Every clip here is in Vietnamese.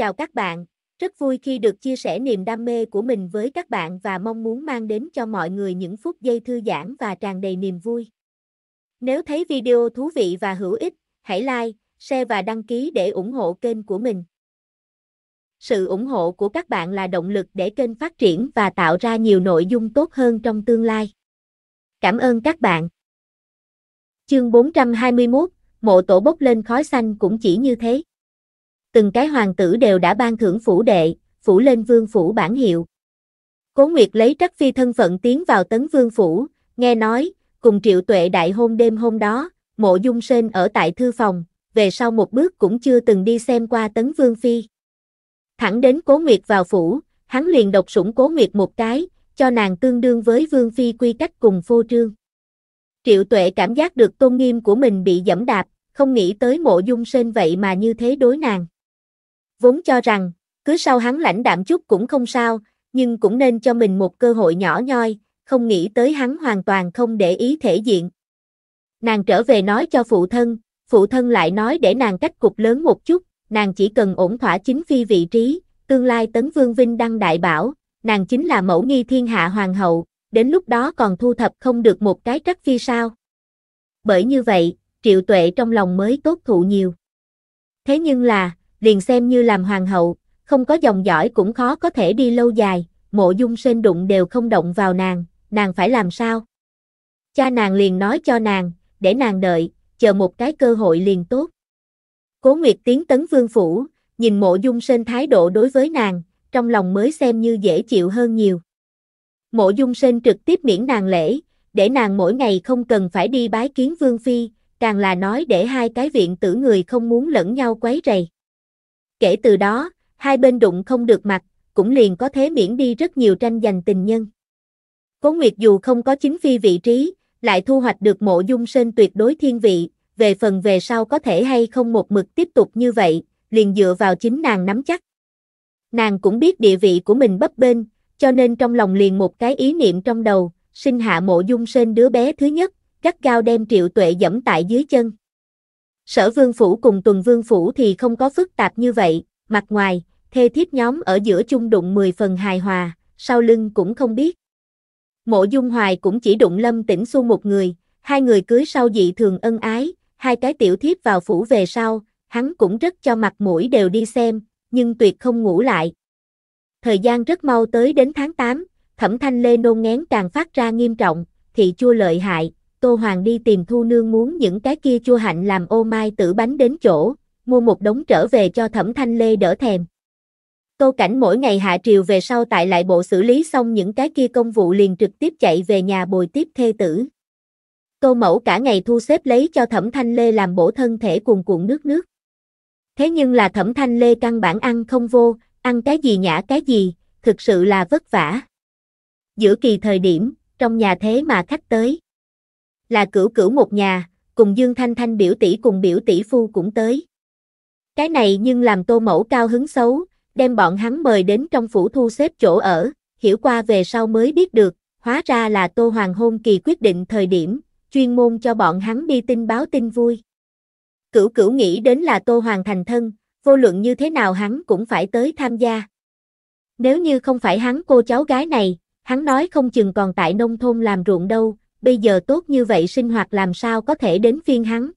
Chào các bạn, rất vui khi được chia sẻ niềm đam mê của mình với các bạn và mong muốn mang đến cho mọi người những phút giây thư giãn và tràn đầy niềm vui. Nếu thấy video thú vị và hữu ích, hãy like, share và đăng ký để ủng hộ kênh của mình. Sự ủng hộ của các bạn là động lực để kênh phát triển và tạo ra nhiều nội dung tốt hơn trong tương lai. Cảm ơn các bạn. Chương 421, mộ tổ bốc lên khói xanh cũng chỉ như thế từng cái hoàng tử đều đã ban thưởng phủ đệ, phủ lên vương phủ bản hiệu. Cố Nguyệt lấy trắc phi thân phận tiến vào tấn vương phủ, nghe nói, cùng triệu tuệ đại hôn đêm hôm đó, mộ dung sên ở tại thư phòng, về sau một bước cũng chưa từng đi xem qua tấn vương phi. Thẳng đến Cố Nguyệt vào phủ, hắn liền độc sủng Cố Nguyệt một cái, cho nàng tương đương với vương phi quy cách cùng phô trương. Triệu tuệ cảm giác được tôn nghiêm của mình bị dẫm đạp, không nghĩ tới mộ dung sên vậy mà như thế đối nàng vốn cho rằng, cứ sau hắn lãnh đạm chút cũng không sao, nhưng cũng nên cho mình một cơ hội nhỏ nhoi, không nghĩ tới hắn hoàn toàn không để ý thể diện. Nàng trở về nói cho phụ thân, phụ thân lại nói để nàng cách cục lớn một chút, nàng chỉ cần ổn thỏa chính phi vị trí, tương lai tấn vương vinh đăng đại bảo, nàng chính là mẫu nghi thiên hạ hoàng hậu, đến lúc đó còn thu thập không được một cái trắc phi sao. Bởi như vậy, triệu tuệ trong lòng mới tốt thụ nhiều. Thế nhưng là, liền xem như làm hoàng hậu, không có dòng dõi cũng khó có thể đi lâu dài, mộ dung sên đụng đều không động vào nàng, nàng phải làm sao? Cha nàng liền nói cho nàng, để nàng đợi, chờ một cái cơ hội liền tốt. Cố Nguyệt tiến tấn vương phủ, nhìn mộ dung sên thái độ đối với nàng, trong lòng mới xem như dễ chịu hơn nhiều. Mộ dung sên trực tiếp miễn nàng lễ, để nàng mỗi ngày không cần phải đi bái kiến vương phi, càng là nói để hai cái viện tử người không muốn lẫn nhau quấy rầy. Kể từ đó, hai bên đụng không được mặt, cũng liền có thế miễn đi rất nhiều tranh giành tình nhân. Cố Nguyệt dù không có chính phi vị trí, lại thu hoạch được mộ dung sơn tuyệt đối thiên vị, về phần về sau có thể hay không một mực tiếp tục như vậy, liền dựa vào chính nàng nắm chắc. Nàng cũng biết địa vị của mình bấp bên, cho nên trong lòng liền một cái ý niệm trong đầu, sinh hạ mộ dung sơn đứa bé thứ nhất, gắt gao đem triệu tuệ dẫm tại dưới chân. Sở vương phủ cùng tuần vương phủ thì không có phức tạp như vậy, mặt ngoài, thê thiếp nhóm ở giữa chung đụng 10 phần hài hòa, sau lưng cũng không biết. Mộ dung hoài cũng chỉ đụng lâm tĩnh xu một người, hai người cưới sau dị thường ân ái, hai cái tiểu thiếp vào phủ về sau, hắn cũng rất cho mặt mũi đều đi xem, nhưng tuyệt không ngủ lại. Thời gian rất mau tới đến tháng 8, thẩm thanh lê nôn ngén càng phát ra nghiêm trọng, thì chua lợi hại, Tô Hoàng đi tìm Thu Nương muốn những cái kia chua hạnh làm ô mai tử bánh đến chỗ, mua một đống trở về cho Thẩm Thanh Lê đỡ thèm. Tô Cảnh mỗi ngày hạ triều về sau tại lại bộ xử lý xong những cái kia công vụ liền trực tiếp chạy về nhà bồi tiếp thê tử. Tô Mẫu cả ngày thu xếp lấy cho Thẩm Thanh Lê làm bổ thân thể cuồn cuộn nước nước. Thế nhưng là Thẩm Thanh Lê căn bản ăn không vô, ăn cái gì nhả cái gì, thực sự là vất vả. Giữa kỳ thời điểm, trong nhà thế mà khách tới là cửu cửu một nhà, cùng Dương Thanh Thanh biểu tỷ cùng biểu tỷ phu cũng tới. Cái này nhưng làm tô mẫu cao hứng xấu, đem bọn hắn mời đến trong phủ thu xếp chỗ ở, hiểu qua về sau mới biết được, hóa ra là tô hoàng hôn kỳ quyết định thời điểm, chuyên môn cho bọn hắn đi tin báo tin vui. Cửu cửu nghĩ đến là tô hoàng thành thân, vô luận như thế nào hắn cũng phải tới tham gia. Nếu như không phải hắn cô cháu gái này, hắn nói không chừng còn tại nông thôn làm ruộng đâu, bây giờ tốt như vậy sinh hoạt làm sao có thể đến phiên hắn.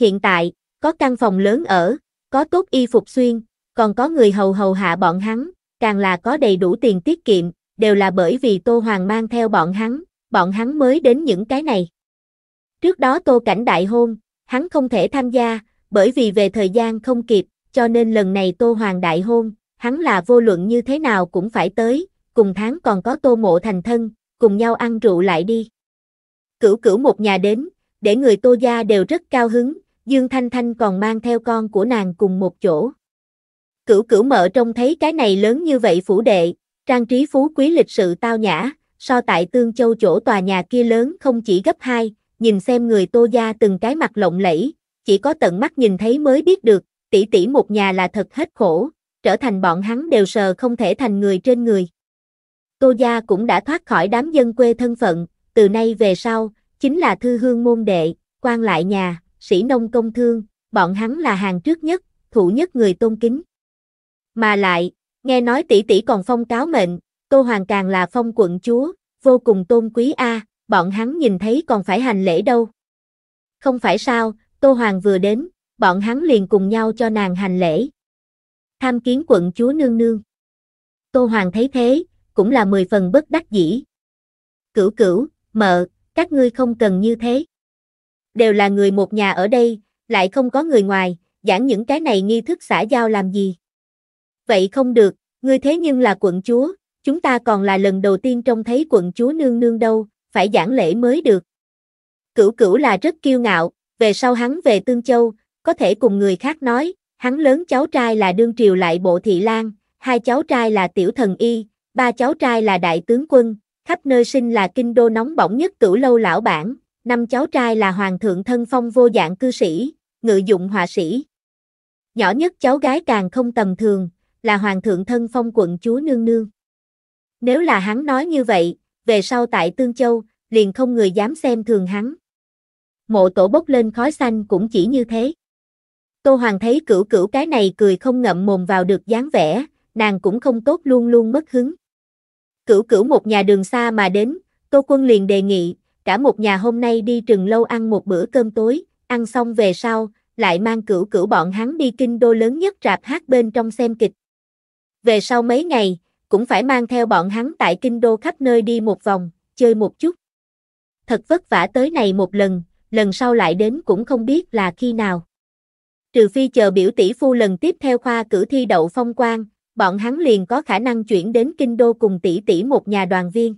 Hiện tại, có căn phòng lớn ở, có tốt y phục xuyên, còn có người hầu hầu hạ bọn hắn, càng là có đầy đủ tiền tiết kiệm, đều là bởi vì Tô Hoàng mang theo bọn hắn, bọn hắn mới đến những cái này. Trước đó Tô Cảnh đại hôn, hắn không thể tham gia, bởi vì về thời gian không kịp, cho nên lần này Tô Hoàng đại hôn, hắn là vô luận như thế nào cũng phải tới, cùng tháng còn có Tô Mộ thành thân, cùng nhau ăn rượu lại đi cửu cửu một nhà đến, để người tô gia đều rất cao hứng, Dương Thanh Thanh còn mang theo con của nàng cùng một chỗ. Cửu cửu mở trông thấy cái này lớn như vậy phủ đệ, trang trí phú quý lịch sự tao nhã, so tại Tương Châu chỗ tòa nhà kia lớn không chỉ gấp hai, nhìn xem người tô gia từng cái mặt lộng lẫy, chỉ có tận mắt nhìn thấy mới biết được, tỷ tỷ một nhà là thật hết khổ, trở thành bọn hắn đều sờ không thể thành người trên người. Tô gia cũng đã thoát khỏi đám dân quê thân phận, từ nay về sau, chính là thư hương môn đệ, quan lại nhà, sĩ nông công thương, bọn hắn là hàng trước nhất, thủ nhất người tôn kính. Mà lại, nghe nói tỷ tỷ còn phong cáo mệnh, Tô Hoàng càng là phong quận chúa, vô cùng tôn quý a, bọn hắn nhìn thấy còn phải hành lễ đâu. Không phải sao, Tô Hoàng vừa đến, bọn hắn liền cùng nhau cho nàng hành lễ. Tham kiến quận chúa nương nương. Tô Hoàng thấy thế, cũng là mười phần bất đắc dĩ. Cửu cửu, mợ, các ngươi không cần như thế. Đều là người một nhà ở đây, lại không có người ngoài, giảng những cái này nghi thức xã giao làm gì. Vậy không được, ngươi thế nhưng là quận chúa, chúng ta còn là lần đầu tiên trông thấy quận chúa nương nương đâu, phải giảng lễ mới được. Cửu cửu là rất kiêu ngạo, về sau hắn về Tương Châu, có thể cùng người khác nói, hắn lớn cháu trai là đương triều lại bộ thị lang, hai cháu trai là tiểu thần y, ba cháu trai là đại tướng quân, khắp nơi sinh là kinh đô nóng bỏng nhất cửu lâu lão bản, năm cháu trai là hoàng thượng thân phong vô dạng cư sĩ, ngự dụng họa sĩ. Nhỏ nhất cháu gái càng không tầm thường, là hoàng thượng thân phong quận chúa nương nương. Nếu là hắn nói như vậy, về sau tại Tương Châu, liền không người dám xem thường hắn. Mộ tổ bốc lên khói xanh cũng chỉ như thế. Tô Hoàng thấy cửu cửu cái này cười không ngậm mồm vào được dáng vẻ, nàng cũng không tốt luôn luôn mất hứng. Cửu cửu một nhà đường xa mà đến, Tô Quân liền đề nghị, cả một nhà hôm nay đi trừng lâu ăn một bữa cơm tối, ăn xong về sau, lại mang cửu cửu bọn hắn đi kinh đô lớn nhất rạp hát bên trong xem kịch. Về sau mấy ngày, cũng phải mang theo bọn hắn tại kinh đô khắp nơi đi một vòng, chơi một chút. Thật vất vả tới này một lần, lần sau lại đến cũng không biết là khi nào. Trừ phi chờ biểu tỷ phu lần tiếp theo khoa cử thi đậu phong quan, bọn hắn liền có khả năng chuyển đến kinh đô cùng tỷ tỷ một nhà đoàn viên.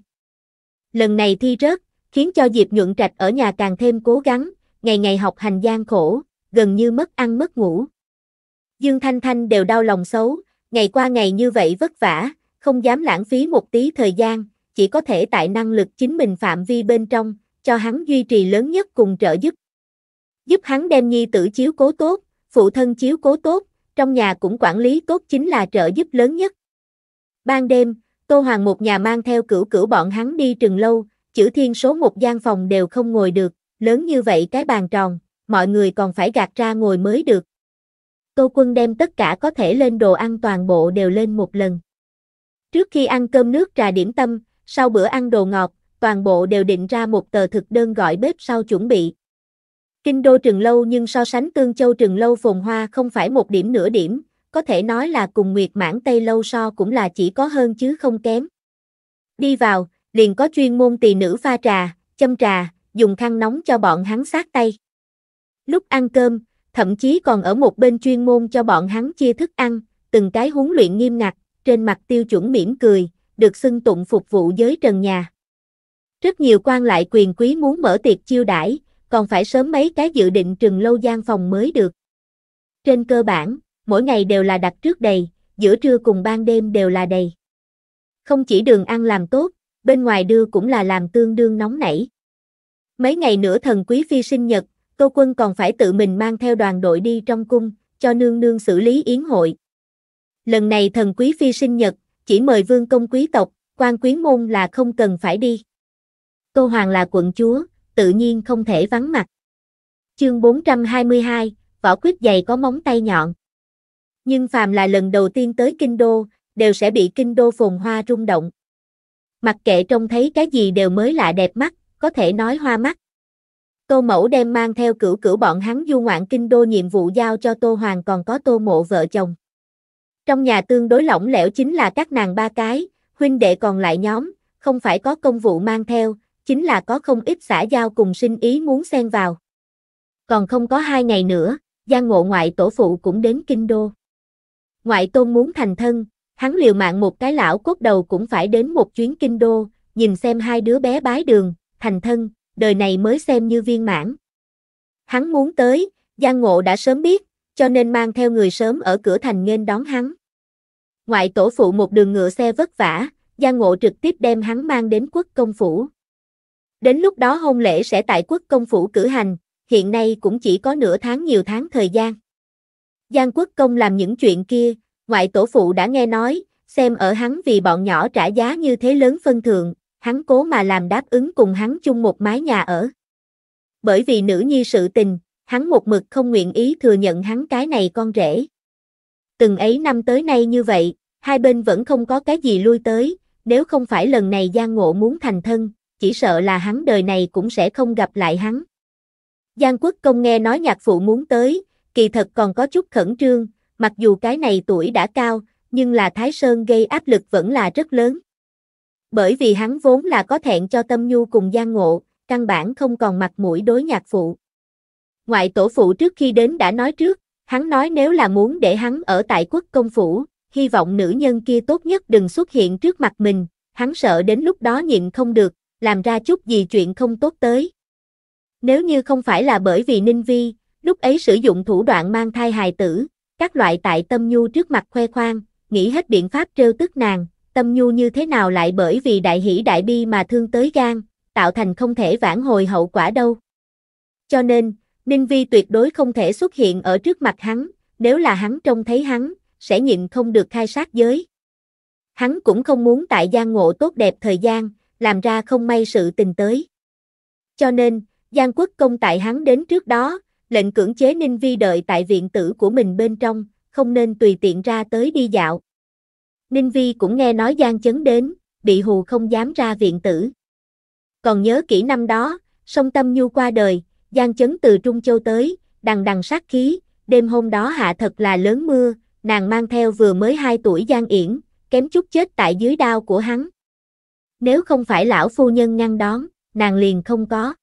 Lần này thi rớt, khiến cho Diệp Nhuận Trạch ở nhà càng thêm cố gắng, ngày ngày học hành gian khổ, gần như mất ăn mất ngủ. Dương Thanh Thanh đều đau lòng xấu, ngày qua ngày như vậy vất vả, không dám lãng phí một tí thời gian, chỉ có thể tại năng lực chính mình phạm vi bên trong, cho hắn duy trì lớn nhất cùng trợ giúp. Giúp hắn đem nhi tử chiếu cố tốt, phụ thân chiếu cố tốt, trong nhà cũng quản lý tốt chính là trợ giúp lớn nhất. Ban đêm, Tô Hoàng một nhà mang theo cửu cửu bọn hắn đi trừng lâu, chữ thiên số một gian phòng đều không ngồi được, lớn như vậy cái bàn tròn, mọi người còn phải gạt ra ngồi mới được. Tô quân đem tất cả có thể lên đồ ăn toàn bộ đều lên một lần. Trước khi ăn cơm nước trà điểm tâm, sau bữa ăn đồ ngọt, toàn bộ đều định ra một tờ thực đơn gọi bếp sau chuẩn bị, Kinh đô trường lâu nhưng so sánh Tương Châu trường lâu phồn hoa không phải một điểm nửa điểm, có thể nói là cùng Nguyệt Mãn Tây lâu so cũng là chỉ có hơn chứ không kém. Đi vào, liền có chuyên môn tỳ nữ pha trà, châm trà, dùng khăn nóng cho bọn hắn sát tay. Lúc ăn cơm, thậm chí còn ở một bên chuyên môn cho bọn hắn chia thức ăn, từng cái huấn luyện nghiêm ngặt, trên mặt tiêu chuẩn mỉm cười, được xưng tụng phục vụ giới trần nhà. Rất nhiều quan lại quyền quý muốn mở tiệc chiêu đãi, còn phải sớm mấy cái dự định trừng lâu gian phòng mới được. Trên cơ bản, mỗi ngày đều là đặt trước đầy, giữa trưa cùng ban đêm đều là đầy. Không chỉ đường ăn làm tốt, bên ngoài đưa cũng là làm tương đương nóng nảy. Mấy ngày nữa thần quý phi sinh nhật, Tô Quân còn phải tự mình mang theo đoàn đội đi trong cung, cho nương nương xử lý yến hội. Lần này thần quý phi sinh nhật, chỉ mời vương công quý tộc, quan quý môn là không cần phải đi. Tô Hoàng là quận chúa, tự nhiên không thể vắng mặt. Chương 422, võ quyết dày có móng tay nhọn. Nhưng phàm là lần đầu tiên tới kinh đô, đều sẽ bị kinh đô phồn hoa rung động. Mặc kệ trông thấy cái gì đều mới lạ đẹp mắt, có thể nói hoa mắt. Tô Mẫu đem mang theo cửu cửu bọn hắn du ngoạn kinh đô nhiệm vụ giao cho Tô Hoàng còn có Tô Mộ vợ chồng. Trong nhà tương đối lỏng lẻo chính là các nàng ba cái, huynh đệ còn lại nhóm, không phải có công vụ mang theo, chính là có không ít xã giao cùng sinh ý muốn xen vào. Còn không có hai ngày nữa, Giang Ngộ ngoại tổ phụ cũng đến Kinh Đô. Ngoại tôn muốn thành thân, hắn liều mạng một cái lão cốt đầu cũng phải đến một chuyến Kinh Đô, nhìn xem hai đứa bé bái đường, thành thân, đời này mới xem như viên mãn. Hắn muốn tới, Giang Ngộ đã sớm biết, cho nên mang theo người sớm ở cửa thành nghênh đón hắn. Ngoại tổ phụ một đường ngựa xe vất vả, Giang Ngộ trực tiếp đem hắn mang đến quốc công phủ. Đến lúc đó hôn lễ sẽ tại quốc công phủ cử hành, hiện nay cũng chỉ có nửa tháng nhiều tháng thời gian. Giang quốc công làm những chuyện kia, ngoại tổ phụ đã nghe nói, xem ở hắn vì bọn nhỏ trả giá như thế lớn phân thượng, hắn cố mà làm đáp ứng cùng hắn chung một mái nhà ở. Bởi vì nữ nhi sự tình, hắn một mực không nguyện ý thừa nhận hắn cái này con rể. Từng ấy năm tới nay như vậy, hai bên vẫn không có cái gì lui tới, nếu không phải lần này Giang Ngộ muốn thành thân, chỉ sợ là hắn đời này cũng sẽ không gặp lại hắn. Giang Quốc Công nghe nói nhạc phụ muốn tới, kỳ thật còn có chút khẩn trương, mặc dù cái này tuổi đã cao, nhưng là Thái Sơn gây áp lực vẫn là rất lớn. Bởi vì hắn vốn là có thẹn cho Tâm Nhu cùng Giang Ngộ, căn bản không còn mặt mũi đối nhạc phụ. Ngoại tổ phụ trước khi đến đã nói trước, hắn nói nếu là muốn để hắn ở tại quốc công phủ, hy vọng nữ nhân kia tốt nhất đừng xuất hiện trước mặt mình, hắn sợ đến lúc đó nhịn không được, làm ra chút gì chuyện không tốt tới. Nếu như không phải là bởi vì Ninh Vi, lúc ấy sử dụng thủ đoạn mang thai hài tử, các loại tại Tâm Nhu trước mặt khoe khoang, nghĩ hết biện pháp trêu tức nàng, Tâm Nhu như thế nào lại bởi vì đại hỷ đại bi mà thương tới gan, tạo thành không thể vãn hồi hậu quả đâu. Cho nên, Ninh Vi tuyệt đối không thể xuất hiện ở trước mặt hắn, nếu là hắn trông thấy hắn, sẽ nhịn không được khai sát giới. Hắn cũng không muốn tại gian ngộ tốt đẹp thời gian, làm ra không may sự tình tới. Cho nên, Giang Quốc Công tại hắn đến trước đó, lệnh cưỡng chế Ninh Vi đợi tại viện tử của mình bên trong, không nên tùy tiện ra tới đi dạo. Ninh Vi cũng nghe nói Giang Chấn đến, bị hù không dám ra viện tử. Còn nhớ kỹ năm đó, sông tâm nhu qua đời, Giang Chấn từ Trung Châu tới, đằng đằng sát khí, đêm hôm đó hạ thật là lớn mưa, nàng mang theo vừa mới 2 tuổi Giang Yển, kém chút chết tại dưới đao của hắn nếu không phải lão phu nhân ngăn đón, nàng liền không có.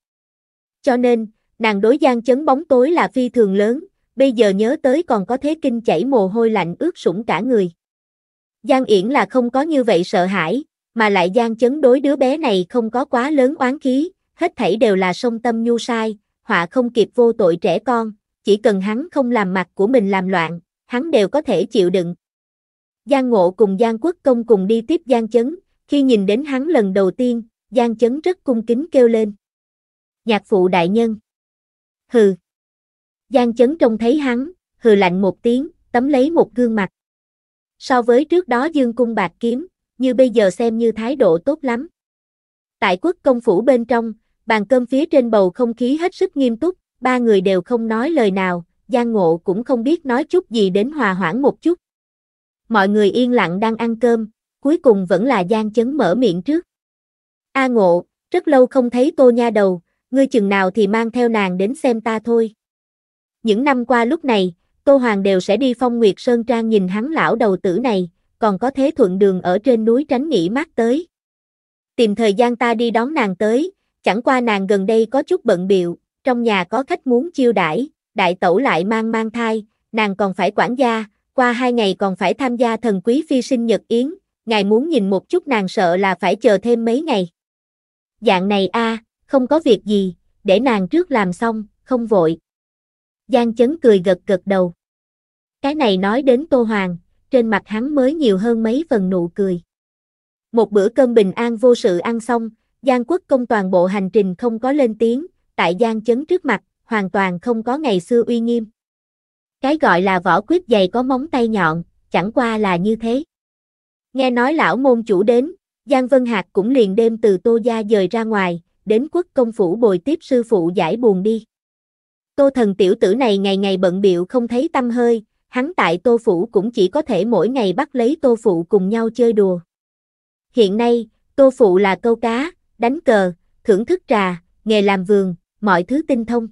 Cho nên, nàng đối gian chấn bóng tối là phi thường lớn, bây giờ nhớ tới còn có thế kinh chảy mồ hôi lạnh ướt sũng cả người. Giang Yển là không có như vậy sợ hãi, mà lại Giang chấn đối đứa bé này không có quá lớn oán khí, hết thảy đều là sông tâm nhu sai, họa không kịp vô tội trẻ con, chỉ cần hắn không làm mặt của mình làm loạn, hắn đều có thể chịu đựng. Giang Ngộ cùng Giang Quốc Công cùng đi tiếp Giang Chấn, khi nhìn đến hắn lần đầu tiên, Giang Chấn rất cung kính kêu lên. Nhạc phụ đại nhân. Hừ. Giang Chấn trông thấy hắn, hừ lạnh một tiếng, tấm lấy một gương mặt. So với trước đó dương cung bạc kiếm, như bây giờ xem như thái độ tốt lắm. Tại quốc công phủ bên trong, bàn cơm phía trên bầu không khí hết sức nghiêm túc, ba người đều không nói lời nào, Giang Ngộ cũng không biết nói chút gì đến hòa hoãn một chút. Mọi người yên lặng đang ăn cơm, cuối cùng vẫn là Giang Chấn mở miệng trước. A ngộ, rất lâu không thấy cô nha đầu, ngươi chừng nào thì mang theo nàng đến xem ta thôi. Những năm qua lúc này, Tô Hoàng đều sẽ đi phong nguyệt sơn trang nhìn hắn lão đầu tử này, còn có thế thuận đường ở trên núi tránh nghỉ mát tới. Tìm thời gian ta đi đón nàng tới, chẳng qua nàng gần đây có chút bận biệu, trong nhà có khách muốn chiêu đãi, đại tẩu lại mang mang thai, nàng còn phải quản gia, qua hai ngày còn phải tham gia thần quý phi sinh nhật yến, ngài muốn nhìn một chút nàng sợ là phải chờ thêm mấy ngày. Dạng này a, không có việc gì, để nàng trước làm xong, không vội. Giang chấn cười gật gật đầu. Cái này nói đến Tô Hoàng, trên mặt hắn mới nhiều hơn mấy phần nụ cười. Một bữa cơm bình an vô sự ăn xong, Giang quốc công toàn bộ hành trình không có lên tiếng, tại Giang chấn trước mặt, hoàn toàn không có ngày xưa uy nghiêm. Cái gọi là võ quyết dày có móng tay nhọn, chẳng qua là như thế. Nghe nói lão môn chủ đến, Giang Vân Hạc cũng liền đêm từ Tô Gia dời ra ngoài, đến quốc công phủ bồi tiếp sư phụ giải buồn đi. Tô thần tiểu tử này ngày ngày bận biệu không thấy tâm hơi, hắn tại Tô Phủ cũng chỉ có thể mỗi ngày bắt lấy Tô Phụ cùng nhau chơi đùa. Hiện nay, Tô Phụ là câu cá, đánh cờ, thưởng thức trà, nghề làm vườn, mọi thứ tinh thông.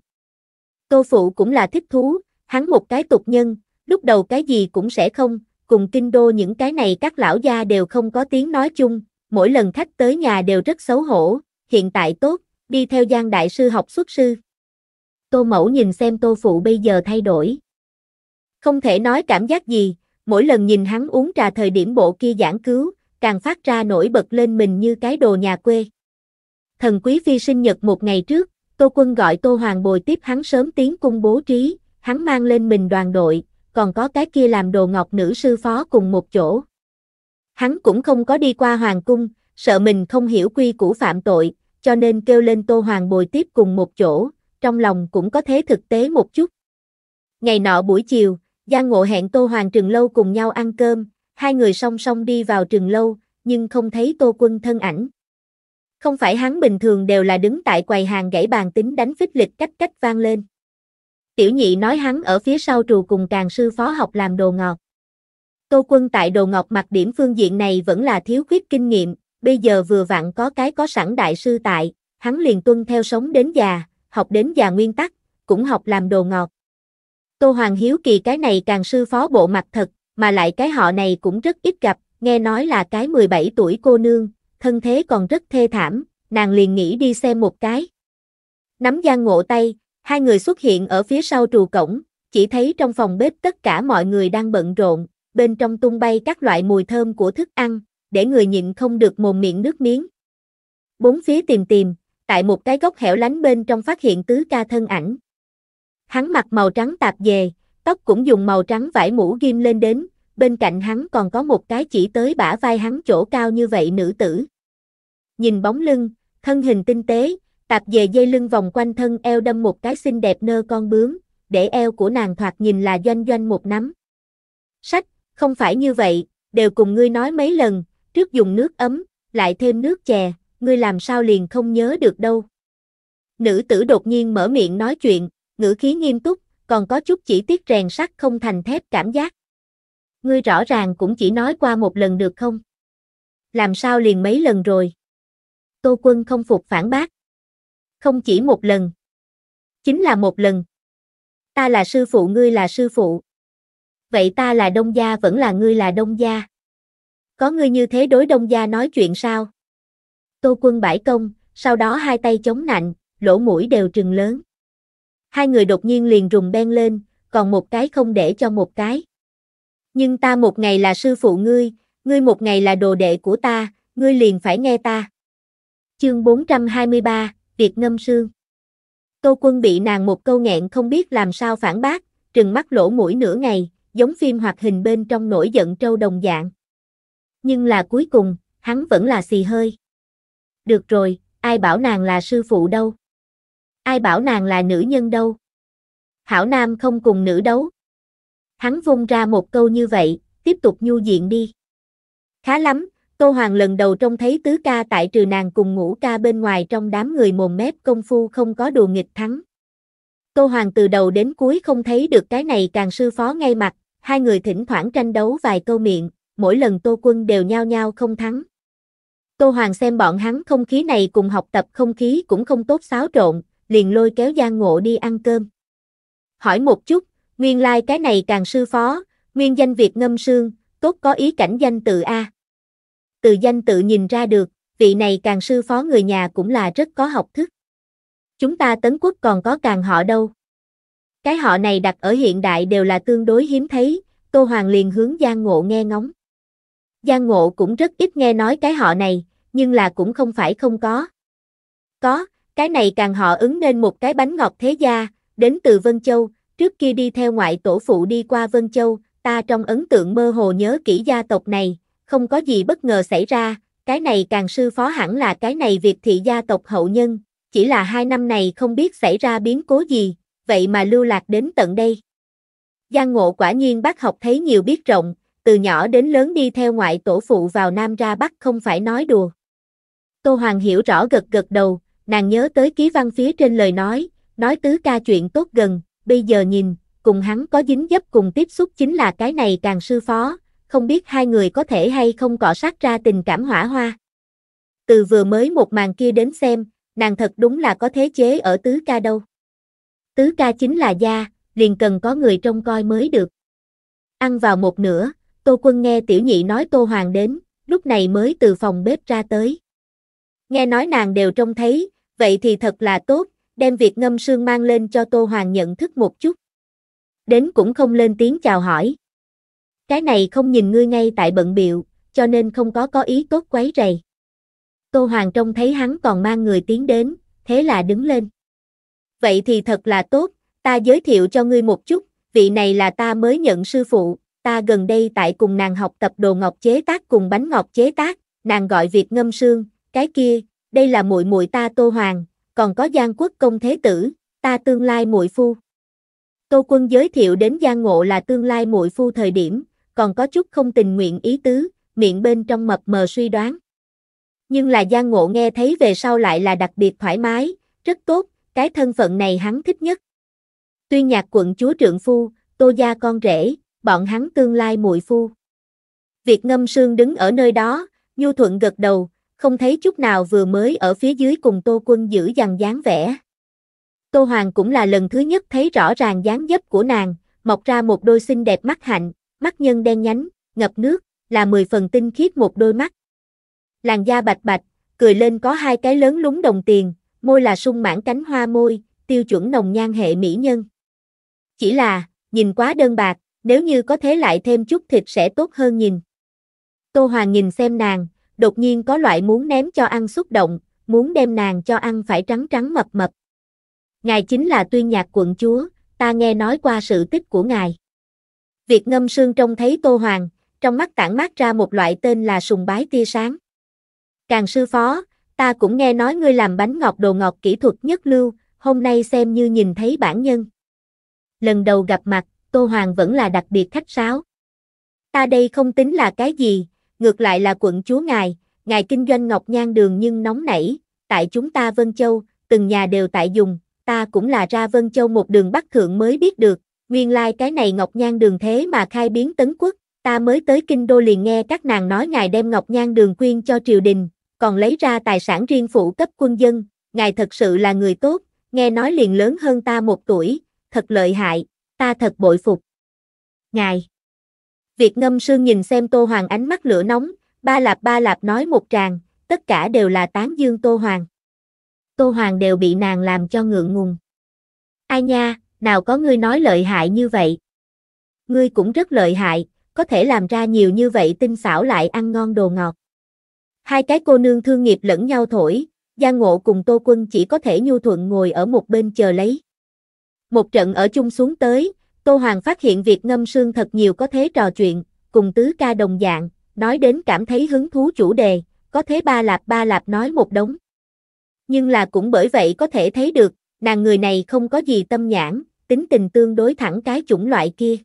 Tô Phụ cũng là thích thú, hắn một cái tục nhân, lúc đầu cái gì cũng sẽ không, cùng kinh đô những cái này các lão gia đều không có tiếng nói chung, mỗi lần khách tới nhà đều rất xấu hổ, hiện tại tốt, đi theo Giang Đại Sư học xuất sư. Tô Mẫu nhìn xem Tô Phụ bây giờ thay đổi. Không thể nói cảm giác gì, mỗi lần nhìn hắn uống trà thời điểm bộ kia giảng cứu, càng phát ra nổi bật lên mình như cái đồ nhà quê. Thần quý phi sinh nhật một ngày trước, Tô Quân gọi Tô Hoàng bồi tiếp hắn sớm tiến cung bố trí, hắn mang lên mình đoàn đội, còn có cái kia làm đồ ngọc nữ sư phó cùng một chỗ. Hắn cũng không có đi qua hoàng cung, sợ mình không hiểu quy củ phạm tội, cho nên kêu lên Tô Hoàng bồi tiếp cùng một chỗ, trong lòng cũng có thế thực tế một chút. Ngày nọ buổi chiều, Giang Ngộ hẹn Tô Hoàng Trừng Lâu cùng nhau ăn cơm, hai người song song đi vào Trừng Lâu, nhưng không thấy Tô Quân thân ảnh. Không phải hắn bình thường đều là đứng tại quầy hàng gãy bàn tính đánh phích lịch cách cách vang lên. Tiểu nhị nói hắn ở phía sau trù cùng càng sư phó học làm đồ ngọt. Tô quân tại đồ ngọc mặt điểm phương diện này vẫn là thiếu khuyết kinh nghiệm, bây giờ vừa vặn có cái có sẵn đại sư tại, hắn liền tuân theo sống đến già, học đến già nguyên tắc, cũng học làm đồ ngọt. Tô Hoàng Hiếu Kỳ cái này càng sư phó bộ mặt thật, mà lại cái họ này cũng rất ít gặp, nghe nói là cái 17 tuổi cô nương, thân thế còn rất thê thảm, nàng liền nghĩ đi xem một cái. Nắm Giang Ngộ tay, Hai người xuất hiện ở phía sau trù cổng, chỉ thấy trong phòng bếp tất cả mọi người đang bận rộn, bên trong tung bay các loại mùi thơm của thức ăn, để người nhịn không được mồm miệng nước miếng. Bốn phía tìm tìm, tại một cái góc hẻo lánh bên trong phát hiện tứ ca thân ảnh. Hắn mặc màu trắng tạp dề, tóc cũng dùng màu trắng vải mũ ghim lên đến, bên cạnh hắn còn có một cái chỉ tới bả vai hắn chỗ cao như vậy nữ tử. Nhìn bóng lưng, thân hình tinh tế, tạp về dây lưng vòng quanh thân eo đâm một cái xinh đẹp nơ con bướm, để eo của nàng thoạt nhìn là doanh doanh một nắm. Sách, không phải như vậy, đều cùng ngươi nói mấy lần, trước dùng nước ấm, lại thêm nước chè, ngươi làm sao liền không nhớ được đâu. Nữ tử đột nhiên mở miệng nói chuyện, ngữ khí nghiêm túc, còn có chút chỉ tiết rèn sắt không thành thép cảm giác. Ngươi rõ ràng cũng chỉ nói qua một lần được không? Làm sao liền mấy lần rồi? Tô quân không phục phản bác. Không chỉ một lần. Chính là một lần. Ta là sư phụ ngươi là sư phụ. Vậy ta là đông gia vẫn là ngươi là đông gia. Có ngươi như thế đối đông gia nói chuyện sao? Tô quân bãi công, sau đó hai tay chống nạnh, lỗ mũi đều trừng lớn. Hai người đột nhiên liền rùng ben lên, còn một cái không để cho một cái. Nhưng ta một ngày là sư phụ ngươi, ngươi một ngày là đồ đệ của ta, ngươi liền phải nghe ta. Chương 423, triệt ngâm sương. Tô quân bị nàng một câu nghẹn không biết làm sao phản bác, trừng mắt lỗ mũi nửa ngày, giống phim hoạt hình bên trong nổi giận trâu đồng dạng. Nhưng là cuối cùng, hắn vẫn là xì hơi. Được rồi, ai bảo nàng là sư phụ đâu? Ai bảo nàng là nữ nhân đâu? Hảo Nam không cùng nữ đấu. Hắn vung ra một câu như vậy, tiếp tục nhu diện đi. Khá lắm, Tô Hoàng lần đầu trông thấy tứ ca tại trừ nàng cùng ngũ ca bên ngoài trong đám người mồm mép công phu không có đùa nghịch thắng. Tô Hoàng từ đầu đến cuối không thấy được cái này càng sư phó ngay mặt, hai người thỉnh thoảng tranh đấu vài câu miệng, mỗi lần Tô Quân đều nhao nhao không thắng. Tô Hoàng xem bọn hắn không khí này cùng học tập không khí cũng không tốt xáo trộn, liền lôi kéo Giang Ngộ đi ăn cơm. Hỏi một chút, nguyên lai like cái này càng sư phó, nguyên danh Việt ngâm sương, tốt có ý cảnh danh tự A từ danh tự nhìn ra được, vị này càng sư phó người nhà cũng là rất có học thức. Chúng ta Tấn Quốc còn có càng họ đâu. Cái họ này đặt ở hiện đại đều là tương đối hiếm thấy, Tô Hoàng liền hướng Giang Ngộ nghe ngóng. Giang Ngộ cũng rất ít nghe nói cái họ này, nhưng là cũng không phải không có. Có, cái này càng họ ứng nên một cái bánh ngọt thế gia, đến từ Vân Châu, trước kia đi theo ngoại tổ phụ đi qua Vân Châu, ta trong ấn tượng mơ hồ nhớ kỹ gia tộc này, không có gì bất ngờ xảy ra, cái này càng sư phó hẳn là cái này việc thị gia tộc hậu nhân, chỉ là hai năm này không biết xảy ra biến cố gì, vậy mà lưu lạc đến tận đây. Giang ngộ quả nhiên bác học thấy nhiều biết rộng, từ nhỏ đến lớn đi theo ngoại tổ phụ vào Nam ra Bắc không phải nói đùa. Tô Hoàng hiểu rõ gật gật đầu, nàng nhớ tới ký văn phía trên lời nói, nói tứ ca chuyện tốt gần, bây giờ nhìn, cùng hắn có dính dấp cùng tiếp xúc chính là cái này càng sư phó, không biết hai người có thể hay không cọ sát ra tình cảm hỏa hoa. Từ vừa mới một màn kia đến xem, nàng thật đúng là có thế chế ở tứ ca đâu. Tứ ca chính là gia, liền cần có người trông coi mới được. Ăn vào một nửa, Tô Quân nghe tiểu nhị nói Tô Hoàng đến, lúc này mới từ phòng bếp ra tới. Nghe nói nàng đều trông thấy, vậy thì thật là tốt, đem việc ngâm sương mang lên cho Tô Hoàng nhận thức một chút. Đến cũng không lên tiếng chào hỏi. Cái này không nhìn ngươi ngay tại bận biệu, cho nên không có có ý tốt quấy rầy. Tô Hoàng trông thấy hắn còn mang người tiến đến, thế là đứng lên. Vậy thì thật là tốt, ta giới thiệu cho ngươi một chút, vị này là ta mới nhận sư phụ, ta gần đây tại cùng nàng học tập đồ ngọc chế tác cùng bánh ngọc chế tác, nàng gọi việc ngâm sương, cái kia, đây là muội muội ta Tô Hoàng, còn có Giang Quốc công thế tử, ta tương lai muội phu. Tô Quân giới thiệu đến Giang Ngộ là tương lai muội phu thời điểm, còn có chút không tình nguyện ý tứ, miệng bên trong mập mờ suy đoán. Nhưng là Giang Ngộ nghe thấy về sau lại là đặc biệt thoải mái, rất tốt, cái thân phận này hắn thích nhất. Tuyên nhạc quận chúa trượng phu, tô gia con rể, bọn hắn tương lai muội phu. Việc ngâm sương đứng ở nơi đó, nhu thuận gật đầu, không thấy chút nào vừa mới ở phía dưới cùng tô quân giữ dằn dáng vẻ. Tô Hoàng cũng là lần thứ nhất thấy rõ ràng dáng dấp của nàng, mọc ra một đôi xinh đẹp mắt hạnh, mắt nhân đen nhánh, ngập nước, là mười phần tinh khiết một đôi mắt. Làn da bạch bạch, cười lên có hai cái lớn lúng đồng tiền, môi là sung mãn cánh hoa môi, tiêu chuẩn nồng nhan hệ mỹ nhân. Chỉ là, nhìn quá đơn bạc, nếu như có thế lại thêm chút thịt sẽ tốt hơn nhìn. Tô Hoàng nhìn xem nàng, đột nhiên có loại muốn ném cho ăn xúc động, muốn đem nàng cho ăn phải trắng trắng mập mập. Ngài chính là tuyên nhạc quận chúa, ta nghe nói qua sự tích của ngài. Việc ngâm sương trông thấy Tô Hoàng, trong mắt tản mát ra một loại tên là sùng bái tia sáng. Càng sư phó, ta cũng nghe nói ngươi làm bánh ngọt đồ ngọt kỹ thuật nhất lưu, hôm nay xem như nhìn thấy bản nhân. Lần đầu gặp mặt, Tô Hoàng vẫn là đặc biệt khách sáo. Ta đây không tính là cái gì, ngược lại là quận chúa ngài, ngài kinh doanh ngọc nhan đường nhưng nóng nảy, tại chúng ta Vân Châu, từng nhà đều tại dùng, ta cũng là ra Vân Châu một đường bắc thượng mới biết được, Nguyên lai like cái này Ngọc Nhan đường thế mà khai biến tấn quốc, ta mới tới kinh đô liền nghe các nàng nói ngài đem Ngọc Nhan đường quyên cho triều đình, còn lấy ra tài sản riêng phụ cấp quân dân, ngài thật sự là người tốt, nghe nói liền lớn hơn ta một tuổi, thật lợi hại, ta thật bội phục. Ngài Việt ngâm sương nhìn xem Tô Hoàng ánh mắt lửa nóng, ba lạp ba lạp nói một tràng, tất cả đều là tán dương Tô Hoàng. Tô Hoàng đều bị nàng làm cho ngượng ngùng. Ai nha, nào có ngươi nói lợi hại như vậy. Ngươi cũng rất lợi hại, có thể làm ra nhiều như vậy tinh xảo lại ăn ngon đồ ngọt. Hai cái cô nương thương nghiệp lẫn nhau thổi, Giang Ngộ cùng Tô Quân chỉ có thể nhu thuận ngồi ở một bên chờ lấy. Một trận ở chung xuống tới, Tô Hoàng phát hiện việc ngâm sương thật nhiều có thế trò chuyện, cùng tứ ca đồng dạng, nói đến cảm thấy hứng thú chủ đề, có thế ba lạp ba lạp nói một đống. Nhưng là cũng bởi vậy có thể thấy được, nàng người này không có gì tâm nhãn, tính tình tương đối thẳng cái chủng loại kia.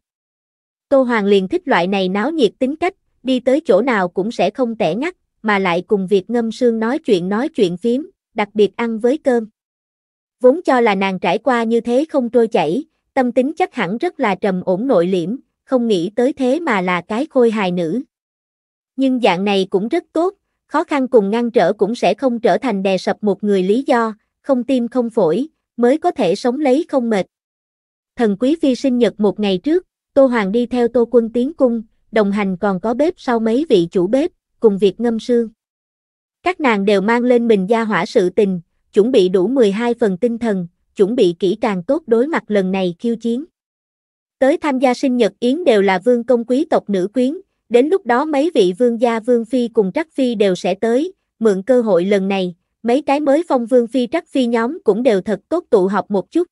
Tô Hoàng liền thích loại này náo nhiệt tính cách, đi tới chỗ nào cũng sẽ không tẻ ngắt, mà lại cùng việc ngâm sương nói chuyện nói chuyện phím, đặc biệt ăn với cơm. Vốn cho là nàng trải qua như thế không trôi chảy, tâm tính chắc hẳn rất là trầm ổn nội liễm, không nghĩ tới thế mà là cái khôi hài nữ. Nhưng dạng này cũng rất tốt, khó khăn cùng ngăn trở cũng sẽ không trở thành đè sập một người lý do, không tim không phổi, mới có thể sống lấy không mệt thần quý phi sinh nhật một ngày trước, Tô Hoàng đi theo Tô Quân tiến cung, đồng hành còn có bếp sau mấy vị chủ bếp, cùng việc ngâm sương. Các nàng đều mang lên mình gia hỏa sự tình, chuẩn bị đủ 12 phần tinh thần, chuẩn bị kỹ càng tốt đối mặt lần này khiêu chiến. Tới tham gia sinh nhật yến đều là vương công quý tộc nữ quyến, đến lúc đó mấy vị vương gia vương phi cùng trắc phi đều sẽ tới, mượn cơ hội lần này, mấy cái mới phong vương phi trắc phi nhóm cũng đều thật tốt tụ học một chút,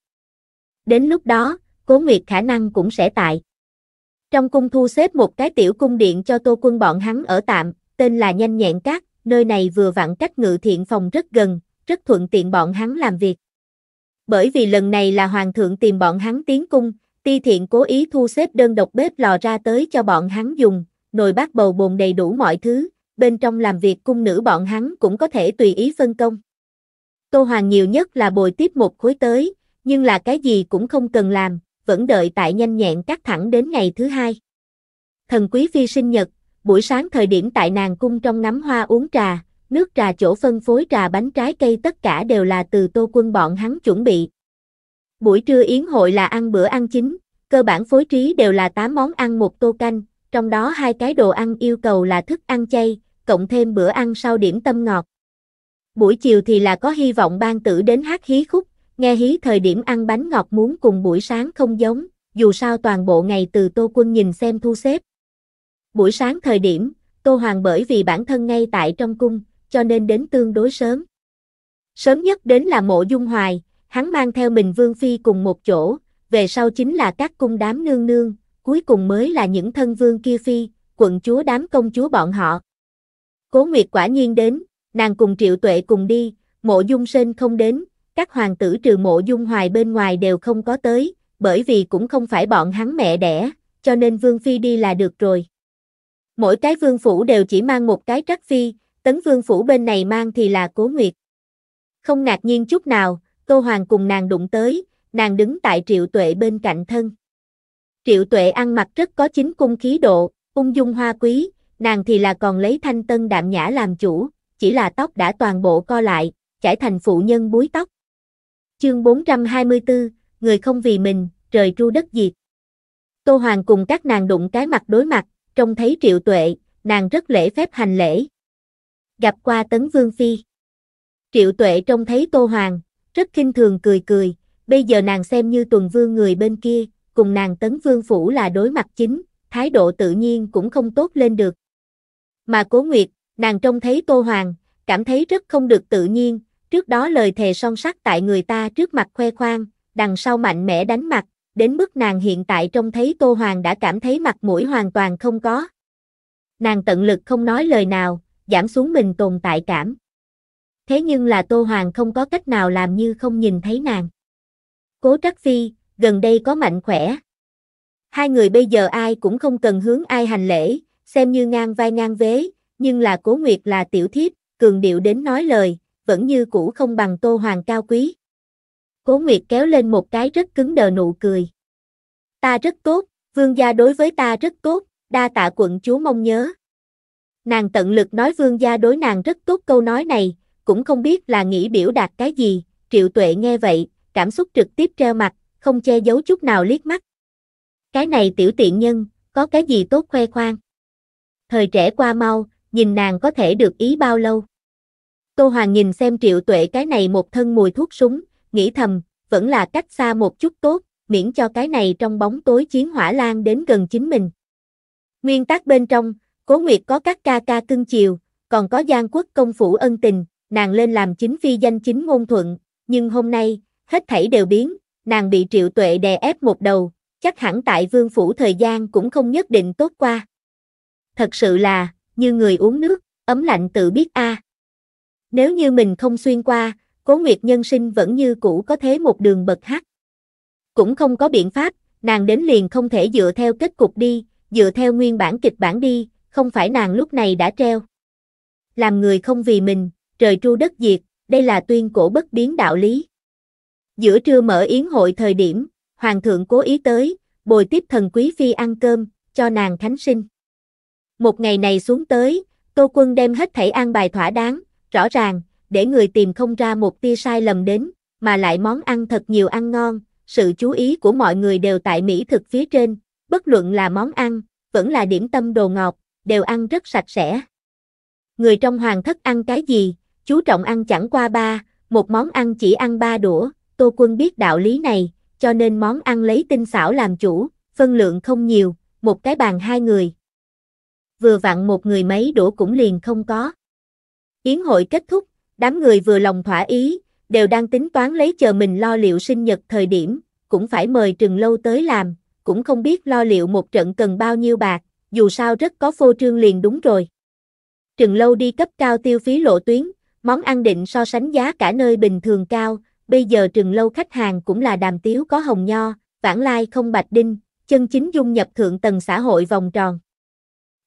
đến lúc đó, Cố Nguyệt khả năng cũng sẽ tại. Trong cung thu xếp một cái tiểu cung điện cho Tô Quân bọn hắn ở tạm, tên là Nhanh Nhẹn Cát, nơi này vừa vặn cách ngự thiện phòng rất gần, rất thuận tiện bọn hắn làm việc. Bởi vì lần này là hoàng thượng tìm bọn hắn tiến cung, ti thiện cố ý thu xếp đơn độc bếp lò ra tới cho bọn hắn dùng, nồi bát bầu bồn đầy đủ mọi thứ, bên trong làm việc cung nữ bọn hắn cũng có thể tùy ý phân công. Tô Hoàng nhiều nhất là bồi tiếp một khối tới, nhưng là cái gì cũng không cần làm, vẫn đợi tại nhanh nhẹn cắt thẳng đến ngày thứ hai. Thần quý phi sinh nhật, buổi sáng thời điểm tại nàng cung trong nắm hoa uống trà, nước trà chỗ phân phối trà bánh trái cây tất cả đều là từ tô quân bọn hắn chuẩn bị. Buổi trưa yến hội là ăn bữa ăn chính, cơ bản phối trí đều là 8 món ăn một tô canh, trong đó hai cái đồ ăn yêu cầu là thức ăn chay, cộng thêm bữa ăn sau điểm tâm ngọt. Buổi chiều thì là có hy vọng ban tử đến hát hí khúc, Nghe hí thời điểm ăn bánh ngọt muốn cùng buổi sáng không giống, dù sao toàn bộ ngày từ Tô Quân nhìn xem thu xếp. Buổi sáng thời điểm, Tô Hoàng bởi vì bản thân ngay tại trong cung, cho nên đến tương đối sớm. Sớm nhất đến là mộ dung hoài, hắn mang theo mình Vương Phi cùng một chỗ, về sau chính là các cung đám nương nương, cuối cùng mới là những thân vương kia Phi, quận chúa đám công chúa bọn họ. Cố Nguyệt quả nhiên đến, nàng cùng Triệu Tuệ cùng đi, mộ dung sinh không đến, các hoàng tử trừ mộ dung hoài bên ngoài đều không có tới, bởi vì cũng không phải bọn hắn mẹ đẻ, cho nên vương phi đi là được rồi. Mỗi cái vương phủ đều chỉ mang một cái trắc phi, tấn vương phủ bên này mang thì là cố nguyệt. Không ngạc nhiên chút nào, Tô Hoàng cùng nàng đụng tới, nàng đứng tại triệu tuệ bên cạnh thân. Triệu tuệ ăn mặc rất có chính cung khí độ, ung dung hoa quý, nàng thì là còn lấy thanh tân đạm nhã làm chủ, chỉ là tóc đã toàn bộ co lại, trải thành phụ nhân búi tóc. Chương 424, người không vì mình, trời tru đất diệt. Tô Hoàng cùng các nàng đụng cái mặt đối mặt, trông thấy triệu tuệ, nàng rất lễ phép hành lễ. Gặp qua tấn vương phi. Triệu tuệ trông thấy Tô Hoàng, rất khinh thường cười cười, bây giờ nàng xem như tuần vương người bên kia, cùng nàng tấn vương phủ là đối mặt chính, thái độ tự nhiên cũng không tốt lên được. Mà cố nguyệt, nàng trông thấy Tô Hoàng, cảm thấy rất không được tự nhiên, trước đó lời thề son sắt tại người ta trước mặt khoe khoang, đằng sau mạnh mẽ đánh mặt, đến mức nàng hiện tại trông thấy Tô Hoàng đã cảm thấy mặt mũi hoàn toàn không có. Nàng tận lực không nói lời nào, giảm xuống mình tồn tại cảm. Thế nhưng là Tô Hoàng không có cách nào làm như không nhìn thấy nàng. Cố Trắc Phi, gần đây có mạnh khỏe. Hai người bây giờ ai cũng không cần hướng ai hành lễ, xem như ngang vai ngang vế, nhưng là Cố Nguyệt là tiểu thiếp, cường điệu đến nói lời, vẫn như cũ không bằng Tô Hoàng cao quý. Cố Nguyệt kéo lên một cái rất cứng đờ nụ cười. Ta rất tốt, vương gia đối với ta rất tốt, đa tạ quận chúa mong nhớ. Nàng tận lực nói vương gia đối nàng rất tốt câu nói này, cũng không biết là nghĩ biểu đạt cái gì, triệu tuệ nghe vậy, cảm xúc trực tiếp treo mặt, không che giấu chút nào liếc mắt. Cái này tiểu tiện nhân, có cái gì tốt khoe khoang. Thời trẻ qua mau, nhìn nàng có thể được ý bao lâu. Tô Hoàng nhìn xem triệu tuệ cái này một thân mùi thuốc súng, nghĩ thầm, vẫn là cách xa một chút tốt, miễn cho cái này trong bóng tối chiến hỏa lan đến gần chính mình. Nguyên tắc bên trong, Cố Nguyệt có các ca ca cưng chiều, còn có Giang Quốc công phủ ân tình, nàng lên làm chính phi danh chính ngôn thuận, nhưng hôm nay, hết thảy đều biến, nàng bị triệu tuệ đè ép một đầu, chắc hẳn tại vương phủ thời gian cũng không nhất định tốt qua. Thật sự là, như người uống nước, ấm lạnh tự biết a. À. Nếu như mình không xuyên qua, cố nguyệt nhân sinh vẫn như cũ có thế một đường bật hắt, Cũng không có biện pháp, nàng đến liền không thể dựa theo kết cục đi, dựa theo nguyên bản kịch bản đi, không phải nàng lúc này đã treo. Làm người không vì mình, trời tru đất diệt, đây là tuyên cổ bất biến đạo lý. Giữa trưa mở yến hội thời điểm, hoàng thượng cố ý tới, bồi tiếp thần quý phi ăn cơm, cho nàng thánh sinh. Một ngày này xuống tới, Tô Quân đem hết thảy an bài thỏa đáng, rõ ràng, để người tìm không ra một tia sai lầm đến, mà lại món ăn thật nhiều ăn ngon, sự chú ý của mọi người đều tại mỹ thực phía trên, bất luận là món ăn, vẫn là điểm tâm đồ ngọt, đều ăn rất sạch sẽ. Người trong hoàng thất ăn cái gì, chú trọng ăn chẳng qua ba, một món ăn chỉ ăn ba đũa, Tô Quân biết đạo lý này, cho nên món ăn lấy tinh xảo làm chủ, phân lượng không nhiều, một cái bàn hai người. Vừa vặn một người mấy đũa cũng liền không có. Yến hội kết thúc, đám người vừa lòng thỏa ý, đều đang tính toán lấy chờ mình lo liệu sinh nhật thời điểm, cũng phải mời Trừng Lâu tới làm, cũng không biết lo liệu một trận cần bao nhiêu bạc, dù sao rất có phô trương liền đúng rồi. Trừng Lâu đi cấp cao tiêu phí lộ tuyến, món ăn định so sánh giá cả nơi bình thường cao, bây giờ Trừng Lâu khách hàng cũng là đàm tiếu có hồng nho, vãng lai không bạch đinh, chân chính dung nhập thượng tầng xã hội vòng tròn.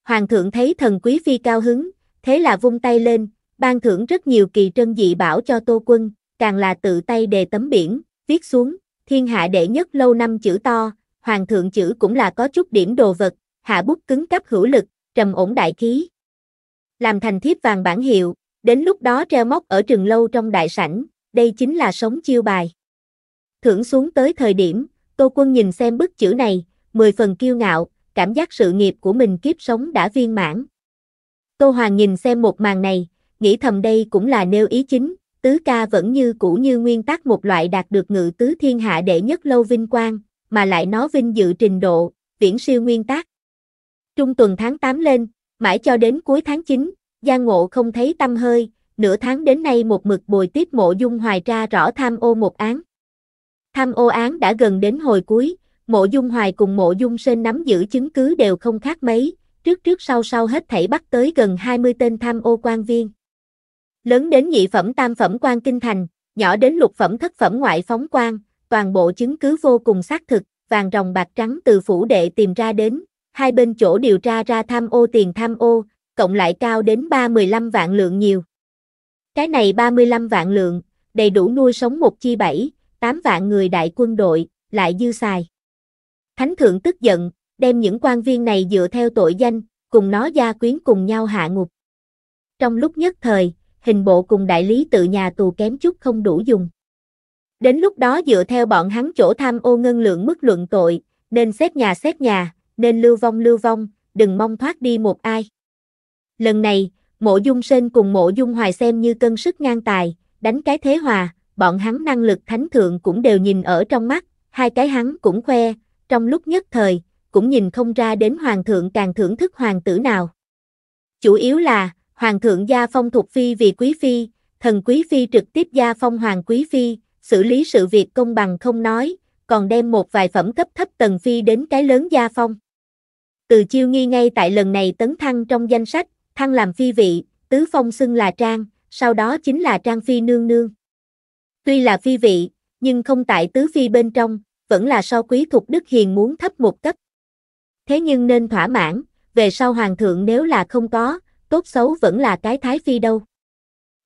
Hoàng thượng thấy thần quý phi cao hứng, thế là vung tay lên, ban thưởng rất nhiều kỳ trân dị bảo cho Tô Quân, càng là tự tay đề tấm biển, viết xuống, thiên hạ đệ nhất lâu năm chữ to, hoàng thượng chữ cũng là có chút điểm đồ vật, hạ bút cứng cấp hữu lực, trầm ổn đại khí. Làm thành thiếp vàng bản hiệu, đến lúc đó treo móc ở trường lâu trong đại sảnh, đây chính là sống chiêu bài. Thưởng xuống tới thời điểm, Tô Quân nhìn xem bức chữ này, mười phần kiêu ngạo, cảm giác sự nghiệp của mình kiếp sống đã viên mãn. Tô Hoàng nhìn xem một màn này, nghĩ thầm đây cũng là nêu ý chính, tứ ca vẫn như cũ như nguyên tắc một loại đạt được ngự tứ thiên hạ đệ nhất lâu vinh quang, mà lại nó vinh dự trình độ, viễn siêu nguyên tắc. Trung tuần tháng 8 lên, mãi cho đến cuối tháng 9, Giang Ngộ không thấy tâm hơi, nửa tháng đến nay một mực bồi tiếp mộ dung hoài ra rõ tham ô một án. Tham ô án đã gần đến hồi cuối, mộ dung hoài cùng mộ dung sên nắm giữ chứng cứ đều không khác mấy, trước trước sau sau hết thảy bắt tới gần 20 tên tham ô quan viên lớn đến nhị phẩm tam phẩm quan kinh thành, nhỏ đến lục phẩm thất phẩm ngoại phóng quan, toàn bộ chứng cứ vô cùng xác thực, vàng ròng bạc trắng từ phủ đệ tìm ra đến, hai bên chỗ điều tra ra tham ô tiền tham ô, cộng lại cao đến 315 vạn lượng nhiều. Cái này 35 vạn lượng, đầy đủ nuôi sống một chi bảy, tám vạn người đại quân đội, lại dư xài. Thánh thượng tức giận, đem những quan viên này dựa theo tội danh, cùng nó gia quyến cùng nhau hạ ngục. Trong lúc nhất thời, hình bộ cùng đại lý tự nhà tù kém chút không đủ dùng. Đến lúc đó dựa theo bọn hắn chỗ tham ô ngân lượng mức luận tội, nên xét nhà xét nhà, nên lưu vong lưu vong, đừng mong thoát đi một ai. Lần này, mộ dung sên cùng mộ dung hoài xem như cân sức ngang tài, đánh cái thế hòa, bọn hắn năng lực thánh thượng cũng đều nhìn ở trong mắt, hai cái hắn cũng khoe, trong lúc nhất thời, cũng nhìn không ra đến hoàng thượng càng thưởng thức hoàng tử nào. Chủ yếu là, hoàng thượng gia phong thuộc phi vì quý phi, thần quý phi trực tiếp gia phong hoàng quý phi, xử lý sự việc công bằng không nói, còn đem một vài phẩm cấp thấp tần phi đến cái lớn gia phong. Từ chiêu nghi ngay tại lần này tấn thăng trong danh sách, thăng làm phi vị, tứ phong xưng là trang, sau đó chính là trang phi nương nương. Tuy là phi vị, nhưng không tại tứ phi bên trong, vẫn là so quý thuộc đức hiền muốn thấp một cấp. Thế nhưng nên thỏa mãn, về sau hoàng thượng nếu là không có, tốt xấu vẫn là cái Thái Phi đâu.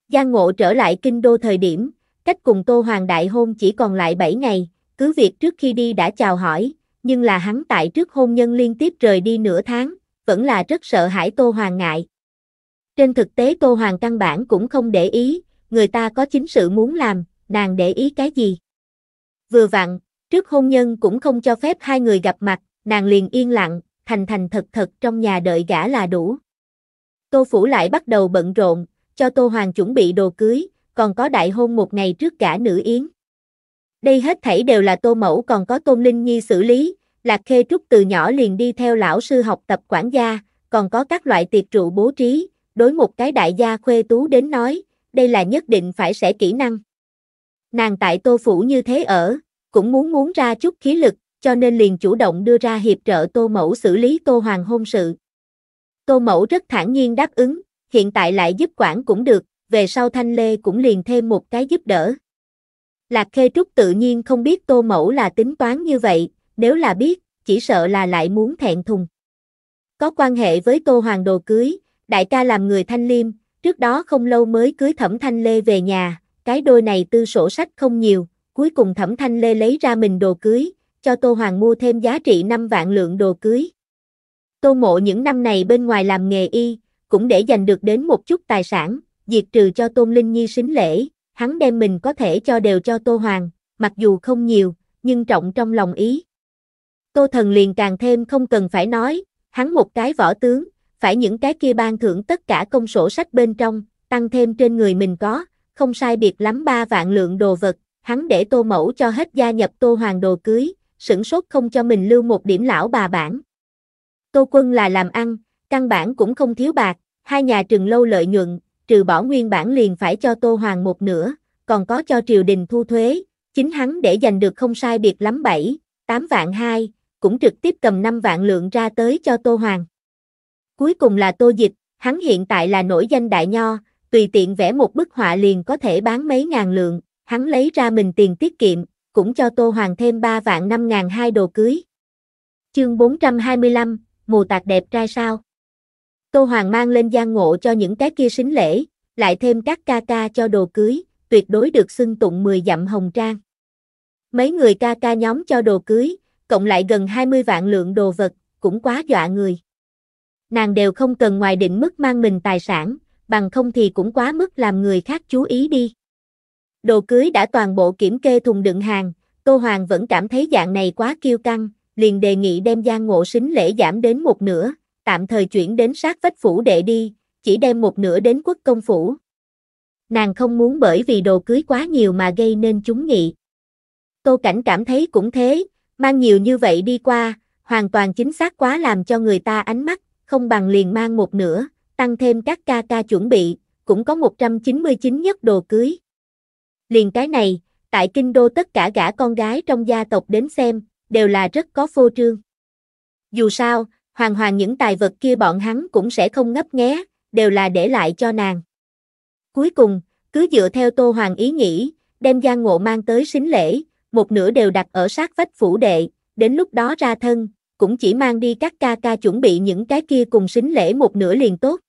Giang Ngộ trở lại kinh đô thời điểm, cách cùng Tô Hoàng Đại hôn chỉ còn lại 7 ngày, cứ việc trước khi đi đã chào hỏi, nhưng là hắn tại trước hôn nhân liên tiếp rời đi nửa tháng, vẫn là rất sợ hãi Tô Hoàng ngại. Trên thực tế Tô Hoàng căn bản cũng không để ý, người ta có chính sự muốn làm, nàng để ý cái gì. Vừa vặn, trước hôn nhân cũng không cho phép hai người gặp mặt, nàng liền yên lặng, thành thành thật thật trong nhà đợi gã là đủ. Tô Phủ lại bắt đầu bận rộn, cho Tô Hoàng chuẩn bị đồ cưới, còn có đại hôn một ngày trước cả nữ yến. Đây hết thảy đều là Tô Mẫu còn có Tôn Linh Nhi xử lý, Lạc Khê Trúc từ nhỏ liền đi theo lão sư học tập quản gia, còn có các loại tiệc rượu bố trí, đối một cái đại gia khuê tú đến nói, đây là nhất định phải sẽ kỹ năng. Nàng tại Tô Phủ như thế ở, cũng muốn muốn ra chút khí lực, cho nên liền chủ động đưa ra hiệp trợ Tô Mẫu xử lý Tô Hoàng hôn sự. Tô Mẫu rất thản nhiên đáp ứng, hiện tại lại giúp quản cũng được, về sau Thanh Lê cũng liền thêm một cái giúp đỡ. Lạc Khê Trúc tự nhiên không biết Tô Mẫu là tính toán như vậy, nếu là biết, chỉ sợ là lại muốn thẹn thùng. Có quan hệ với Tô Hoàng đồ cưới, đại ca làm người Thanh Liêm, trước đó không lâu mới cưới Thẩm Thanh Lê về nhà, cái đôi này tư sổ sách không nhiều, cuối cùng Thẩm Thanh Lê lấy ra mình đồ cưới, cho Tô Hoàng mua thêm giá trị 5 vạn lượng đồ cưới. Tô Mộ những năm này bên ngoài làm nghề y, cũng để giành được đến một chút tài sản, diệt trừ cho Tôn Linh Nhi xính lễ, hắn đem mình có thể cho đều cho Tô Hoàng, mặc dù không nhiều, nhưng trọng trong lòng ý. Tô Thần liền càng thêm không cần phải nói, hắn một cái võ tướng, phải những cái kia ban thưởng tất cả công sổ sách bên trong, tăng thêm trên người mình có, không sai biệt lắm ba vạn lượng đồ vật, hắn để Tô Mẫu cho hết gia nhập Tô Hoàng đồ cưới, sửng sốt không cho mình lưu một điểm lão bà bản. Tô Quân là làm ăn, căn bản cũng không thiếu bạc, hai nhà trường lâu lợi nhuận, trừ bỏ nguyên bản liền phải cho Tô Hoàng một nửa, còn có cho triều đình thu thuế, chính hắn để giành được không sai biệt lắm 7, 8 vạn 2, cũng trực tiếp cầm 5 vạn lượng ra tới cho Tô Hoàng. Cuối cùng là Tô Dịch, hắn hiện tại là nổi danh đại nho, tùy tiện vẽ một bức họa liền có thể bán mấy ngàn lượng, hắn lấy ra mình tiền tiết kiệm, cũng cho Tô Hoàng thêm 3 vạn 5 ngàn hai đồ cưới. Chương 425, mù tạc đẹp trai sao. Tô Hoàng mang lên gian ngộ cho những cái kia xính lễ, lại thêm các ca ca cho đồ cưới, tuyệt đối được xưng tụng 10 dặm hồng trang. Mấy người ca ca nhóm cho đồ cưới, cộng lại gần 20 vạn lượng đồ vật, cũng quá dọa người. Nàng đều không cần ngoài định mức mang mình tài sản, bằng không thì cũng quá mức làm người khác chú ý đi. Đồ cưới đã toàn bộ kiểm kê thùng đựng hàng, Tô Hoàng vẫn cảm thấy dạng này quá kiêu căng, liền đề nghị đem Giang Ngộ xính lễ giảm đến một nửa, tạm thời chuyển đến sát vách phủ đệ đi, chỉ đem một nửa đến quốc công phủ. Nàng không muốn bởi vì đồ cưới quá nhiều mà gây nên chúng nghị. Tô Cảnh cảm thấy cũng thế, mang nhiều như vậy đi qua, hoàn toàn chính xác quá làm cho người ta ánh mắt, không bằng liền mang một nửa, tăng thêm các ca ca chuẩn bị, cũng có 199 nhất đồ cưới. Liền cái này, tại kinh đô tất cả gã con gái trong gia tộc đến xem, đều là rất có phô trương. Dù sao, hoàn hoàn những tài vật kia bọn hắn cũng sẽ không ngấp nghé, đều là để lại cho nàng. Cuối cùng, cứ dựa theo Tô Hoàng ý nghĩ, đem Giang Ngộ mang tới xính lễ, một nửa đều đặt ở sát vách phủ đệ, đến lúc đó ra thân, cũng chỉ mang đi các ca ca chuẩn bị những cái kia cùng xính lễ một nửa liền tốt.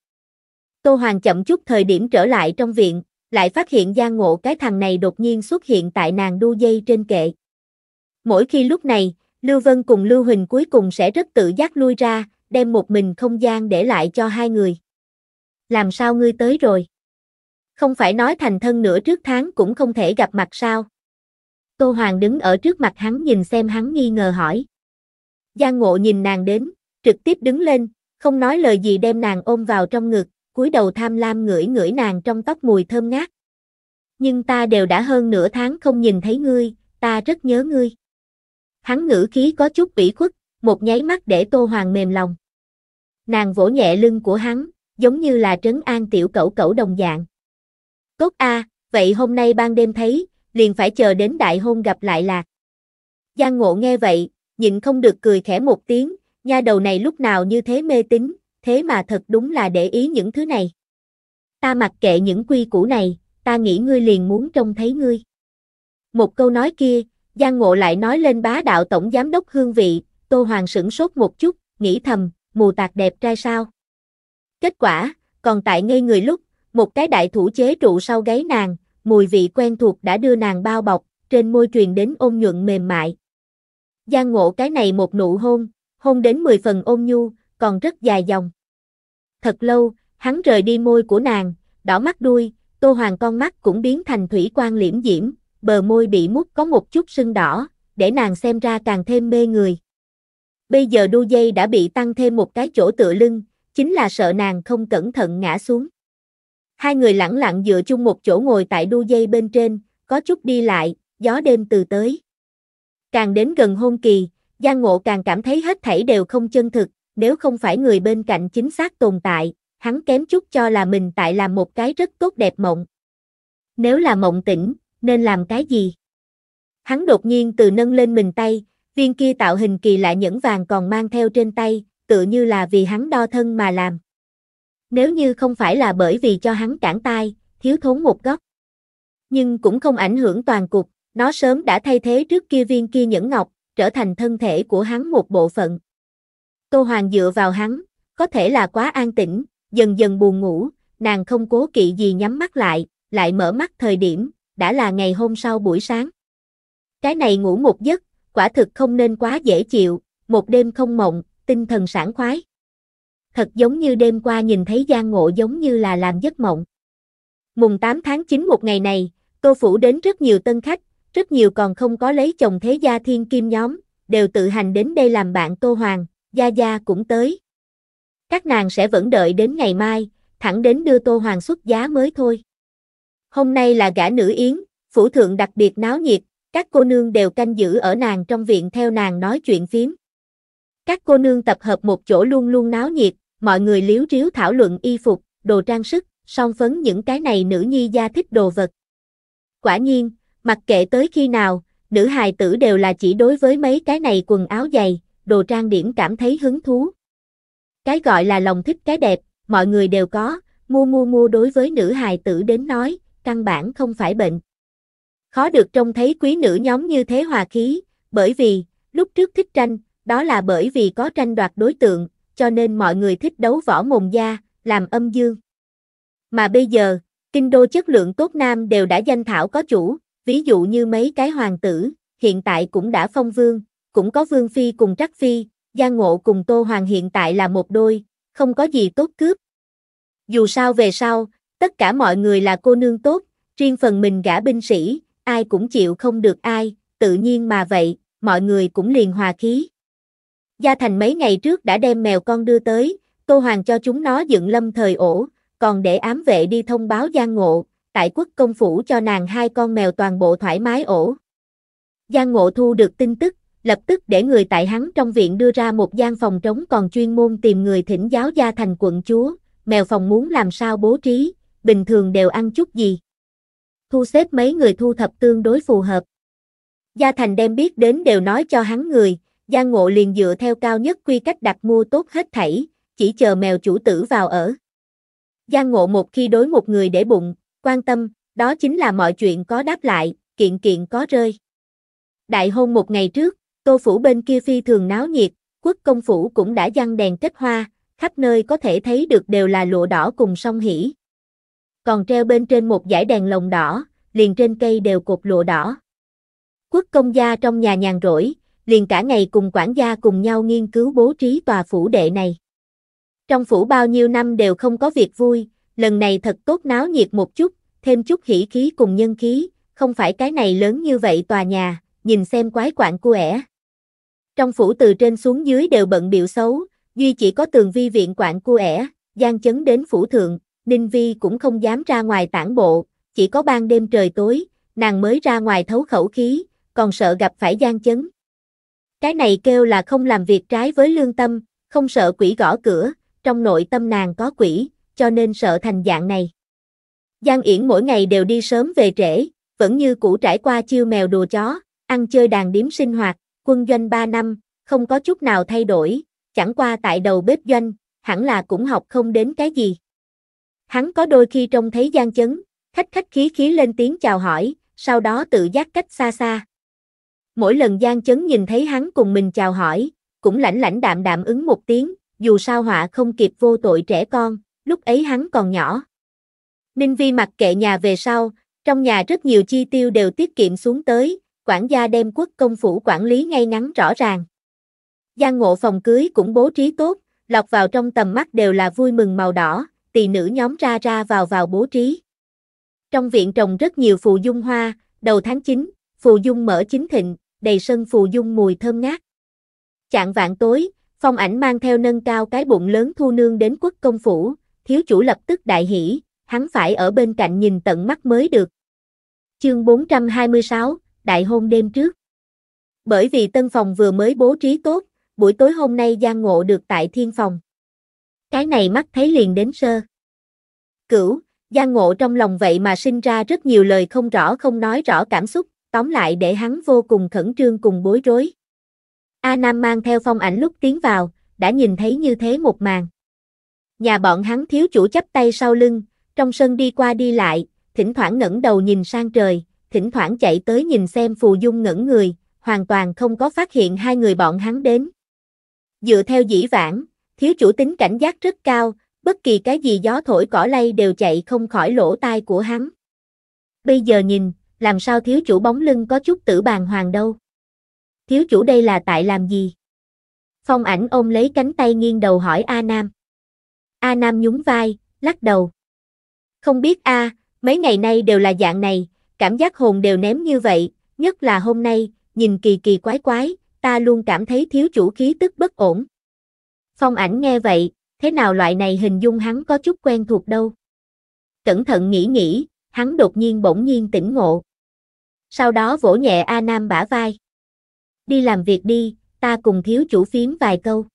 Tô Hoàng chậm chút thời điểm trở lại trong viện, lại phát hiện Giang Ngộ cái thằng này đột nhiên xuất hiện tại nàng đu dây trên kệ. Mỗi khi lúc này, Lưu Vân cùng Lưu Huỳnh cuối cùng sẽ rất tự giác lui ra, đem một mình không gian để lại cho hai người. Làm sao ngươi tới rồi? Không phải nói thành thân nửa trước tháng cũng không thể gặp mặt sao? Tô Hoàng đứng ở trước mặt hắn nhìn xem hắn nghi ngờ hỏi. Giang Ngộ nhìn nàng đến, trực tiếp đứng lên, không nói lời gì đem nàng ôm vào trong ngực, cúi đầu tham lam ngửi ngửi nàng trong tóc mùi thơm ngát. Nhưng ta đều đã hơn nửa tháng không nhìn thấy ngươi, ta rất nhớ ngươi. Hắn ngữ khí có chút bỉ khuất, một nháy mắt để Tô Hoàng mềm lòng. Nàng vỗ nhẹ lưng của hắn, giống như là trấn an tiểu cẩu cẩu đồng dạng. Tốt a, vậy hôm nay ban đêm thấy, liền phải chờ đến đại hôn gặp lại lạc. Giang Ngộ nghe vậy, nhịn không được cười khẽ một tiếng, nha đầu này lúc nào như thế mê tín, thế mà thật đúng là để ý những thứ này. Ta mặc kệ những quy củ này, ta nghĩ ngươi liền muốn trông thấy ngươi. Một câu nói kia, Giang Ngộ lại nói lên bá đạo tổng giám đốc hương vị, Tô Hoàng sửng sốt một chút, nghĩ thầm, mù tạc đẹp trai sao. Kết quả, còn tại ngay người lúc, một cái đại thủ chế trụ sau gáy nàng, mùi vị quen thuộc đã đưa nàng bao bọc, trên môi truyền đến ôn nhuận mềm mại. Giang Ngộ cái này một nụ hôn, hôn đến 10 phần ôn nhu, còn rất dài dòng. Thật lâu, hắn rời đi môi của nàng, đỏ mắt đuôi, Tô Hoàng con mắt cũng biến thành thủy quan liễm diễm, bờ môi bị mút có một chút sưng đỏ, để nàng xem ra càng thêm mê người. Bây giờ đu dây đã bị tăng thêm một cái chỗ tựa lưng, chính là sợ nàng không cẩn thận ngã xuống. Hai người lẳng lặng dựa chung một chỗ ngồi tại đu dây bên trên, có chút đi lại, gió đêm từ tới. Càng đến gần hôn kỳ, Giang Ngộ càng cảm thấy hết thảy đều không chân thực, nếu không phải người bên cạnh chính xác tồn tại, hắn kém chút cho là mình tại làm một cái rất tốt đẹp mộng. Nếu là mộng tỉnh, nên làm cái gì? Hắn đột nhiên từ nâng lên mình tay, viên kia tạo hình kỳ lạ nhẫn vàng còn mang theo trên tay, tựa như là vì hắn đo thân mà làm. Nếu như không phải là bởi vì cho hắn cản tay, thiếu thốn một góc. Nhưng cũng không ảnh hưởng toàn cục, nó sớm đã thay thế trước kia viên kia nhẫn ngọc, trở thành thân thể của hắn một bộ phận. Tô Hoàng dựa vào hắn, có thể là quá an tĩnh, dần dần buồn ngủ, nàng không cố kỵ gì nhắm mắt lại, lại mở mắt thời điểm, đã là ngày hôm sau buổi sáng. Cái này ngủ một giấc, quả thực không nên quá dễ chịu, một đêm không mộng, tinh thần sảng khoái. Thật giống như đêm qua nhìn thấy Giang Ngộ giống như là làm giấc mộng. Mùng 8 tháng 9 một ngày này, Tô Phủ đến rất nhiều tân khách, rất nhiều còn không có lấy chồng thế gia thiên kim nhóm, đều tự hành đến đây làm bạn Tô Hoàng, Gia Gia cũng tới. Các nàng sẽ vẫn đợi đến ngày mai, thẳng đến đưa Tô Hoàng xuất giá mới thôi. Hôm nay là gã nữ yến, phủ thượng đặc biệt náo nhiệt, các cô nương đều canh giữ ở nàng trong viện theo nàng nói chuyện phiếm. Các cô nương tập hợp một chỗ luôn luôn náo nhiệt, mọi người liếu riếu thảo luận y phục, đồ trang sức, song phấn những cái này nữ nhi gia thích đồ vật. Quả nhiên, mặc kệ tới khi nào, nữ hài tử đều là chỉ đối với mấy cái này quần áo dày, đồ trang điểm cảm thấy hứng thú. Cái gọi là lòng thích cái đẹp, mọi người đều có, mua mua mua đối với nữ hài tử đến nói, căn bản không phải bệnh. Khó được trông thấy quý nữ nhóm như thế hòa khí, bởi vì, lúc trước thích tranh, đó là bởi vì có tranh đoạt đối tượng, cho nên mọi người thích đấu võ mồm da, làm âm dương. Mà bây giờ, kinh đô chất lượng tốt nam đều đã danh thảo có chủ, ví dụ như mấy cái hoàng tử, hiện tại cũng đã phong vương, cũng có vương phi cùng trắc phi, Giang Ngộ cùng Tô Hoàng hiện tại là một đôi, không có gì tốt cướp. Dù sao về sau, Tất cả mọi người là cô nương tốt, riêng phần mình gã binh sĩ, ai cũng chịu không được ai, tự nhiên mà vậy, mọi người cũng liền hòa khí. Gia Thành mấy ngày trước đã đem mèo con đưa tới, Tô Hoàng cho chúng nó dựng lâm thời ổ, còn để ám vệ đi thông báo Giang Ngộ, tại quốc công phủ cho nàng hai con mèo toàn bộ thoải mái ổ. Giang Ngộ thu được tin tức, lập tức để người tại hắn trong viện đưa ra một gian phòng trống còn chuyên môn tìm người thỉnh giáo Gia Thành quận chúa, mèo phòng muốn làm sao bố trí, bình thường đều ăn chút gì. Thu xếp mấy người thu thập tương đối phù hợp. Gia Thành đem biết đến đều nói cho hắn người, Gia Ngộ liền dựa theo cao nhất quy cách đặt mua tốt hết thảy, chỉ chờ mèo chủ tử vào ở. Gia Ngộ một khi đối một người để bụng, quan tâm, đó chính là mọi chuyện có đáp lại, kiện kiện có rơi. Đại hôn một ngày trước, tô phủ bên kia phi thường náo nhiệt, quốc công phủ cũng đã dăng đèn kết hoa, khắp nơi có thể thấy được đều là lụa đỏ cùng song hỷ còn treo bên trên một dải đèn lồng đỏ, liền trên cây đều cột lụa đỏ. Quốc công gia trong nhà nhàn rỗi, liền cả ngày cùng quản gia cùng nhau nghiên cứu bố trí tòa phủ đệ này. Trong phủ bao nhiêu năm đều không có việc vui, lần này thật tốt náo nhiệt một chút, thêm chút hỉ khí cùng nhân khí, không phải cái này lớn như vậy tòa nhà, nhìn xem quái quạng của ẻ. Trong phủ từ trên xuống dưới đều bận biểu xấu, duy chỉ có tường vi viện quạng của ẻ, gian chấn đến phủ thượng, Ninh Vi cũng không dám ra ngoài tản bộ, chỉ có ban đêm trời tối, nàng mới ra ngoài thấu khẩu khí, còn sợ gặp phải gian chấn. Cái này kêu là không làm việc trái với lương tâm, không sợ quỷ gõ cửa, trong nội tâm nàng có quỷ, cho nên sợ thành dạng này. Giang Yển mỗi ngày đều đi sớm về trễ, vẫn như cũ trải qua chiêu mèo đùa chó, ăn chơi đàn điếm sinh hoạt, quân doanh 3 năm, không có chút nào thay đổi, chẳng qua tại đầu bếp doanh, hẳn là cũng học không đến cái gì. Hắn có đôi khi trông thấy giang chấn, khách khách khí khí lên tiếng chào hỏi, sau đó tự giác cách xa xa. Mỗi lần giang chấn nhìn thấy hắn cùng mình chào hỏi, cũng lãnh lãnh đạm đạm ứng một tiếng, dù sao họa không kịp vô tội trẻ con, lúc ấy hắn còn nhỏ. Ninh Vi mặc kệ nhà về sau, trong nhà rất nhiều chi tiêu đều tiết kiệm xuống tới, quản gia đem quốc công phủ quản lý ngay ngắn rõ ràng. Giang ngộ phòng cưới cũng bố trí tốt, lọt vào trong tầm mắt đều là vui mừng màu đỏ, tỳ nữ nhóm ra ra vào vào bố trí. Trong viện trồng rất nhiều phù dung hoa, đầu tháng 9, phù dung mở chính thịnh, đầy sân phù dung mùi thơm ngát. Chạng vạn tối, phong ảnh mang theo nâng cao cái bụng lớn thu nương đến quốc công phủ, thiếu chủ lập tức đại hỷ, hắn phải ở bên cạnh nhìn tận mắt mới được. Chương 426, Đại hôn đêm trước Bởi vì tân phòng vừa mới bố trí tốt, buổi tối hôm nay gian Ngộ được tại thiên phòng cái này mắt thấy liền đến sơ. Cửu, Giang Ngộ trong lòng vậy mà sinh ra rất nhiều lời không rõ không nói rõ cảm xúc, tóm lại để hắn vô cùng khẩn trương cùng bối rối. A Nam mang theo phong ảnh lúc tiến vào, đã nhìn thấy như thế một màn. Nhà bọn hắn thiếu chủ chắp tay sau lưng, trong sân đi qua đi lại, thỉnh thoảng ngẩng đầu nhìn sang trời, thỉnh thoảng chạy tới nhìn xem phù dung ngẩn người, hoàn toàn không có phát hiện hai người bọn hắn đến. Dựa theo dĩ vãng, thiếu chủ tính cảnh giác rất cao, bất kỳ cái gì gió thổi cỏ lay đều chạy không khỏi lỗ tai của hắn. Bây giờ nhìn, làm sao thiếu chủ bóng lưng có chút tử bàn hoàng đâu. Thiếu chủ đây là tại làm gì? Phong ảnh ôm lấy cánh tay nghiêng đầu hỏi A Nam. A Nam nhún vai, lắc đầu. Không biết A, mấy ngày nay đều là dạng này, cảm giác hồn đều ném như vậy, nhất là hôm nay, nhìn kỳ kỳ quái quái, ta luôn cảm thấy thiếu chủ khí tức bất ổn. Phong ảnh nghe vậy, thế nào loại này hình dung hắn có chút quen thuộc đâu. Cẩn thận nghĩ nghĩ, hắn đột nhiên bỗng nhiên tỉnh ngộ. Sau đó vỗ nhẹ A Nam bả vai. Đi làm việc đi, ta cùng thiếu chủ phím vài câu.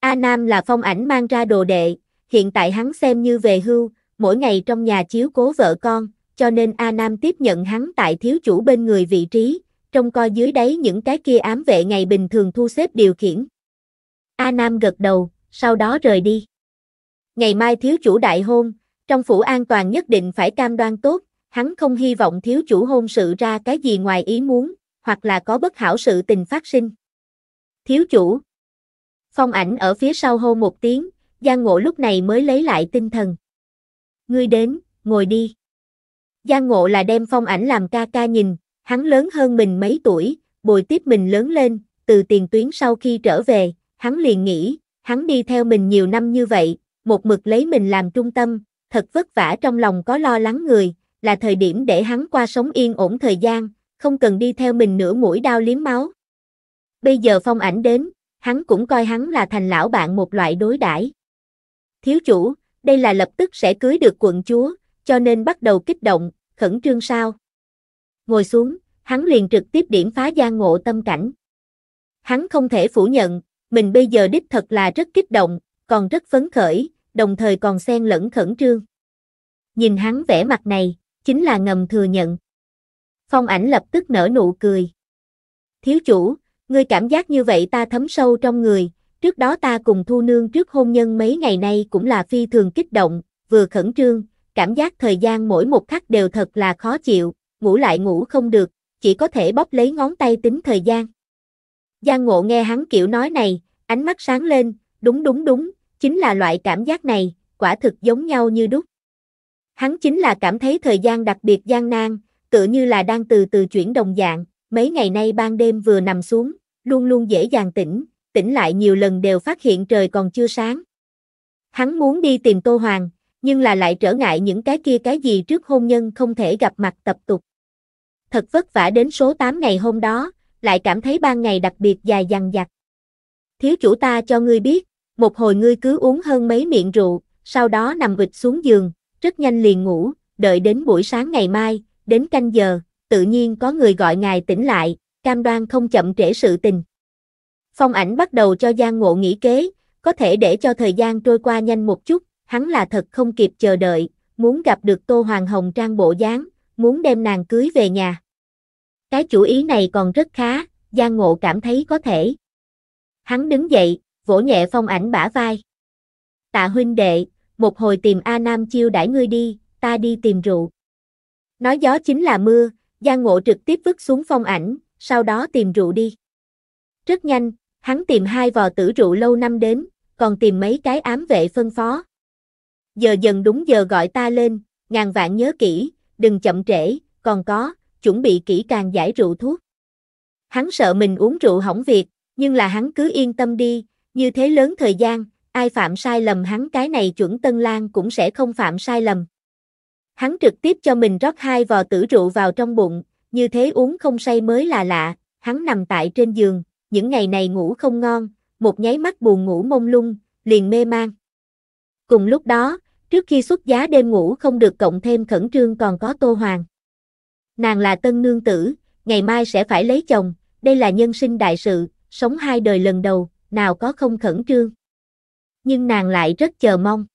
A Nam là phong ảnh mang ra đồ đệ, hiện tại hắn xem như về hưu, mỗi ngày trong nhà chiếu cố vợ con, cho nên A Nam tiếp nhận hắn tại thiếu chủ bên người vị trí, trông coi dưới đáy những cái kia ám vệ ngày bình thường thu xếp điều khiển. A Nam gật đầu, sau đó rời đi. Ngày mai thiếu chủ đại hôn, trong phủ an toàn nhất định phải cam đoan tốt, hắn không hy vọng thiếu chủ hôn sự ra cái gì ngoài ý muốn, hoặc là có bất hảo sự tình phát sinh. Thiếu chủ Phong ảnh ở phía sau hô một tiếng, Giang Ngộ lúc này mới lấy lại tinh thần. Ngươi đến, ngồi đi. Giang Ngộ là đem phong ảnh làm ca ca nhìn, hắn lớn hơn mình mấy tuổi, bồi tiếp mình lớn lên, từ tiền tuyến sau khi trở về, hắn liền nghĩ, hắn đi theo mình nhiều năm như vậy, một mực lấy mình làm trung tâm, thật vất vả trong lòng có lo lắng người, là thời điểm để hắn qua sống yên ổn thời gian, không cần đi theo mình nửa mũi đau liếm máu. Bây giờ phong ảnh đến, hắn cũng coi hắn là thành lão bạn một loại đối đãi. Thiếu chủ, đây là lập tức sẽ cưới được quận chúa, cho nên bắt đầu kích động, khẩn trương sao. Ngồi xuống, hắn liền trực tiếp điểm phá gia ngộ tâm cảnh. Hắn không thể phủ nhận, mình bây giờ đích thật là rất kích động, còn rất phấn khởi, đồng thời còn xen lẫn khẩn trương. Nhìn hắn vẻ mặt này, chính là ngầm thừa nhận. Phong ảnh lập tức nở nụ cười. Thiếu chủ, ngươi cảm giác như vậy ta thấm sâu trong người, trước đó ta cùng thu nương trước hôn nhân mấy ngày nay cũng là phi thường kích động, vừa khẩn trương, cảm giác thời gian mỗi một khắc đều thật là khó chịu, ngủ lại ngủ không được, chỉ có thể bóp lấy ngón tay tính thời gian. Giang Ngộ nghe hắn kiểu nói này, ánh mắt sáng lên, đúng đúng đúng, chính là loại cảm giác này, quả thực giống nhau như đúc. Hắn chính là cảm thấy thời gian đặc biệt gian nan, tự như là đang từ từ chuyển đồng dạng, mấy ngày nay ban đêm vừa nằm xuống, luôn luôn dễ dàng tỉnh, tỉnh lại nhiều lần đều phát hiện trời còn chưa sáng. Hắn muốn đi tìm Tô Hoàng, nhưng là lại trở ngại những cái kia cái gì trước hôn nhân không thể gặp mặt tập tục. Thật vất vả đến số 8 ngày hôm đó, lại cảm thấy ban ngày đặc biệt dài dằng dặc. Thiếu chủ ta cho ngươi biết, một hồi ngươi cứ uống hơn mấy miệng rượu, sau đó nằm vịt xuống giường, rất nhanh liền ngủ, đợi đến buổi sáng ngày mai, đến canh giờ, tự nhiên có người gọi ngài tỉnh lại, cam đoan không chậm trễ sự tình. Phong ảnh bắt đầu cho Giang Ngộ nghĩ kế, có thể để cho thời gian trôi qua nhanh một chút, hắn là thật không kịp chờ đợi, muốn gặp được Tô Hoàng Hồng Trang bộ dáng, muốn đem nàng cưới về nhà. Cái chủ ý này còn rất khá, Giang Ngộ cảm thấy có thể. Hắn đứng dậy, vỗ nhẹ phong ảnh bả vai. Tạ huynh đệ, một hồi tìm A Nam chiêu đãi ngươi đi, ta đi tìm rượu. Nói gió chính là mưa, Giang Ngộ trực tiếp vứt xuống phong ảnh, sau đó tìm rượu đi. Rất nhanh, hắn tìm hai vò tử rượu lâu năm đến, còn tìm mấy cái ám vệ phân phó. Giờ dần đúng giờ gọi ta lên, ngàn vạn nhớ kỹ, đừng chậm trễ, còn có, chuẩn bị kỹ càng giải rượu thuốc. Hắn sợ mình uống rượu hỏng việc, nhưng là hắn cứ yên tâm đi, như thế lớn thời gian, ai phạm sai lầm hắn cái này chuẩn Tân Lan cũng sẽ không phạm sai lầm. Hắn trực tiếp cho mình rót hai vò tử rượu vào trong bụng, như thế uống không say mới là lạ, hắn nằm tại trên giường, những ngày này ngủ không ngon, một nháy mắt buồn ngủ mông lung, liền mê man. Cùng lúc đó, trước khi xuất giá đêm ngủ không được cộng thêm khẩn trương còn có Tô Hoàng nàng là tân nương tử, ngày mai sẽ phải lấy chồng, đây là nhân sinh đại sự, sống hai đời lần đầu, nào có không khẩn trương. Nhưng nàng lại rất chờ mong.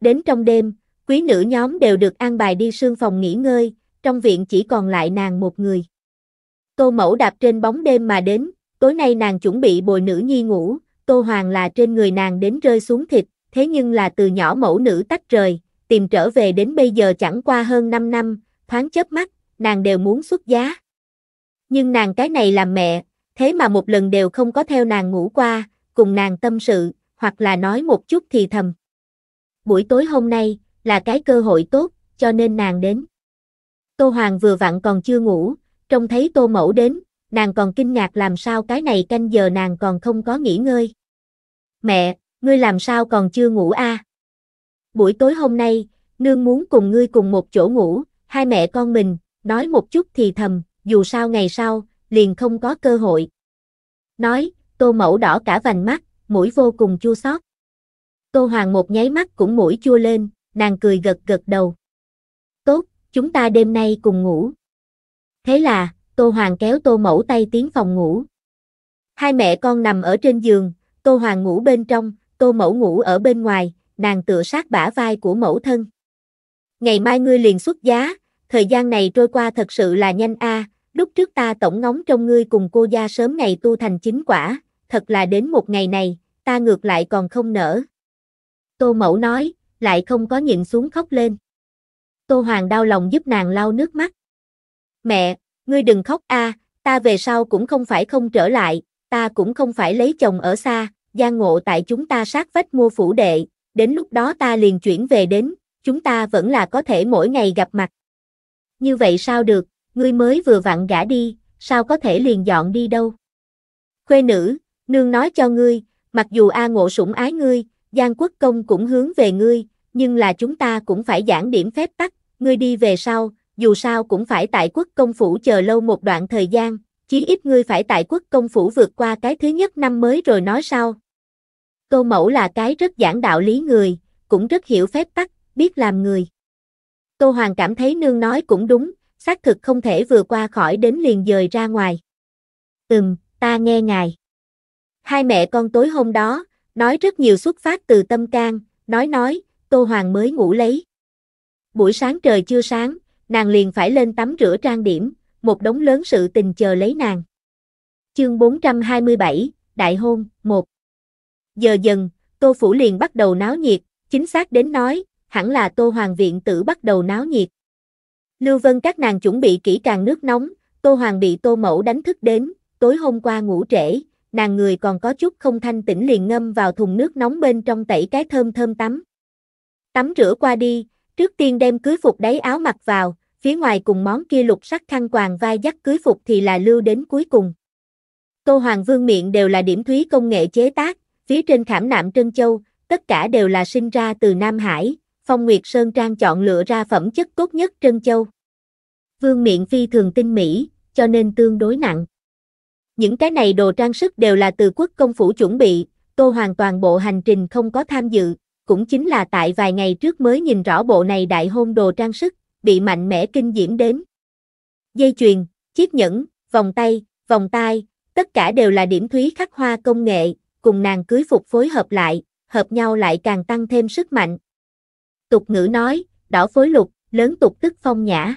Đến trong đêm, quý nữ nhóm đều được an bài đi sương phòng nghỉ ngơi, trong viện chỉ còn lại nàng một người. Tô mẫu đạp trên bóng đêm mà đến, tối nay nàng chuẩn bị bồi nữ nhi ngủ, tô hoàng là trên người nàng đến rơi xuống thịt, thế nhưng là từ nhỏ mẫu nữ tách rời, tìm trở về đến bây giờ chẳng qua hơn 5 năm, thoáng chớp mắt, nàng đều muốn xuất giá. Nhưng nàng cái này làm mẹ, thế mà một lần đều không có theo nàng ngủ qua, cùng nàng tâm sự, hoặc là nói một chút thì thầm. Buổi tối hôm nay là cái cơ hội tốt, cho nên nàng đến. Tô Hoàng vừa vặn còn chưa ngủ, trông thấy Tô Mẫu đến, nàng còn kinh ngạc làm sao cái này canh giờ nàng còn không có nghỉ ngơi. Mẹ, ngươi làm sao còn chưa ngủ a? Buổi tối hôm nay, nương muốn cùng ngươi cùng một chỗ ngủ, hai mẹ con mình, nói một chút thì thầm, dù sao ngày sau, liền không có cơ hội. Nói, tô mẫu đỏ cả vành mắt, mũi vô cùng chua xót. Tô Hoàng một nháy mắt cũng mũi chua lên, nàng cười gật gật đầu. Tốt, chúng ta đêm nay cùng ngủ. Thế là, Tô Hoàng kéo Tô Mẫu tay tiến phòng ngủ. Hai mẹ con nằm ở trên giường, Tô Hoàng ngủ bên trong, Tô Mẫu ngủ ở bên ngoài, nàng tựa sát bả vai của mẫu thân. Ngày mai ngươi liền xuất giá, thời gian này trôi qua thật sự là nhanh a, lúc trước ta tổng ngóng trong ngươi cùng cô gia sớm ngày tu thành chính quả, thật là đến một ngày này, ta ngược lại còn không nở. Tô Mẫu nói, lại không có nhịn xuống khóc lên. Tô Hoàng đau lòng giúp nàng lau nước mắt. Mẹ, ngươi đừng khóc a, ta về sau cũng không phải không trở lại, ta cũng không phải lấy chồng ở xa, gia ngộ tại chúng ta sát vách mua phủ đệ, đến lúc đó ta liền chuyển về đến, chúng ta vẫn là có thể mỗi ngày gặp mặt như vậy sao được, ngươi mới vừa vặn gã đi, sao có thể liền dọn đi đâu. Khuê nữ, nương nói cho ngươi, mặc dù A Ngộ sủng ái ngươi, Giang Quốc Công cũng hướng về ngươi, nhưng là chúng ta cũng phải giảng điểm phép tắc, ngươi đi về sau, dù sao cũng phải tại quốc công phủ chờ lâu một đoạn thời gian, chí ít ngươi phải tại quốc công phủ vượt qua cái thứ nhất năm mới rồi nói sau. Câu mẫu là cái rất giảng đạo lý người, cũng rất hiểu phép tắc, biết làm người. Tô Hoàng cảm thấy nương nói cũng đúng, xác thực không thể vừa qua khỏi đến liền dời ra ngoài. Ừm, ta nghe ngài. Hai mẹ con tối hôm đó, nói rất nhiều xuất phát từ tâm can, nói nói, Tô Hoàng mới ngủ lấy. Buổi sáng trời chưa sáng, nàng liền phải lên tắm rửa trang điểm, một đống lớn sự tình chờ lấy nàng. Chương 427, Đại hôn, 1 Giờ dần, Tô Phủ liền bắt đầu náo nhiệt, chính xác đến nói, hẳn là Tô Hoàng viện tử bắt đầu náo nhiệt. Lưu Vân các nàng chuẩn bị kỹ càng nước nóng, Tô Hoàng bị Tô Mẫu đánh thức đến, tối hôm qua ngủ trễ, nàng người còn có chút không thanh tỉnh liền ngâm vào thùng nước nóng bên trong tẩy cái thơm thơm tắm. Tắm rửa qua đi, trước tiên đem cưới phục đáy áo mặc vào, phía ngoài cùng món kia lục sắc khăn quàng vai dắt cưới phục thì là lưu đến cuối cùng. Tô Hoàng Vương miệng đều là điểm thúy công nghệ chế tác, phía trên khảm nạm trân châu, tất cả đều là sinh ra từ Nam Hải, Phong Nguyệt Sơn Trang chọn lựa ra phẩm chất tốt nhất Trân Châu. Vương miện phi thường tinh mỹ, cho nên tương đối nặng. Những cái này đồ trang sức đều là từ quốc công phủ chuẩn bị, Tô hoàn toàn bộ hành trình không có tham dự, cũng chính là tại vài ngày trước mới nhìn rõ bộ này đại hôn đồ trang sức, bị mạnh mẽ kinh diễm đến. Dây chuyền, chiếc nhẫn, vòng tay, vòng tai, tất cả đều là điểm thúy khắc hoa công nghệ, cùng nàng cưới phục phối hợp lại, hợp nhau lại càng tăng thêm sức mạnh tục ngữ nói, đỏ phối lục, lớn tục tức phong nhã.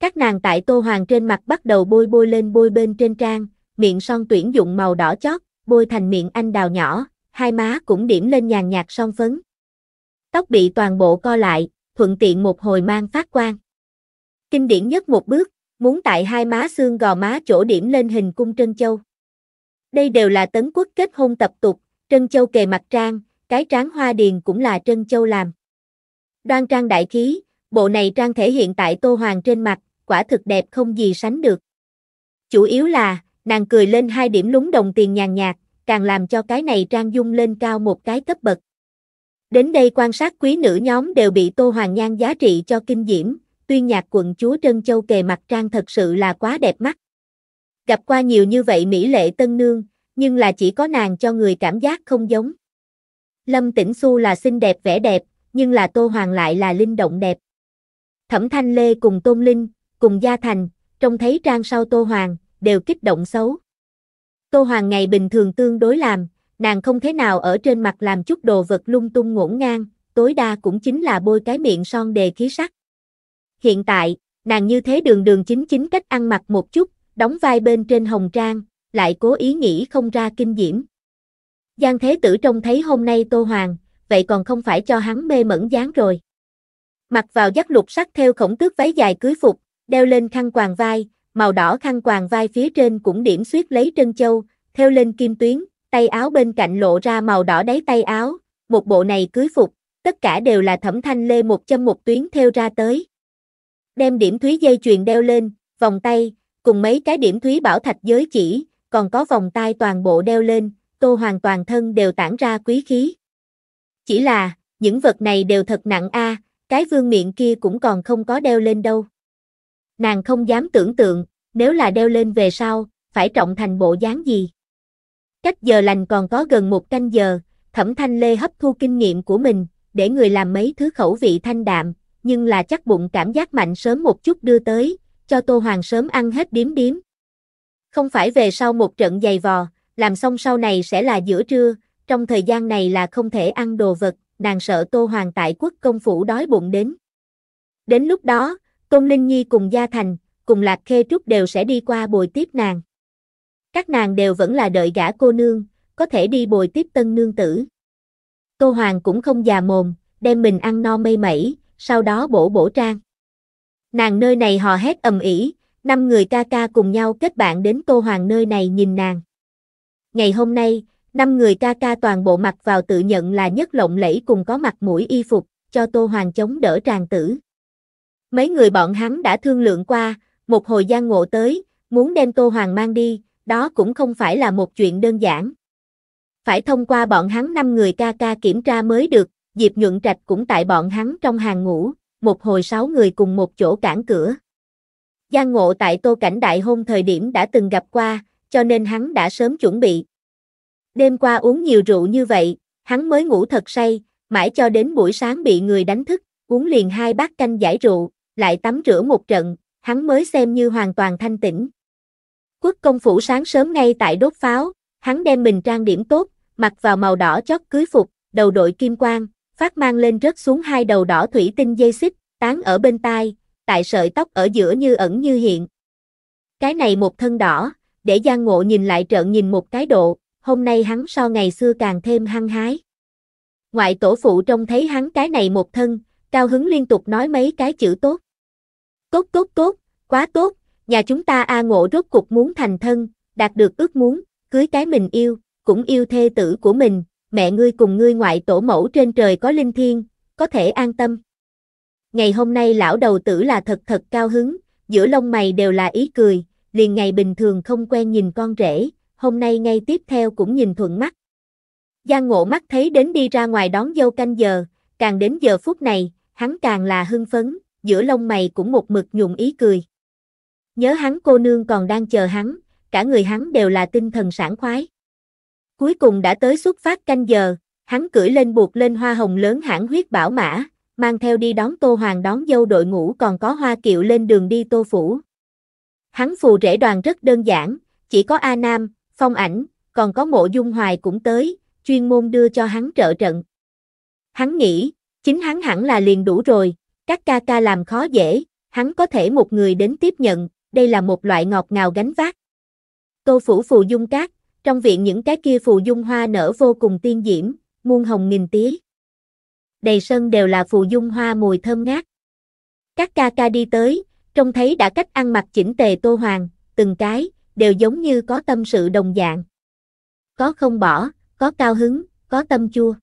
Các nàng tại Tô Hoàng trên mặt bắt đầu bôi bôi lên bôi bên trên trang, miệng son tuyển dụng màu đỏ chót, bôi thành miệng anh đào nhỏ, hai má cũng điểm lên nhàn nhạt son phấn. Tóc bị toàn bộ co lại, thuận tiện một hồi mang phát quang. Kinh điển nhất một bước, muốn tại hai má xương gò má chỗ điểm lên hình cung trân châu. Đây đều là tấn quốc kết hôn tập tục, trân châu kề mặt trang, cái tráng hoa điền cũng là trân châu làm đoan trang đại khí, bộ này trang thể hiện tại Tô Hoàng trên mặt, quả thực đẹp không gì sánh được. Chủ yếu là, nàng cười lên hai điểm lúng đồng tiền nhàn nhạt, càng làm cho cái này trang dung lên cao một cái cấp bậc. Đến đây quan sát quý nữ nhóm đều bị Tô Hoàng Nhan giá trị cho kinh diễm, tuyên nhạc quận chúa Trân Châu kề mặt trang thật sự là quá đẹp mắt. Gặp qua nhiều như vậy Mỹ lệ tân nương, nhưng là chỉ có nàng cho người cảm giác không giống. Lâm Tĩnh Xu là xinh đẹp vẻ đẹp, nhưng là Tô Hoàng lại là linh động đẹp. Thẩm Thanh Lê cùng Tôn Linh, cùng Gia Thành, trông thấy trang sau Tô Hoàng, đều kích động xấu. Tô Hoàng ngày bình thường tương đối làm, nàng không thế nào ở trên mặt làm chút đồ vật lung tung ngổn ngang, tối đa cũng chính là bôi cái miệng son đề khí sắc. Hiện tại, nàng như thế đường đường chính chính cách ăn mặc một chút, đóng vai bên trên hồng trang, lại cố ý nghĩ không ra kinh diễm. Giang Thế Tử trông thấy hôm nay Tô Hoàng, vậy còn không phải cho hắn mê mẩn dán rồi. Mặc vào giáp lục sắc theo khổng tước váy dài cưới phục, đeo lên khăn quàng vai, màu đỏ khăn quàng vai phía trên cũng điểm xuyết lấy trân châu, theo lên kim tuyến, tay áo bên cạnh lộ ra màu đỏ đáy tay áo, một bộ này cưới phục, tất cả đều là thẩm thanh lê một châm một tuyến theo ra tới. Đem điểm thúy dây chuyền đeo lên, vòng tay, cùng mấy cái điểm thúy bảo thạch giới chỉ, còn có vòng tay toàn bộ đeo lên, tô hoàn toàn thân đều tản ra quý khí. Chỉ là, những vật này đều thật nặng a, à, cái vương miệng kia cũng còn không có đeo lên đâu. Nàng không dám tưởng tượng, nếu là đeo lên về sau, phải trọng thành bộ dáng gì. Cách giờ lành còn có gần một canh giờ, thẩm thanh lê hấp thu kinh nghiệm của mình, để người làm mấy thứ khẩu vị thanh đạm, nhưng là chắc bụng cảm giác mạnh sớm một chút đưa tới, cho Tô Hoàng sớm ăn hết điếm điếm. Không phải về sau một trận giày vò, làm xong sau này sẽ là giữa trưa, trong thời gian này là không thể ăn đồ vật, nàng sợ Tô Hoàng tại quốc công phủ đói bụng đến. Đến lúc đó, Tôn Linh Nhi cùng Gia Thành, cùng Lạc Khê Trúc đều sẽ đi qua bồi tiếp nàng. Các nàng đều vẫn là đợi gã cô nương, có thể đi bồi tiếp tân nương tử. Tô Hoàng cũng không già mồm, đem mình ăn no mây mẩy, sau đó bổ bổ trang. Nàng nơi này hò hét ầm ĩ, năm người ca ca cùng nhau kết bạn đến Tô Hoàng nơi này nhìn nàng. Ngày hôm nay, Năm người ca ca toàn bộ mặc vào tự nhận là nhất lộng lẫy cùng có mặt mũi y phục, cho Tô Hoàng chống đỡ tràng tử. Mấy người bọn hắn đã thương lượng qua, một hồi gian ngộ tới, muốn đem Tô Hoàng mang đi, đó cũng không phải là một chuyện đơn giản. Phải thông qua bọn hắn năm người ca ca kiểm tra mới được, Diệp Nhuận Trạch cũng tại bọn hắn trong hàng ngũ, một hồi sáu người cùng một chỗ cản cửa. Giang Ngộ tại Tô Cảnh Đại hôn thời điểm đã từng gặp qua, cho nên hắn đã sớm chuẩn bị. Đêm qua uống nhiều rượu như vậy, hắn mới ngủ thật say, mãi cho đến buổi sáng bị người đánh thức, uống liền hai bát canh giải rượu, lại tắm rửa một trận, hắn mới xem như hoàn toàn thanh tĩnh. Quốc công phủ sáng sớm ngay tại đốt pháo, hắn đem mình trang điểm tốt, mặc vào màu đỏ chót cưới phục, đầu đội kim quang, phát mang lên rớt xuống hai đầu đỏ thủy tinh dây xích, tán ở bên tai, tại sợi tóc ở giữa như ẩn như hiện. Cái này một thân đỏ, để Giang Ngộ nhìn lại trợn nhìn một cái độ, hôm nay hắn so ngày xưa càng thêm hăng hái. Ngoại tổ phụ trông thấy hắn cái này một thân, cao hứng liên tục nói mấy cái chữ tốt. Tốt tốt tốt, quá tốt, nhà chúng ta A ngộ rốt cục muốn thành thân, đạt được ước muốn, cưới cái mình yêu, cũng yêu thê tử của mình, mẹ ngươi cùng ngươi ngoại tổ mẫu trên trời có linh thiêng có thể an tâm. Ngày hôm nay lão đầu tử là thật thật cao hứng, giữa lông mày đều là ý cười, liền ngày bình thường không quen nhìn con rể, hôm nay ngay tiếp theo cũng nhìn thuận mắt. Giang ngộ mắt thấy đến đi ra ngoài đón dâu canh giờ, càng đến giờ phút này, hắn càng là hưng phấn, giữa lông mày cũng một mực nhụm ý cười. Nhớ hắn cô nương còn đang chờ hắn, cả người hắn đều là tinh thần sảng khoái. Cuối cùng đã tới xuất phát canh giờ, hắn cưỡi lên buộc lên hoa hồng lớn hãng huyết bảo mã, mang theo đi đón Tô Hoàng đón dâu đội ngũ còn có hoa kiệu lên đường đi Tô Phủ. Hắn phù rễ đoàn rất đơn giản, chỉ có A Nam, phong ảnh, còn có mộ dung hoài cũng tới, chuyên môn đưa cho hắn trợ trận. Hắn nghĩ, chính hắn hẳn là liền đủ rồi, các ca ca làm khó dễ, hắn có thể một người đến tiếp nhận, đây là một loại ngọt ngào gánh vác. Câu phủ phù dung cát, trong viện những cái kia phù dung hoa nở vô cùng tiên diễm, muôn hồng nghìn tía. Đầy sân đều là phù dung hoa mùi thơm ngát. Các ca ca đi tới, trông thấy đã cách ăn mặc chỉnh tề Tô Hoàng, từng cái, đều giống như có tâm sự đồng dạng. Có không bỏ, có cao hứng, có tâm chua.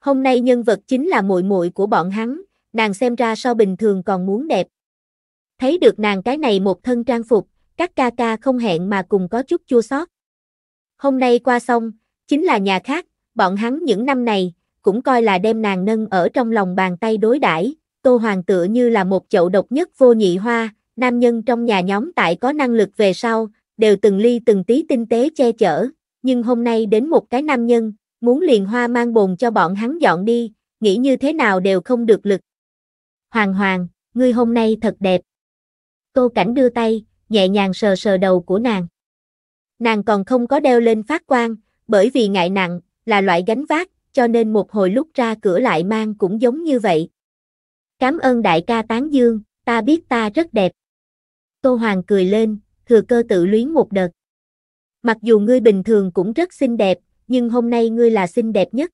Hôm nay nhân vật chính là muội muội của bọn hắn, nàng xem ra so bình thường còn muốn đẹp. Thấy được nàng cái này một thân trang phục, các ca ca không hẹn mà cùng có chút chua xót. Hôm nay qua xong, chính là nhà khác, bọn hắn những năm này cũng coi là đem nàng nâng ở trong lòng bàn tay đối đãi, Tô Hoàng tựa như là một chậu độc nhất vô nhị hoa, nam nhân trong nhà nhóm tại có năng lực về sau, đều từng ly từng tí tinh tế che chở, nhưng hôm nay đến một cái nam nhân, muốn liền hoa mang bồn cho bọn hắn dọn đi, nghĩ như thế nào đều không được lực. Hoàng hoàng, ngươi hôm nay thật đẹp. Tô Cảnh đưa tay, nhẹ nhàng sờ sờ đầu của nàng. Nàng còn không có đeo lên phát quang, bởi vì ngại nặng, là loại gánh vác, cho nên một hồi lúc ra cửa lại mang cũng giống như vậy. Cảm ơn đại ca tán dương, ta biết ta rất đẹp. Tô Hoàng cười lên, thừa cơ tự luyến một đợt. Mặc dù ngươi bình thường cũng rất xinh đẹp, nhưng hôm nay ngươi là xinh đẹp nhất.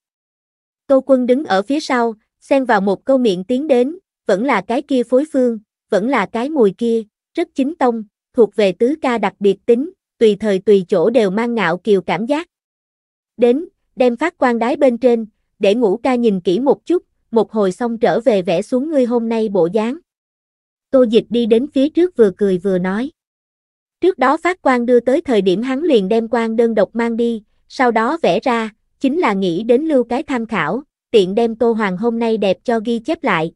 Tô Quân đứng ở phía sau, xen vào một câu miệng tiến đến, vẫn là cái kia phối phương, vẫn là cái mùi kia, rất chính tông, thuộc về tứ ca đặc biệt tính, tùy thời tùy chỗ đều mang ngạo kiều cảm giác. Đến, đem phát quan đái bên trên, để ngũ ca nhìn kỹ một chút, một hồi xong trở về vẽ xuống ngươi hôm nay bộ dáng. Tô Dịch đi đến phía trước vừa cười vừa nói. Trước đó phát quan đưa tới thời điểm hắn liền đem quan đơn độc mang đi, sau đó vẽ ra, chính là nghĩ đến lưu cái tham khảo, tiện đem Tô Hoàng hôm nay đẹp cho ghi chép lại.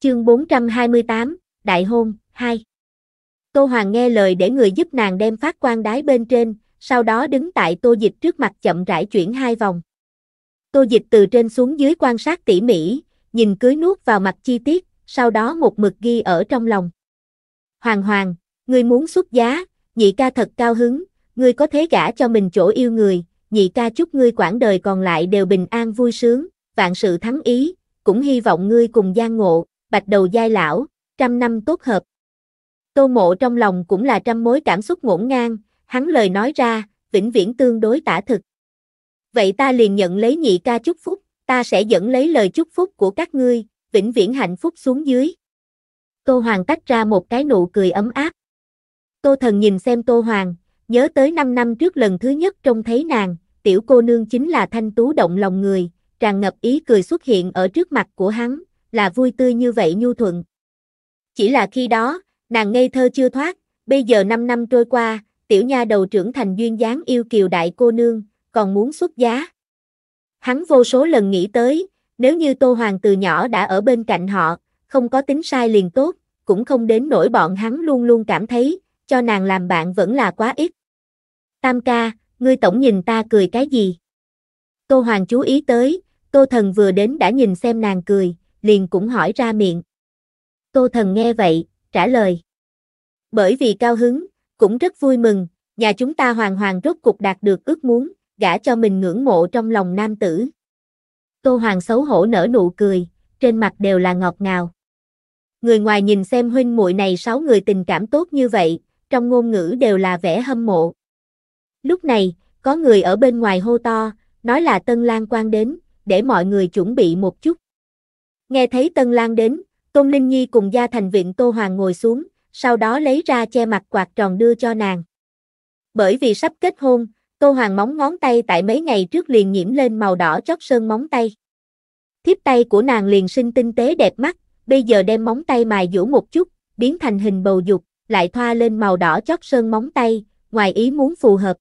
Chương 428, Đại hôn, 2 Tô Hoàng nghe lời để người giúp nàng đem phát quan đái bên trên, sau đó đứng tại Tô Dịch trước mặt chậm rãi chuyển hai vòng. Tô Dịch từ trên xuống dưới quan sát tỉ mỉ, nhìn cưới nuốt vào mặt chi tiết, sau đó một mực ghi ở trong lòng. Hoàng Hoàng, ngươi muốn xuất giá, nhị ca thật cao hứng, ngươi có thế gả cho mình chỗ yêu người, nhị ca chúc ngươi quãng đời còn lại đều bình an vui sướng, vạn sự thắng ý, cũng hy vọng ngươi cùng Giang Ngộ, Bạch Đầu Giai Lão, trăm năm tốt hợp. Tô Mộ trong lòng cũng là trăm mối cảm xúc ngổn ngang, hắn lời nói ra, vĩnh viễn tương đối tả thực. Vậy ta liền nhận lấy nhị ca chúc phúc, ta sẽ dẫn lấy lời chúc phúc của các ngươi, vĩnh viễn hạnh phúc xuống dưới. Tô Hoàng tách ra một cái nụ cười ấm áp. Tô Thần nhìn xem Tô Hoàng, nhớ tới 5 năm trước lần thứ nhất trông thấy nàng, tiểu cô nương chính là thanh tú động lòng người, tràn ngập ý cười xuất hiện ở trước mặt của hắn, là vui tươi như vậy nhu thuận. Chỉ là khi đó, nàng ngây thơ chưa thoát, bây giờ 5 năm trôi qua, tiểu nha đầu trưởng thành duyên dáng yêu kiều đại cô nương, còn muốn xuất giá. Hắn vô số lần nghĩ tới, nếu như Tô Hoàng từ nhỏ đã ở bên cạnh họ, không có tính sai liền tốt, cũng không đến nỗi bọn hắn luôn luôn cảm thấy, cho nàng làm bạn vẫn là quá ít. Tam ca, ngươi tổng nhìn ta cười cái gì? Tô Hoàng chú ý tới, Tô Thần vừa đến đã nhìn xem nàng cười, liền cũng hỏi ra miệng. Tô Thần nghe vậy, trả lời. Bởi vì cao hứng, cũng rất vui mừng, nhà chúng ta hoàng hoàng rốt cục đạt được ước muốn, gả cho mình ngưỡng mộ trong lòng nam tử. Tô Hoàng xấu hổ nở nụ cười, trên mặt đều là ngọt ngào. Người ngoài nhìn xem huynh muội này sáu người tình cảm tốt như vậy, trong ngôn ngữ đều là vẻ hâm mộ. Lúc này, có người ở bên ngoài hô to, nói là Tân Lan quan đến, để mọi người chuẩn bị một chút. Nghe thấy Tân Lan đến, Tôn Linh Nhi cùng gia thành viện Tô Hoàng ngồi xuống, sau đó lấy ra che mặt quạt tròn đưa cho nàng. Bởi vì sắp kết hôn, Tô Hoàng móng ngón tay tại mấy ngày trước liền nhiễm lên màu đỏ chót sơn móng tay. Thiếp tay của nàng liền sinh tinh tế đẹp mắt, bây giờ đem móng tay mài dũa một chút, biến thành hình bầu dục, lại thoa lên màu đỏ chót sơn móng tay, ngoài ý muốn phù hợp.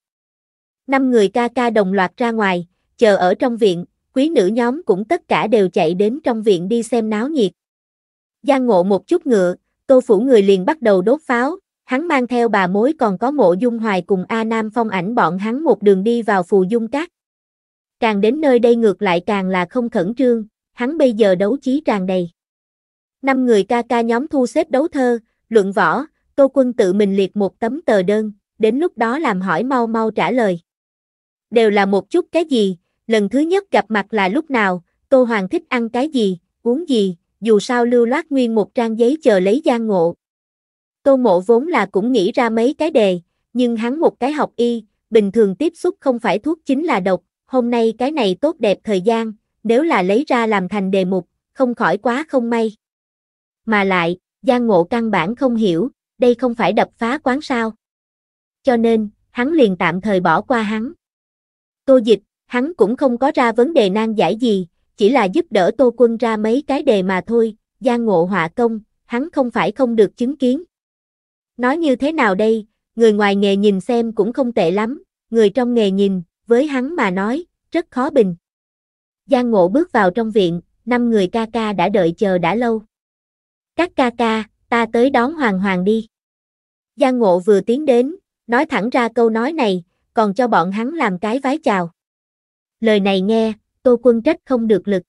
Năm người ca ca đồng loạt ra ngoài, chờ ở trong viện, quý nữ nhóm cũng tất cả đều chạy đến trong viện đi xem náo nhiệt. Giang ngộ một chút ngựa, tô phủ người liền bắt đầu đốt pháo, Hắn mang theo bà mối còn có mộ dung hoài cùng A Nam phong ảnh bọn hắn một đường đi vào phù dung cát. Càng đến nơi đây ngược lại càng là không khẩn trương, hắn bây giờ đấu trí tràn đầy. Năm người ca ca nhóm thu xếp đấu thơ, luận võ, Tô Quân tự mình liệt một tấm tờ đơn, đến lúc đó làm hỏi mau mau trả lời. Đều là một chút cái gì, lần thứ nhất gặp mặt là lúc nào, Tô Hoàng thích ăn cái gì, uống gì, dù sao lưu loát nguyên một trang giấy chờ lấy gian ngộ, Tô Mộ vốn là cũng nghĩ ra mấy cái đề, nhưng hắn một cái học y, bình thường tiếp xúc không phải thuốc chính là độc, hôm nay cái này tốt đẹp thời gian, nếu là lấy ra làm thành đề mục, không khỏi quá không may. Mà lại, Giang Ngộ căn bản không hiểu, đây không phải đập phá quán sao. Cho nên, hắn liền tạm thời bỏ qua hắn. Tô Dịch, hắn cũng không có ra vấn đề nan giải gì, chỉ là giúp đỡ Tô Quân ra mấy cái đề mà thôi, Giang Ngộ họa công, hắn không phải không được chứng kiến. Nói như thế nào đây, người ngoài nghề nhìn xem cũng không tệ lắm, người trong nghề nhìn, với hắn mà nói, rất khó bình. Giang Ngộ bước vào trong viện, năm người ca ca đã đợi chờ đã lâu. Các ca ca, ta tới đón Hoàng Hoàng đi. Giang Ngộ vừa tiến đến, nói thẳng ra câu nói này, còn cho bọn hắn làm cái vái chào. Lời này nghe, Tô Quân trách không được lực.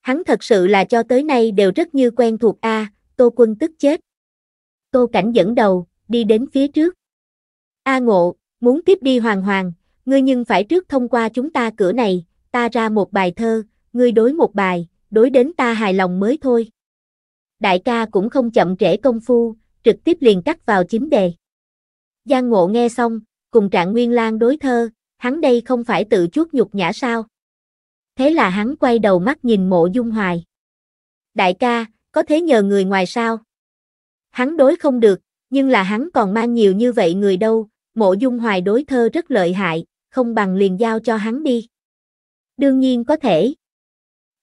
Hắn thật sự là cho tới nay đều rất như quen thuộc a, Tô Quân tức chết. Tô Cảnh dẫn đầu, đi đến phía trước. A Ngộ, muốn tiếp đi Hoàng Hoàng, ngươi nhưng phải trước thông qua chúng ta cửa này, ta ra một bài thơ, ngươi đối một bài, đối đến ta hài lòng mới thôi. Đại ca cũng không chậm trễ công phu, trực tiếp liền cắt vào chính đề. Giang Ngộ nghe xong, cùng Trạng Nguyên Lan đối thơ, hắn đây không phải tự chuốc nhục nhã sao? Thế là hắn quay đầu mắt nhìn mộ dung hoài. Đại ca, có thế nhờ người ngoài sao? Hắn đối không được, nhưng là hắn còn mang nhiều như vậy người đâu, mộ dung hoài đối thơ rất lợi hại, không bằng liền giao cho hắn đi. Đương nhiên có thể.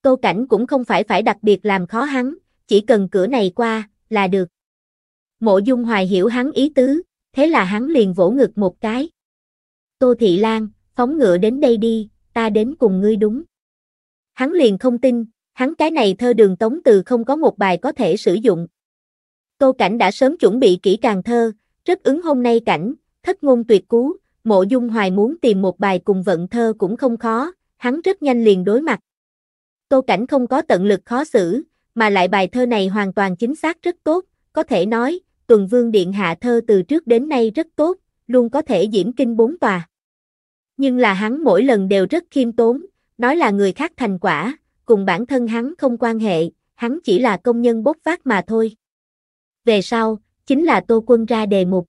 Câu cảnh cũng không phải phải đặc biệt làm khó hắn, chỉ cần cửa này qua, là được. Mộ dung hoài hiểu hắn ý tứ, thế là hắn liền vỗ ngực một cái. Tô Thị Lan, phóng ngựa đến đây đi, ta đến cùng ngươi đúng. Hắn liền không tin, hắn cái này thơ đường tống từ không có một bài có thể sử dụng, Tô Cảnh đã sớm chuẩn bị kỹ càng thơ, rất ứng hôm nay cảnh, thất ngôn tuyệt cú, mộ dung hoài muốn tìm một bài cùng vận thơ cũng không khó, hắn rất nhanh liền đối mặt. Tô Cảnh không có tận lực khó xử, mà lại bài thơ này hoàn toàn chính xác rất tốt, có thể nói, tuần vương điện hạ thơ từ trước đến nay rất tốt, luôn có thể diễm kinh bốn tòa. Nhưng là hắn mỗi lần đều rất khiêm tốn, nói là người khác thành quả, cùng bản thân hắn không quan hệ, hắn chỉ là công nhân bốc vác mà thôi về sau, chính là Tô Quân ra đề mục.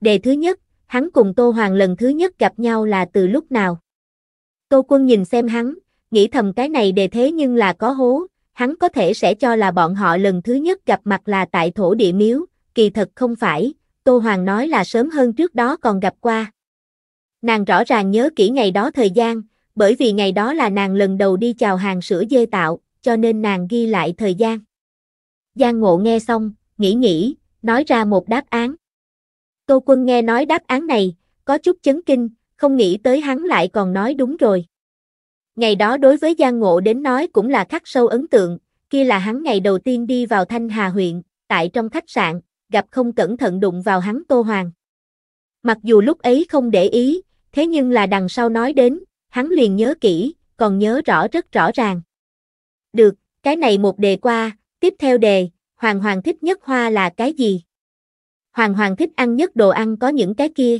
Đề thứ nhất, hắn cùng Tô Hoàng lần thứ nhất gặp nhau là từ lúc nào? Tô Quân nhìn xem hắn, nghĩ thầm cái này đề thế nhưng là có hố, hắn có thể sẽ cho là bọn họ lần thứ nhất gặp mặt là tại thổ địa miếu, kỳ thật không phải, Tô Hoàng nói là sớm hơn trước đó còn gặp qua. Nàng rõ ràng nhớ kỹ ngày đó thời gian, bởi vì ngày đó là nàng lần đầu đi chào hàng sữa dê tạo, cho nên nàng ghi lại thời gian. Giang Ngộ nghe xong, nghĩ nghĩ, nói ra một đáp án. Tô Quân nghe nói đáp án này, có chút chấn kinh, không nghĩ tới hắn lại còn nói đúng rồi. Ngày đó đối với Giang Ngộ đến nói cũng là khắc sâu ấn tượng, kia là hắn ngày đầu tiên đi vào Thanh Hà huyện, tại trong khách sạn, gặp không cẩn thận đụng vào hắn Tô Hoàng. Mặc dù lúc ấy không để ý, thế nhưng là đằng sau nói đến, hắn liền nhớ kỹ, còn nhớ rõ rất rõ ràng. Được, cái này một đề qua, tiếp theo đề, Hoàng Hoàng thích nhất hoa là cái gì? Hoàng Hoàng thích ăn nhất đồ ăn có những cái kia.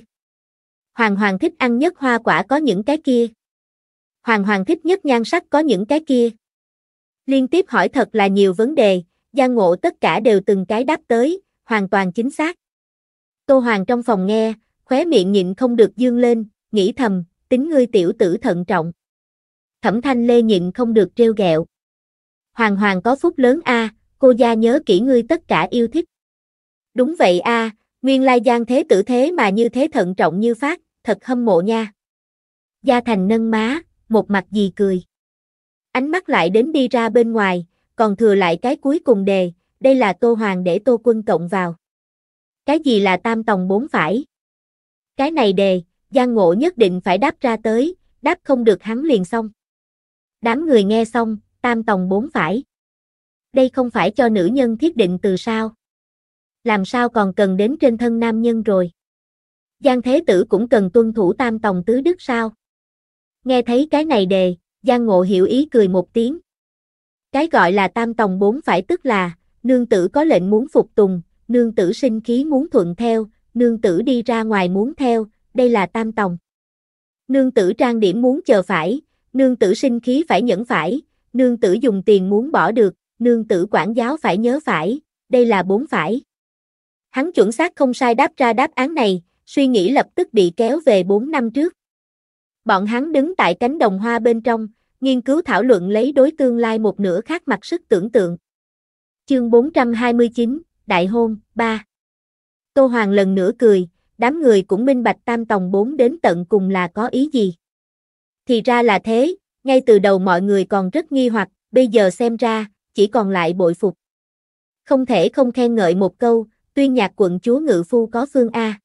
Hoàng Hoàng thích ăn nhất hoa quả có những cái kia. Hoàng Hoàng thích nhất nhan sắc có những cái kia. Liên tiếp hỏi thật là nhiều vấn đề, Giang Ngộ tất cả đều từng cái đáp tới, hoàn toàn chính xác. Tô Hoàng trong phòng nghe, khóe miệng nhịn không được dương lên, nghĩ thầm, tính ngươi tiểu tử thận trọng. Thẩm Thanh Lê nhịn không được trêu ghẹo. Hoàng Hoàng có phúc lớn a, à, cô gia nhớ kỹ ngươi tất cả yêu thích. Đúng vậy a, nguyên lai Giang Thế Tử thế mà như thế thận trọng như phát, thật hâm mộ nha. Gia Thành nâng má, một mặt gì cười. Ánh mắt lại đến đi ra bên ngoài, còn thừa lại cái cuối cùng đề, đây là Tô Hoàng để Tô Quân cộng vào. Cái gì là tam tòng bốn phải? Cái này đề, Giang Ngộ nhất định phải đáp ra tới, đáp không được hắn liền xong. Đám người nghe xong, tam tòng bốn phải đây không phải cho nữ nhân thiết định từ sao. Làm sao còn cần đến trên thân nam nhân rồi. Giang Thế Tử cũng cần tuân thủ tam tòng tứ đức sao. Nghe thấy cái này đề, Giang Ngộ hiểu ý cười một tiếng. Cái gọi là tam tòng bốn phải tức là, nương tử có lệnh muốn phục tùng, nương tử sinh khí muốn thuận theo, nương tử đi ra ngoài muốn theo, đây là tam tòng. Nương tử trang điểm muốn chờ phải, nương tử sinh khí phải nhẫn phải, nương tử dùng tiền muốn bỏ được, nương tử quản giáo phải nhớ phải, đây là bốn phải. Hắn chuẩn xác không sai đáp ra đáp án này, suy nghĩ lập tức bị kéo về bốn năm trước. Bọn hắn đứng tại cánh đồng hoa bên trong, nghiên cứu thảo luận lấy đối tương lai một nửa khác mặt sức tưởng tượng. Chương 429, Đại hôn, 3 Tô Hoàng lần nữa cười, đám người cũng minh bạch tam tòng bốn đến tận cùng là có ý gì. Thì ra là thế, ngay từ đầu mọi người còn rất nghi hoặc, bây giờ xem ra, chỉ còn lại bội phục. Không thể không khen ngợi một câu, tuyên nhạc quận chúa ngự phu có phương A.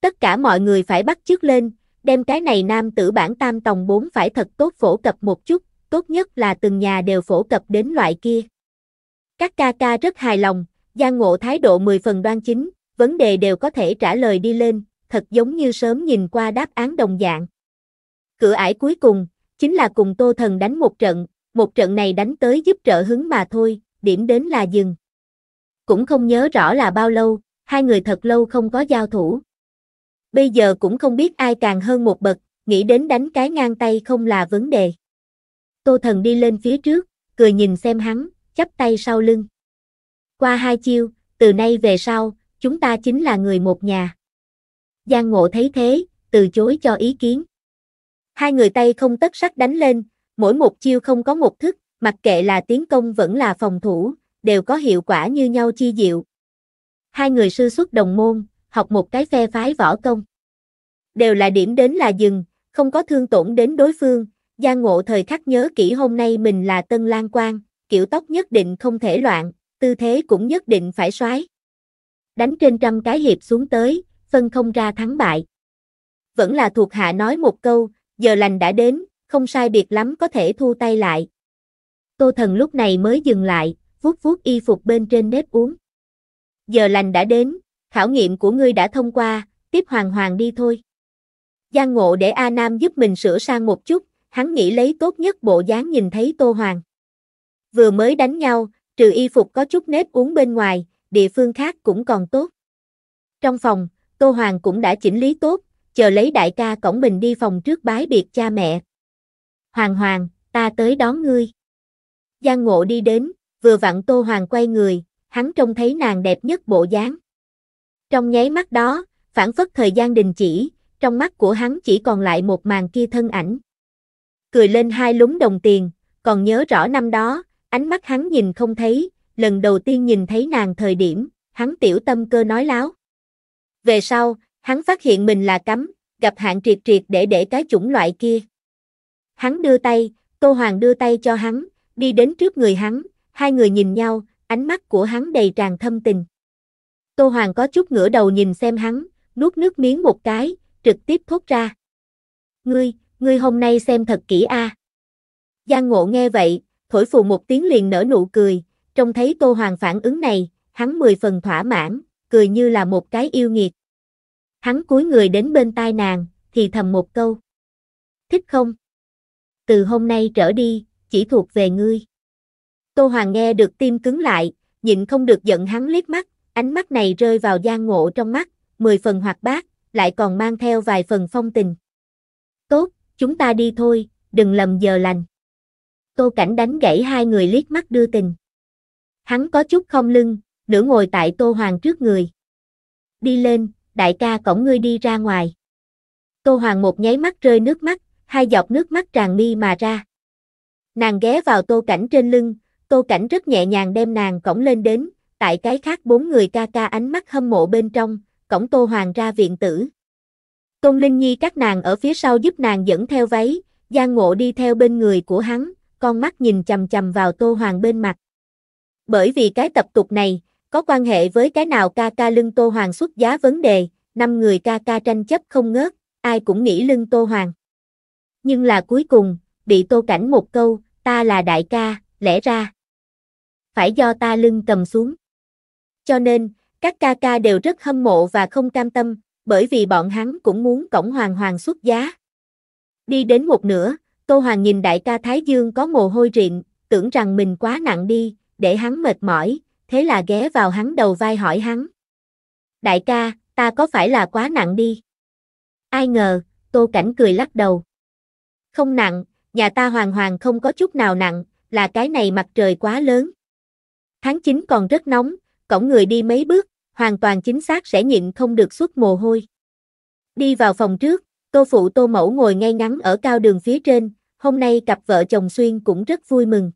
Tất cả mọi người phải bắt chước lên, đem cái này nam tử bản tam tòng bốn phải thật tốt phổ cập một chút, tốt nhất là từng nhà đều phổ cập đến loại kia. Các ca ca rất hài lòng, Giang Ngộ thái độ 10 phần đoan chính, vấn đề đều có thể trả lời đi lên, thật giống như sớm nhìn qua đáp án đồng dạng. Cửa ải cuối cùng, chính là cùng Tô Thần đánh một trận, một trận này đánh tới giúp trợ hứng mà thôi, điểm đến là dừng. Cũng không nhớ rõ là bao lâu, hai người thật lâu không có giao thủ. Bây giờ cũng không biết ai càng hơn một bậc, nghĩ đến đánh cái ngang tay không là vấn đề. Tô thần đi lên phía trước, cười nhìn xem hắn, chắp tay sau lưng. Qua hai chiêu, từ nay về sau, chúng ta chính là người một nhà. Giang ngộ thấy thế, từ chối cho ý kiến. Hai người tay không tất sắc đánh lên, mỗi một chiêu không có một thức, mặc kệ là tiến công vẫn là phòng thủ, đều có hiệu quả như nhau chi diệu. Hai người sư xuất đồng môn, học một cái phe phái võ công. Đều là điểm đến là dừng, không có thương tổn đến đối phương, Giang Ngộ thời khắc nhớ kỹ hôm nay mình là Tân Lan Quang kiểu tóc nhất định không thể loạn, tư thế cũng nhất định phải soái. Đánh trên trăm cái hiệp xuống tới, phân không ra thắng bại. Vẫn là thuộc hạ nói một câu, giờ lành đã đến, không sai biệt lắm có thể thu tay lại. Tô thần lúc này mới dừng lại, vuốt vuốt y phục bên trên nếp uống. Giờ lành đã đến, khảo nghiệm của ngươi đã thông qua, tiếp hoàng hoàng đi thôi. Giang ngộ để A Nam giúp mình sửa sang một chút, hắn nghĩ lấy tốt nhất bộ dáng nhìn thấy Tô Hoàng. Vừa mới đánh nhau, trừ y phục có chút nếp uống bên ngoài, địa phương khác cũng còn tốt. Trong phòng, Tô Hoàng cũng đã chỉnh lý tốt, chờ lấy đại ca cổng mình đi phòng trước bái biệt cha mẹ. Hoàng Hoàng, ta tới đón ngươi. Giang Ngộ đi đến, vừa vặn Tô Hoàng quay người, hắn trông thấy nàng đẹp nhất bộ dáng. Trong nháy mắt đó, phản phất thời gian đình chỉ, trong mắt của hắn chỉ còn lại một màn kia thân ảnh. Cười lên hai lúng đồng tiền, còn nhớ rõ năm đó, ánh mắt hắn nhìn không thấy, lần đầu tiên nhìn thấy nàng thời điểm, hắn tiểu tâm cơ nói láo. Về sau, hắn phát hiện mình là cấm, gặp hạn triệt triệt để để cái chủng loại kia. Hắn đưa tay, Tô Hoàng đưa tay cho hắn, đi đến trước người hắn, hai người nhìn nhau, ánh mắt của hắn đầy tràn thâm tình. Tô Hoàng có chút ngửa đầu nhìn xem hắn, nuốt nước miếng một cái, trực tiếp thốt ra. Ngươi, ngươi hôm nay xem thật kỹ a. À. Giang Ngộ nghe vậy, thổi phù một tiếng liền nở nụ cười, trông thấy Tô Hoàng phản ứng này, hắn mười phần thỏa mãn, cười như là một cái yêu nghiệt. Hắn cúi người đến bên tai nàng, thì thầm một câu. Thích không? từ hôm nay trở đi, chỉ thuộc về ngươi. Tô Hoàng nghe được tim cứng lại, nhịn không được giận hắn liếc mắt, ánh mắt này rơi vào gian Ngộ trong mắt, mười phần hoạt bát, lại còn mang theo vài phần phong tình. Tốt, chúng ta đi thôi, đừng lầm giờ lành. Tô Cảnh đánh gãy hai người liếc mắt đưa tình. Hắn có chút không lưng, nửa ngồi tại Tô Hoàng trước người. Đi lên, đại ca cổng ngươi đi ra ngoài. Tô Hoàng một nháy mắt rơi nước mắt, hai giọt nước mắt tràn mi mà ra. Nàng ghé vào tô cảnh trên lưng, tô cảnh rất nhẹ nhàng đem nàng cõng lên đến, tại cái khác bốn người ca ca ánh mắt hâm mộ bên trong, cổng tô hoàng ra viện tử. Tôn Linh Nhi các nàng ở phía sau giúp nàng dẫn theo váy, Giang Ngộ đi theo bên người của hắn, con mắt nhìn chầm chầm vào Tô Hoàng bên mặt. Bởi vì cái tập tục này, có quan hệ với cái nào ca ca lưng Tô Hoàng xuất giá vấn đề, năm người ca ca tranh chấp không ngớt, ai cũng nghĩ lưng Tô Hoàng nhưng là cuối cùng, bị Tô Cảnh một câu, ta là đại ca, lẽ ra. Phải do ta lưng cầm xuống. Cho nên, các ca ca đều rất hâm mộ và không cam tâm, bởi vì bọn hắn cũng muốn cổng hoàng hoàng xuất giá. Đi đến một nửa, Tô Hoàng nhìn đại ca Thái Dương có mồ hôi rịn tưởng rằng mình quá nặng đi, để hắn mệt mỏi, thế là ghé vào hắn đầu vai hỏi hắn. Đại ca, ta có phải là quá nặng đi? Ai ngờ, Tô Cảnh cười lắc đầu. Không nặng, nhà ta hoàn hoàn không có chút nào nặng, là cái này mặt trời quá lớn. Tháng 9 còn rất nóng, cổng người đi mấy bước, hoàn toàn chính xác sẽ nhịn không được suốt mồ hôi. Đi vào phòng trước, tô phụ tô mẫu ngồi ngay ngắn ở cao đường phía trên, hôm nay cặp vợ chồng xuyên cũng rất vui mừng.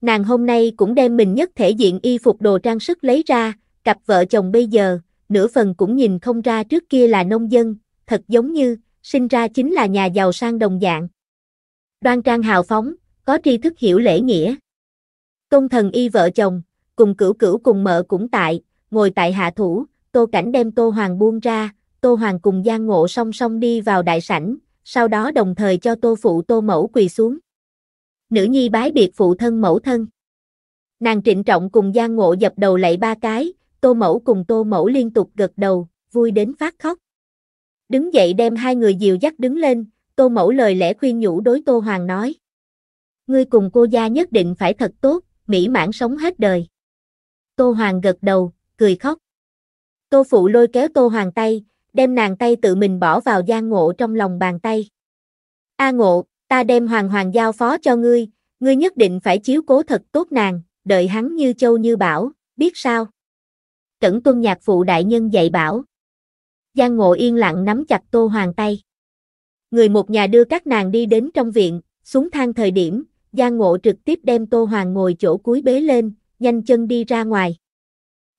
Nàng hôm nay cũng đem mình nhất thể diện y phục đồ trang sức lấy ra, cặp vợ chồng bây giờ, nửa phần cũng nhìn không ra trước kia là nông dân, thật giống như, sinh ra chính là nhà giàu sang đồng dạng. Đoan trang hào phóng, có tri thức hiểu lễ nghĩa. Công thần y vợ chồng, cùng cửu cửu cùng mợ cũng tại, ngồi tại hạ thủ, Tô Cảnh đem Tô Hoàng buông ra, Tô Hoàng cùng Giang Ngộ song song đi vào đại sảnh, sau đó đồng thời cho Tô Phụ Tô Mẫu quỳ xuống. Nữ nhi bái biệt phụ thân mẫu thân. Nàng trịnh trọng cùng Giang Ngộ dập đầu lạy ba cái, Tô Mẫu cùng Tô Mẫu liên tục gật đầu, vui đến phát khóc đứng dậy đem hai người dìu dắt đứng lên, Tô Mẫu lời lẽ khuyên nhủ đối Tô Hoàng nói. Ngươi cùng cô gia nhất định phải thật tốt, mỹ mãn sống hết đời. Tô Hoàng gật đầu, cười khóc. Tô Phụ lôi kéo Tô Hoàng tay, đem nàng tay tự mình bỏ vào Giang Ngộ trong lòng bàn tay. A Ngộ, ta đem Hoàng Hoàng giao phó cho ngươi, ngươi nhất định phải chiếu cố thật tốt nàng, đợi hắn như châu như bảo, biết sao? Cẩn tuân nhạc phụ đại nhân dạy bảo. Giang Ngộ yên lặng nắm chặt Tô Hoàng tay. Người một nhà đưa các nàng đi đến trong viện, xuống thang thời điểm, Giang Ngộ trực tiếp đem Tô Hoàng ngồi chỗ cuối bế lên, nhanh chân đi ra ngoài.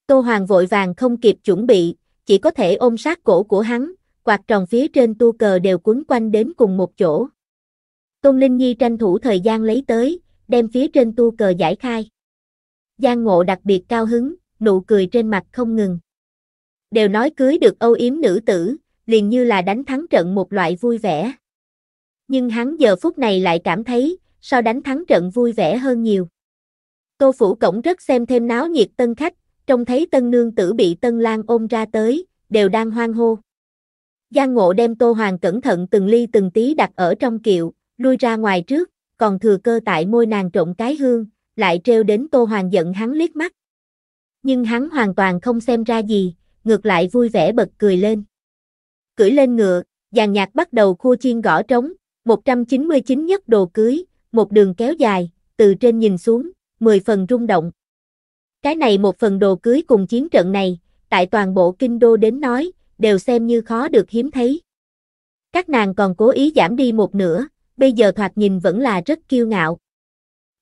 Tô Hoàng vội vàng không kịp chuẩn bị, chỉ có thể ôm sát cổ của hắn, quạt tròn phía trên tu cờ đều quấn quanh đến cùng một chỗ. Tôn Linh Nhi tranh thủ thời gian lấy tới, đem phía trên tu cờ giải khai. Giang Ngộ đặc biệt cao hứng, nụ cười trên mặt không ngừng đều nói cưới được âu yếm nữ tử, liền như là đánh thắng trận một loại vui vẻ. Nhưng hắn giờ phút này lại cảm thấy, sao đánh thắng trận vui vẻ hơn nhiều. Tô Phủ Cổng rất xem thêm náo nhiệt tân khách, trông thấy tân nương tử bị tân lang ôm ra tới, đều đang hoang hô. Giang Ngộ đem Tô Hoàng cẩn thận từng ly từng tí đặt ở trong kiệu, lui ra ngoài trước, còn thừa cơ tại môi nàng trộn cái hương, lại treo đến Tô Hoàng giận hắn liếc mắt. Nhưng hắn hoàn toàn không xem ra gì, ngược lại vui vẻ bật cười lên. Cưỡi lên ngựa, dàn nhạc bắt đầu khua chiên gõ trống, 199 nhất đồ cưới, một đường kéo dài, từ trên nhìn xuống, 10 phần rung động. Cái này một phần đồ cưới cùng chiến trận này, tại toàn bộ kinh đô đến nói, đều xem như khó được hiếm thấy. Các nàng còn cố ý giảm đi một nửa, bây giờ thoạt nhìn vẫn là rất kiêu ngạo.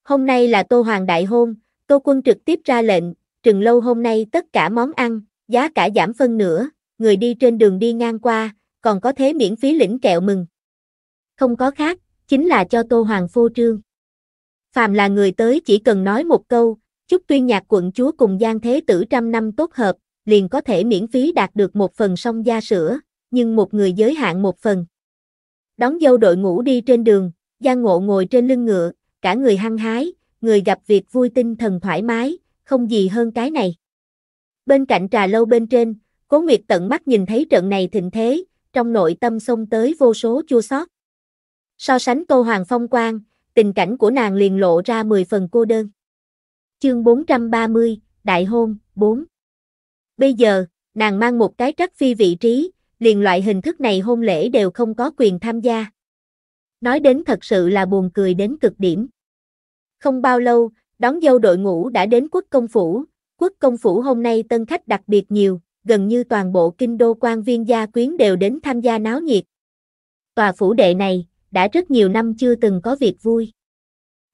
Hôm nay là Tô Hoàng Đại Hôn, Tô Quân trực tiếp ra lệnh, Trừng Lâu hôm nay tất cả món ăn, giá cả giảm phân nửa, người đi trên đường đi ngang qua, còn có thế miễn phí lĩnh kẹo mừng. Không có khác, chính là cho Tô Hoàng phô trương. Phàm là người tới chỉ cần nói một câu, chúc tuyên nhạc quận chúa cùng Giang Thế Tử trăm năm tốt hợp, liền có thể miễn phí đạt được một phần song da sữa, nhưng một người giới hạn một phần. Đón dâu đội ngũ đi trên đường, Giang Ngộ ngồi trên lưng ngựa, cả người hăng hái, người gặp việc vui tinh thần thoải mái, không gì hơn cái này. Bên cạnh trà lâu bên trên, Cố Nguyệt tận mắt nhìn thấy trận này thịnh thế, trong nội tâm xông tới vô số chua xót. So sánh Tô Hoàng Phong Quang, tình cảnh của nàng liền lộ ra 10 phần cô đơn. Chương 430, Đại hôn, 4 Bây giờ, nàng mang một cái trắc phi vị trí, liền loại hình thức này hôn lễ đều không có quyền tham gia. Nói đến thật sự là buồn cười đến cực điểm. Không bao lâu, đón dâu đội ngũ đã đến quốc công phủ, quốc công phủ hôm nay tân khách đặc biệt nhiều, gần như toàn bộ kinh đô quan viên gia quyến đều đến tham gia náo nhiệt. Tòa phủ đệ này, đã rất nhiều năm chưa từng có việc vui.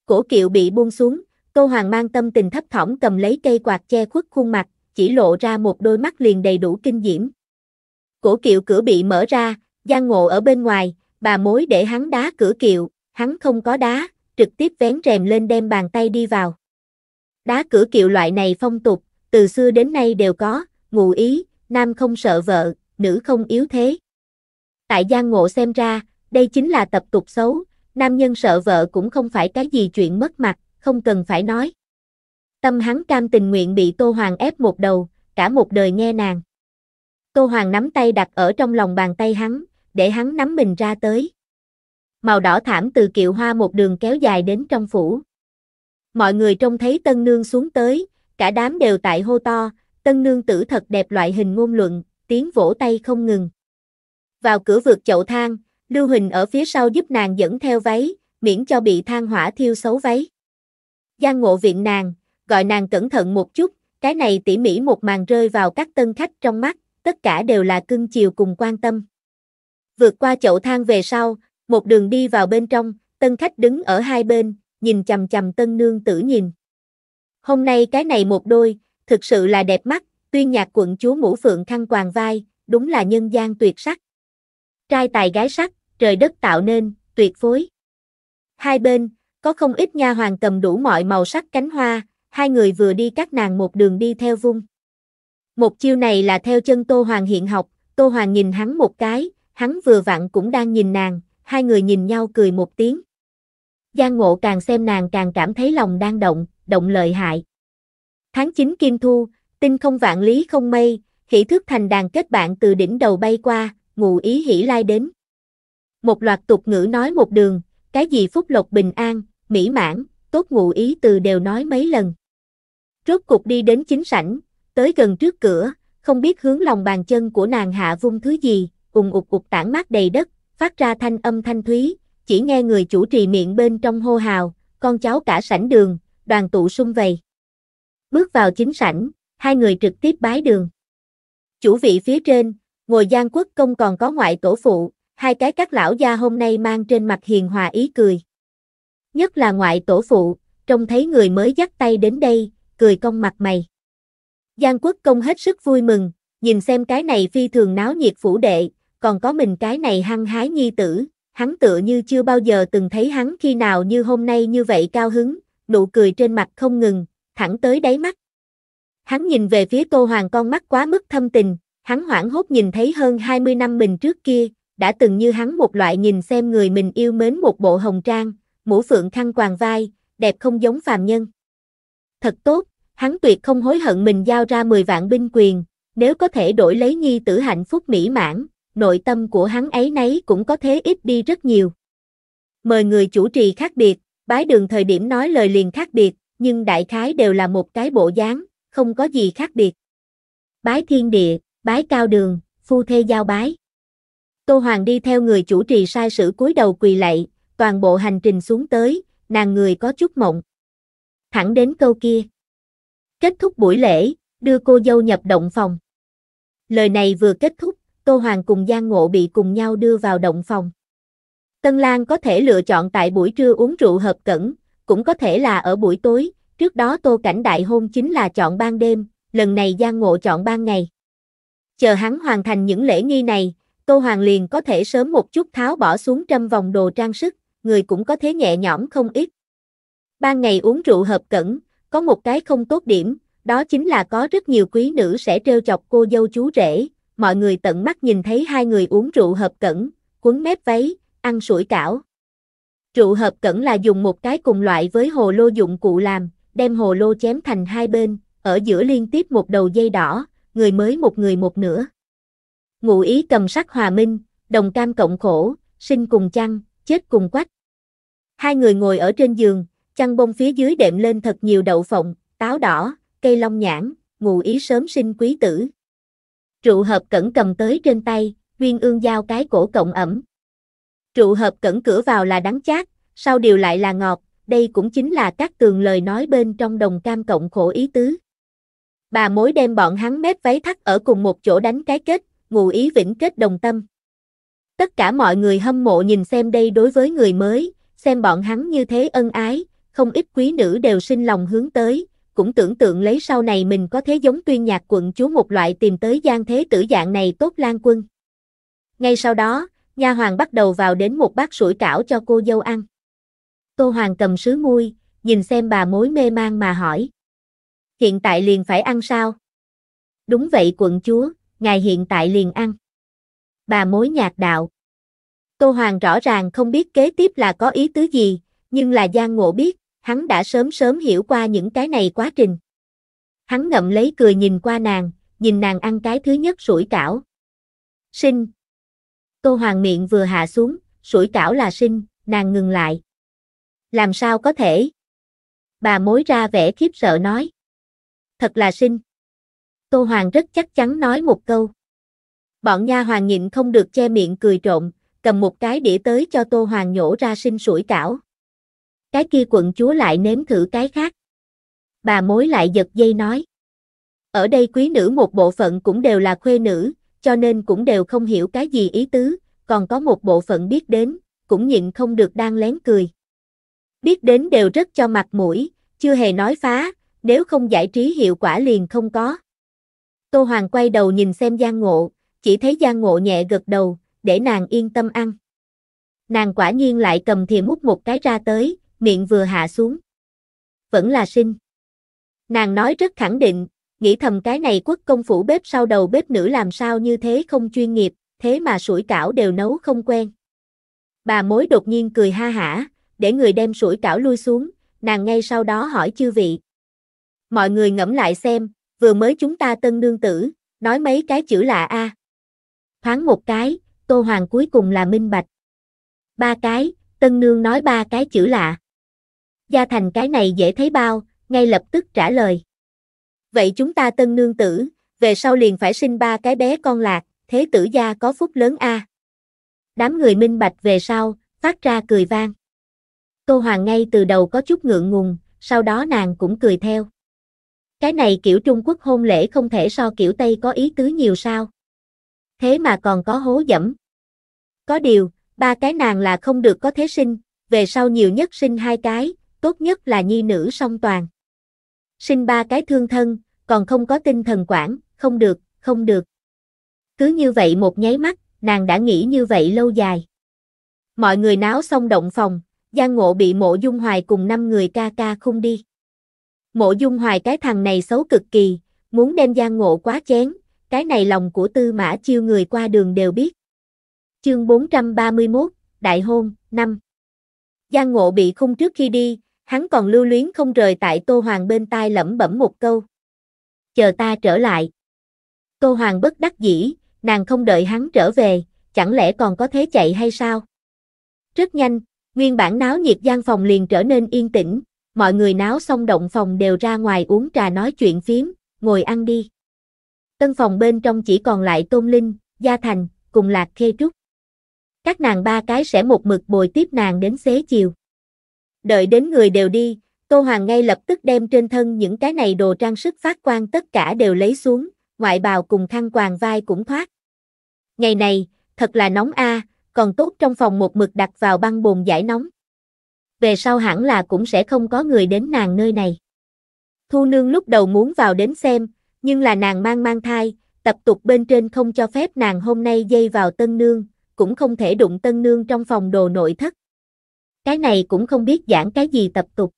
Cổ kiệu bị buông xuống, cô Hoàng mang tâm tình thấp thỏm cầm lấy cây quạt che khuất khuôn mặt, chỉ lộ ra một đôi mắt liền đầy đủ kinh diễm. Cổ kiệu cửa bị mở ra, gian Ngộ ở bên ngoài, bà mối để hắn đá cửa kiệu, hắn không có đá, trực tiếp vén rèm lên đem bàn tay đi vào. Đá cửa kiệu loại này phong tục, từ xưa đến nay đều có, ngụ ý, nam không sợ vợ, nữ không yếu thế. Tại Giang Ngộ xem ra, đây chính là tập tục xấu, nam nhân sợ vợ cũng không phải cái gì chuyện mất mặt, không cần phải nói. Tâm hắn cam tình nguyện bị Tô Hoàng ép một đầu, cả một đời nghe nàng. Tô Hoàng nắm tay đặt ở trong lòng bàn tay hắn, để hắn nắm mình ra tới. Màu đỏ thảm từ kiệu hoa một đường kéo dài đến trong phủ mọi người trông thấy tân nương xuống tới, cả đám đều tại hô to, tân nương tử thật đẹp loại hình ngôn luận, tiếng vỗ tay không ngừng. Vào cửa vượt chậu thang, Lưu Huỳnh ở phía sau giúp nàng dẫn theo váy, miễn cho bị than hỏa thiêu xấu váy. Giang ngộ viện nàng, gọi nàng cẩn thận một chút, cái này tỉ mỉ một màn rơi vào các tân khách trong mắt, tất cả đều là cưng chiều cùng quan tâm. Vượt qua chậu thang về sau, một đường đi vào bên trong, tân khách đứng ở hai bên, nhìn chầm chầm tân nương tử nhìn. Hôm nay cái này một đôi, thực sự là đẹp mắt, tuyên nhạc quận chúa mũ phượng khăn quàng vai, đúng là nhân gian tuyệt sắc. Trai tài gái sắc, trời đất tạo nên, tuyệt phối. Hai bên, có không ít nha hoàng cầm đủ mọi màu sắc cánh hoa, hai người vừa đi các nàng một đường đi theo vung. Một chiêu này là theo chân Tô Hoàng hiện học, Tô Hoàng nhìn hắn một cái, hắn vừa vặn cũng đang nhìn nàng, hai người nhìn nhau cười một tiếng. Giang Ngộ càng xem nàng càng cảm thấy lòng đang động, động lợi hại. Tháng 9 Kim Thu, tinh không vạn lý không mây, hỷ thước thành đàn kết bạn từ đỉnh đầu bay qua, ngụ ý hỷ lai đến. Một loạt tục ngữ nói một đường, cái gì phúc lộc bình an, mỹ mãn, tốt ngụ ý từ đều nói mấy lần. Rốt cục đi đến chính sảnh, tới gần trước cửa, không biết hướng lòng bàn chân của nàng hạ vung thứ gì, ùng ụt ụt tảng mát đầy đất, phát ra thanh âm thanh thúy, chỉ nghe người chủ trì miệng bên trong hô hào, con cháu cả sảnh đường, đoàn tụ sung vầy. Bước vào chính sảnh, hai người trực tiếp bái đường. Chủ vị phía trên, ngồi Giang Quốc Công còn có ngoại tổ phụ, hai cái các lão gia hôm nay mang trên mặt hiền hòa ý cười. Nhất là ngoại tổ phụ, trông thấy người mới dắt tay đến đây, cười cong mặt mày. Giang Quốc Công hết sức vui mừng, nhìn xem cái này phi thường náo nhiệt phủ đệ, còn có mình cái này hăng hái nhi tử, hắn tựa như chưa bao giờ từng thấy hắn khi nào như hôm nay như vậy cao hứng, nụ cười trên mặt không ngừng, thẳng tới đáy mắt. Hắn nhìn về phía Tô Hoàng con mắt quá mức thâm tình, hắn hoảng hốt nhìn thấy hơn 20 năm mình trước kia, đã từng như hắn một loại nhìn xem người mình yêu mến một bộ hồng trang, mũ phượng khăn quàng vai, đẹp không giống phàm nhân. Thật tốt, hắn tuyệt không hối hận mình giao ra 10 vạn binh quyền, nếu có thể đổi lấy nhi tử hạnh phúc mỹ mãn, nội tâm của hắn ấy nấy cũng có thế ít đi rất nhiều. Mời người chủ trì khác biệt, bái đường thời điểm nói lời liền khác biệt, nhưng đại khái đều là một cái bộ dáng, không có gì khác biệt. Bái thiên địa, bái cao đường, phu thê giao bái. Tô Hoàng đi theo người chủ trì sai sử cúi đầu quỳ lạy, toàn bộ hành trình xuống tới, nàng người có chút mộng. Thẳng đến câu kia. Kết thúc buổi lễ, đưa cô dâu nhập động phòng. Lời này vừa kết thúc, Tô Hoàng cùng Giang Ngộ bị cùng nhau đưa vào động phòng. Tân Lan có thể lựa chọn tại buổi trưa uống rượu hợp cẩn, cũng có thể là ở buổi tối, trước đó Tô Cảnh Đại hôn chính là chọn ban đêm, lần này Giang Ngộ chọn ban ngày. Chờ hắn hoàn thành những lễ nghi này, Tô Hoàng liền có thể sớm một chút tháo bỏ xuống trăm vòng đồ trang sức, người cũng có thế nhẹ nhõm không ít. Ban ngày uống rượu hợp cẩn, có một cái không tốt điểm, đó chính là có rất nhiều quý nữ sẽ trêu chọc cô dâu chú rể, mọi người tận mắt nhìn thấy hai người uống rượu hợp cẩn, quấn mép váy, ăn sủi cảo. Rượu hợp cẩn là dùng một cái cùng loại với hồ lô dụng cụ làm, đem hồ lô chém thành hai bên, ở giữa liên tiếp một đầu dây đỏ, người mới một người một nửa. Ngụ ý cầm sắc hòa minh, đồng cam cộng khổ, sinh cùng chăn, chết cùng quách. Hai người ngồi ở trên giường, chăn bông phía dưới đệm lên thật nhiều đậu phộng, táo đỏ, cây long nhãn, ngụ ý sớm sinh quý tử. Trụ hợp cẩn cầm tới trên tay, Nguyên ương giao cái cổ cộng ẩm. Trụ hợp cẩn cửa vào là đắng chát, sau điều lại là ngọt, đây cũng chính là các tường lời nói bên trong đồng cam cộng khổ ý tứ. Bà mối đem bọn hắn mép váy thắt ở cùng một chỗ đánh cái kết, ngụ ý vĩnh kết đồng tâm. Tất cả mọi người hâm mộ nhìn xem đây đối với người mới, xem bọn hắn như thế ân ái, không ít quý nữ đều sinh lòng hướng tới, cũng tưởng tượng lấy sau này mình có thế giống tuyên nhạc quận chúa một loại tìm tới gian thế tử dạng này tốt lan quân. Ngay sau đó, nha hoàng bắt đầu vào đến một bát sủi cảo cho cô dâu ăn. Tô Hoàng cầm sứ muôi, nhìn xem bà mối mê mang mà hỏi. Hiện tại liền phải ăn sao? Đúng vậy quận chúa, ngài hiện tại liền ăn. Bà mối nhạc đạo. Tô Hoàng rõ ràng không biết kế tiếp là có ý tứ gì, nhưng là Giang Ngộ biết, hắn đã sớm sớm hiểu qua những cái này quá trình. Hắn ngậm lấy cười nhìn qua nàng, nhìn nàng ăn cái thứ nhất sủi cảo. Sinh. Tô Hoàng miệng vừa hạ xuống, sủi cảo là sinh, nàng ngừng lại. Làm sao có thể? Bà mối ra vẻ khiếp sợ nói. Thật là sinh. Tô Hoàng rất chắc chắn nói một câu. Bọn nha hoàng nhịn không được che miệng cười trộm, cầm một cái đĩa tới cho Tô Hoàng nhổ ra sinh sủi cảo cái kia quận chúa lại nếm thử cái khác. Bà mối lại giật dây nói. Ở đây quý nữ một bộ phận cũng đều là khuê nữ, cho nên cũng đều không hiểu cái gì ý tứ, còn có một bộ phận biết đến, cũng nhịn không được đang lén cười. Biết đến đều rất cho mặt mũi, chưa hề nói phá, nếu không giải trí hiệu quả liền không có. Tô Hoàng quay đầu nhìn xem Giang Ngộ, chỉ thấy Giang Ngộ nhẹ gật đầu, để nàng yên tâm ăn. Nàng quả nhiên lại cầm thìa múc một cái ra tới, miệng vừa hạ xuống. Vẫn là sinh. Nàng nói rất khẳng định, nghĩ thầm cái này quốc công phủ bếp sau đầu bếp nữ làm sao như thế không chuyên nghiệp, thế mà sủi cảo đều nấu không quen. Bà mối đột nhiên cười ha hả, để người đem sủi cảo lui xuống, nàng ngay sau đó hỏi chư vị. Mọi người ngẫm lại xem, vừa mới chúng ta tân nương tử, nói mấy cái chữ lạ a. Thoáng một cái, Tô Hoàng cuối cùng là minh bạch. Ba cái, tân nương nói ba cái chữ lạ. Gia Thành cái này dễ thấy bao, ngay lập tức trả lời. Vậy chúng ta tân nương tử, về sau liền phải sinh ba cái bé con lạc, thế tử gia có phúc lớn a. Đám người minh bạch về sau, phát ra cười vang. Cô Hoàng ngay từ đầu có chút ngượng ngùng, sau đó nàng cũng cười theo. Cái này kiểu Trung Quốc hôn lễ không thể so kiểu Tây có ý tứ nhiều sao. Thế mà còn có hố dẫm. Có điều, ba cái nàng là không được có thế sinh, về sau nhiều nhất sinh hai cái, tốt nhất là nhi nữ song toàn. Sinh ba cái thương thân, còn không có tinh thần quản, không được, không được. Cứ như vậy một nháy mắt, nàng đã nghĩ như vậy lâu dài. Mọi người náo xong động phòng, Giang Ngộ bị Mộ Dung Hoài cùng năm người ca ca khung đi. Mộ Dung Hoài cái thằng này xấu cực kỳ, muốn đem Giang Ngộ quá chén, cái này lòng của Tư Mã Chiêu người qua đường đều biết. Chương 431, Đại hôn, năm Giang Ngộ bị khung trước khi đi, hắn còn lưu luyến không rời tại Tô Hoàng bên tai lẩm bẩm một câu. Chờ ta trở lại. Tô Hoàng bất đắc dĩ, nàng không đợi hắn trở về, chẳng lẽ còn có thế chạy hay sao? Rất nhanh, nguyên bản náo nhiệt gian phòng liền trở nên yên tĩnh, mọi người náo xong động phòng đều ra ngoài uống trà nói chuyện phiếm ngồi ăn đi. Tân phòng bên trong chỉ còn lại Tôn Linh, Gia Thành, cùng Lạc Khê Trúc. Các nàng ba cái sẽ một mực bồi tiếp nàng đến xế chiều đợi đến người đều đi, Tô Hoàng ngay lập tức đem trên thân những cái này đồ trang sức phát quang tất cả đều lấy xuống, ngoại bào cùng khăn quàng vai cũng thoát. Ngày này, thật là nóng a, còn tốt trong phòng một mực đặt vào băng bồn giải nóng. Về sau hẳn là cũng sẽ không có người đến nàng nơi này. Thu nương lúc đầu muốn vào đến xem, nhưng là nàng mang mang thai, tập tục bên trên không cho phép nàng hôm nay dây vào tân nương, cũng không thể đụng tân nương trong phòng đồ nội thất cái này cũng không biết giảng cái gì tập tục.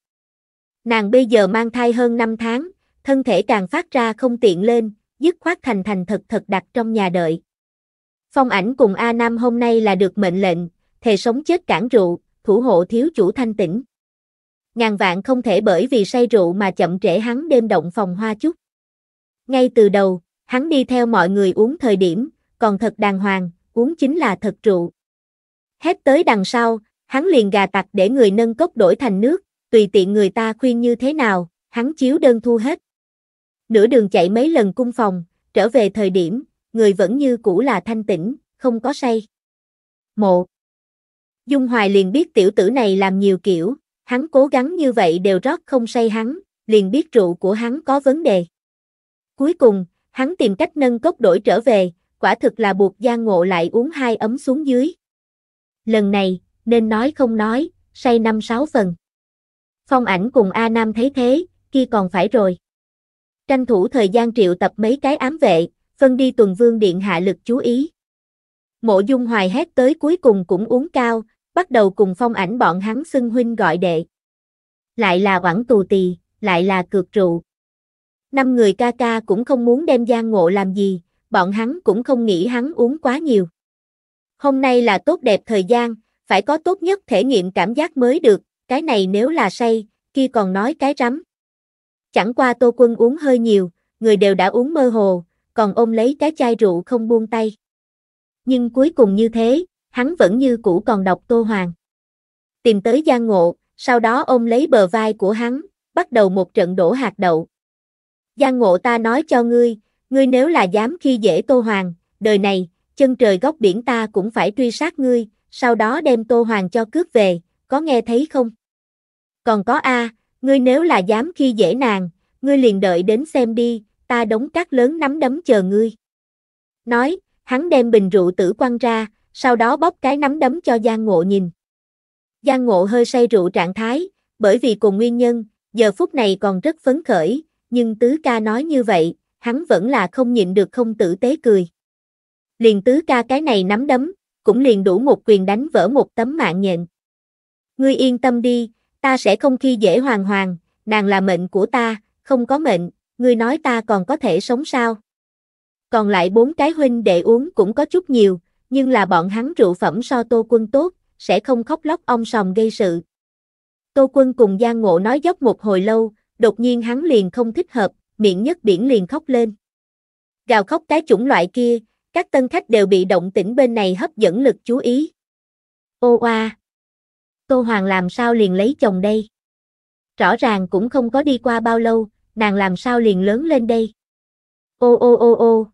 Nàng bây giờ mang thai hơn 5 tháng, thân thể càng phát ra không tiện lên, dứt khoát thành thành thật thật đặt trong nhà đợi. Phong ảnh cùng A Nam hôm nay là được mệnh lệnh, thề sống chết cản rượu, thủ hộ thiếu chủ thanh tĩnh. Ngàn vạn không thể bởi vì say rượu mà chậm trễ hắn đêm động phòng hoa chút. Ngay từ đầu, hắn đi theo mọi người uống thời điểm, còn thật đàng hoàng, uống chính là thật rượu. Hết tới đằng sau, hắn liền gà tặc để người nâng cốc đổi thành nước, tùy tiện người ta khuyên như thế nào, hắn chiếu đơn thu hết. Nửa đường chạy mấy lần cung phòng, trở về thời điểm, người vẫn như cũ là thanh tĩnh, không có say. một, Dung Hoài liền biết tiểu tử này làm nhiều kiểu, hắn cố gắng như vậy đều rót không say hắn, liền biết rượu của hắn có vấn đề. Cuối cùng, hắn tìm cách nâng cốc đổi trở về, quả thực là buộc Giang Ngộ lại uống hai ấm xuống dưới. Lần này, nên nói không nói, say năm sáu phần. Phong ảnh cùng A Nam thấy thế, kia còn phải rồi. Tranh thủ thời gian triệu tập mấy cái ám vệ, phân đi tuần vương điện hạ lực chú ý. Mộ dung hoài hét tới cuối cùng cũng uống cao, bắt đầu cùng phong ảnh bọn hắn xưng huynh gọi đệ. Lại là quảng tù tì, lại là cược rượu. Năm người ca ca cũng không muốn đem Giang Ngộ làm gì, bọn hắn cũng không nghĩ hắn uống quá nhiều. Hôm nay là tốt đẹp thời gian, phải có tốt nhất thể nghiệm cảm giác mới được, cái này nếu là say, kia còn nói cái rắm. Chẳng qua Tô Quân uống hơi nhiều, người đều đã uống mơ hồ, còn ôm lấy cái chai rượu không buông tay. Nhưng cuối cùng như thế, hắn vẫn như cũ còn đọc Tô Hoàng. Tìm tới Giang Ngộ, sau đó ôm lấy bờ vai của hắn, bắt đầu một trận đổ hạt đậu. Giang Ngộ ta nói cho ngươi, ngươi nếu là dám khi dễ Tô Hoàng, đời này, chân trời góc biển ta cũng phải truy sát ngươi, sau đó đem Tô Hoàng cho cướp về, có nghe thấy không? Còn có A, ngươi nếu là dám khi dễ nàng, ngươi liền đợi đến xem đi, ta đống cát lớn nắm đấm chờ ngươi. Nói, hắn đem bình rượu tử quăng ra, sau đó bóp cái nắm đấm cho Giang Ngộ nhìn. Giang Ngộ hơi say rượu trạng thái, bởi vì cùng nguyên nhân, giờ phút này còn rất phấn khởi, nhưng Tứ Ca nói như vậy, hắn vẫn là không nhịn được không tử tế cười. Liền Tứ Ca cái này nắm đấm, cũng liền đủ một quyền đánh vỡ một tấm mạng nhện. Ngươi yên tâm đi, ta sẽ không khi dễ hoàng hoàng, nàng là mệnh của ta, không có mệnh, ngươi nói ta còn có thể sống sao? Còn lại bốn cái huynh đệ uống cũng có chút nhiều, nhưng là bọn hắn rượu phẩm so tô quân tốt, sẽ không khóc lóc ong sòng gây sự. Tô quân cùng Giang Ngộ nói dốc một hồi lâu, đột nhiên hắn liền không thích hợp, miệng nhất biển liền khóc lên. Gào khóc cái chủng loại kia, các tân khách đều bị động tĩnh bên này hấp dẫn lực chú ý. Ô oa! Tô Hoàng làm sao liền lấy chồng đây? Rõ ràng cũng không có đi qua bao lâu, nàng làm sao liền lớn lên đây? Ô ô ô ô!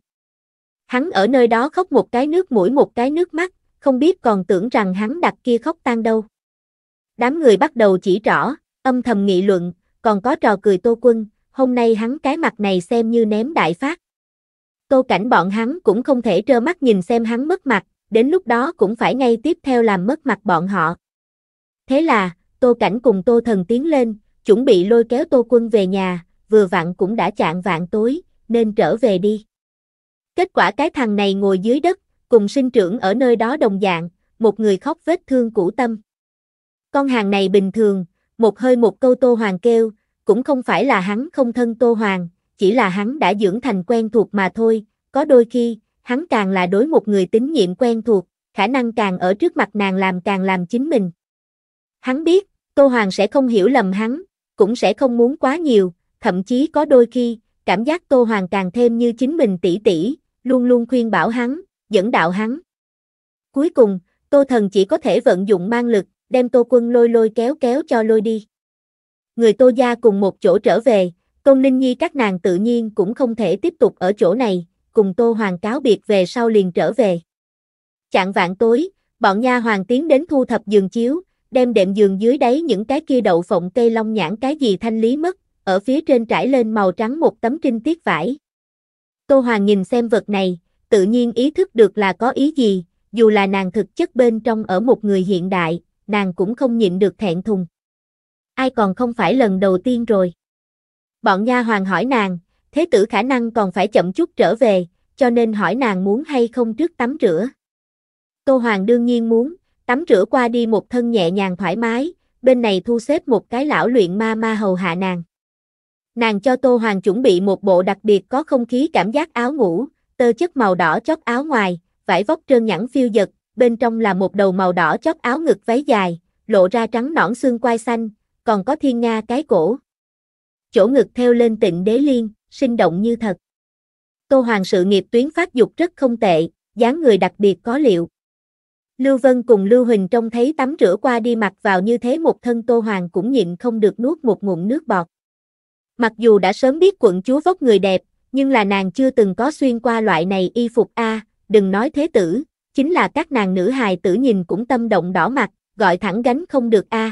Hắn ở nơi đó khóc một cái nước mũi một cái nước mắt, không biết còn tưởng rằng hắn đặt kia khóc tan đâu. Đám người bắt đầu chỉ rõ, âm thầm nghị luận, còn có trò cười Tô Quân, hôm nay hắn cái mặt này xem như ném đại phát. Tô Cảnh bọn hắn cũng không thể trơ mắt nhìn xem hắn mất mặt, đến lúc đó cũng phải ngay tiếp theo làm mất mặt bọn họ. Thế là, Tô Cảnh cùng Tô Thần tiến lên, chuẩn bị lôi kéo Tô Quân về nhà, vừa vặn cũng đã chạng vạn tối, nên trở về đi. Kết quả cái thằng này ngồi dưới đất, cùng sinh trưởng ở nơi đó đồng dạng, một người khóc vết thương cũ tâm. Con hàng này bình thường, một hơi một câu Tô Hoàng kêu, cũng không phải là hắn không thân Tô Hoàng, chỉ là hắn đã dưỡng thành quen thuộc mà thôi, có đôi khi, hắn càng là đối một người tín nhiệm quen thuộc, khả năng càng ở trước mặt nàng làm càng làm chính mình. Hắn biết, Tô Hoàng sẽ không hiểu lầm hắn, cũng sẽ không muốn quá nhiều, thậm chí có đôi khi, cảm giác Tô Hoàng càng thêm như chính mình tỷ tỷ, luôn luôn khuyên bảo hắn, dẫn đạo hắn. Cuối cùng, Tô Thần chỉ có thể vận dụng mang lực, đem Tô Quân lôi lôi kéo kéo cho lôi đi. Người Tô gia cùng một chỗ trở về, Công Ninh Nhi các nàng tự nhiên cũng không thể tiếp tục ở chỗ này, cùng Tô Hoàng cáo biệt về sau liền trở về. Chạng vạn tối, bọn nha hoàng tiến đến thu thập giường chiếu, đem đệm giường dưới đáy những cái kia đậu phộng cây long nhãn cái gì thanh lý mất, ở phía trên trải lên màu trắng một tấm trinh tiết vải. Tô Hoàng nhìn xem vật này, tự nhiên ý thức được là có ý gì, dù là nàng thực chất bên trong ở một người hiện đại, nàng cũng không nhịn được thẹn thùng. Ai còn không phải lần đầu tiên rồi. Bọn nha hoàng hỏi nàng, thế tử khả năng còn phải chậm chút trở về, cho nên hỏi nàng muốn hay không trước tắm rửa. Tô Hoàng đương nhiên muốn, tắm rửa qua đi một thân nhẹ nhàng thoải mái, bên này thu xếp một cái lão luyện ma ma hầu hạ nàng. Nàng cho Tô Hoàng chuẩn bị một bộ đặc biệt có không khí cảm giác áo ngủ, tơ chất màu đỏ chót áo ngoài, vải vóc trơn nhẵn phiêu dật, bên trong là một đầu màu đỏ chót áo ngực váy dài, lộ ra trắng nõn xương quai xanh, còn có thiên nga cái cổ chỗ ngực theo lên tịnh đế liên, sinh động như thật. Tô Hoàng sự nghiệp tuyến phát dục rất không tệ, dáng người đặc biệt có liệu. Lưu Vân cùng Lưu Huỳnh trông thấy tắm rửa qua đi mặc vào như thế một thân Tô Hoàng cũng nhịn không được nuốt một ngụm nước bọt. Mặc dù đã sớm biết quận chúa vóc người đẹp, nhưng là nàng chưa từng có xuyên qua loại này y phục a, đừng nói thế tử, chính là các nàng nữ hài tử nhìn cũng tâm động đỏ mặt, gọi thẳng gánh không được a.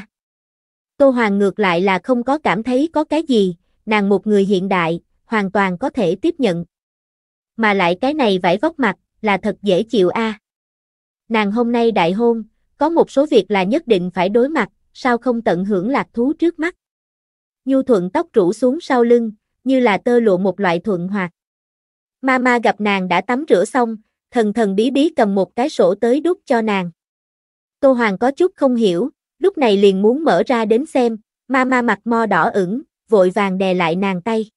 Tô Hoàng ngược lại là không có cảm thấy có cái gì, nàng một người hiện đại, hoàn toàn có thể tiếp nhận. Mà lại cái này vải vóc mặt, là thật dễ chịu a. Nàng hôm nay đại hôn, có một số việc là nhất định phải đối mặt, sao không tận hưởng lạc thú trước mắt. Nhu thuận tóc rủ xuống sau lưng, như là tơ lụa một loại thuận hoạt. Mama gặp nàng đã tắm rửa xong, thần thần bí bí cầm một cái sổ tới đút cho nàng. Tô Hoàng có chút không hiểu, lúc này liền muốn mở ra đến xem, ma ma mặt mo đỏ ửng, vội vàng đè lại nàng tay.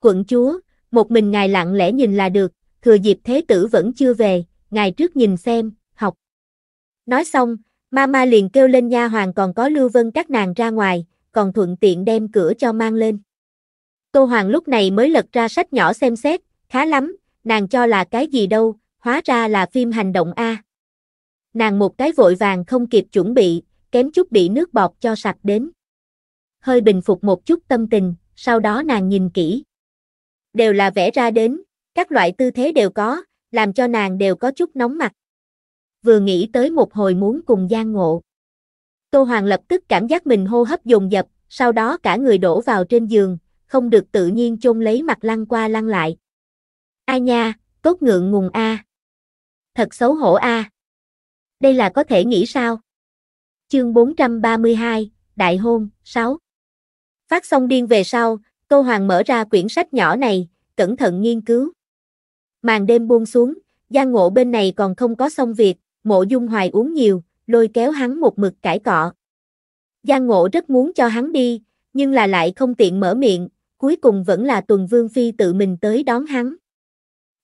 Quận chúa, một mình ngài lặng lẽ nhìn là được, thừa dịp thế tử vẫn chưa về, ngài trước nhìn xem, học. Nói xong, ma ma liền kêu lên nha hoàng còn có lưu vân các nàng ra ngoài, còn thuận tiện đem cửa cho mang lên. Tô Hoàng lúc này mới lật ra sách nhỏ xem xét, khá lắm, nàng cho là cái gì đâu, hóa ra là phim hành động A. Nàng một cái vội vàng không kịp chuẩn bị, kém chút bị nước bọt cho sạch đến. Hơi bình phục một chút tâm tình, sau đó nàng nhìn kỹ. Đều là vẽ ra đến, các loại tư thế đều có, làm cho nàng đều có chút nóng mặt. Vừa nghĩ tới một hồi muốn cùng gian Ngộ. Tô Hoàng lập tức cảm giác mình hô hấp dồn dập, sau đó cả người đổ vào trên giường, không được tự nhiên chôn lấy mặt lăn qua lăn lại. A nha, tốt ngượng ngùng a. Thật xấu hổ a. Đây là có thể nghĩ sao? chương 432, Đại hôn, 6. Phát xong điên về sau, Tô Hoàng mở ra quyển sách nhỏ này, cẩn thận nghiên cứu. Màn đêm buông xuống, gian Ngộ bên này còn không có xong việc, Mộ Dung Hoài uống nhiều, lôi kéo hắn một mực cãi cọ. gian Ngộ rất muốn cho hắn đi, nhưng là lại không tiện mở miệng, cuối cùng vẫn là Tuần Vương Phi tự mình tới đón hắn.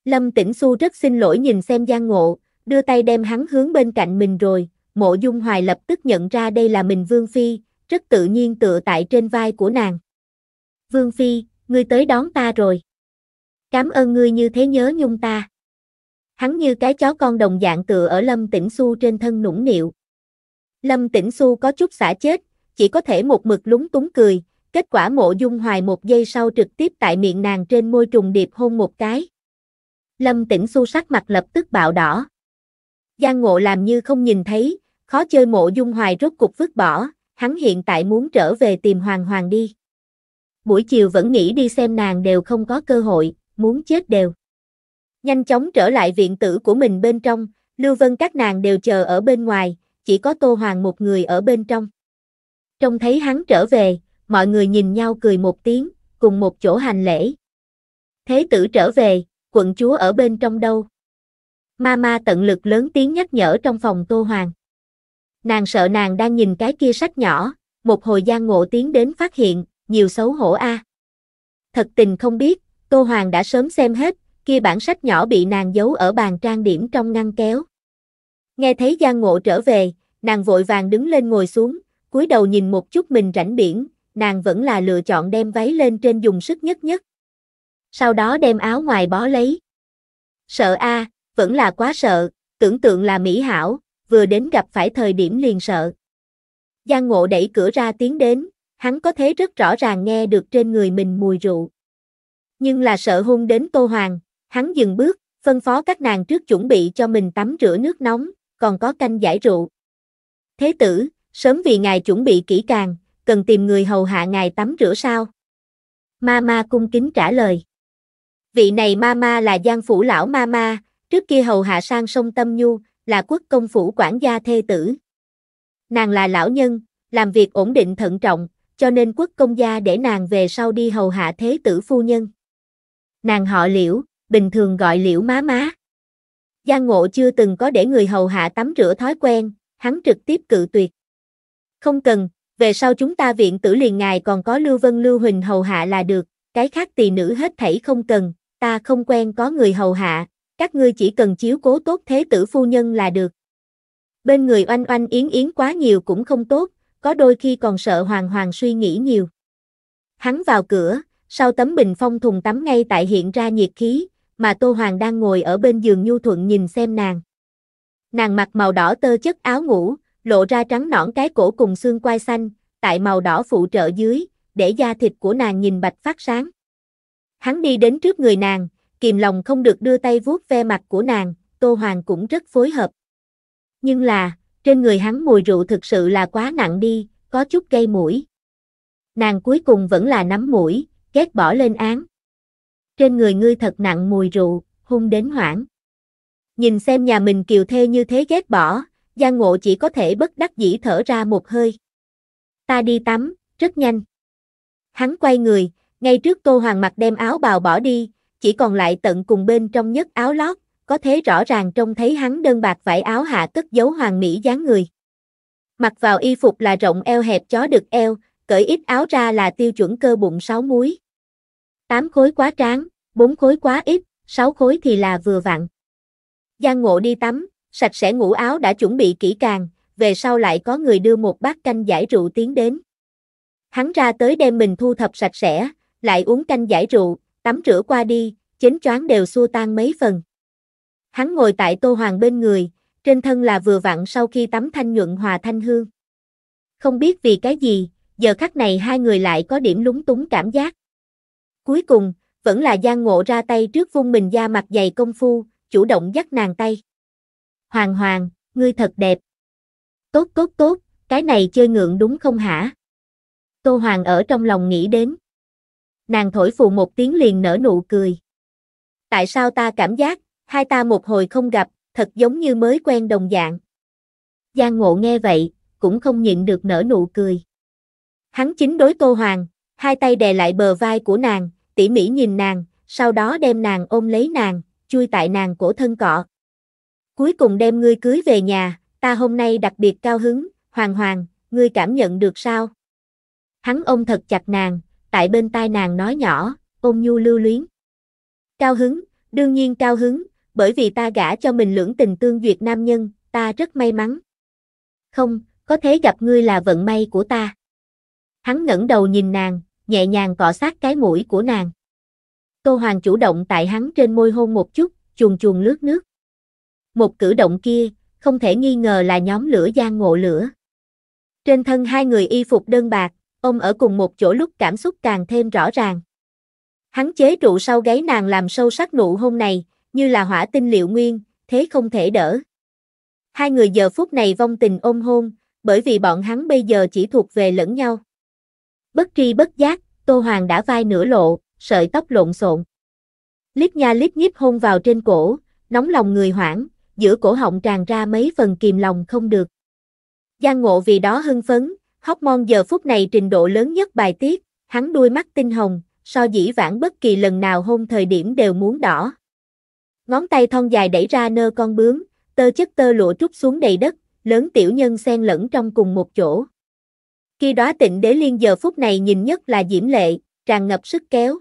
Lâm Tĩnh su rất xin lỗi nhìn xem gian Ngộ, đưa tay đem hắn hướng bên cạnh mình rồi, mộ dung hoài lập tức nhận ra đây là mình Vương Phi, rất tự nhiên tựa tại trên vai của nàng. Vương Phi, ngươi tới đón ta rồi. Cảm ơn ngươi như thế nhớ nhung ta. Hắn như cái chó con đồng dạng tựa ở Lâm Tĩnh Xu trên thân nũng nịu. Lâm Tĩnh Xu có chút xả chết, chỉ có thể một mực lúng túng cười, kết quả mộ dung hoài một giây sau trực tiếp tại miệng nàng trên môi trùng điệp hôn một cái. Lâm Tĩnh Xu sắc mặt lập tức bạo đỏ. Giang Ngộ làm như không nhìn thấy, Khó chơi mộ dung hoài rốt cục vứt bỏ, hắn hiện tại muốn trở về tìm hoàng hoàng đi. Buổi chiều vẫn nghĩ đi xem nàng đều không có cơ hội, muốn chết đều. Nhanh chóng trở lại viện tử của mình bên trong, Lưu Vân các nàng đều chờ ở bên ngoài, chỉ có Tô Hoàng một người ở bên trong. Trông thấy hắn trở về, mọi người nhìn nhau cười một tiếng, cùng một chỗ hành lễ. Thế tử trở về, quận chúa ở bên trong đâu? Ma ma tận lực lớn tiếng nhắc nhở trong phòng Tô Hoàng. Nàng sợ nàng đang nhìn cái kia sách nhỏ, một hồi gian ngộ tiến đến phát hiện, nhiều xấu hổ a. Thật tình không biết, Tô Hoàng đã sớm xem hết, kia bản sách nhỏ bị nàng giấu ở bàn trang điểm trong ngăn kéo. Nghe thấy gian Ngộ trở về, nàng vội vàng đứng lên ngồi xuống, cúi đầu nhìn một chút mình rảnh biển, nàng vẫn là lựa chọn đem váy lên trên dùng sức nhất nhất. Sau đó đem áo ngoài bó lấy. Sợ a, vẫn là quá sợ, tưởng tượng là mỹ hảo, vừa đến gặp phải thời điểm liền sợ. Giang Ngộ đẩy cửa ra tiến đến, hắn có thể rất rõ ràng nghe được trên người mình mùi rượu. Nhưng là sợ hung đến Tô Hoàng, hắn dừng bước, phân phó các nàng trước chuẩn bị cho mình tắm rửa nước nóng, còn có canh giải rượu. Thế tử, sớm vì ngài chuẩn bị kỹ càng, cần tìm người hầu hạ ngài tắm rửa sao? Ma ma cung kính trả lời. Vị này ma ma là giang phủ lão ma ma, trước kia hầu hạ sang sông Tâm Nhu, là quốc công phủ quản gia thê tử. Nàng là lão nhân, làm việc ổn định thận trọng, cho nên quốc công gia để nàng về sau đi hầu hạ thế tử phu nhân. Nàng họ liễu, bình thường gọi liễu má má. Giang ngộ chưa từng có để người hầu hạ tắm rửa thói quen, hắn trực tiếp cự tuyệt. Không cần, về sau chúng ta viện tử liền ngài còn có Lưu Vân Lưu Huỳnh hầu hạ là được, cái khác tỳ nữ hết thảy không cần, ta không quen có người hầu hạ, các ngươi chỉ cần chiếu cố tốt thế tử phu nhân là được. Bên người oanh oanh yến yến quá nhiều cũng không tốt, có đôi khi còn sợ hoàng hoàng suy nghĩ nhiều. Hắn vào cửa, sau tấm bình phong thùng tắm ngay tại hiện ra nhiệt khí, mà Tô Hoàng đang ngồi ở bên giường nhu thuận nhìn xem nàng. Nàng mặc màu đỏ tơ chất áo ngủ, lộ ra trắng nõn cái cổ cùng xương quai xanh, tại màu đỏ phụ trợ dưới, để da thịt của nàng nhìn bạch phát sáng. Hắn đi đến trước người nàng, kìm lòng không được đưa tay vuốt ve mặt của nàng, Tô Hoàng cũng rất phối hợp. Nhưng là, trên người hắn mùi rượu thực sự là quá nặng đi, có chút gây mũi. Nàng cuối cùng vẫn là nắm mũi, ghét bỏ lên án. Trên người ngươi thật nặng mùi rượu, hung đến hoảng. Nhìn xem nhà mình kiều thê như thế ghét bỏ, Giang Ngộ chỉ có thể bất đắc dĩ thở ra một hơi. Ta đi tắm, rất nhanh. Hắn quay người, ngay trước Tô Hoàng mặt đem áo bào bỏ đi, chỉ còn lại tận cùng bên trong nhất áo lót, có thế rõ ràng trông thấy hắn đơn bạc vải áo hạ cất dấu hoàng mỹ dáng người. Mặc vào y phục là rộng eo hẹp chó được eo, cởi ít áo ra là tiêu chuẩn cơ bụng 6 múi. 8 khối quá tráng, 4 khối quá ít, 6 khối thì là vừa vặn. Giang Ngộ đi tắm, sạch sẽ ngủ áo đã chuẩn bị kỹ càng, về sau lại có người đưa một bát canh giải rượu tiến đến. Hắn ra tới đem mình thu thập sạch sẽ, lại uống canh giải rượu, tắm rửa qua đi, chính choáng đều xua tan mấy phần. Hắn ngồi tại Tô Hoàng bên người, trên thân là vừa vặn sau khi tắm thanh nhuận hòa thanh hương. Không biết vì cái gì, giờ khắc này hai người lại có điểm lúng túng cảm giác. Cuối cùng, vẫn là Giang Ngộ ra tay trước vung mình da mặt dày công phu, chủ động dắt nàng tay. Hoàng Hoàng, ngươi thật đẹp. Tốt tốt tốt, cái này chơi ngượng đúng không hả? Tô Hoàng ở trong lòng nghĩ đến nàng thổi phù một tiếng liền nở nụ cười. Tại sao ta cảm giác, hai ta một hồi không gặp, thật giống như mới quen đồng dạng. Giang Ngộ nghe vậy, cũng không nhịn được nở nụ cười. Hắn chính đối Tô Hoàng, hai tay đè lại bờ vai của nàng, tỉ mỉ nhìn nàng, sau đó đem nàng ôm lấy nàng, chui tại nàng cổ thân cọ. Cuối cùng đem ngươi cưới về nhà, ta hôm nay đặc biệt cao hứng, Hoàng Hoàng, ngươi cảm nhận được sao? Hắn ôm thật chặt nàng, tại bên tai nàng nói nhỏ, ôn nhu lưu luyến. Cao hứng, đương nhiên cao hứng, bởi vì ta gả cho mình lưỡng tình tương duyệt nam nhân, ta rất may mắn. Không, có thế gặp ngươi là vận may của ta. Hắn ngẩng đầu nhìn nàng, nhẹ nhàng cọ sát cái mũi của nàng. Tô Hoàng chủ động tại hắn trên môi hôn một chút, chuồn chuồn lướt nước. Một cử động kia, không thể nghi ngờ là nhóm lửa gian ngộ lửa. Trên thân hai người y phục đơn bạc, ôm ở cùng một chỗ lúc cảm xúc càng thêm rõ ràng. Hắn chế trụ sau gáy nàng làm sâu sắc nụ hôn này, như là hỏa tinh liệu nguyên, thế không thể đỡ. Hai người giờ phút này vong tình ôm hôn, bởi vì bọn hắn bây giờ chỉ thuộc về lẫn nhau. Bất tri bất giác, Tô Hoàng đã vai nửa lộ, sợi tóc lộn xộn. Lít nha lít nhíp hôn vào trên cổ, nóng lòng người hoảng, giữa cổ họng tràn ra mấy phần kìm lòng không được. Giang Ngộ vì đó hưng phấn, hóc môn giờ phút này trình độ lớn nhất bài tiết, hắn đuôi mắt tinh hồng, so dĩ vãng bất kỳ lần nào hôn thời điểm đều muốn đỏ. Ngón tay thon dài đẩy ra nơ con bướm, tơ chất tơ lụa trút xuống đầy đất, lớn tiểu nhân xen lẫn trong cùng một chỗ. Khi đó tịnh đế liên giờ phút này nhìn nhất là diễm lệ, tràn ngập sức kéo.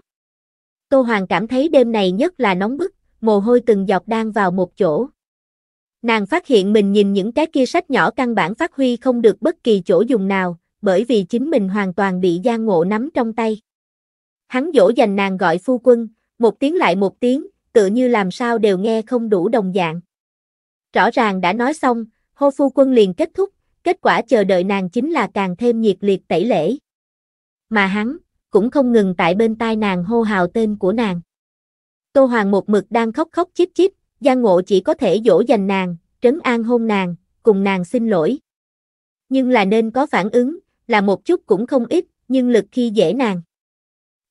Tô Hoàng cảm thấy đêm này nhất là nóng bức, mồ hôi từng giọt đang vào một chỗ. Nàng phát hiện mình nhìn những cái kia sách nhỏ căn bản phát huy không được bất kỳ chỗ dùng nào, bởi vì chính mình hoàn toàn bị Giang Ngộ nắm trong tay. Hắn dỗ dành nàng gọi phu quân, một tiếng lại một tiếng, tự như làm sao đều nghe không đủ đồng dạng. Rõ ràng đã nói xong, hô phu quân liền kết thúc, kết quả chờ đợi nàng chính là càng thêm nhiệt liệt tẩy lễ. Mà hắn, cũng không ngừng tại bên tai nàng hô hào tên của nàng. Tô Hoàng một mực đang khóc khóc chít chít, Giang Ngộ chỉ có thể dỗ dành nàng, trấn an hôn nàng, cùng nàng xin lỗi. Nhưng là nên có phản ứng, là một chút cũng không ít, nhưng lực khi dễ nàng.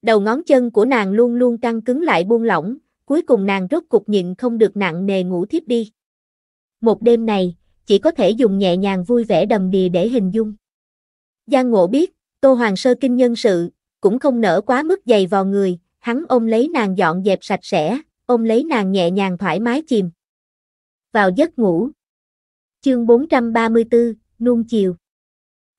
Đầu ngón chân của nàng luôn luôn căng cứng lại buông lỏng, cuối cùng nàng rốt cục nhịn không được nặng nề ngủ thiếp đi. Một đêm này, chỉ có thể dùng nhẹ nhàng vui vẻ đầm đìa để hình dung. Giang Ngộ biết, Tô Hoàng Sơ kinh nhân sự, cũng không nở quá mức dày vào người, hắn ôm lấy nàng dọn dẹp sạch sẽ, ôm lấy nàng nhẹ nhàng thoải mái chìm vào giấc ngủ. Chương 434, Nuông chiều.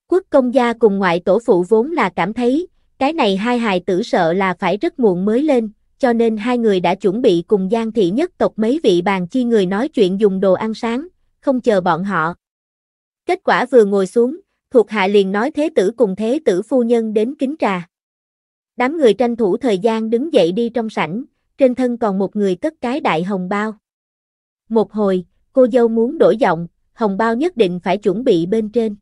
Quốc công gia cùng ngoại tổ phụ vốn là cảm thấy, cái này hai hài tử sợ là phải rất muộn mới lên, cho nên hai người đã chuẩn bị cùng Giang thị nhất tộc mấy vị bàn chi người nói chuyện dùng đồ ăn sáng, không chờ bọn họ. Kết quả vừa ngồi xuống, thuộc hạ liền nói thế tử cùng thế tử phu nhân đến kính trà. Đám người tranh thủ thời gian đứng dậy đi trong sảnh, trên thân còn một người cất cái đại hồng bao. Một hồi, cô dâu muốn đổi giọng, hồng bao nhất định phải chuẩn bị bên trên.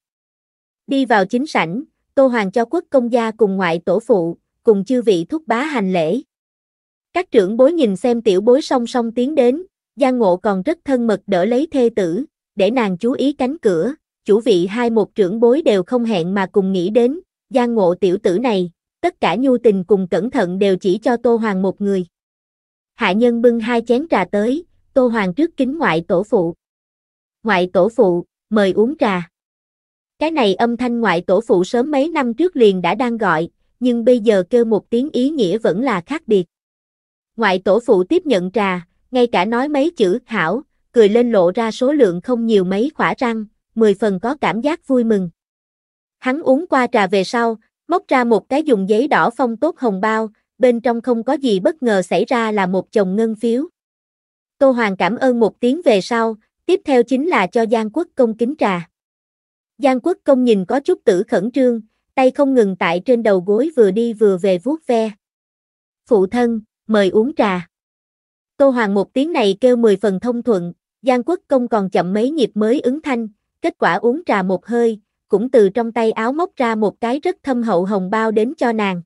Đi vào chính sảnh, Tô Hoàng cho quốc công gia cùng ngoại tổ phụ, cùng chư vị thúc bá hành lễ. Các trưởng bối nhìn xem tiểu bối song song tiến đến, Giang Ngộ còn rất thân mật đỡ lấy thê tử, để nàng chú ý cánh cửa, chủ vị hai một trưởng bối đều không hẹn mà cùng nghĩ đến, Giang Ngộ tiểu tử này, tất cả nhu tình cùng cẩn thận đều chỉ cho Tô Hoàng một người hạ nhân bưng hai chén trà tới, Tô Hoàng trước kính ngoại tổ phụ. Ngoại tổ phụ, mời uống trà. Cái này âm thanh ngoại tổ phụ sớm mấy năm trước liền đã đang gọi, nhưng bây giờ kêu một tiếng ý nghĩa vẫn là khác biệt. Ngoại tổ phụ tiếp nhận trà, ngay cả nói mấy chữ hảo, cười lên lộ ra số lượng không nhiều mấy khỏa răng, mười phần có cảm giác vui mừng. Hắn uống qua trà về sau, móc ra một cái dùng giấy đỏ phong tốt hồng bao, bên trong không có gì bất ngờ xảy ra là một chồng ngân phiếu. Tô Hoàng cảm ơn một tiếng về sau, tiếp theo chính là cho Giang Quốc Công kính trà. Giang Quốc Công nhìn có chút tử khẩn trương, tay không ngừng tại trên đầu gối vừa đi vừa về vuốt ve. Phụ thân, mời uống trà. Tô Hoàng một tiếng này kêu mười phần thông thuận, Giang Quốc Công còn chậm mấy nhịp mới ứng thanh, kết quả uống trà một hơi, cũng từ trong tay áo móc ra một cái rất thâm hậu hồng bao đến cho nàng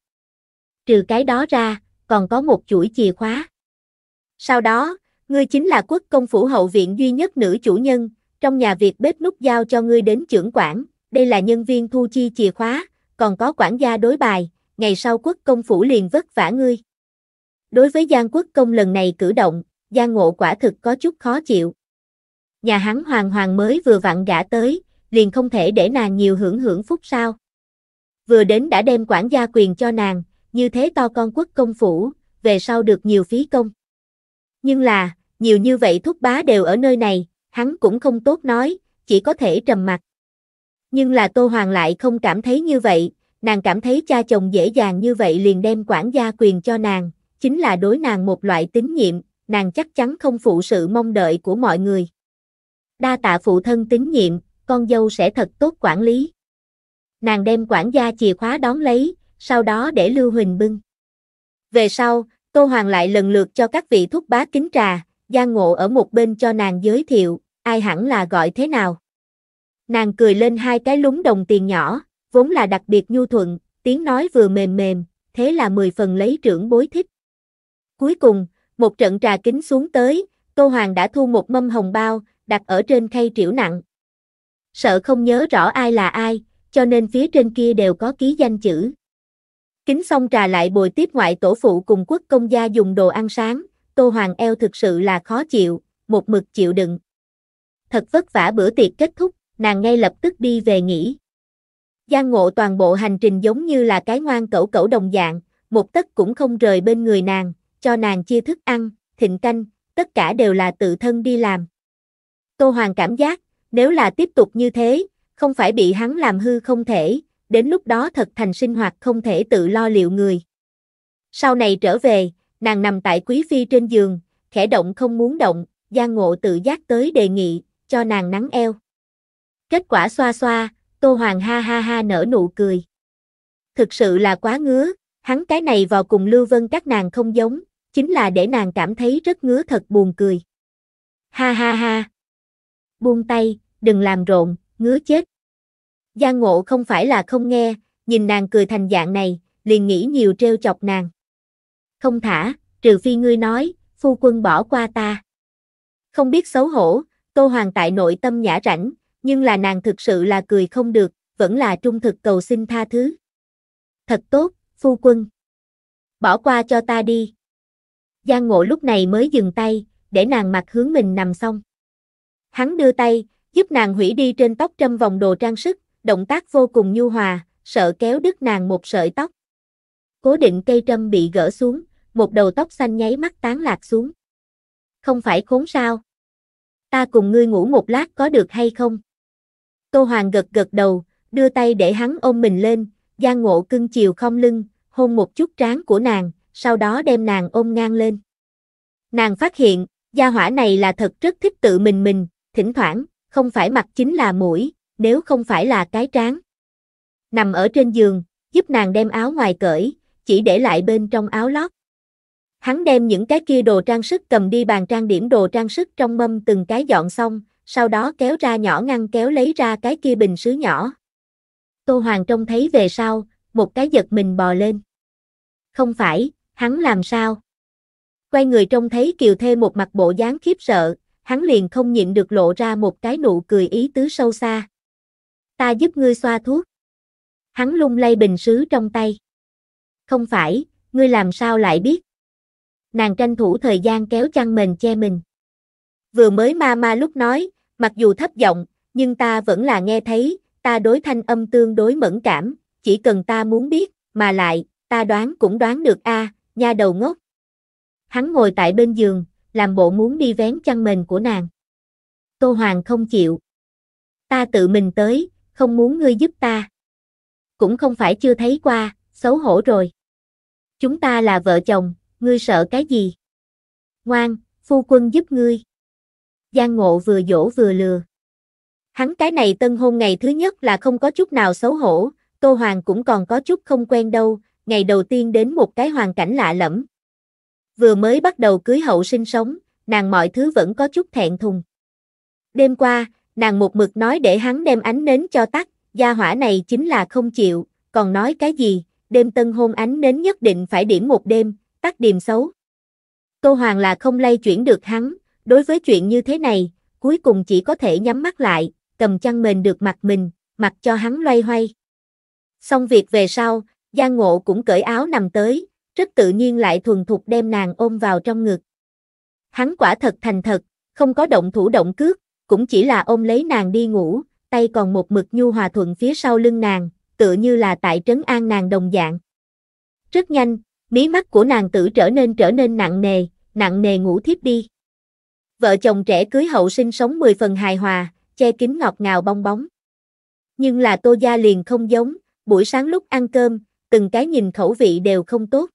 trừ cái đó ra, còn có một chuỗi chìa khóa. Sau đó, ngươi chính là quốc công phủ hậu viện duy nhất nữ chủ nhân, trong nhà việc bếp nút giao cho ngươi đến trưởng quản, đây là nhân viên thu chi chìa khóa, còn có quản gia đối bài, ngày sau quốc công phủ liền vất vả ngươi. Đối với Giang quốc công lần này cử động, Giang ngộ quả thực có chút khó chịu. Nhà hắn hoàng hoàng mới vừa vặn gã tới, liền không thể để nàng nhiều hưởng hưởng phúc sao. Vừa đến đã đem quản gia quyền cho nàng, như thế to con quốc công phủ, về sau được nhiều phí công. Nhưng là, nhiều như vậy thúc bá đều ở nơi này, hắn cũng không tốt nói, chỉ có thể trầm mặc. Nhưng là Tô Hoàng lại không cảm thấy như vậy, nàng cảm thấy cha chồng dễ dàng như vậy liền đem quản gia quyền cho nàng, chính là đối nàng một loại tín nhiệm, nàng chắc chắn không phụ sự mong đợi của mọi người. Đa tạ phụ thân tín nhiệm, con dâu sẽ thật tốt quản lý. Nàng đem quản gia chìa khóa đón lấy, sau đó để Lưu Huỳnh bưng. Về sau, Tô Hoàng lại lần lượt cho các vị thúc bá kính trà, Giang Ngộ ở một bên cho nàng giới thiệu, ai hẳn là gọi thế nào. Nàng cười lên hai cái lúng đồng tiền nhỏ, vốn là đặc biệt nhu thuận, tiếng nói vừa mềm mềm, thế là mười phần lấy trưởng bối thích. Cuối cùng, một trận trà kính xuống tới, Tô Hoàng đã thu một mâm hồng bao, đặt ở trên khay triểu nặng. Sợ không nhớ rõ ai là ai, cho nên phía trên kia đều có ký danh chữ. Kính xong trà lại bồi tiếp ngoại tổ phụ cùng quốc công gia dùng đồ ăn sáng, Tô Hoàng eo thực sự là khó chịu, một mực chịu đựng. Thật vất vả bữa tiệc kết thúc, nàng ngay lập tức đi về nghỉ. Giang ngộ toàn bộ hành trình giống như là cái ngoan cẩu cẩu đồng dạng, một tấc cũng không rời bên người nàng, cho nàng chia thức ăn, thịnh canh, tất cả đều là tự thân đi làm. Tô Hoàng cảm giác, nếu là tiếp tục như thế, không phải bị hắn làm hư không thể, đến lúc đó thật thành sinh hoạt không thể tự lo liệu người. Sau này trở về, nàng nằm tại quý phi trên giường, khẽ động không muốn động, Giang Ngộ tự giác tới đề nghị, cho nàng nắng eo. Kết quả xoa xoa, Tô Hoàng ha ha ha nở nụ cười. Thực sự là quá ngứa, hắn cái này vào cùng Lưu Vân các nàng không giống, chính là để nàng cảm thấy rất ngứa thật buồn cười. Ha ha ha. Buông tay, đừng làm rộn, ngứa chết. Giang Ngộ không phải là không nghe, nhìn nàng cười thành dạng này, liền nghĩ nhiều trêu chọc nàng. Không thả, trừ phi ngươi nói, phu quân bỏ qua ta. Không biết xấu hổ, Tô Hoàng tại nội tâm nhã rảnh, nhưng là nàng thực sự là cười không được, vẫn là trung thực cầu xin tha thứ. Thật tốt, phu quân. Bỏ qua cho ta đi. Giang Ngộ lúc này mới dừng tay, để nàng mặt hướng mình nằm xong. Hắn đưa tay, giúp nàng hủy đi trên tóc trâm vòng đồ trang sức, động tác vô cùng nhu hòa, sợ kéo đứt nàng một sợi tóc. Cố định cây trâm bị gỡ xuống, một đầu tóc xanh nháy mắt tán lạc xuống. Không phải khốn sao? Ta cùng ngươi ngủ một lát có được hay không? Tô Hoàng gật gật đầu, đưa tay để hắn ôm mình lên, Giang Ngộ cưng chiều không lưng, hôn một chút trán của nàng, sau đó đem nàng ôm ngang lên. Nàng phát hiện, gia hỏa này là thật rất thích tự mình mình, thỉnh thoảng, không phải mặt chính là mũi, nếu không phải là cái tráng. Nằm ở trên giường, giúp nàng đem áo ngoài cởi, chỉ để lại bên trong áo lót. Hắn đem những cái kia đồ trang sức cầm đi bàn trang điểm đồ trang sức trong mâm từng cái dọn xong, sau đó kéo ra nhỏ ngăn kéo lấy ra cái kia bình sứ nhỏ. Tô Hoàng trông thấy về sau, một cái giật mình bò lên. Không phải, hắn làm sao? Quay người trông thấy Kiều Thê một mặt bộ dáng khiếp sợ, hắn liền không nhịn được lộ ra một cái nụ cười ý tứ sâu xa ta giúp ngươi xoa thuốc. Hắn lung lay bình sứ trong tay. Không phải, ngươi làm sao lại biết? Nàng tranh thủ thời gian kéo chăn mền che mình. Vừa mới ma ma lúc nói, mặc dù thấp giọng, nhưng ta vẫn là nghe thấy, ta đối thanh âm tương đối mẫn cảm, chỉ cần ta muốn biết, mà lại, ta đoán cũng đoán được a, nha đầu ngốc. Hắn ngồi tại bên giường, làm bộ muốn đi vén chăn mền của nàng. Tô Hoàng không chịu. Ta tự mình tới, không muốn ngươi giúp ta. Cũng không phải chưa thấy qua, xấu hổ rồi. Chúng ta là vợ chồng, ngươi sợ cái gì? Ngoan, phu quân giúp ngươi. Giang ngộ vừa dỗ vừa lừa. Hắn cái này tân hôn ngày thứ nhất là không có chút nào xấu hổ, Tô Hoàng cũng còn có chút không quen đâu, ngày đầu tiên đến một cái hoàn cảnh lạ lẫm. Vừa mới bắt đầu cưới hậu sinh sống, nàng mọi thứ vẫn có chút thẹn thùng. Đêm qua, nàng một mực nói để hắn đem ánh nến cho tắt, gia hỏa này chính là không chịu, còn nói cái gì, đêm tân hôn ánh nến nhất định phải điểm một đêm, tắt điềm xấu. Câu hoàng là không lay chuyển được hắn, đối với chuyện như thế này, cuối cùng chỉ có thể nhắm mắt lại, cầm chăn mền được mặt mình, mặc cho hắn loay hoay. Xong việc về sau, Giang Ngộ cũng cởi áo nằm tới, rất tự nhiên lại thuần thục đem nàng ôm vào trong ngực. Hắn quả thật thành thật, không có động thủ động cước, cũng chỉ là ôm lấy nàng đi ngủ, tay còn một mực nhu hòa thuận phía sau lưng nàng, tựa như là tại trấn an nàng đồng dạng. Rất nhanh, mí mắt của nàng tử trở nên trở nên nặng nề, nặng nề ngủ thiếp đi. Vợ chồng trẻ cưới hậu sinh sống 10 phần hài hòa, che kín ngọt ngào bong bóng. Nhưng là tô gia liền không giống, buổi sáng lúc ăn cơm, từng cái nhìn khẩu vị đều không tốt.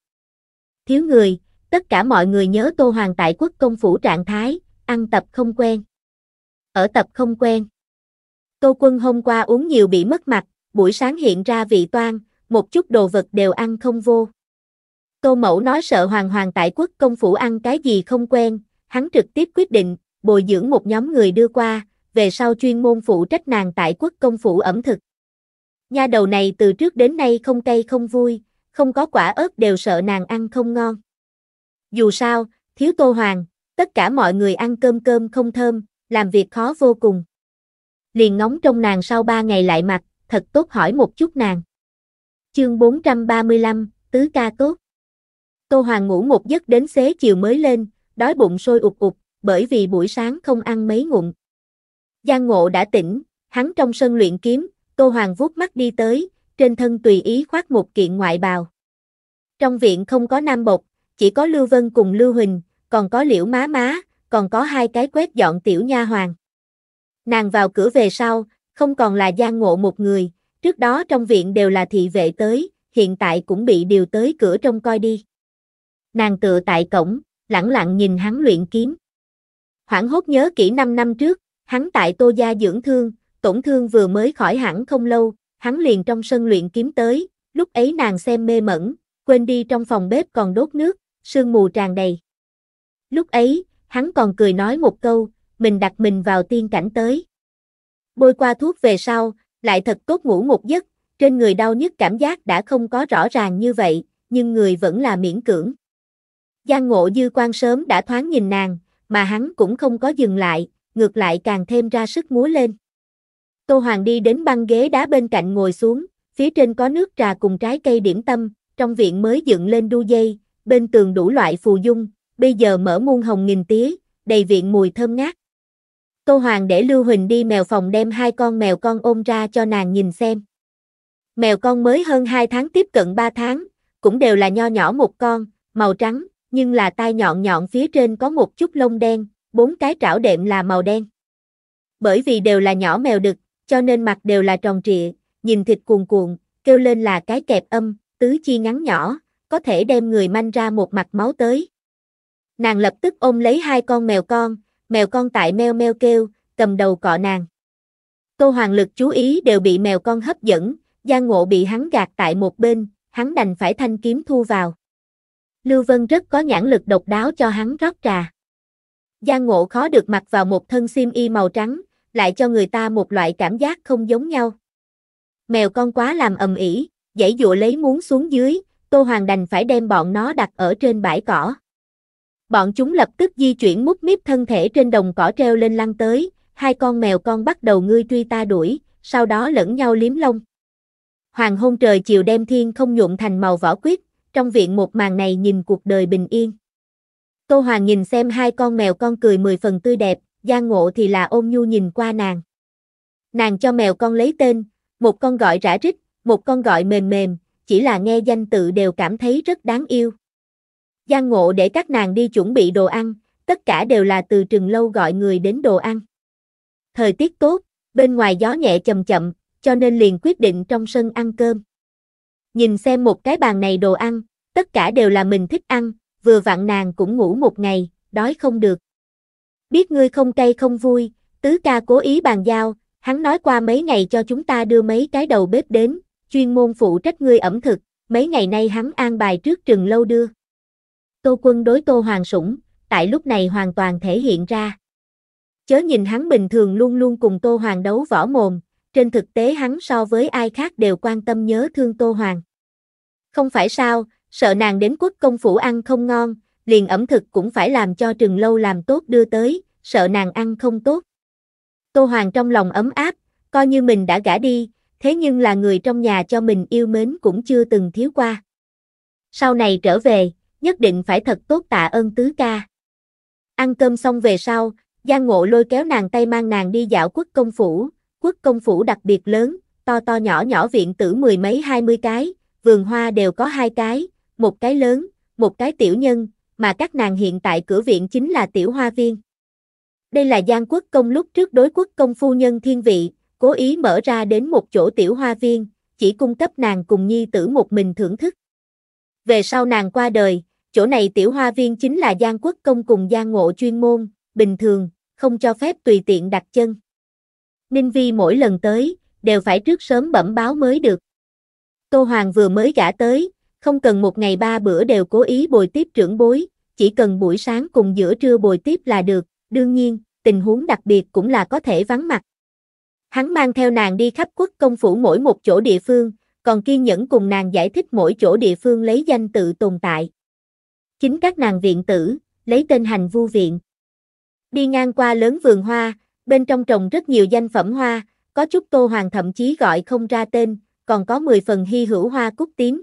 Thiếu người, tất cả mọi người nhớ tô hoàng tại quốc công phủ trạng thái, ăn tập không quen ở tập không quen. Tô Quân hôm qua uống nhiều bị mất mặt, buổi sáng hiện ra vị toan, một chút đồ vật đều ăn không vô. Tô Mẫu nói sợ Hoàng Hoàng tại quốc công phủ ăn cái gì không quen, hắn trực tiếp quyết định, bồi dưỡng một nhóm người đưa qua, về sau chuyên môn phụ trách nàng tại quốc công phủ ẩm thực. Nha đầu này từ trước đến nay không cay không vui, không có quả ớt đều sợ nàng ăn không ngon. Dù sao, thiếu Tô Hoàng, tất cả mọi người ăn cơm cơm không thơm, làm việc khó vô cùng. Liền ngóng trong nàng sau ba ngày lại mặt, thật tốt hỏi một chút nàng. Chương 435, Tứ ca tốt. Tô Hoàng ngủ một giấc đến xế chiều mới lên, đói bụng sôi ục ục bởi vì buổi sáng không ăn mấy ngụm. Giang Ngộ đã tỉnh, hắn trong sân luyện kiếm, Tô Hoàng vuốt mắt đi tới, trên thân tùy ý khoác một kiện ngoại bào. Trong viện không có nam bột, chỉ có Lưu Vân cùng Lưu Huỳnh, còn có Liễu Má Má, còn có hai cái quét dọn tiểu nha hoàng. Nàng vào cửa về sau, không còn là Giang Ngộ một người, trước đó trong viện đều là thị vệ tới, hiện tại cũng bị điều tới cửa trông coi đi. Nàng tựa tại cổng, lẳng lặng nhìn hắn luyện kiếm. Hoảng hốt nhớ kỹ 5 năm trước, hắn tại Tô Gia dưỡng thương, tổn thương vừa mới khỏi hẳn không lâu, hắn liền trong sân luyện kiếm tới, lúc ấy nàng xem mê mẩn, quên đi trong phòng bếp còn đốt nước, sương mù tràn đầy. Lúc ấy, hắn còn cười nói một câu, mình đặt mình vào tiên cảnh tới. Bôi qua thuốc về sau, lại thật tốt ngủ một giấc, trên người đau nhức cảm giác đã không có rõ ràng như vậy, nhưng người vẫn là miễn cưỡng. Giang Ngộ Dư quan sớm đã thoáng nhìn nàng, mà hắn cũng không có dừng lại, ngược lại càng thêm ra sức múa lên. Tô Hoàng đi đến băng ghế đá bên cạnh ngồi xuống, phía trên có nước trà cùng trái cây điểm tâm, trong viện mới dựng lên đu dây, bên tường đủ loại phù dung, bây giờ mở muôn hồng nghìn tía, đầy viện mùi thơm ngát. Tô Hoàng để Lưu Huỳnh đi mèo phòng đem hai con mèo con ôm ra cho nàng nhìn xem. Mèo con mới hơn 2 tháng tiếp cận 3 tháng, cũng đều là nho nhỏ một con, màu trắng, nhưng là tai nhọn nhọn phía trên có một chút lông đen, bốn cái trảo đệm là màu đen. Bởi vì đều là nhỏ mèo đực, cho nên mặt đều là tròn trịa, nhìn thịt cuồn cuộn, kêu lên là cái kẹp âm, tứ chi ngắn nhỏ, có thể đem người manh ra một mặt máu tới. Nàng lập tức ôm lấy hai con mèo con, mèo con tại meo meo kêu, cầm đầu cọ nàng. Tô Hoàng lực chú ý đều bị mèo con hấp dẫn, Giang Ngộ bị hắn gạt tại một bên, hắn đành phải thanh kiếm thu vào. Lưu Vân rất có nhãn lực độc đáo cho hắn rót trà. Giang Ngộ khó được mặc vào một thân xiêm y màu trắng, lại cho người ta một loại cảm giác không giống nhau. Mèo con quá làm ầm ĩ, dãy dụa lấy muốn xuống dưới, Tô Hoàng đành phải đem bọn nó đặt ở trên bãi cỏ. Bọn chúng lập tức di chuyển mút miếp thân thể trên đồng cỏ treo lên lăn tới, hai con mèo con bắt đầu ngươi truy ta đuổi, sau đó lẫn nhau liếm lông. Hoàng hôn trời chiều đem thiên không nhuộm thành màu vỏ quyết, trong viện một màn này nhìn cuộc đời bình yên. Tô Hoàng nhìn xem hai con mèo con cười mười phần tươi đẹp, Giang Ngộ thì là ôm nhu nhìn qua nàng. Nàng cho mèo con lấy tên, một con gọi rã rít, một con gọi mềm mềm, chỉ là nghe danh tự đều cảm thấy rất đáng yêu gian Ngộ để các nàng đi chuẩn bị đồ ăn, tất cả đều là từ trừng lâu gọi người đến đồ ăn. Thời tiết tốt, bên ngoài gió nhẹ chậm chậm, cho nên liền quyết định trong sân ăn cơm. Nhìn xem một cái bàn này đồ ăn, tất cả đều là mình thích ăn, vừa vặn nàng cũng ngủ một ngày, đói không được. Biết ngươi không cay không vui, tứ ca cố ý bàn giao, hắn nói qua mấy ngày cho chúng ta đưa mấy cái đầu bếp đến, chuyên môn phụ trách ngươi ẩm thực, mấy ngày nay hắn an bài trước trừng lâu đưa. Tô Quân đối Tô Hoàng Sủng, tại lúc này hoàn toàn thể hiện ra. Chớ nhìn hắn bình thường luôn luôn cùng Tô Hoàng đấu võ mồm, trên thực tế hắn so với ai khác đều quan tâm nhớ thương Tô Hoàng. Không phải sao, sợ nàng đến quốc công phủ ăn không ngon, liền ẩm thực cũng phải làm cho trường lâu làm tốt đưa tới, sợ nàng ăn không tốt. Tô Hoàng trong lòng ấm áp, coi như mình đã gả đi, thế nhưng là người trong nhà cho mình yêu mến cũng chưa từng thiếu qua. Sau này trở về, nhất định phải thật tốt tạ ơn tứ ca. Ăn cơm xong về sau, Giang Ngộ lôi kéo nàng tay mang nàng đi dạo quốc công phủ, quốc công phủ đặc biệt lớn, to to nhỏ nhỏ viện tử mười mấy hai mươi cái, vườn hoa đều có hai cái, một cái lớn, một cái tiểu nhân, mà các nàng hiện tại cửa viện chính là tiểu hoa viên. Đây là Giang quốc công lúc trước đối quốc công phu nhân thiên vị, cố ý mở ra đến một chỗ tiểu hoa viên, chỉ cung cấp nàng cùng nhi tử một mình thưởng thức. Về sau nàng qua đời, chỗ này tiểu hoa viên chính là gian Quốc Công cùng gian Ngộ chuyên môn, bình thường, không cho phép tùy tiện đặt chân. Ninh Vi mỗi lần tới, đều phải trước sớm bẩm báo mới được. Tô Hoàng vừa mới gã tới, không cần một ngày ba bữa đều cố ý bồi tiếp trưởng bối, chỉ cần buổi sáng cùng giữa trưa bồi tiếp là được, đương nhiên, tình huống đặc biệt cũng là có thể vắng mặt. Hắn mang theo nàng đi khắp quốc công phủ mỗi một chỗ địa phương, còn kiên nhẫn cùng nàng giải thích mỗi chỗ địa phương lấy danh tự tồn tại. Chính các nàng viện tử, lấy tên hành vu viện. Đi ngang qua lớn vườn hoa, bên trong trồng rất nhiều danh phẩm hoa, có chút Tô Hoàng thậm chí gọi không ra tên, còn có 10 phần hy hữu hoa cúc tím.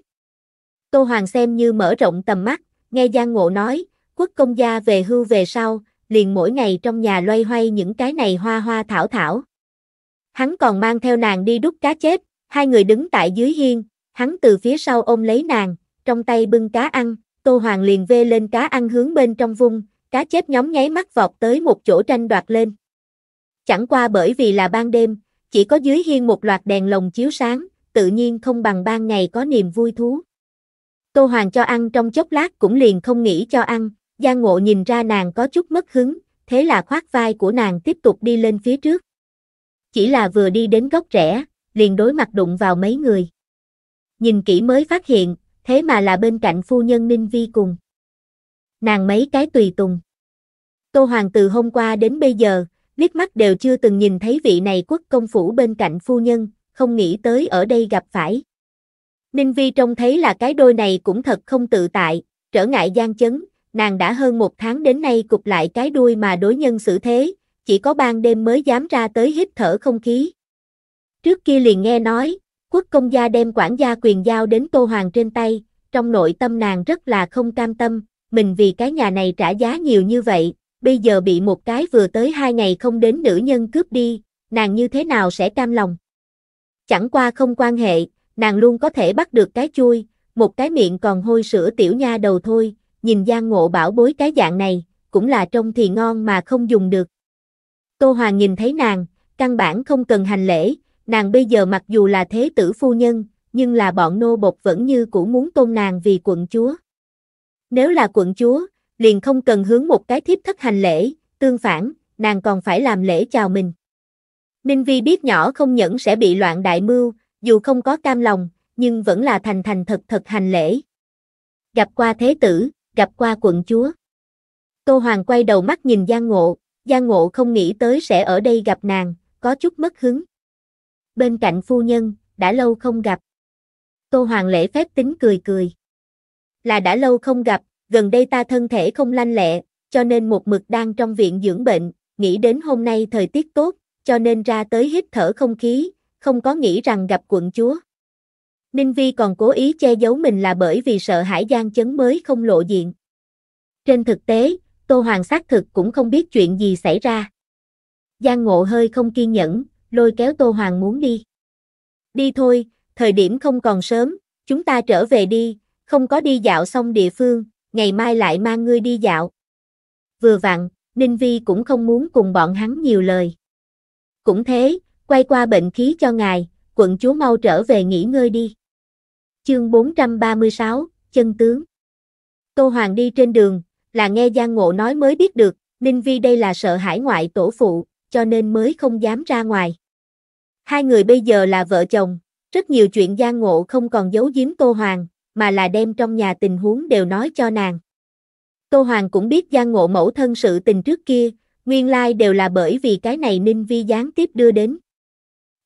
Tô Hoàng xem như mở rộng tầm mắt, nghe Giang Ngộ nói, quốc công gia về hưu về sau, liền mỗi ngày trong nhà loay hoay những cái này hoa hoa thảo thảo. Hắn còn mang theo nàng đi đút cá chết hai người đứng tại dưới hiên, hắn từ phía sau ôm lấy nàng, trong tay bưng cá ăn, Tô Hoàng liền vê lên cá ăn hướng bên trong vung, cá chép nhóm nháy mắt vọt tới một chỗ tranh đoạt lên. Chẳng qua bởi vì là ban đêm, chỉ có dưới hiên một loạt đèn lồng chiếu sáng, tự nhiên không bằng ban ngày có niềm vui thú. Tô Hoàng cho ăn trong chốc lát cũng liền không nghĩ cho ăn, Giang Ngộ nhìn ra nàng có chút mất hứng, thế là khoác vai của nàng tiếp tục đi lên phía trước. Chỉ là vừa đi đến góc rẽ, liền đối mặt đụng vào mấy người. Nhìn kỹ mới phát hiện, thế mà là bên cạnh phu nhân Ninh Vi cùng. Nàng mấy cái tùy tùng. Tô Hoàng từ hôm qua đến bây giờ, liếc mắt đều chưa từng nhìn thấy vị này quốc công phủ bên cạnh phu nhân, không nghĩ tới ở đây gặp phải. Ninh Vi trông thấy là cái đôi này cũng thật không tự tại, trở ngại gian chấn, nàng đã hơn một tháng đến nay cục lại cái đuôi mà đối nhân xử thế, chỉ có ban đêm mới dám ra tới hít thở không khí. Trước kia liền nghe nói, Quốc công gia đem quản gia quyền giao đến Tô Hoàng trên tay, trong nội tâm nàng rất là không cam tâm, mình vì cái nhà này trả giá nhiều như vậy, bây giờ bị một cái vừa tới hai ngày không đến nữ nhân cướp đi, nàng như thế nào sẽ cam lòng. Chẳng qua không quan hệ, nàng luôn có thể bắt được cái chui, một cái miệng còn hôi sữa tiểu nha đầu thôi, nhìn Giang Ngộ bảo bối cái dạng này, cũng là trông thì ngon mà không dùng được. Tô Hoàng nhìn thấy nàng, căn bản không cần hành lễ, nàng bây giờ mặc dù là thế tử phu nhân, nhưng là bọn nô bộc vẫn như cũ muốn tôn nàng vì quận chúa. Nếu là quận chúa, liền không cần hướng một cái thiếp thất hành lễ, tương phản, nàng còn phải làm lễ chào mình. Ninh Vi biết nhỏ không nhẫn sẽ bị loạn đại mưu, dù không có cam lòng, nhưng vẫn là thành thành thật thật hành lễ. Gặp qua thế tử, gặp qua quận chúa. Tô Hoàng quay đầu mắt nhìn Giang Ngộ, Giang Ngộ không nghĩ tới sẽ ở đây gặp nàng, có chút mất hứng bên cạnh phu nhân, đã lâu không gặp. Tô Hoàng lễ phép tính cười cười. Là đã lâu không gặp, gần đây ta thân thể không lanh lẹ, cho nên một mực đang trong viện dưỡng bệnh, nghĩ đến hôm nay thời tiết tốt, cho nên ra tới hít thở không khí, không có nghĩ rằng gặp quận chúa. Ninh Vi còn cố ý che giấu mình là bởi vì sợ Hải Giang chấn mới không lộ diện. Trên thực tế, Tô Hoàng xác thực cũng không biết chuyện gì xảy ra. Giang Ngộ hơi không kiên nhẫn, lôi kéo Tô Hoàng muốn đi. Đi thôi, thời điểm không còn sớm, chúng ta trở về đi, không có đi dạo xong địa phương, ngày mai lại mang ngươi đi dạo. Vừa vặn, Ninh Vi cũng không muốn cùng bọn hắn nhiều lời. Cũng thế, quay qua bệnh khí cho ngài, quận chúa mau trở về nghỉ ngơi đi. Chương 436, Chân tướng Tô Hoàng đi trên đường, là nghe Giang Ngộ nói mới biết được, Ninh Vi đây là sợ hải ngoại tổ phụ, cho nên mới không dám ra ngoài. Hai người bây giờ là vợ chồng, rất nhiều chuyện Giang Ngộ không còn giấu giếm Tô Hoàng, mà là đem trong nhà tình huống đều nói cho nàng. Tô Hoàng cũng biết Giang Ngộ mẫu thân sự tình trước kia, nguyên lai like đều là bởi vì cái này Ninh Vi gián tiếp đưa đến.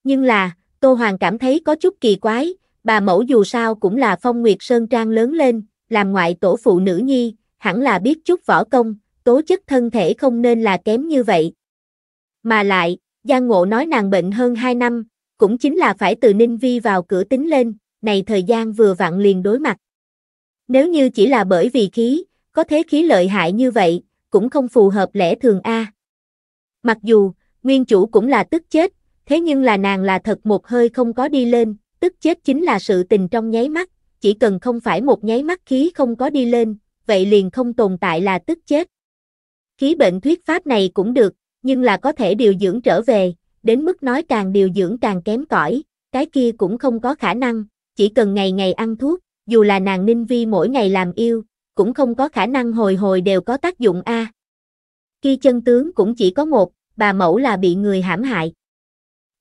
Nhưng là, Tô Hoàng cảm thấy có chút kỳ quái, bà mẫu dù sao cũng là phong nguyệt sơn trang lớn lên, làm ngoại tổ phụ nữ nhi, hẳn là biết chút võ công, tố chất thân thể không nên là kém như vậy. Mà lại, Giang Ngộ nói nàng bệnh hơn 2 năm, cũng chính là phải từ Ninh Vi vào cửa tính lên, này thời gian vừa vặn liền đối mặt. Nếu như chỉ là bởi vì khí, có thế khí lợi hại như vậy, cũng không phù hợp lẽ thường A. Mặc dù, nguyên chủ cũng là tức chết, thế nhưng là nàng là thật một hơi không có đi lên, tức chết chính là sự tình trong nháy mắt, chỉ cần không phải một nháy mắt khí không có đi lên, vậy liền không tồn tại là tức chết. Khí bệnh thuyết pháp này cũng được, nhưng là có thể điều dưỡng trở về, đến mức nói càng điều dưỡng càng kém cỏi, cái kia cũng không có khả năng, chỉ cần ngày ngày ăn thuốc, dù là nàng Ninh Vi mỗi ngày làm yêu, cũng không có khả năng hồi hồi đều có tác dụng a. À. Khi chân tướng cũng chỉ có một, bà mẫu là bị người hãm hại.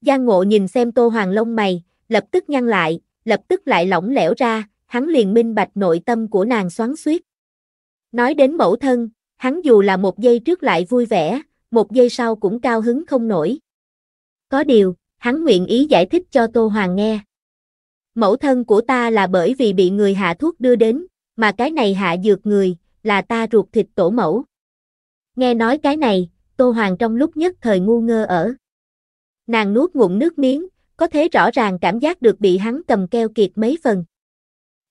Giang Ngộ nhìn xem Tô Hoàng lông mày, lập tức nhăn lại, lập tức lại lỏng lẻo ra, hắn liền minh bạch nội tâm của nàng xoắn xuýt. Nói đến mẫu thân, hắn dù là một giây trước lại vui vẻ, một giây sau cũng cao hứng không nổi. Có điều, hắn nguyện ý giải thích cho Tô Hoàng nghe. Mẫu thân của ta là bởi vì bị người hạ thuốc đưa đến, mà cái này hạ dược người, là ta ruột thịt tổ mẫu. Nghe nói cái này, Tô Hoàng trong lúc nhất thời ngu ngơ ở. Nàng nuốt ngụm nước miếng, có thế rõ ràng cảm giác được bị hắn cầm keo kiệt mấy phần.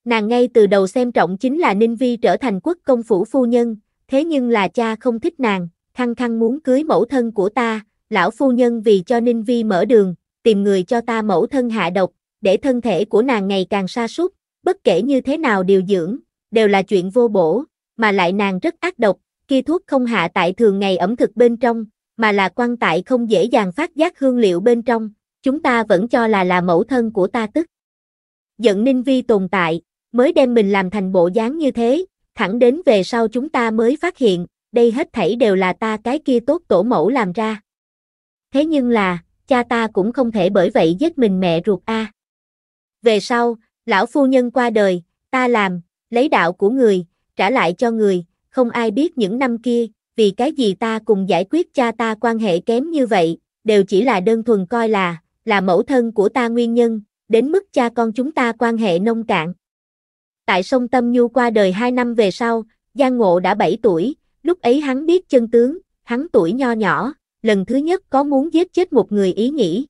Nàng ngay từ đầu xem trọng chính là Ninh Vi trở thành quốc công phủ phu nhân, thế nhưng là cha không thích nàng, khăng khăng muốn cưới mẫu thân của ta, lão phu nhân vì cho Ninh Vi mở đường, tìm người cho ta mẫu thân hạ độc, để thân thể của nàng ngày càng sa sút, bất kể như thế nào điều dưỡng, đều là chuyện vô bổ, mà lại nàng rất ác độc, kia thuốc không hạ tại thường ngày ẩm thực bên trong, mà là quan tại không dễ dàng phát giác hương liệu bên trong, chúng ta vẫn cho là là mẫu thân của ta tức. Giận Ninh Vi tồn tại, mới đem mình làm thành bộ dáng như thế, thẳng đến về sau chúng ta mới phát hiện, đây hết thảy đều là ta cái kia tốt tổ mẫu làm ra. Thế nhưng là, cha ta cũng không thể bởi vậy giết mình mẹ ruột a. Về sau, lão phu nhân qua đời, ta làm, lấy đạo của người, trả lại cho người, không ai biết những năm kia, vì cái gì ta cùng giải quyết cha ta quan hệ kém như vậy, đều chỉ là đơn thuần coi là, là mẫu thân của ta nguyên nhân, đến mức cha con chúng ta quan hệ nông cạn. Tại sông Tâm Nhu qua đời 2 năm về sau, Giang Ngộ đã 7 tuổi, Lúc ấy hắn biết chân tướng, hắn tuổi nho nhỏ, lần thứ nhất có muốn giết chết một người ý nghĩ.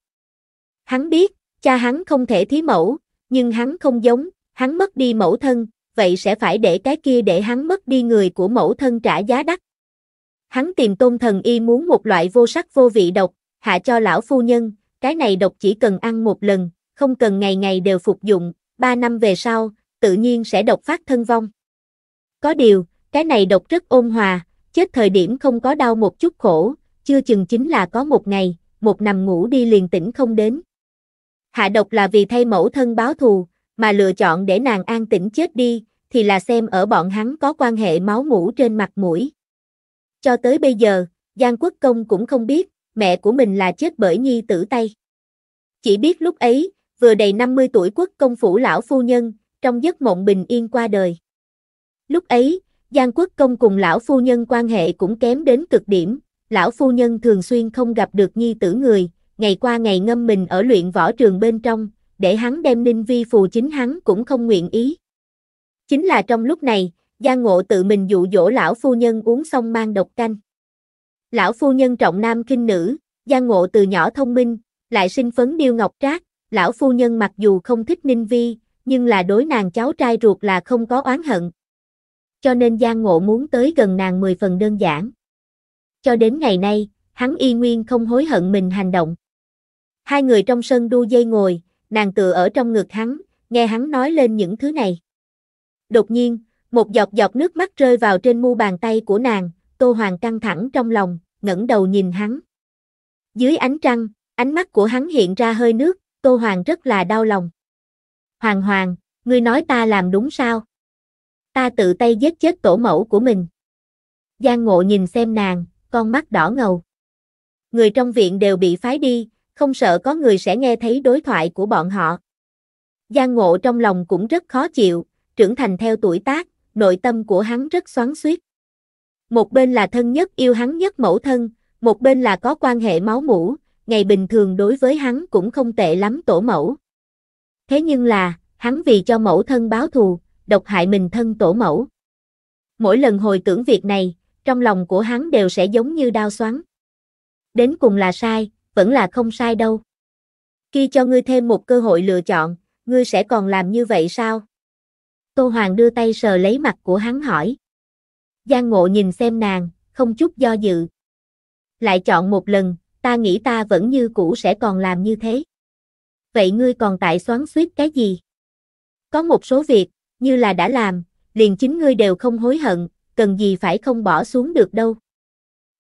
Hắn biết, cha hắn không thể thí mẫu, nhưng hắn không giống, hắn mất đi mẫu thân, vậy sẽ phải để cái kia để hắn mất đi người của mẫu thân trả giá đắt. Hắn tìm tôn thần y muốn một loại vô sắc vô vị độc, hạ cho lão phu nhân, cái này độc chỉ cần ăn một lần, không cần ngày ngày đều phục dụng, ba năm về sau, tự nhiên sẽ độc phát thân vong. Có điều, cái này độc rất ôn hòa, chết thời điểm không có đau một chút khổ, chưa chừng chính là có một ngày, một nằm ngủ đi liền tỉnh không đến. Hạ độc là vì thay mẫu thân báo thù, mà lựa chọn để nàng an tĩnh chết đi, thì là xem ở bọn hắn có quan hệ máu mũ trên mặt mũi. Cho tới bây giờ, Giang Quốc Công cũng không biết, mẹ của mình là chết bởi nhi tử tay. Chỉ biết lúc ấy, vừa đầy 50 tuổi quốc công phủ lão phu nhân, trong giấc mộng bình yên qua đời. Lúc ấy, Giang Quốc Công cùng lão phu nhân quan hệ cũng kém đến cực điểm, lão phu nhân thường xuyên không gặp được nhi tử người, ngày qua ngày ngâm mình ở luyện võ trường bên trong, để hắn đem ninh vi phù chính hắn cũng không nguyện ý. Chính là trong lúc này, Giang Ngộ tự mình dụ dỗ lão phu nhân uống xong mang độc canh. Lão phu nhân trọng nam kinh nữ, Giang Ngộ từ nhỏ thông minh, lại sinh phấn điêu ngọc trác, lão phu nhân mặc dù không thích ninh vi, nhưng là đối nàng cháu trai ruột là không có oán hận, cho nên Giang Ngộ muốn tới gần nàng 10 phần đơn giản. Cho đến ngày nay, hắn y nguyên không hối hận mình hành động. Hai người trong sân đu dây ngồi, nàng tựa ở trong ngực hắn, nghe hắn nói lên những thứ này. Đột nhiên, một giọt giọt nước mắt rơi vào trên mu bàn tay của nàng, Tô Hoàng căng thẳng trong lòng, ngẩng đầu nhìn hắn. Dưới ánh trăng, ánh mắt của hắn hiện ra hơi nước, Tô Hoàng rất là đau lòng. Hoàng Hoàng, ngươi nói ta làm đúng sao? ta tự tay giết chết tổ mẫu của mình. Giang ngộ nhìn xem nàng, con mắt đỏ ngầu. Người trong viện đều bị phái đi, không sợ có người sẽ nghe thấy đối thoại của bọn họ. Giang ngộ trong lòng cũng rất khó chịu, trưởng thành theo tuổi tác, nội tâm của hắn rất xoắn xuýt. Một bên là thân nhất yêu hắn nhất mẫu thân, một bên là có quan hệ máu mủ, ngày bình thường đối với hắn cũng không tệ lắm tổ mẫu. Thế nhưng là, hắn vì cho mẫu thân báo thù, độc hại mình thân tổ mẫu. Mỗi lần hồi tưởng việc này, trong lòng của hắn đều sẽ giống như đau xoắn. Đến cùng là sai, vẫn là không sai đâu. Khi cho ngươi thêm một cơ hội lựa chọn, ngươi sẽ còn làm như vậy sao? Tô Hoàng đưa tay sờ lấy mặt của hắn hỏi. Giang Ngộ nhìn xem nàng, không chút do dự. Lại chọn một lần, ta nghĩ ta vẫn như cũ sẽ còn làm như thế. Vậy ngươi còn tại xoắn suýt cái gì? Có một số việc, như là đã làm, liền chính ngươi đều không hối hận, cần gì phải không bỏ xuống được đâu.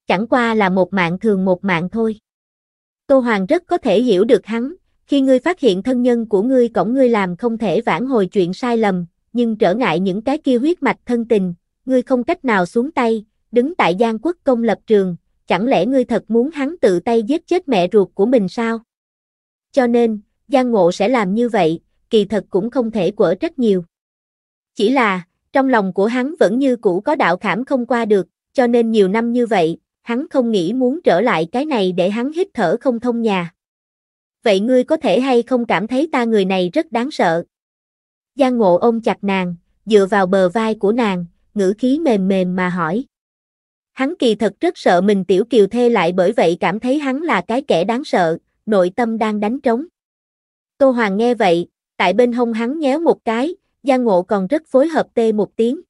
Chẳng qua là một mạng thường một mạng thôi. Tô Hoàng rất có thể hiểu được hắn, khi ngươi phát hiện thân nhân của ngươi cổng ngươi làm không thể vãn hồi chuyện sai lầm, nhưng trở ngại những cái kia huyết mạch thân tình, ngươi không cách nào xuống tay, đứng tại Giang quốc công lập trường, chẳng lẽ ngươi thật muốn hắn tự tay giết chết mẹ ruột của mình sao? Cho nên, Giang Ngộ sẽ làm như vậy, kỳ thật cũng không thể quở trách nhiều. Chỉ là, trong lòng của hắn vẫn như cũ có đạo khảm không qua được, cho nên nhiều năm như vậy, hắn không nghĩ muốn trở lại cái này để hắn hít thở không thông nhà. Vậy ngươi có thể hay không cảm thấy ta người này rất đáng sợ? Giang ngộ ôm chặt nàng, dựa vào bờ vai của nàng, ngữ khí mềm mềm mà hỏi. Hắn kỳ thật rất sợ mình tiểu kiều thê lại bởi vậy cảm thấy hắn là cái kẻ đáng sợ, nội tâm đang đánh trống. Tô Hoàng nghe vậy, tại bên hông hắn nhéo một cái, Giang Ngộ còn rất phối hợp tê một tiếng.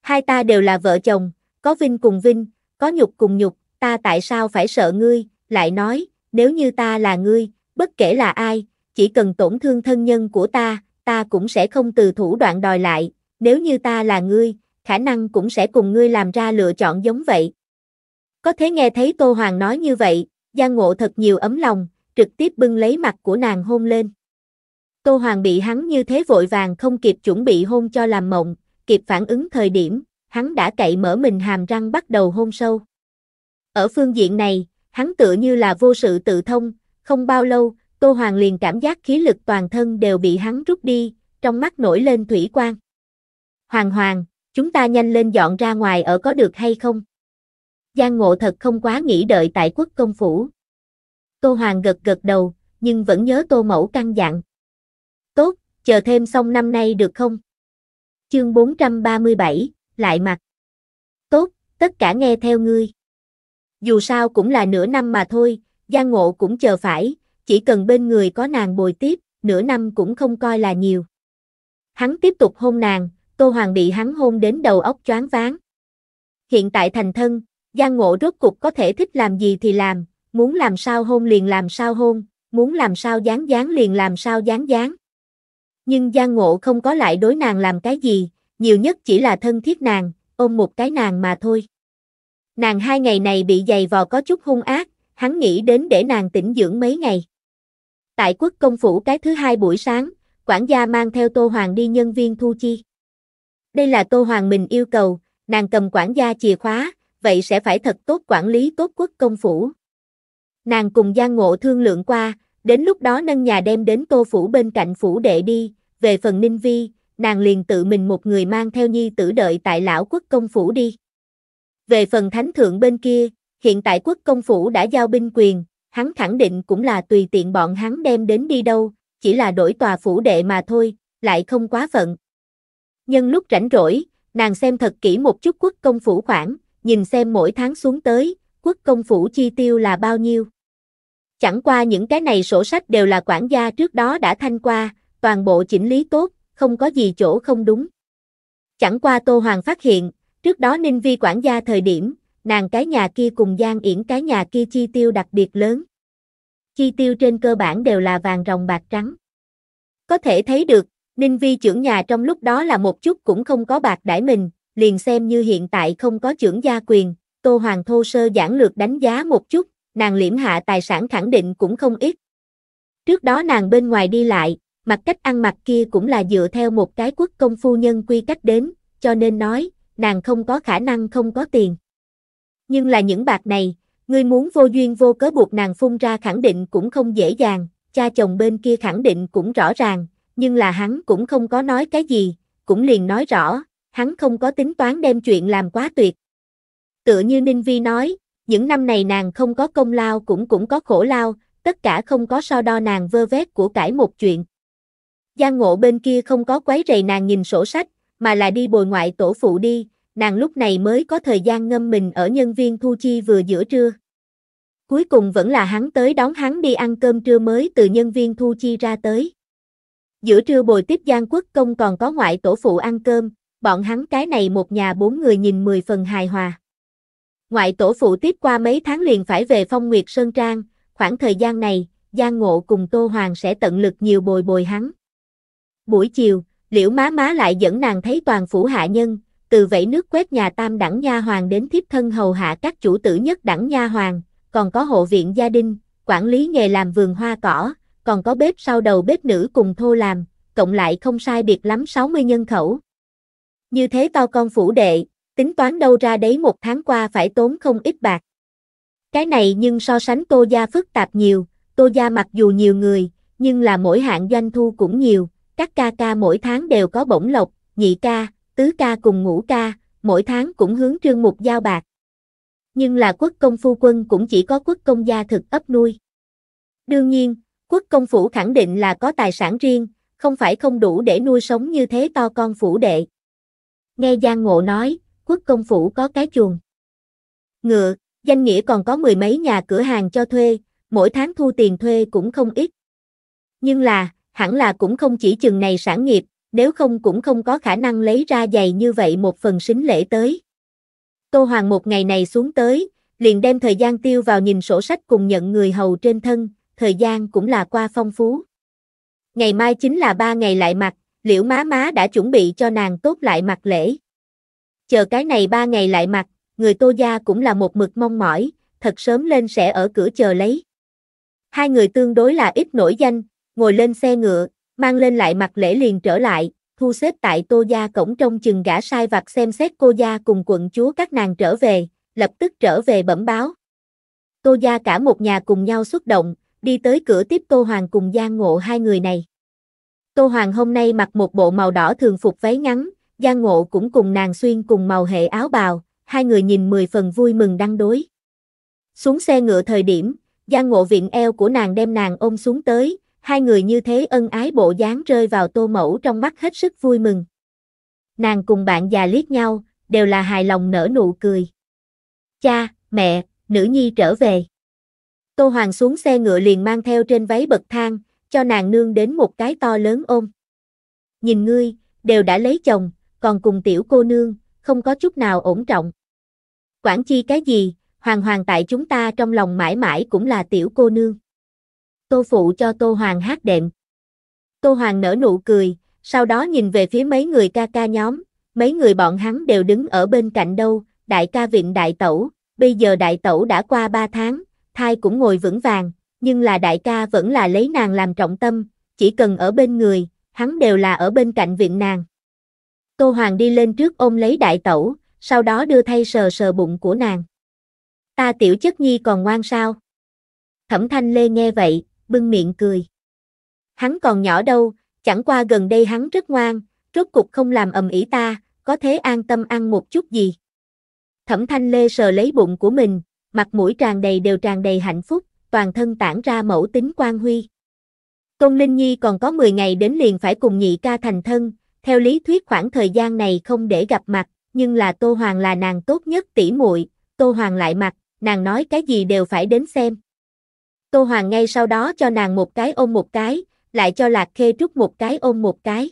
Hai ta đều là vợ chồng, có vinh cùng vinh, có nhục cùng nhục, ta tại sao phải sợ ngươi, lại nói, nếu như ta là ngươi, bất kể là ai, chỉ cần tổn thương thân nhân của ta, ta cũng sẽ không từ thủ đoạn đòi lại, nếu như ta là ngươi, khả năng cũng sẽ cùng ngươi làm ra lựa chọn giống vậy. Có thể nghe thấy Tô Hoàng nói như vậy, Giang Ngộ thật nhiều ấm lòng, trực tiếp bưng lấy mặt của nàng hôn lên. Tô Hoàng bị hắn như thế vội vàng không kịp chuẩn bị hôn cho làm mộng, kịp phản ứng thời điểm, hắn đã cậy mở mình hàm răng bắt đầu hôn sâu. Ở phương diện này, hắn tựa như là vô sự tự thông, không bao lâu, Tô Hoàng liền cảm giác khí lực toàn thân đều bị hắn rút đi, trong mắt nổi lên thủy quang. Hoàng Hoàng, chúng ta nhanh lên dọn ra ngoài ở có được hay không? Giang Ngộ thật không quá nghĩ đợi tại quốc công phủ. Tô Hoàng gật gật đầu, nhưng vẫn nhớ Tô Mẫu căng dặn chờ thêm xong năm nay được không? Chương 437, lại mặt. Tốt, tất cả nghe theo ngươi. Dù sao cũng là nửa năm mà thôi, Giang Ngộ cũng chờ phải, chỉ cần bên người có nàng bồi tiếp, nửa năm cũng không coi là nhiều. Hắn tiếp tục hôn nàng, Tô Hoàng bị hắn hôn đến đầu óc choáng váng. Hiện tại thành thân, Giang Ngộ rốt cục có thể thích làm gì thì làm, muốn làm sao hôn liền làm sao hôn, muốn làm sao dán dán liền làm sao dán dán. Nhưng Giang Ngộ không có lại đối nàng làm cái gì, nhiều nhất chỉ là thân thiết nàng, ôm một cái nàng mà thôi. Nàng hai ngày này bị dày vò có chút hung ác, hắn nghĩ đến để nàng tĩnh dưỡng mấy ngày. Tại quốc công phủ cái thứ hai buổi sáng, quản gia mang theo Tô Hoàng đi nhân viên thu chi. Đây là Tô Hoàng mình yêu cầu, nàng cầm quản gia chìa khóa, vậy sẽ phải thật tốt quản lý tốt quốc công phủ. Nàng cùng Giang Ngộ thương lượng qua, Đến lúc đó nâng nhà đem đến tô phủ bên cạnh phủ đệ đi, về phần ninh vi, nàng liền tự mình một người mang theo nhi tử đợi tại lão quốc công phủ đi. Về phần thánh thượng bên kia, hiện tại quốc công phủ đã giao binh quyền, hắn khẳng định cũng là tùy tiện bọn hắn đem đến đi đâu, chỉ là đổi tòa phủ đệ mà thôi, lại không quá phận. Nhân lúc rảnh rỗi, nàng xem thật kỹ một chút quốc công phủ khoản, nhìn xem mỗi tháng xuống tới, quốc công phủ chi tiêu là bao nhiêu. Chẳng qua những cái này sổ sách đều là quản gia trước đó đã thanh qua, toàn bộ chỉnh lý tốt, không có gì chỗ không đúng. Chẳng qua Tô Hoàng phát hiện, trước đó Ninh Vi quản gia thời điểm, nàng cái nhà kia cùng Giang Yển cái nhà kia chi tiêu đặc biệt lớn. Chi tiêu trên cơ bản đều là vàng ròng bạc trắng. Có thể thấy được, Ninh Vi trưởng nhà trong lúc đó là một chút cũng không có bạc đãi mình, liền xem như hiện tại không có trưởng gia quyền, Tô Hoàng thô sơ giản lược đánh giá một chút, nàng liễm hạ tài sản khẳng định cũng không ít. Trước đó nàng bên ngoài đi lại, mặt cách ăn mặc kia cũng là dựa theo một cái quốc công phu nhân quy cách đến, cho nên nói, nàng không có khả năng không có tiền. Nhưng là những bạc này, ngươi muốn vô duyên vô cớ buộc nàng phun ra khẳng định cũng không dễ dàng, cha chồng bên kia khẳng định cũng rõ ràng, nhưng là hắn cũng không có nói cái gì, cũng liền nói rõ, hắn không có tính toán đem chuyện làm quá tuyệt. Tựa như Ninh Vi nói, những năm này nàng không có công lao cũng cũng có khổ lao, tất cả không có so đo nàng vơ vét của cải một chuyện. Giang ngộ bên kia không có quấy rầy nàng nhìn sổ sách, mà là đi bồi ngoại tổ phụ đi, nàng lúc này mới có thời gian ngâm mình ở nhân viên thu chi vừa giữa trưa. Cuối cùng vẫn là hắn tới đón hắn đi ăn cơm trưa mới từ nhân viên thu chi ra tới. Giữa trưa bồi tiếp Giang Quốc Công còn có ngoại tổ phụ ăn cơm, bọn hắn cái này một nhà bốn người nhìn mười phần hài hòa. Ngoại tổ phụ tiếp qua mấy tháng liền phải về phong nguyệt Sơn Trang, khoảng thời gian này, Giang Ngộ cùng Tô Hoàng sẽ tận lực nhiều bồi bồi hắn. Buổi chiều, liễu má má lại dẫn nàng thấy toàn phủ hạ nhân, từ vẫy nước quét nhà tam đẳng nha hoàng đến thiếp thân hầu hạ các chủ tử nhất đẳng nha hoàng, còn có hộ viện gia đình, quản lý nghề làm vườn hoa cỏ, còn có bếp sau đầu bếp nữ cùng thô làm, cộng lại không sai biệt lắm 60 nhân khẩu. Như thế to con phủ đệ, tính toán đâu ra đấy một tháng qua phải tốn không ít bạc. Cái này nhưng so sánh tô gia phức tạp nhiều, tô gia mặc dù nhiều người, nhưng là mỗi hạng doanh thu cũng nhiều, các ca ca mỗi tháng đều có bổng lộc, nhị ca, tứ ca cùng ngũ ca, mỗi tháng cũng hướng trương mục giao bạc. Nhưng là quốc công phu quân cũng chỉ có quốc công gia thực ấp nuôi. Đương nhiên, quốc công phủ khẳng định là có tài sản riêng, không phải không đủ để nuôi sống như thế to con phủ đệ. Nghe Giang Ngộ nói, quốc công phủ có cái chuồng. Ngựa, danh nghĩa còn có mười mấy nhà cửa hàng cho thuê, mỗi tháng thu tiền thuê cũng không ít. Nhưng là, hẳn là cũng không chỉ chừng này sản nghiệp, nếu không cũng không có khả năng lấy ra giày như vậy một phần sính lễ tới. Tô Hoàng một ngày này xuống tới, liền đem thời gian tiêu vào nhìn sổ sách cùng nhận người hầu trên thân, thời gian cũng là qua phong phú. Ngày mai chính là ba ngày lại mặt, liễu má má đã chuẩn bị cho nàng tốt lại mặt lễ. Chờ cái này ba ngày lại mặc, người tô gia cũng là một mực mong mỏi, thật sớm lên sẽ ở cửa chờ lấy. Hai người tương đối là ít nổi danh, ngồi lên xe ngựa, mang lên lại mặt lễ liền trở lại, thu xếp tại tô gia cổng trong chừng gã sai vặt xem xét cô gia cùng quận chúa các nàng trở về, lập tức trở về bẩm báo. Tô gia cả một nhà cùng nhau xuất động, đi tới cửa tiếp Tô Hoàng cùng Giang Ngộ hai người này. Tô Hoàng hôm nay mặc một bộ màu đỏ thường phục váy ngắn, Giang Ngộ cũng cùng nàng xuyên cùng màu hệ áo bào, hai người nhìn mười phần vui mừng đăng đối. Xuống xe ngựa thời điểm, Giang Ngộ viện eo của nàng đem nàng ôm xuống tới, hai người như thế ân ái bộ dáng rơi vào tô mẫu trong mắt hết sức vui mừng. Nàng cùng bạn già liếc nhau, đều là hài lòng nở nụ cười. Cha, mẹ, nữ nhi trở về. Tô Hoàng xuống xe ngựa liền mang theo trên váy bậc thang, cho nàng nương đến một cái to lớn ôm. Nhìn ngươi, đều đã lấy chồng, còn cùng tiểu cô nương, không có chút nào ổn trọng. Quản chi cái gì, hoàng hoàng tại chúng ta trong lòng mãi mãi cũng là tiểu cô nương. Tô phụ cho Tô Hoàng hát đệm. Tô Hoàng nở nụ cười, sau đó nhìn về phía mấy người ca ca nhóm, mấy người bọn hắn đều đứng ở bên cạnh đâu, đại ca vịnh đại tẩu, bây giờ đại tẩu đã qua 3 tháng, thai cũng ngồi vững vàng, nhưng là đại ca vẫn là lấy nàng làm trọng tâm, chỉ cần ở bên người, hắn đều là ở bên cạnh viện nàng. Tô Hoàng đi lên trước ôm lấy đại tẩu, sau đó đưa thay sờ sờ bụng của nàng. Ta tiểu chất nhi còn ngoan sao? Thẩm Thanh Lê nghe vậy, bưng miệng cười. Hắn còn nhỏ đâu, chẳng qua gần đây hắn rất ngoan, rốt cục không làm ầm ĩ ta, có thế an tâm ăn một chút gì. Thẩm Thanh Lê sờ lấy bụng của mình, mặt mũi tràn đầy đều tràn đầy hạnh phúc, toàn thân tản ra mẫu tính quan huy. Tôn Linh Nhi còn có 10 ngày đến liền phải cùng nhị ca thành thân, theo lý thuyết khoảng thời gian này không để gặp mặt, nhưng là Tô Hoàng là nàng tốt nhất tỷ muội, Tô Hoàng lại mặt, nàng nói cái gì đều phải đến xem. Tô Hoàng ngay sau đó cho nàng một cái ôm một cái, lại cho Lạc Khê Trúc một cái ôm một cái.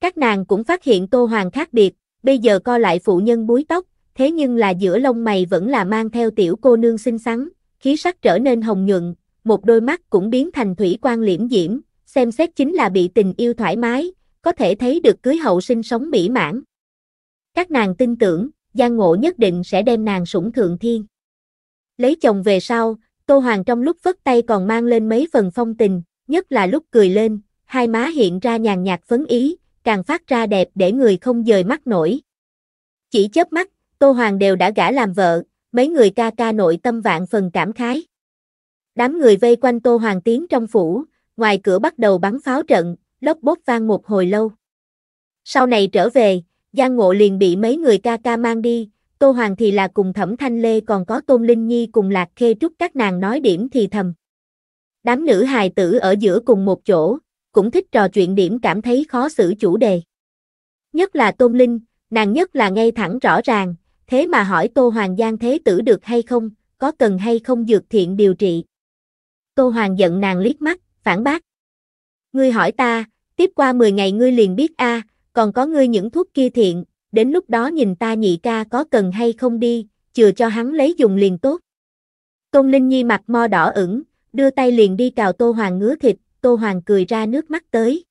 Các nàng cũng phát hiện Tô Hoàng khác biệt, bây giờ co lại phụ nhân búi tóc, thế nhưng là giữa lông mày vẫn là mang theo tiểu cô nương xinh xắn, khí sắc trở nên hồng nhuận, một đôi mắt cũng biến thành thủy quan liễm diễm, xem xét chính là bị tình yêu thoải mái, có thể thấy được cưới hậu sinh sống mỹ mãn. Các nàng tin tưởng, Giang Ngộ nhất định sẽ đem nàng sủng thượng thiên. Lấy chồng về sau, Tô Hoàng trong lúc vất tay còn mang lên mấy phần phong tình, nhất là lúc cười lên, hai má hiện ra nhàn nhạt phấn ý, càng phát ra đẹp để người không dời mắt nổi. Chỉ chớp mắt, Tô Hoàng đều đã gả làm vợ, mấy người ca ca nội tâm vạn phần cảm khái. Đám người vây quanh Tô Hoàng tiến trong phủ, ngoài cửa bắt đầu bắn pháo trận, lóc bốt vang một hồi lâu. Sau này trở về, Giang Ngộ liền bị mấy người ca ca mang đi, Tô Hoàng thì là cùng Thẩm Thanh Lê còn có Tôn Linh Nhi cùng Lạc Khê Trúc các nàng nói điểm thì thầm. Đám nữ hài tử ở giữa cùng một chỗ, cũng thích trò chuyện điểm cảm thấy khó xử chủ đề. Nhất là Tôn Linh, nàng nhất là ngay thẳng rõ ràng, thế mà hỏi Tô Hoàng Giang thế tử được hay không, có cần hay không dược thiện điều trị. Tô Hoàng giận nàng liếc mắt, phản bác. Ngươi hỏi ta, tiếp qua 10 ngày ngươi liền biết a, còn có ngươi những thuốc kia thiện, đến lúc đó nhìn ta nhị ca có cần hay không đi, chừa cho hắn lấy dùng liền tốt. Công Linh Nhi mặt mo đỏ ửng, đưa tay liền đi cào Tô Hoàng ngứa thịt, Tô Hoàng cười ra nước mắt tới.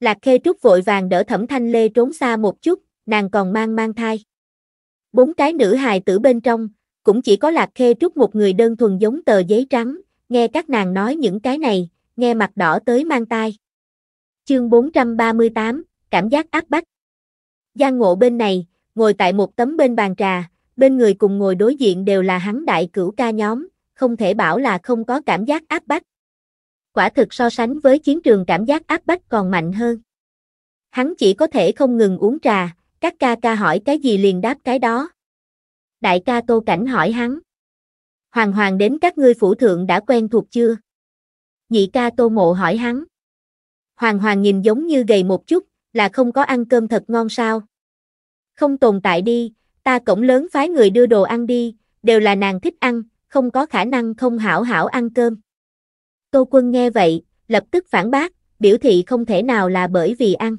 Lạc Khê Trúc vội vàng đỡ Thẩm Thanh Lê trốn xa một chút, nàng còn mang mang thai. Bốn cái nữ hài tử bên trong, cũng chỉ có Lạc Khê Trúc một người đơn thuần giống tờ giấy trắng, nghe các nàng nói những cái này, nghe mặt đỏ tới mang tai. Chương 438, cảm giác áp bách. Giang Ngộ bên này, ngồi tại một tấm bên bàn trà, bên người cùng ngồi đối diện đều là hắn đại cửu ca nhóm, không thể bảo là không có cảm giác áp bách. Quả thực so sánh với chiến trường cảm giác áp bách còn mạnh hơn. Hắn chỉ có thể không ngừng uống trà, các ca ca hỏi cái gì liền đáp cái đó. Đại ca Tô Cảnh hỏi hắn. Hoàng hoàng đến các ngươi phủ thượng đã quen thuộc chưa? nhị ca tô mộ hỏi hắn. Hoàng Hoàng nhìn giống như gầy một chút, là không có ăn cơm thật ngon sao. Không tồn tại đi, ta cổng lớn phái người đưa đồ ăn đi, đều là nàng thích ăn, không có khả năng không hảo hảo ăn cơm. Tô quân nghe vậy, lập tức phản bác, biểu thị không thể nào là bởi vì ăn.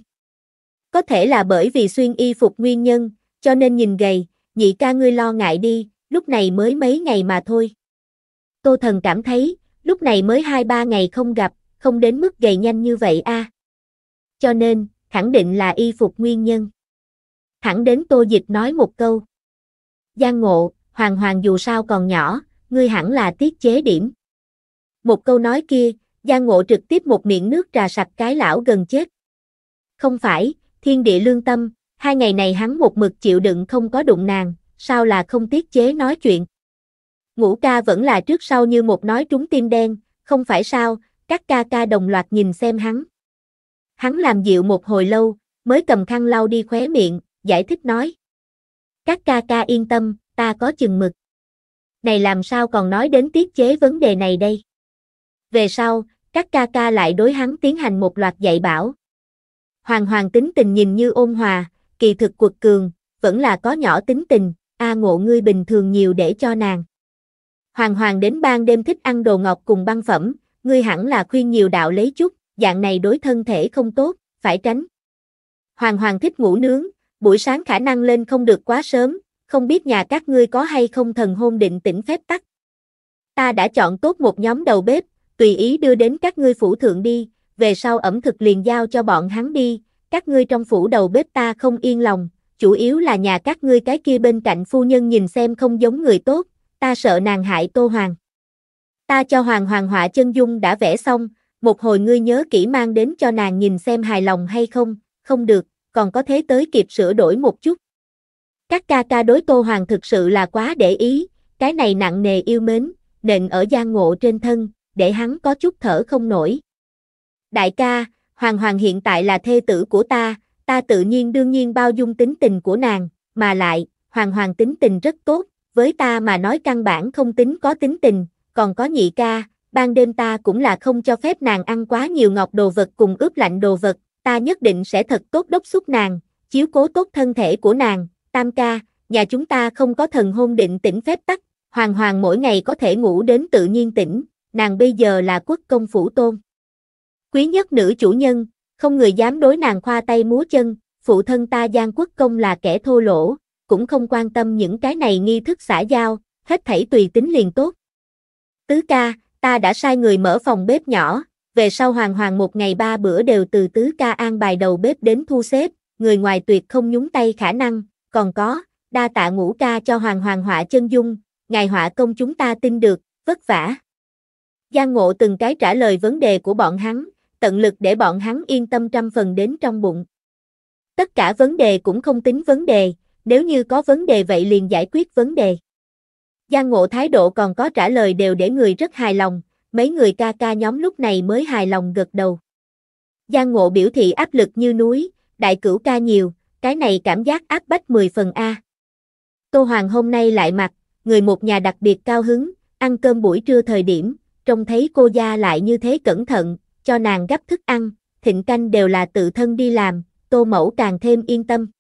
Có thể là bởi vì xuyên y phục nguyên nhân, cho nên nhìn gầy, nhị ca ngươi lo ngại đi, lúc này mới mấy ngày mà thôi. Tô thần cảm thấy, lúc này mới hai ba ngày không gặp, không đến mức gầy nhanh như vậy a. Cho nên, khẳng định là y phục nguyên nhân. Thẳng đến Tô Dịch nói một câu. Giang Ngộ, Hoàng Hoàng dù sao còn nhỏ, ngươi hẳn là tiết chế điểm. Một câu nói kia, Giang Ngộ trực tiếp một miệng nước trà sạch cái lão gần chết. Không phải, thiên địa lương tâm, hai ngày này hắn một mực chịu đựng không có đụng nàng, sao là không tiết chế nói chuyện ngũ ca vẫn là trước sau như một nói trúng tim đen, không phải sao, các ca ca đồng loạt nhìn xem hắn. Hắn làm dịu một hồi lâu, mới cầm khăn lau đi khóe miệng, giải thích nói. Các ca ca yên tâm, ta có chừng mực. Này làm sao còn nói đến tiết chế vấn đề này đây? Về sau, các ca ca lại đối hắn tiến hành một loạt dạy bảo. Hoàng hoàng tính tình nhìn như ôn hòa, kỳ thực quật cường, vẫn là có nhỏ tính tình, a ngộ ngươi bình thường nhiều để cho nàng. Hoàng hoàng đến ban đêm thích ăn đồ ngọt cùng băng phẩm, ngươi hẳn là khuyên nhiều đạo lấy chút, dạng này đối thân thể không tốt, phải tránh. Hoàng hoàng thích ngủ nướng, buổi sáng khả năng lên không được quá sớm, không biết nhà các ngươi có hay không thần hôn định tỉnh phép tắc. Ta đã chọn tốt một nhóm đầu bếp, tùy ý đưa đến các ngươi phủ thượng đi, về sau ẩm thực liền giao cho bọn hắn đi, các ngươi trong phủ đầu bếp ta không yên lòng, chủ yếu là nhà các ngươi cái kia bên cạnh phu nhân nhìn xem không giống người tốt, ta sợ nàng hại Tô Hoàng. Ta cho Hoàng Hoàng họa chân dung đã vẽ xong, một hồi ngươi nhớ kỹ mang đến cho nàng nhìn xem hài lòng hay không, không được, còn có thế tới kịp sửa đổi một chút. Các ca ca đối Tô Hoàng thực sự là quá để ý, cái này nặng nề yêu mến, nền ở giang ngộ trên thân, để hắn có chút thở không nổi. Đại ca, Hoàng Hoàng hiện tại là thê tử của ta, ta tự nhiên đương nhiên bao dung tính tình của nàng, mà lại, Hoàng Hoàng tính tình rất tốt, với ta mà nói căn bản không tính có tính tình, còn có nhị ca, ban đêm ta cũng là không cho phép nàng ăn quá nhiều ngọt đồ vật cùng ướp lạnh đồ vật, ta nhất định sẽ thật tốt đốc xúc nàng, chiếu cố tốt thân thể của nàng, tam ca, nhà chúng ta không có thần hôn định tỉnh phép tắc, hoàng hoàng mỗi ngày có thể ngủ đến tự nhiên tỉnh, nàng bây giờ là quốc công phủ tôn. Quý nhất nữ chủ nhân, không người dám đối nàng khoa tay múa chân, phụ thân ta Giang Quốc Công là kẻ thô lỗ, cũng không quan tâm những cái này nghi thức xã giao, hết thảy tùy tính liền tốt. Tứ ca, ta đã sai người mở phòng bếp nhỏ, về sau hoàng hoàng một ngày ba bữa đều từ tứ ca an bài đầu bếp đến thu xếp, người ngoài tuyệt không nhúng tay khả năng, còn có, đa tạ ngũ ca cho hoàng hoàng họa chân dung, ngài họa công chúng ta tin được, vất vả. Giang ngộ từng cái trả lời vấn đề của bọn hắn, tận lực để bọn hắn yên tâm trăm phần đến trong bụng. Tất cả vấn đề cũng không tính vấn đề, nếu như có vấn đề vậy liền giải quyết vấn đề. Giang Ngộ thái độ còn có trả lời đều để người rất hài lòng, mấy người ca ca nhóm lúc này mới hài lòng gật đầu. Giang Ngộ biểu thị áp lực như núi, đại cửu ca nhiều, cái này cảm giác áp bách 10 phần A. Tô Hoàng hôm nay lại mặt người một nhà đặc biệt cao hứng, ăn cơm buổi trưa thời điểm, trông thấy cô gia lại như thế cẩn thận, cho nàng gấp thức ăn, thịnh canh đều là tự thân đi làm, tô mẫu càng thêm yên tâm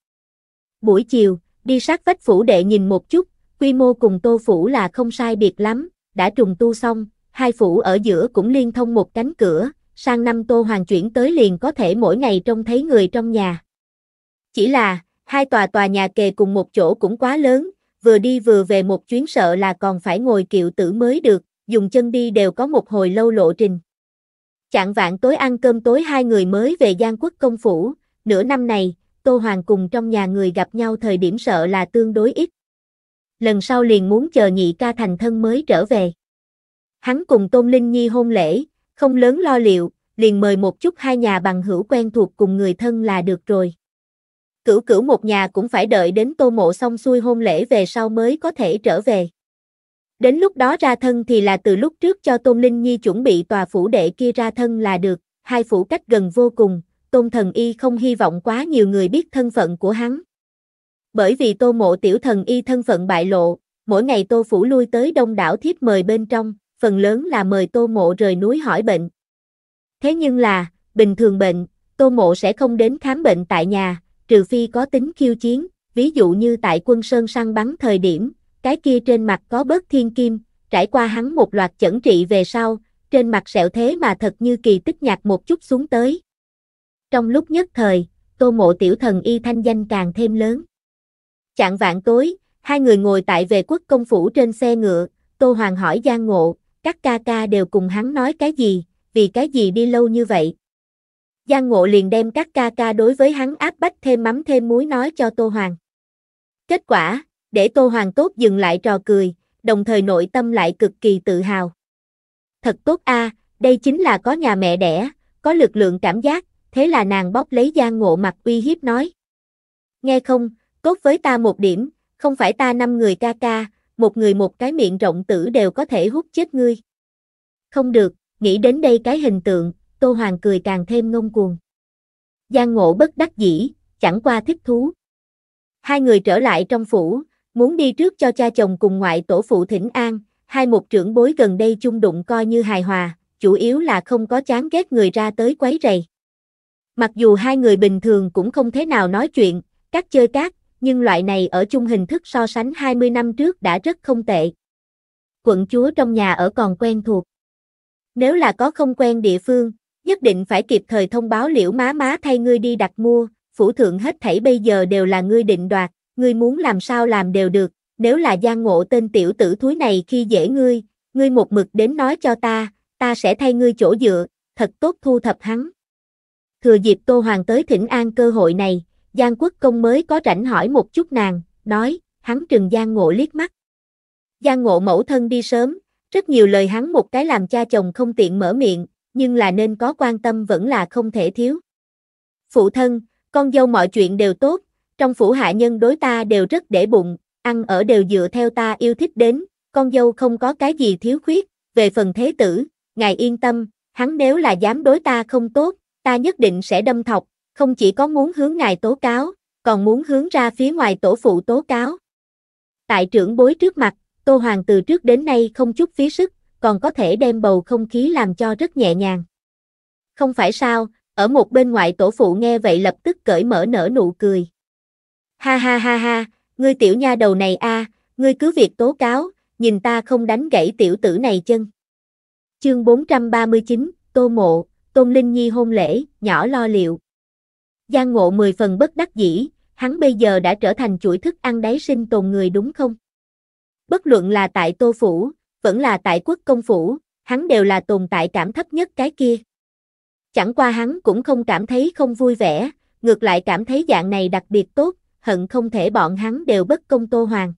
buổi chiều, đi sát vách phủ đệ nhìn một chút, quy mô cùng tô phủ là không sai biệt lắm, đã trùng tu xong, hai phủ ở giữa cũng liên thông một cánh cửa, sang năm tô hoàng chuyển tới liền có thể mỗi ngày trông thấy người trong nhà. Chỉ là, hai tòa tòa nhà kề cùng một chỗ cũng quá lớn, vừa đi vừa về một chuyến sợ là còn phải ngồi kiệu tử mới được, dùng chân đi đều có một hồi lâu lộ trình. Chạng vạn tối ăn cơm tối hai người mới về Giang Quốc công phủ, nửa năm này, Tô Hoàng cùng trong nhà người gặp nhau thời điểm sợ là tương đối ít. Lần sau liền muốn chờ nhị ca thành thân mới trở về. Hắn cùng Tôn Linh Nhi hôn lễ, không lớn lo liệu, liền mời một chút hai nhà bằng hữu quen thuộc cùng người thân là được rồi. Cửu cửu một nhà cũng phải đợi đến tô mộ xong xuôi hôn lễ về sau mới có thể trở về. Đến lúc đó ra thân thì là từ lúc trước cho Tôn Linh Nhi chuẩn bị tòa phủ đệ kia ra thân là được, hai phủ cách gần vô cùng, Tôn Thần Y không hy vọng quá nhiều người biết thân phận của hắn. Bởi vì Tô Mộ Tiểu Thần Y thân phận bại lộ, mỗi ngày Tô Phủ lui tới đông đảo thiếp mời bên trong, phần lớn là mời Tô Mộ rời núi hỏi bệnh. Thế nhưng là, bình thường bệnh, Tô Mộ sẽ không đến khám bệnh tại nhà, trừ phi có tính khiêu chiến, ví dụ như tại quân Sơn săn bắn thời điểm, cái kia trên mặt có bớt thiên kim, trải qua hắn một loạt chẩn trị về sau, trên mặt sẹo thế mà thật như kỳ tích nhạt một chút xuống tới. Trong lúc nhất thời, tô mộ tiểu thần y thanh danh càng thêm lớn. Chạng vạn tối, hai người ngồi tại về quốc công phủ trên xe ngựa, tô hoàng hỏi Giang Ngộ, các ca ca đều cùng hắn nói cái gì, vì cái gì đi lâu như vậy. Giang Ngộ liền đem các ca ca đối với hắn áp bách thêm mắm thêm muối nói cho Tô Hoàng. Kết quả, để Tô Hoàng tốt dừng lại trò cười, đồng thời nội tâm lại cực kỳ tự hào. Thật tốt a, đây chính là có nhà mẹ đẻ, có lực lượng cảm giác, thế là nàng bóp lấy Giang Ngộ mặt uy hiếp nói. Nghe không, cốt với ta một điểm, không phải ta năm người ca ca, một người một cái miệng rộng tử đều có thể hút chết ngươi. Không được, nghĩ đến đây cái hình tượng, Tô Hoàng cười càng thêm ngông cuồng. Giang Ngộ bất đắc dĩ, chẳng qua thích thú. Hai người trở lại trong phủ, muốn đi trước cho cha chồng cùng ngoại tổ phụ thỉnh an, hai một trưởng bối gần đây chung đụng coi như hài hòa, chủ yếu là không có chán ghét người ra tới quấy rầy. Mặc dù hai người bình thường cũng không thế nào nói chuyện, các chơi cát, nhưng loại này ở chung hình thức so sánh 20 năm trước đã rất không tệ. Quận chúa trong nhà ở còn quen thuộc. Nếu là có không quen địa phương, nhất định phải kịp thời thông báo liễu má má thay ngươi đi đặt mua, phủ thượng hết thảy bây giờ đều là ngươi định đoạt, ngươi muốn làm sao làm đều được, nếu là gian ngộ tên tiểu tử thúi này khi dễ ngươi, ngươi một mực đến nói cho ta, ta sẽ thay ngươi chỗ dựa, thật tốt thu thập hắn thừa dịp Tô Hoàng tới thỉnh an cơ hội này, Giang Quốc Công mới có rảnh hỏi một chút nàng, nói, hắn trừng Giang Ngộ liếc mắt. Giang Ngộ mẫu thân đi sớm, rất nhiều lời hắn một cái làm cha chồng không tiện mở miệng, nhưng là nên có quan tâm vẫn là không thể thiếu. Phụ thân, con dâu mọi chuyện đều tốt, trong phủ hạ nhân đối ta đều rất để bụng, ăn ở đều dựa theo ta yêu thích đến, con dâu không có cái gì thiếu khuyết, về phần thế tử, ngài yên tâm, hắn nếu là dám đối ta không tốt, ta nhất định sẽ đâm thọc, không chỉ có muốn hướng ngài tố cáo, còn muốn hướng ra phía ngoài tổ phụ tố cáo. Tại trưởng bối trước mặt, Tô Hoàng từ trước đến nay không chút phí sức, còn có thể đem bầu không khí làm cho rất nhẹ nhàng. Không phải sao, ở một bên ngoại tổ phụ nghe vậy lập tức cởi mở nở nụ cười. Ha ha ha ha, ngươi tiểu nha đầu này a, à, ngươi cứ việc tố cáo, nhìn ta không đánh gãy tiểu tử này chân. Chương 439, Tô Mộ Tôn Linh Nhi hôn lễ, nhỏ lo liệu. Giang Ngộ mười phần bất đắc dĩ, hắn bây giờ đã trở thành chuỗi thức ăn đáy sinh tồn người đúng không? Bất luận là tại Tô Phủ, vẫn là tại quốc công phủ, hắn đều là tồn tại cảm thấp nhất cái kia. Chẳng qua hắn cũng không cảm thấy không vui vẻ, ngược lại cảm thấy dạng này đặc biệt tốt, hận không thể bọn hắn đều bất công Tô Hoàng.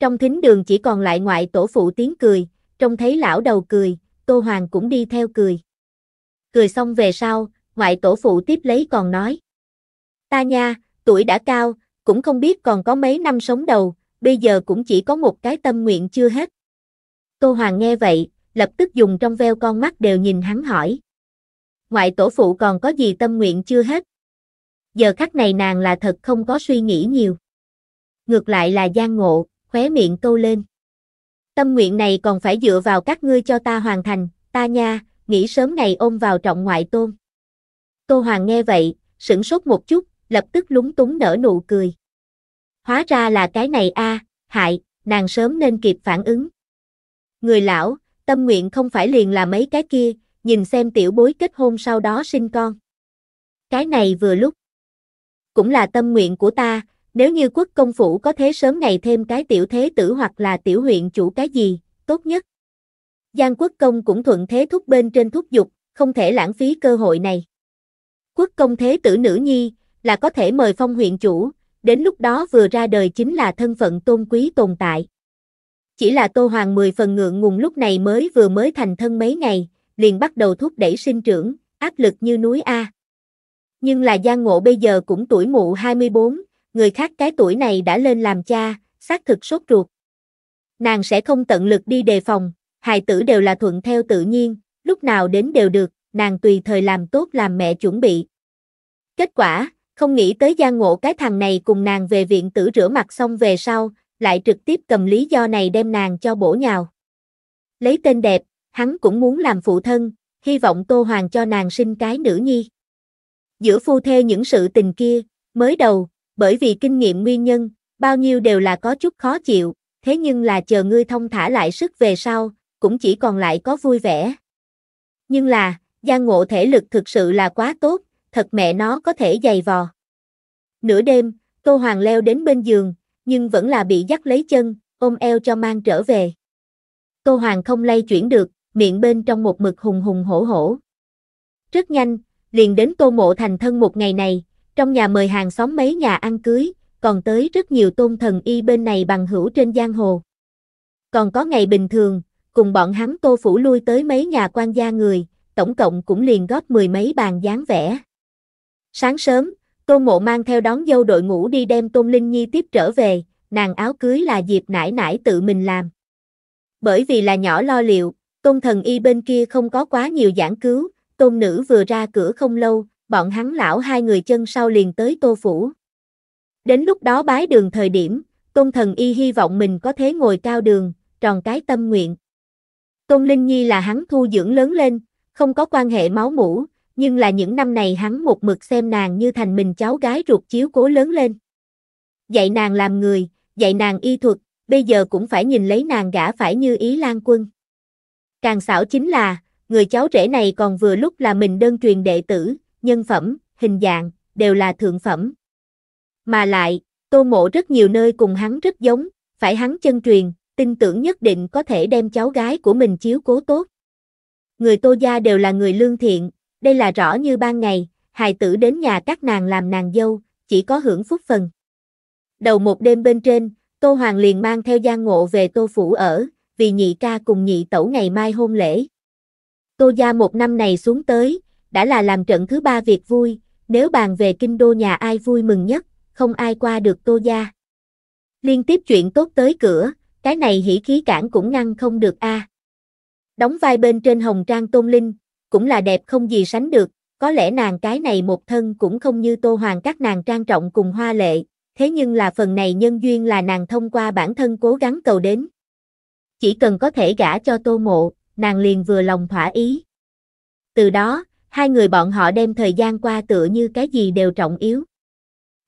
Trong thính đường chỉ còn lại ngoại tổ phụ tiếng cười, trông thấy lão đầu cười, Tô Hoàng cũng đi theo cười cười xong về sau, ngoại tổ phụ tiếp lấy còn nói. Ta nha, tuổi đã cao, cũng không biết còn có mấy năm sống đầu, bây giờ cũng chỉ có một cái tâm nguyện chưa hết. Tô Hoàng nghe vậy, lập tức dùng trong veo con mắt đều nhìn hắn hỏi. Ngoại tổ phụ còn có gì tâm nguyện chưa hết? Giờ khắc này nàng là thật không có suy nghĩ nhiều. Ngược lại là gian ngộ, khóe miệng câu lên. Tâm nguyện này còn phải dựa vào các ngươi cho ta hoàn thành, ta nha, nghĩ sớm ngày ôm vào trọng ngoại tôn. Tô Hoàng nghe vậy, sững sốt một chút, lập tức lúng túng nở nụ cười. Hóa ra là cái này a, hại, nàng sớm nên kịp phản ứng. Người lão, tâm nguyện không phải liền là mấy cái kia, nhìn xem tiểu bối kết hôn sau đó sinh con. Cái này vừa lúc. Cũng là tâm nguyện của ta, nếu như quốc công phủ có thế sớm ngày thêm cái tiểu thế tử hoặc là tiểu huyện chủ cái gì, tốt nhất. Giang Quốc Công cũng thuận thế thúc bên trên thúc dục, không thể lãng phí cơ hội này. Quốc Công Thế Tử Nữ Nhi là có thể mời phong huyện chủ, đến lúc đó vừa ra đời chính là thân phận tôn quý tồn tại. Chỉ là Tô Hoàng mười phần ngượng ngùng lúc này mới vừa mới thành thân mấy ngày, liền bắt đầu thúc đẩy sinh trưởng, áp lực như núi A. Nhưng là Giang Ngộ bây giờ cũng tuổi mụ 24, người khác cái tuổi này đã lên làm cha, xác thực sốt ruột. Nàng sẽ không tận lực đi đề phòng, hài tử đều là thuận theo tự nhiên, lúc nào đến đều được, nàng tùy thời làm tốt làm mẹ chuẩn bị. Kết quả, không nghĩ tới Giang Ngộ cái thằng này cùng nàng về viện tử rửa mặt xong về sau, lại trực tiếp cầm lý do này đem nàng cho bổ nhào. Lấy tên đẹp, hắn cũng muốn làm phụ thân, hy vọng Tô Hoàng cho nàng sinh cái nữ nhi. Giữa phu thê những sự tình kia, mới đầu, bởi vì kinh nghiệm nguyên nhân, bao nhiêu đều là có chút khó chịu, thế nhưng là chờ ngươi thông thả lại sức về sau, cũng chỉ còn lại có vui vẻ. Nhưng là, Giang Ngộ thể lực thực sự là quá tốt, thật mẹ nó có thể dày vò. Nửa đêm, Tô Hoàng leo đến bên giường, nhưng vẫn là bị dắt lấy chân, ôm eo cho mang trở về. Tô Hoàng không lay chuyển được, miệng bên trong một mực hùng hùng hổ hổ. Rất nhanh, liền đến Tô Mộ thành thân một ngày này, trong nhà mời hàng xóm mấy nhà ăn cưới, còn tới rất nhiều tôn thần y bên này bằng hữu trên giang hồ. Còn có ngày bình thường, cùng bọn hắn tô phủ lui tới mấy nhà quan gia người, tổng cộng cũng liền góp mười mấy bàn dáng vẽ. Sáng sớm, Tô Mộ mang theo đón dâu đội ngũ đi đem Tôn Linh Nhi tiếp trở về, nàng áo cưới là Diệp nải nải tự mình làm. Bởi vì là nhỏ lo liệu, Tôn Thần Y bên kia không có quá nhiều giảng cứu, Tôn Nữ vừa ra cửa không lâu, bọn hắn lão hai người chân sau liền tới Tô Phủ. Đến lúc đó bái đường thời điểm, Tôn Thần Y hy vọng mình có thể ngồi cao đường, tròn cái tâm nguyện. Tôn Linh Nhi là hắn thu dưỡng lớn lên, không có quan hệ máu mủ, nhưng là những năm này hắn một mực xem nàng như thành mình cháu gái ruột chiếu cố lớn lên. Dạy nàng làm người, dạy nàng y thuật, bây giờ cũng phải nhìn lấy nàng gã phải như ý lan quân. Càng xảo chính là, người cháu rể này còn vừa lúc là mình đơn truyền đệ tử, nhân phẩm, hình dạng, đều là thượng phẩm. Mà lại, tô mộ rất nhiều nơi cùng hắn rất giống, phải hắn chân truyền, tin tưởng nhất định có thể đem cháu gái của mình chiếu cố tốt. Người Tô gia đều là người lương thiện, đây là rõ như ban ngày, hài tử đến nhà các nàng làm nàng dâu, chỉ có hưởng phúc phần. Đầu một đêm bên trên, Tô Hoàng liền mang theo Giang Ngộ về Tô Phủ ở, vì nhị ca cùng nhị tẩu ngày mai hôn lễ. Tô gia một năm này xuống tới, đã là làm trận thứ ba việc vui, nếu bàn về kinh đô nhà ai vui mừng nhất, không ai qua được Tô gia. Liên tiếp chuyện tốt tới cửa, cái này hỉ khí cản cũng ngăn không được a. À. Đóng vai bên trên hồng trang tôn linh, cũng là đẹp không gì sánh được, có lẽ nàng cái này một thân cũng không như tô hoàng các nàng trang trọng cùng hoa lệ, thế nhưng là phần này nhân duyên là nàng thông qua bản thân cố gắng cầu đến. Chỉ cần có thể gả cho tô mộ, nàng liền vừa lòng thỏa ý. Từ đó, hai người bọn họ đem thời gian qua tựa như cái gì đều trọng yếu.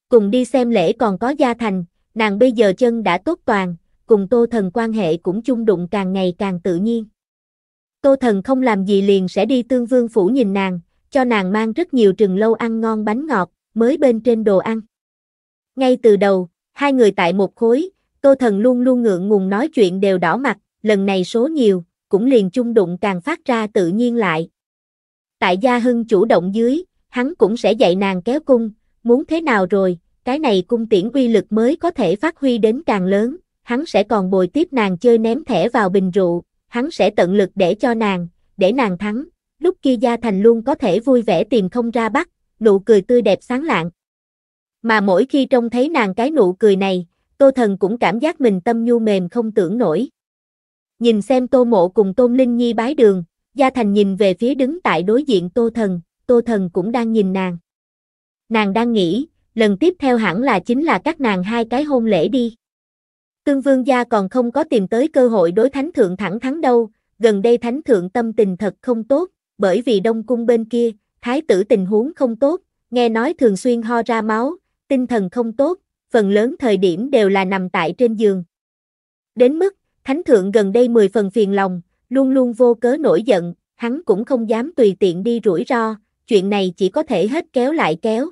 Cùng đi xem lễ còn có gia thành, nàng bây giờ chân đã tốt toàn, cùng Tô Thần quan hệ cũng chung đụng càng ngày càng tự nhiên. Tô Thần không làm gì liền sẽ đi tương vương phủ nhìn nàng, cho nàng mang rất nhiều trừng lâu ăn ngon bánh ngọt, mới bên trên đồ ăn. Ngay từ đầu, hai người tại một khối, Tô Thần luôn luôn ngượng ngùng nói chuyện đều đỏ mặt, lần này số nhiều, cũng liền chung đụng càng phát ra tự nhiên lại. Tại Gia Hưng chủ động dưới, hắn cũng sẽ dạy nàng kéo cung, muốn thế nào rồi, cái này cung tiễn uy lực mới có thể phát huy đến càng lớn, hắn sẽ còn bồi tiếp nàng chơi ném thẻ vào bình rượu, hắn sẽ tận lực để cho nàng, để nàng thắng, lúc kia Gia Thành luôn có thể vui vẻ tìm không ra bắt, nụ cười tươi đẹp sáng lạng. Mà mỗi khi trông thấy nàng cái nụ cười này, Tô Thần cũng cảm giác mình tâm nhu mềm không tưởng nổi. Nhìn xem Tô Mộ cùng Tôn Linh Nhi bái đường, Gia Thành nhìn về phía đứng tại đối diện Tô Thần, Tô Thần cũng đang nhìn nàng. Nàng đang nghĩ, lần tiếp theo hẳn là chính là các nàng hai cái hôn lễ đi. Tương Vương gia còn không có tìm tới cơ hội đối Thánh Thượng thẳng thắng đâu, gần đây Thánh Thượng tâm tình thật không tốt, bởi vì Đông Cung bên kia, Thái tử tình huống không tốt, nghe nói thường xuyên ho ra máu, tinh thần không tốt, phần lớn thời điểm đều là nằm tại trên giường. Đến mức, Thánh Thượng gần đây 10 phần phiền lòng, luôn luôn vô cớ nổi giận, hắn cũng không dám tùy tiện đi rủi ro, chuyện này chỉ có thể hết kéo lại kéo.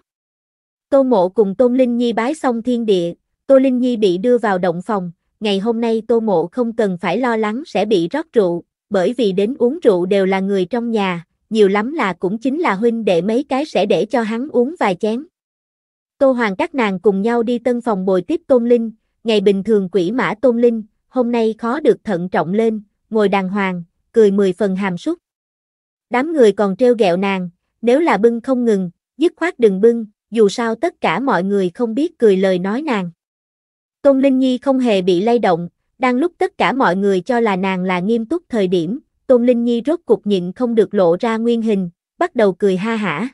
Tô Mộ cùng Tôn Linh Nhi bái xong thiên địa, Tô Linh Nhi bị đưa vào động phòng, ngày hôm nay Tô Mộ không cần phải lo lắng sẽ bị rót rượu, bởi vì đến uống rượu đều là người trong nhà, nhiều lắm là cũng chính là huynh đệ mấy cái sẽ để cho hắn uống vài chén. Tô Hoàng các nàng cùng nhau đi tân phòng bồi tiếp Tôn Linh, ngày bình thường quỷ mã Tôn Linh, hôm nay khó được thận trọng lên, ngồi đàng hoàng, cười mười phần hàm súc. Đám người còn treo gẹo nàng, nếu là bưng không ngừng, dứt khoát đừng bưng, dù sao tất cả mọi người không biết cười lời nói nàng. Tôn Linh Nhi không hề bị lay động, đang lúc tất cả mọi người cho là nàng là nghiêm túc thời điểm, Tôn Linh Nhi rốt cục nhịn không được lộ ra nguyên hình, bắt đầu cười ha hả.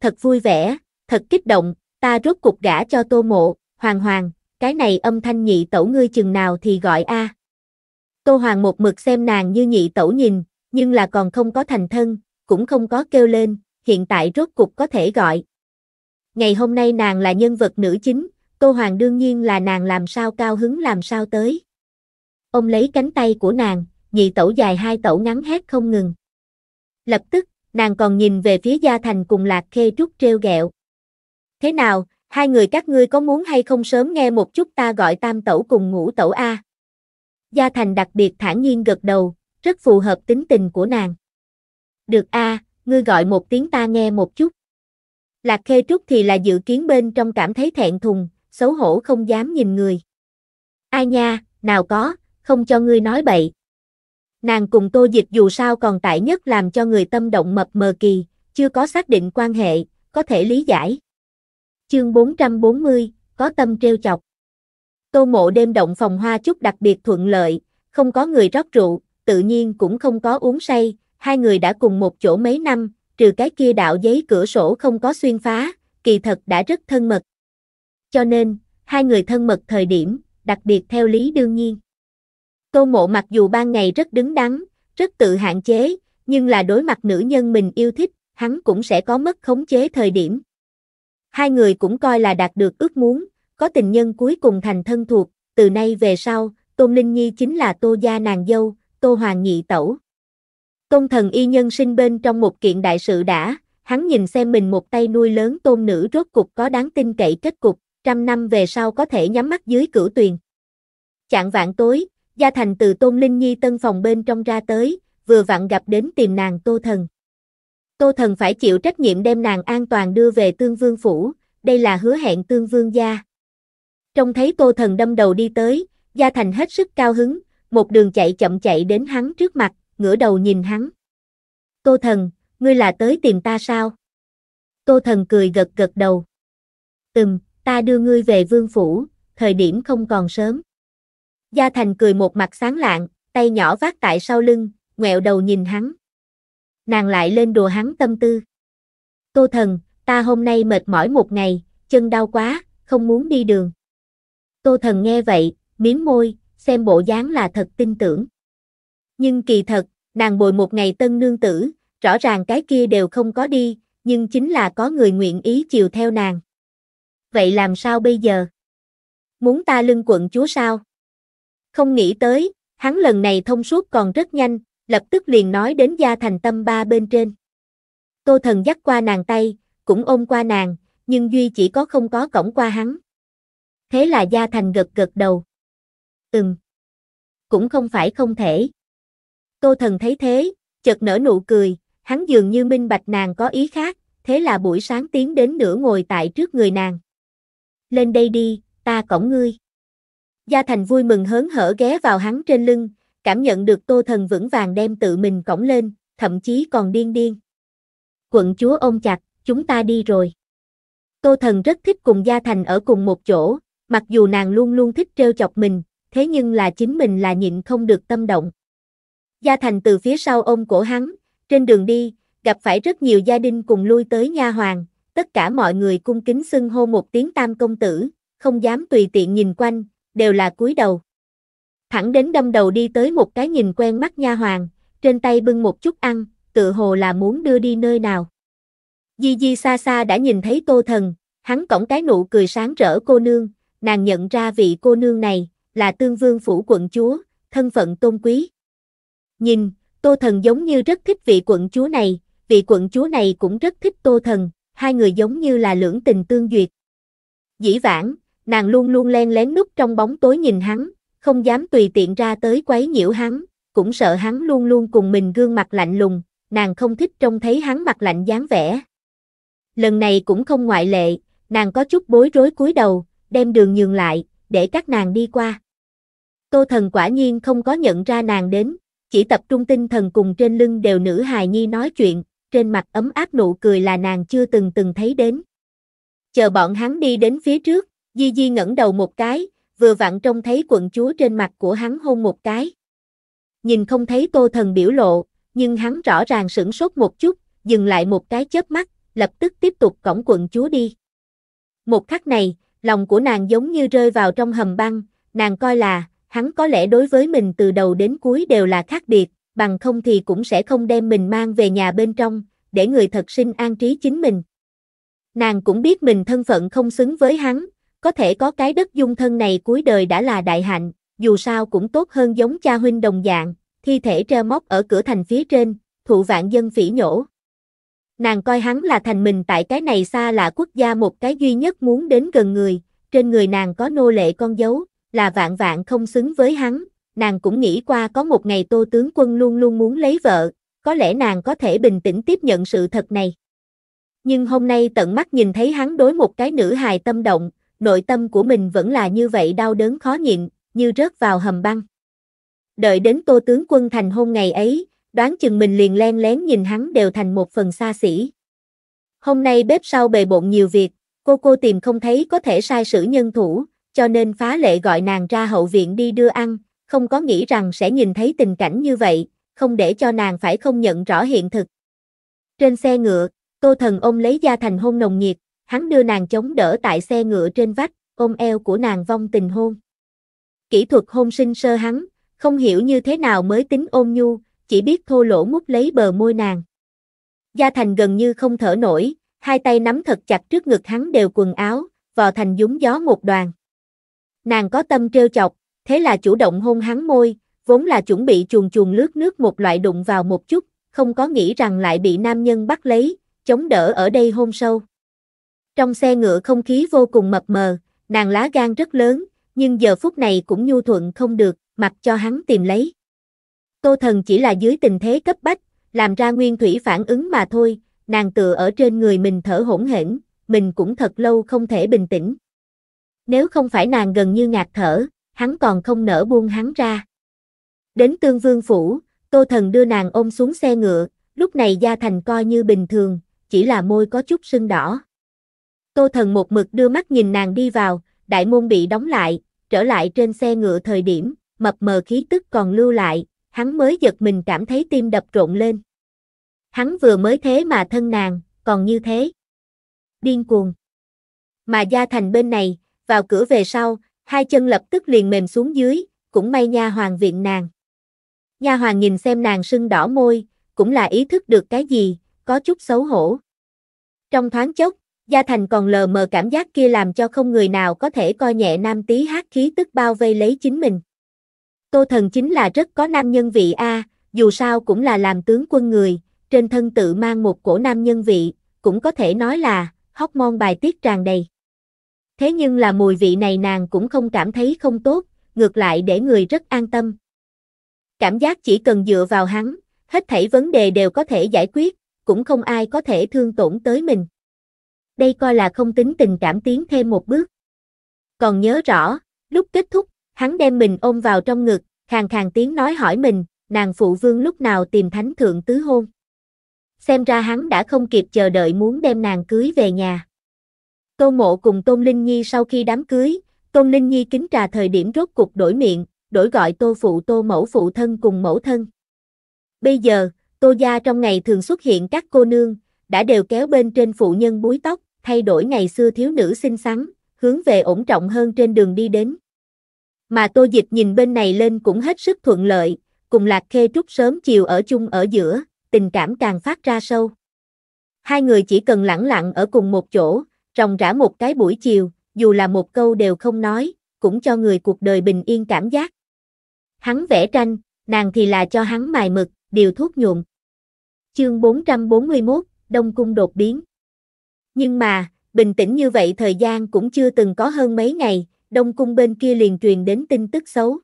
Thật vui vẻ, thật kích động, ta rốt cục gả cho Tô Mộ, Hoàng Hoàng, cái này âm thanh nhị tẩu ngươi chừng nào thì gọi a. Tô Hoàng một mực xem nàng như nhị tẩu nhìn, nhưng là còn không có thành thân, cũng không có kêu lên, hiện tại rốt cục có thể gọi. Ngày hôm nay nàng là nhân vật nữ chính, Tô Hoàng đương nhiên là nàng làm sao cao hứng làm sao tới. Ông lấy cánh tay của nàng, nhị tẩu dài hai tẩu ngắn hét không ngừng. Lập tức, nàng còn nhìn về phía Gia Thành cùng Lạc Khê Trúc treo gẹo. Thế nào, hai người các ngươi có muốn hay không sớm nghe một chút ta gọi tam tẩu cùng ngũ tẩu A. Gia Thành đặc biệt thản nhiên gật đầu, rất phù hợp tính tình của nàng. Được A, ngươi gọi một tiếng ta nghe một chút. Lạc Khê Trúc thì là dự kiến bên trong cảm thấy thẹn thùng, xấu hổ không dám nhìn người. Ai nha, nào có, không cho ngươi nói bậy. Nàng cùng tô dịch dù sao còn tại nhất làm cho người tâm động mập mờ kỳ, chưa có xác định quan hệ, có thể lý giải. Chương 440, có tâm treo chọc. Tô mộ đêm động phòng hoa chút đặc biệt thuận lợi, không có người rót rượu, tự nhiên cũng không có uống say, hai người đã cùng một chỗ mấy năm, trừ cái kia đạo giấy cửa sổ không có xuyên phá, kỳ thật đã rất thân mật cho nên, hai người thân mật thời điểm, đặc biệt theo lý đương nhiên. Tô mộ mặc dù ban ngày rất đứng đắn, rất tự hạn chế, nhưng là đối mặt nữ nhân mình yêu thích, hắn cũng sẽ có mất khống chế thời điểm. Hai người cũng coi là đạt được ước muốn, có tình nhân cuối cùng thành thân thuộc, từ nay về sau, Tôn Linh Nhi chính là Tô gia nàng dâu, Tô Hoàng nhị tẩu. Tôn thần y nhân sinh bên trong một kiện đại sự đã, hắn nhìn xem mình một tay nuôi lớn tôn nữ rốt cục có đáng tin cậy kết cục, trăm năm về sau có thể nhắm mắt dưới cửu tuyền. Chạng vạn tối, Gia Thành từ Tôn Linh Nhi tân phòng bên trong ra tới, vừa vặn gặp đến tìm nàng Tô Thần. Tô Thần phải chịu trách nhiệm đem nàng an toàn đưa về Tương Vương Phủ, đây là hứa hẹn Tương Vương Gia. Trông thấy Tô Thần đâm đầu đi tới, Gia Thành hết sức cao hứng, một đường chạy chậm chạy đến hắn trước mặt, ngửa đầu nhìn hắn. Tô Thần, ngươi là tới tìm ta sao? Tô Thần cười gật gật đầu. Ừm, ta đưa ngươi về vương phủ, thời điểm không còn sớm. Gia Thành cười một mặt sáng lạng, tay nhỏ vác tại sau lưng, ngoẹo đầu nhìn hắn. Nàng lại lên đùa hắn tâm tư. Tô thần, ta hôm nay mệt mỏi một ngày, chân đau quá, không muốn đi đường. Tô thần nghe vậy, miếm môi, xem bộ dáng là thật tin tưởng. Nhưng kỳ thật, nàng bồi một ngày tân nương tử, rõ ràng cái kia đều không có đi, nhưng chính là có người nguyện ý chiều theo nàng vậy làm sao bây giờ? Muốn ta lưng quận chúa sao? Không nghĩ tới, hắn lần này thông suốt còn rất nhanh, lập tức liền nói đến gia thành tâm ba bên trên. Tô thần dắt qua nàng tay, cũng ôm qua nàng, nhưng Duy chỉ có không có cổng qua hắn. Thế là gia thành gật gật đầu. Ừm. Cũng không phải không thể. Tô thần thấy thế, chợt nở nụ cười, hắn dường như minh bạch nàng có ý khác, thế là buổi sáng tiến đến nửa ngồi tại trước người nàng lên đây đi, ta cổng ngươi. Gia Thành vui mừng hớn hở ghé vào hắn trên lưng, cảm nhận được tô thần vững vàng đem tự mình cổng lên, thậm chí còn điên điên. Quận chúa ôm chặt, chúng ta đi rồi. Tô thần rất thích cùng Gia Thành ở cùng một chỗ, mặc dù nàng luôn luôn thích trêu chọc mình, thế nhưng là chính mình là nhịn không được tâm động. Gia Thành từ phía sau ôm cổ hắn, trên đường đi, gặp phải rất nhiều gia đình cùng lui tới nha hoàng, tất cả mọi người cung kính xưng hô một tiếng tam công tử, không dám tùy tiện nhìn quanh, đều là cúi đầu. Thẳng đến đâm đầu đi tới một cái nhìn quen mắt nha hoàng, trên tay bưng một chút ăn, tự hồ là muốn đưa đi nơi nào. Di Di xa xa đã nhìn thấy tô thần, hắn cổng cái nụ cười sáng rỡ cô nương, nàng nhận ra vị cô nương này, là tương vương phủ quận chúa, thân phận tôn quý. Nhìn, tô thần giống như rất thích vị quận chúa này, vị quận chúa này cũng rất thích tô thần, hai người giống như là lưỡng tình tương duyệt. Dĩ vãng, nàng luôn luôn len lén núp trong bóng tối nhìn hắn, không dám tùy tiện ra tới quấy nhiễu hắn, cũng sợ hắn luôn luôn cùng mình gương mặt lạnh lùng, nàng không thích trông thấy hắn mặt lạnh dáng vẻ. Lần này cũng không ngoại lệ, nàng có chút bối rối cúi đầu, đem đường nhường lại, để các nàng đi qua. Tô thần quả nhiên không có nhận ra nàng đến, chỉ tập trung tinh thần cùng trên lưng đều nữ hài nhi nói chuyện, trên mặt ấm áp nụ cười là nàng chưa từng từng thấy đến. Chờ bọn hắn đi đến phía trước, Di Di ngẩng đầu một cái, vừa vặn trông thấy quận chúa trên mặt của hắn hôn một cái. Nhìn không thấy tô thần biểu lộ, nhưng hắn rõ ràng sửng sốt một chút, dừng lại một cái chớp mắt, lập tức tiếp tục cõng quận chúa đi. Một khắc này, lòng của nàng giống như rơi vào trong hầm băng, nàng coi là, hắn có lẽ đối với mình từ đầu đến cuối đều là khác biệt, bằng không thì cũng sẽ không đem mình mang về nhà bên trong, để người thật sinh an trí chính mình. Nàng cũng biết mình thân phận không xứng với hắn, có thể có cái đất dung thân này cuối đời đã là đại hạnh, dù sao cũng tốt hơn giống cha huynh đồng dạng, thi thể treo móc ở cửa thành phía trên, thụ vạn dân phỉ nhổ. Nàng coi hắn là thành mình tại cái này xa là quốc gia một cái duy nhất muốn đến gần người, trên người nàng có nô lệ con dấu, là vạn vạn không xứng với hắn, nàng cũng nghĩ qua có một ngày Tô Tướng Quân luôn luôn muốn lấy vợ, có lẽ nàng có thể bình tĩnh tiếp nhận sự thật này. Nhưng hôm nay tận mắt nhìn thấy hắn đối một cái nữ hài tâm động, nội tâm của mình vẫn là như vậy đau đớn khó nhịn, như rớt vào hầm băng. Đợi đến Tô Tướng Quân thành hôn ngày ấy, đoán chừng mình liền len lén nhìn hắn đều thành một phần xa xỉ. Hôm nay bếp sau bề bộn nhiều việc, cô cô tìm không thấy có thể sai sử nhân thủ, cho nên phá lệ gọi nàng ra hậu viện đi đưa ăn, không có nghĩ rằng sẽ nhìn thấy tình cảnh như vậy, không để cho nàng phải không nhận rõ hiện thực. Trên xe ngựa, Tô Thần ôm lấy Gia Thành hôn nồng nhiệt, hắn đưa nàng chống đỡ tại xe ngựa trên vách, ôm eo của nàng vong tình hôn. Kỹ thuật hôn sinh sơ hắn, không hiểu như thế nào mới tính ôm nhu, chỉ biết thô lỗ mút lấy bờ môi nàng. Gia Thành gần như không thở nổi, hai tay nắm thật chặt trước ngực hắn đều quần áo, vò thành dúng gió một đoàn. Nàng có tâm trêu chọc, thế là chủ động hôn hắn môi, vốn là chuẩn bị chuồn chuồn lướt nước một loại đụng vào một chút, không có nghĩ rằng lại bị nam nhân bắt lấy, chống đỡ ở đây hôn sâu. Trong xe ngựa không khí vô cùng mập mờ, nàng lá gan rất lớn, nhưng giờ phút này cũng nhu thuận không được, mặc cho hắn tìm lấy. Tô thần chỉ là dưới tình thế cấp bách, làm ra nguyên thủy phản ứng mà thôi, nàng tựa ở trên người mình thở hổn hển, mình cũng thật lâu không thể bình tĩnh. Nếu không phải nàng gần như ngạt thở, hắn còn không nỡ buông hắn ra. Đến tương vương phủ, Tô Thần đưa nàng ôm xuống xe ngựa, lúc này Gia Thành coi như bình thường, chỉ là môi có chút sưng đỏ. Tô Thần một mực đưa mắt nhìn nàng đi vào, đại môn bị đóng lại, trở lại trên xe ngựa thời điểm, mập mờ khí tức còn lưu lại, hắn mới giật mình cảm thấy tim đập rộn lên. Hắn vừa mới thế mà thân nàng, còn như thế. Điên cuồng. Mà Gia Thành bên này, vào cửa về sau, hai chân lập tức liền mềm xuống dưới, cũng may nha hoàng viện nàng. Nha hoàng nhìn xem nàng sưng đỏ môi, cũng là ý thức được cái gì, có chút xấu hổ. Trong thoáng chốc, Gia Thành còn lờ mờ cảm giác kia làm cho không người nào có thể coi nhẹ nam tí hát khí tức bao vây lấy chính mình. Tô thần chính là rất có nam nhân vị A, dù sao cũng là làm tướng quân người, trên thân tự mang một cổ nam nhân vị, cũng có thể nói là, hóc môn bài tiết tràn đầy thế nhưng là mùi vị này nàng cũng không cảm thấy không tốt, ngược lại để người rất an tâm. Cảm giác chỉ cần dựa vào hắn, hết thảy vấn đề đều có thể giải quyết, cũng không ai có thể thương tổn tới mình. Đây coi là không tính tình cảm tiến thêm một bước. Còn nhớ rõ, lúc kết thúc, hắn đem mình ôm vào trong ngực, khàn khàn tiếng nói hỏi mình, nàng phụ vương lúc nào tìm thánh thượng tứ hôn. Xem ra hắn đã không kịp chờ đợi muốn đem nàng cưới về nhà. Tô Mộ cùng Tôn Linh Nhi sau khi đám cưới, Tôn Linh Nhi kính trà thời điểm rốt cục đổi miệng, đổi gọi Tô Phụ Tô Mẫu Phụ Thân cùng Mẫu Thân. Bây giờ, Tô Gia trong ngày thường xuất hiện các cô nương, đã đều kéo bên trên phụ nhân búi tóc, thay đổi ngày xưa thiếu nữ xinh xắn, hướng về ổn trọng hơn trên đường đi đến. Mà Tô Dịch nhìn bên này lên cũng hết sức thuận lợi, cùng Lạc Khê Trúc sớm chiều ở chung ở giữa, tình cảm càng phát ra sâu. Hai người chỉ cần lẳng lặng ở cùng một chỗ, ròng rã một cái buổi chiều, dù là một câu đều không nói, cũng cho người cuộc đời bình yên cảm giác. Hắn vẽ tranh, nàng thì là cho hắn mài mực, điều thuốc nhuộm. Chương 441, Đông Cung đột biến. Nhưng mà, bình tĩnh như vậy thời gian cũng chưa từng có hơn mấy ngày, Đông Cung bên kia liền truyền đến tin tức xấu.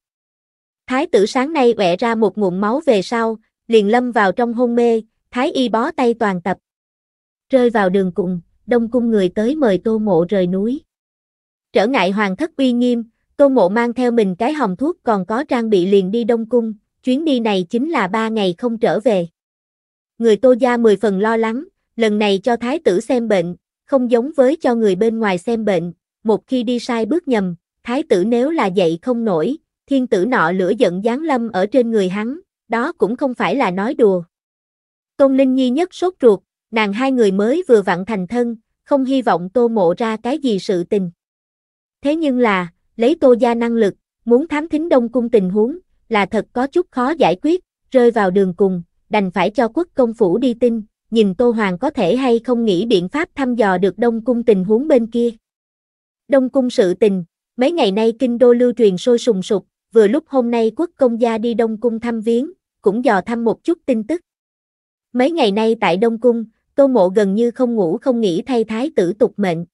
Thái tử sáng nay quẹ ra một ngụm máu về sau, liền lâm vào trong hôn mê, thái y bó tay toàn tập. Rơi vào đường cùng đông cung người tới mời Tô Mộ rời núi. Trở ngại hoàng thất uy nghiêm, Tô Mộ mang theo mình cái hồng thuốc còn có trang bị liền đi đông cung, chuyến đi này chính là ba ngày không trở về. Người Tô Gia mười phần lo lắng, lần này cho thái tử xem bệnh, không giống với cho người bên ngoài xem bệnh, một khi đi sai bước nhầm, thái tử nếu là dậy không nổi, thiên tử nọ lửa giận giáng lâm ở trên người hắn, đó cũng không phải là nói đùa. Tôn Linh Nhi nhất sốt ruột, nàng hai người mới vừa vặn thành thân, không hy vọng tô mộ ra cái gì sự tình. Thế nhưng là, lấy tô gia năng lực, muốn thám thính đông cung tình huống, là thật có chút khó giải quyết, rơi vào đường cùng, đành phải cho quốc công phủ đi tin, nhìn tô hoàng có thể hay không nghĩ biện pháp thăm dò được đông cung tình huống bên kia. Đông cung sự tình, mấy ngày nay kinh đô lưu truyền sôi sùng sục, vừa lúc hôm nay quốc công gia đi đông cung thăm viếng, cũng dò thăm một chút tin tức. Mấy ngày nay tại Đông Cung, Tô Mộ gần như không ngủ không nghỉ thay thái tử tục mệnh.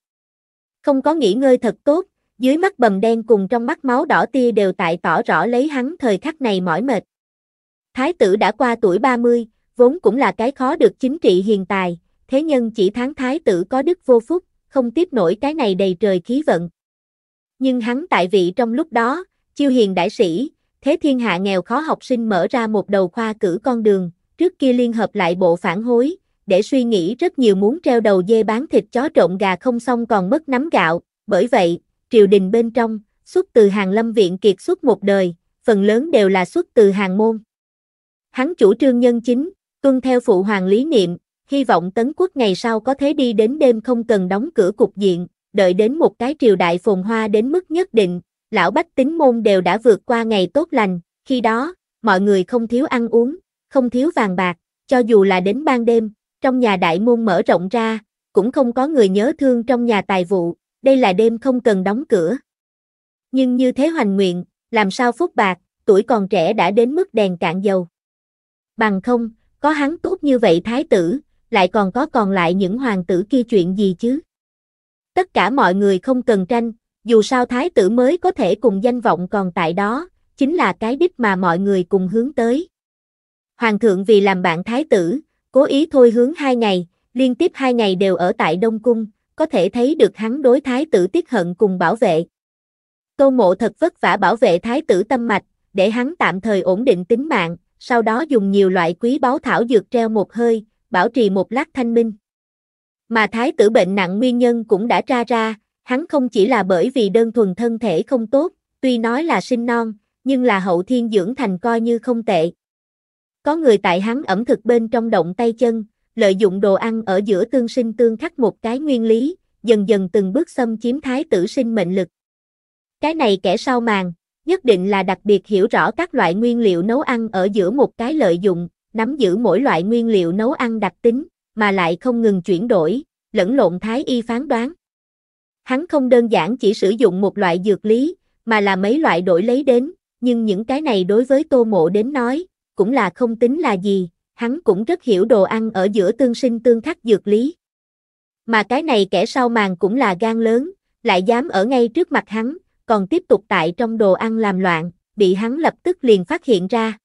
Không có nghỉ ngơi thật tốt, dưới mắt bầm đen cùng trong mắt máu đỏ tia đều tại tỏ rõ lấy hắn thời khắc này mỏi mệt. Thái tử đã qua tuổi 30, vốn cũng là cái khó được chính trị hiền tài, thế nhân chỉ tháng thái tử có đức vô phúc, không tiếp nổi cái này đầy trời khí vận. Nhưng hắn tại vị trong lúc đó, chiêu hiền đại sĩ, thế thiên hạ nghèo khó học sinh mở ra một đầu khoa cử con đường, trước kia liên hợp lại bộ phản hối, để suy nghĩ rất nhiều muốn treo đầu dê bán thịt chó trộn gà không xong còn mất nắm gạo, bởi vậy, triều đình bên trong, xuất từ hàng lâm viện kiệt xuất một đời, phần lớn đều là xuất từ hàng môn. Hắn chủ trương nhân chính, tuân theo phụ hoàng lý niệm, hy vọng tấn quốc ngày sau có thế đi đến đêm không cần đóng cửa cục diện, đợi đến một cái triều đại phồn hoa đến mức nhất định, lão bách tính môn đều đã vượt qua ngày tốt lành, khi đó, mọi người không thiếu ăn uống, không thiếu vàng bạc, cho dù là đến ban đêm, trong nhà đại môn mở rộng ra, cũng không có người nhớ thương trong nhà tài vụ, đây là đêm không cần đóng cửa. Nhưng như thế hoành nguyện, làm sao phúc bạc, tuổi còn trẻ đã đến mức đèn cạn dầu. Bằng không, có hắn tốt như vậy thái tử, lại còn có còn lại những hoàng tử kia chuyện gì chứ? Tất cả mọi người không cần tranh, dù sao thái tử mới có thể cùng danh vọng còn tại đó, chính là cái đích mà mọi người cùng hướng tới. Hoàng thượng vì làm bạn thái tử, Cố ý thôi hướng hai ngày, liên tiếp hai ngày đều ở tại Đông Cung, có thể thấy được hắn đối thái tử tiết hận cùng bảo vệ. Tô mộ thật vất vả bảo vệ thái tử tâm mạch, để hắn tạm thời ổn định tính mạng, sau đó dùng nhiều loại quý báu thảo dược treo một hơi, bảo trì một lát thanh minh. Mà thái tử bệnh nặng nguyên nhân cũng đã tra ra, hắn không chỉ là bởi vì đơn thuần thân thể không tốt, tuy nói là sinh non, nhưng là hậu thiên dưỡng thành coi như không tệ. Có người tại hắn ẩm thực bên trong động tay chân, lợi dụng đồ ăn ở giữa tương sinh tương khắc một cái nguyên lý, dần dần từng bước xâm chiếm thái tử sinh mệnh lực. Cái này kẻ sau màn, nhất định là đặc biệt hiểu rõ các loại nguyên liệu nấu ăn ở giữa một cái lợi dụng, nắm giữ mỗi loại nguyên liệu nấu ăn đặc tính, mà lại không ngừng chuyển đổi, lẫn lộn thái y phán đoán. Hắn không đơn giản chỉ sử dụng một loại dược lý, mà là mấy loại đổi lấy đến, nhưng những cái này đối với tô mộ đến nói, cũng là không tính là gì, hắn cũng rất hiểu đồ ăn ở giữa tương sinh tương khắc dược lý. Mà cái này kẻ sau màn cũng là gan lớn, lại dám ở ngay trước mặt hắn, còn tiếp tục tại trong đồ ăn làm loạn, bị hắn lập tức liền phát hiện ra.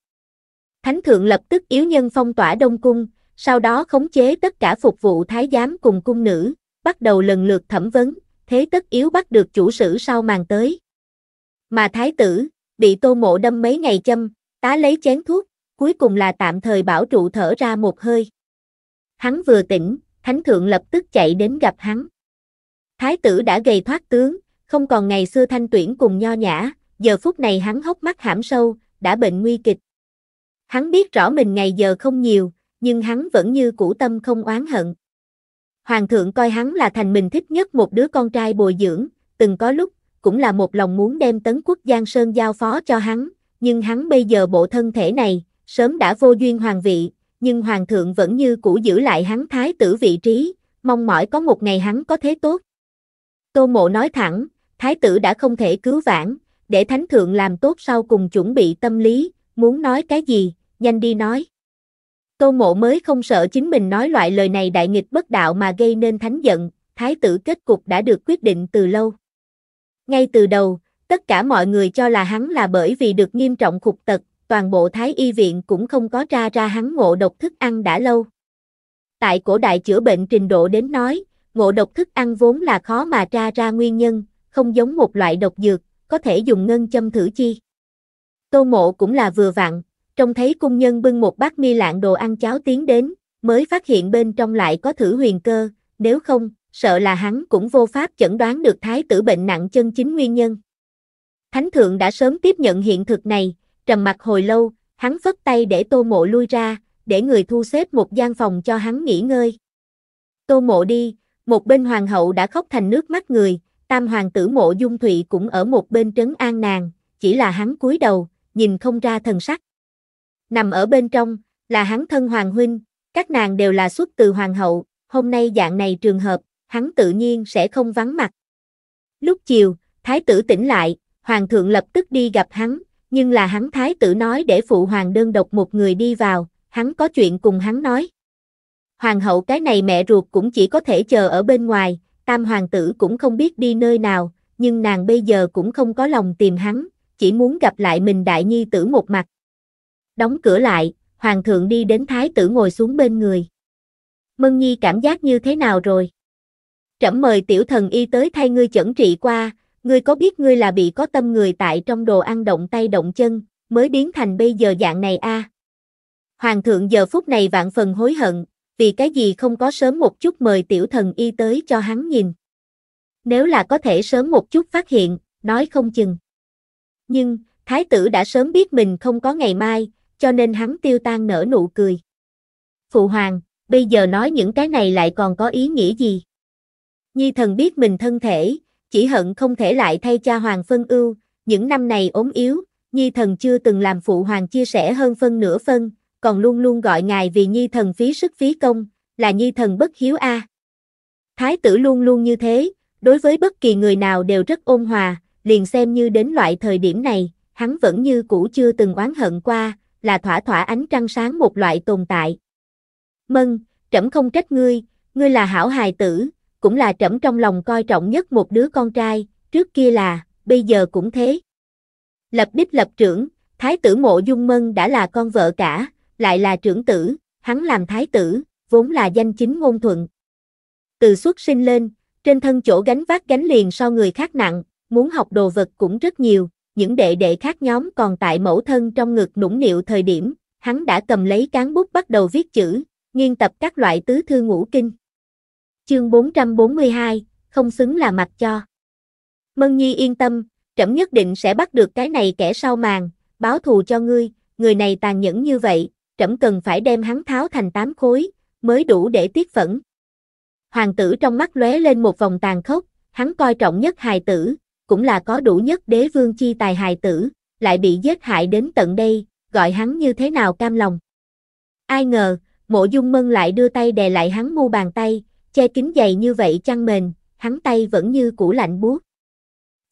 Thánh thượng lập tức yếu nhân phong tỏa Đông Cung, sau đó khống chế tất cả phục vụ thái giám cùng cung nữ, bắt đầu lần lượt thẩm vấn, thế tất yếu bắt được chủ sử sau màn tới. Mà thái tử, bị tô mộ đâm mấy ngày châm, tá lấy chén thuốc, cuối cùng là tạm thời bảo trụ thở ra một hơi. Hắn vừa tỉnh, thánh thượng lập tức chạy đến gặp hắn. Thái tử đã gầy thoát tướng, không còn ngày xưa thanh tuyển cùng nho nhã, giờ phút này hắn hốc mắt hãm sâu, đã bệnh nguy kịch. Hắn biết rõ mình ngày giờ không nhiều, nhưng hắn vẫn như cũ tâm không oán hận. Hoàng thượng coi hắn là thành mình thích nhất một đứa con trai bồi dưỡng, từng có lúc, cũng là một lòng muốn đem tấn quốc Giang Sơn giao phó cho hắn, nhưng hắn bây giờ bộ thân thể này, sớm đã vô duyên hoàng vị, nhưng hoàng thượng vẫn như cũ giữ lại hắn thái tử vị trí, mong mỏi có một ngày hắn có thế tốt. Tô mộ nói thẳng, thái tử đã không thể cứu vãn, để thánh thượng làm tốt sau cùng chuẩn bị tâm lý, muốn nói cái gì, nhanh đi nói. Tô mộ mới không sợ chính mình nói loại lời này đại nghịch bất đạo mà gây nên thánh giận, thái tử kết cục đã được quyết định từ lâu. Ngay từ đầu, tất cả mọi người cho là hắn là bởi vì được nghiêm trọng khục tật, toàn bộ Thái Y viện cũng không có tra ra hắn ngộ độc thức ăn đã lâu. Tại cổ đại chữa bệnh trình độ đến nói, ngộ độc thức ăn vốn là khó mà tra ra nguyên nhân, không giống một loại độc dược, có thể dùng ngân châm thử chi. Tô mộ cũng là vừa vặn, trông thấy cung nhân bưng một bát mi lạng đồ ăn cháo tiến đến, mới phát hiện bên trong lại có thử huyền cơ, nếu không, sợ là hắn cũng vô pháp chẩn đoán được thái tử bệnh nặng chân chính nguyên nhân. Thánh thượng đã sớm tiếp nhận hiện thực này, trầm mặt hồi lâu, hắn phất tay để tô mộ lui ra, để người thu xếp một gian phòng cho hắn nghỉ ngơi. Tô mộ đi, một bên hoàng hậu đã khóc thành nước mắt người, tam hoàng tử mộ dung thụy cũng ở một bên trấn an nàng, chỉ là hắn cúi đầu, nhìn không ra thần sắc. Nằm ở bên trong, là hắn thân hoàng huynh, các nàng đều là xuất từ hoàng hậu, hôm nay dạng này trường hợp, hắn tự nhiên sẽ không vắng mặt. Lúc chiều, thái tử tỉnh lại, hoàng thượng lập tức đi gặp hắn, nhưng là hắn thái tử nói để phụ hoàng đơn độc một người đi vào, hắn có chuyện cùng hắn nói. Hoàng hậu cái này mẹ ruột cũng chỉ có thể chờ ở bên ngoài, tam hoàng tử cũng không biết đi nơi nào, nhưng nàng bây giờ cũng không có lòng tìm hắn, chỉ muốn gặp lại mình đại nhi tử một mặt. Đóng cửa lại, hoàng thượng đi đến thái tử ngồi xuống bên người. Mân nhi cảm giác như thế nào rồi? Trẫm mời tiểu thần y tới thay ngươi chẩn trị qua, Ngươi có biết ngươi là bị có tâm người tại trong đồ ăn động tay động chân, mới biến thành bây giờ dạng này a à? Hoàng thượng giờ phút này vạn phần hối hận, vì cái gì không có sớm một chút mời tiểu thần y tới cho hắn nhìn. Nếu là có thể sớm một chút phát hiện, nói không chừng. Nhưng, thái tử đã sớm biết mình không có ngày mai, cho nên hắn tiêu tan nở nụ cười. Phụ hoàng, bây giờ nói những cái này lại còn có ý nghĩa gì? Nhi thần biết mình thân thể, chỉ hận không thể lại thay cha Hoàng phân ưu, những năm này ốm yếu, Nhi thần chưa từng làm phụ hoàng chia sẻ hơn phân nửa phân, còn luôn luôn gọi ngài vì Nhi thần phí sức phí công, là Nhi thần bất hiếu a. Thái tử luôn luôn như thế, đối với bất kỳ người nào đều rất ôn hòa, liền xem như đến loại thời điểm này, hắn vẫn như cũ chưa từng oán hận qua, là thỏa thỏa ánh trăng sáng một loại tồn tại. Mân, trẫm không trách ngươi, ngươi là hảo hài tử, cũng là trẫm trong lòng coi trọng nhất một đứa con trai, trước kia là, bây giờ cũng thế. Lập đích lập trưởng, thái tử mộ dung mân đã là con vợ cả, lại là trưởng tử, hắn làm thái tử, vốn là danh chính ngôn thuận. Từ xuất sinh lên, trên thân chỗ gánh vác gánh liền so người khác nặng, muốn học đồ vật cũng rất nhiều, những đệ đệ khác nhóm còn tại mẫu thân trong ngực nũng nịu thời điểm, hắn đã cầm lấy cán bút bắt đầu viết chữ, nghiên tập các loại tứ thư ngũ kinh chương 442, không xứng là mặt cho. Mân Nhi yên tâm, trẫm nhất định sẽ bắt được cái này kẻ sau màn, báo thù cho ngươi, người này tàn nhẫn như vậy, trẫm cần phải đem hắn tháo thành tám khối, mới đủ để tiết phẫn. Hoàng tử trong mắt lóe lên một vòng tàn khốc, hắn coi trọng nhất hài tử, cũng là có đủ nhất đế vương chi tài hài tử, lại bị giết hại đến tận đây, gọi hắn như thế nào cam lòng. Ai ngờ, mộ dung mân lại đưa tay đè lại hắn mu bàn tay, che kín dày như vậy chăn mền, hắn tay vẫn như cũ lạnh buốt.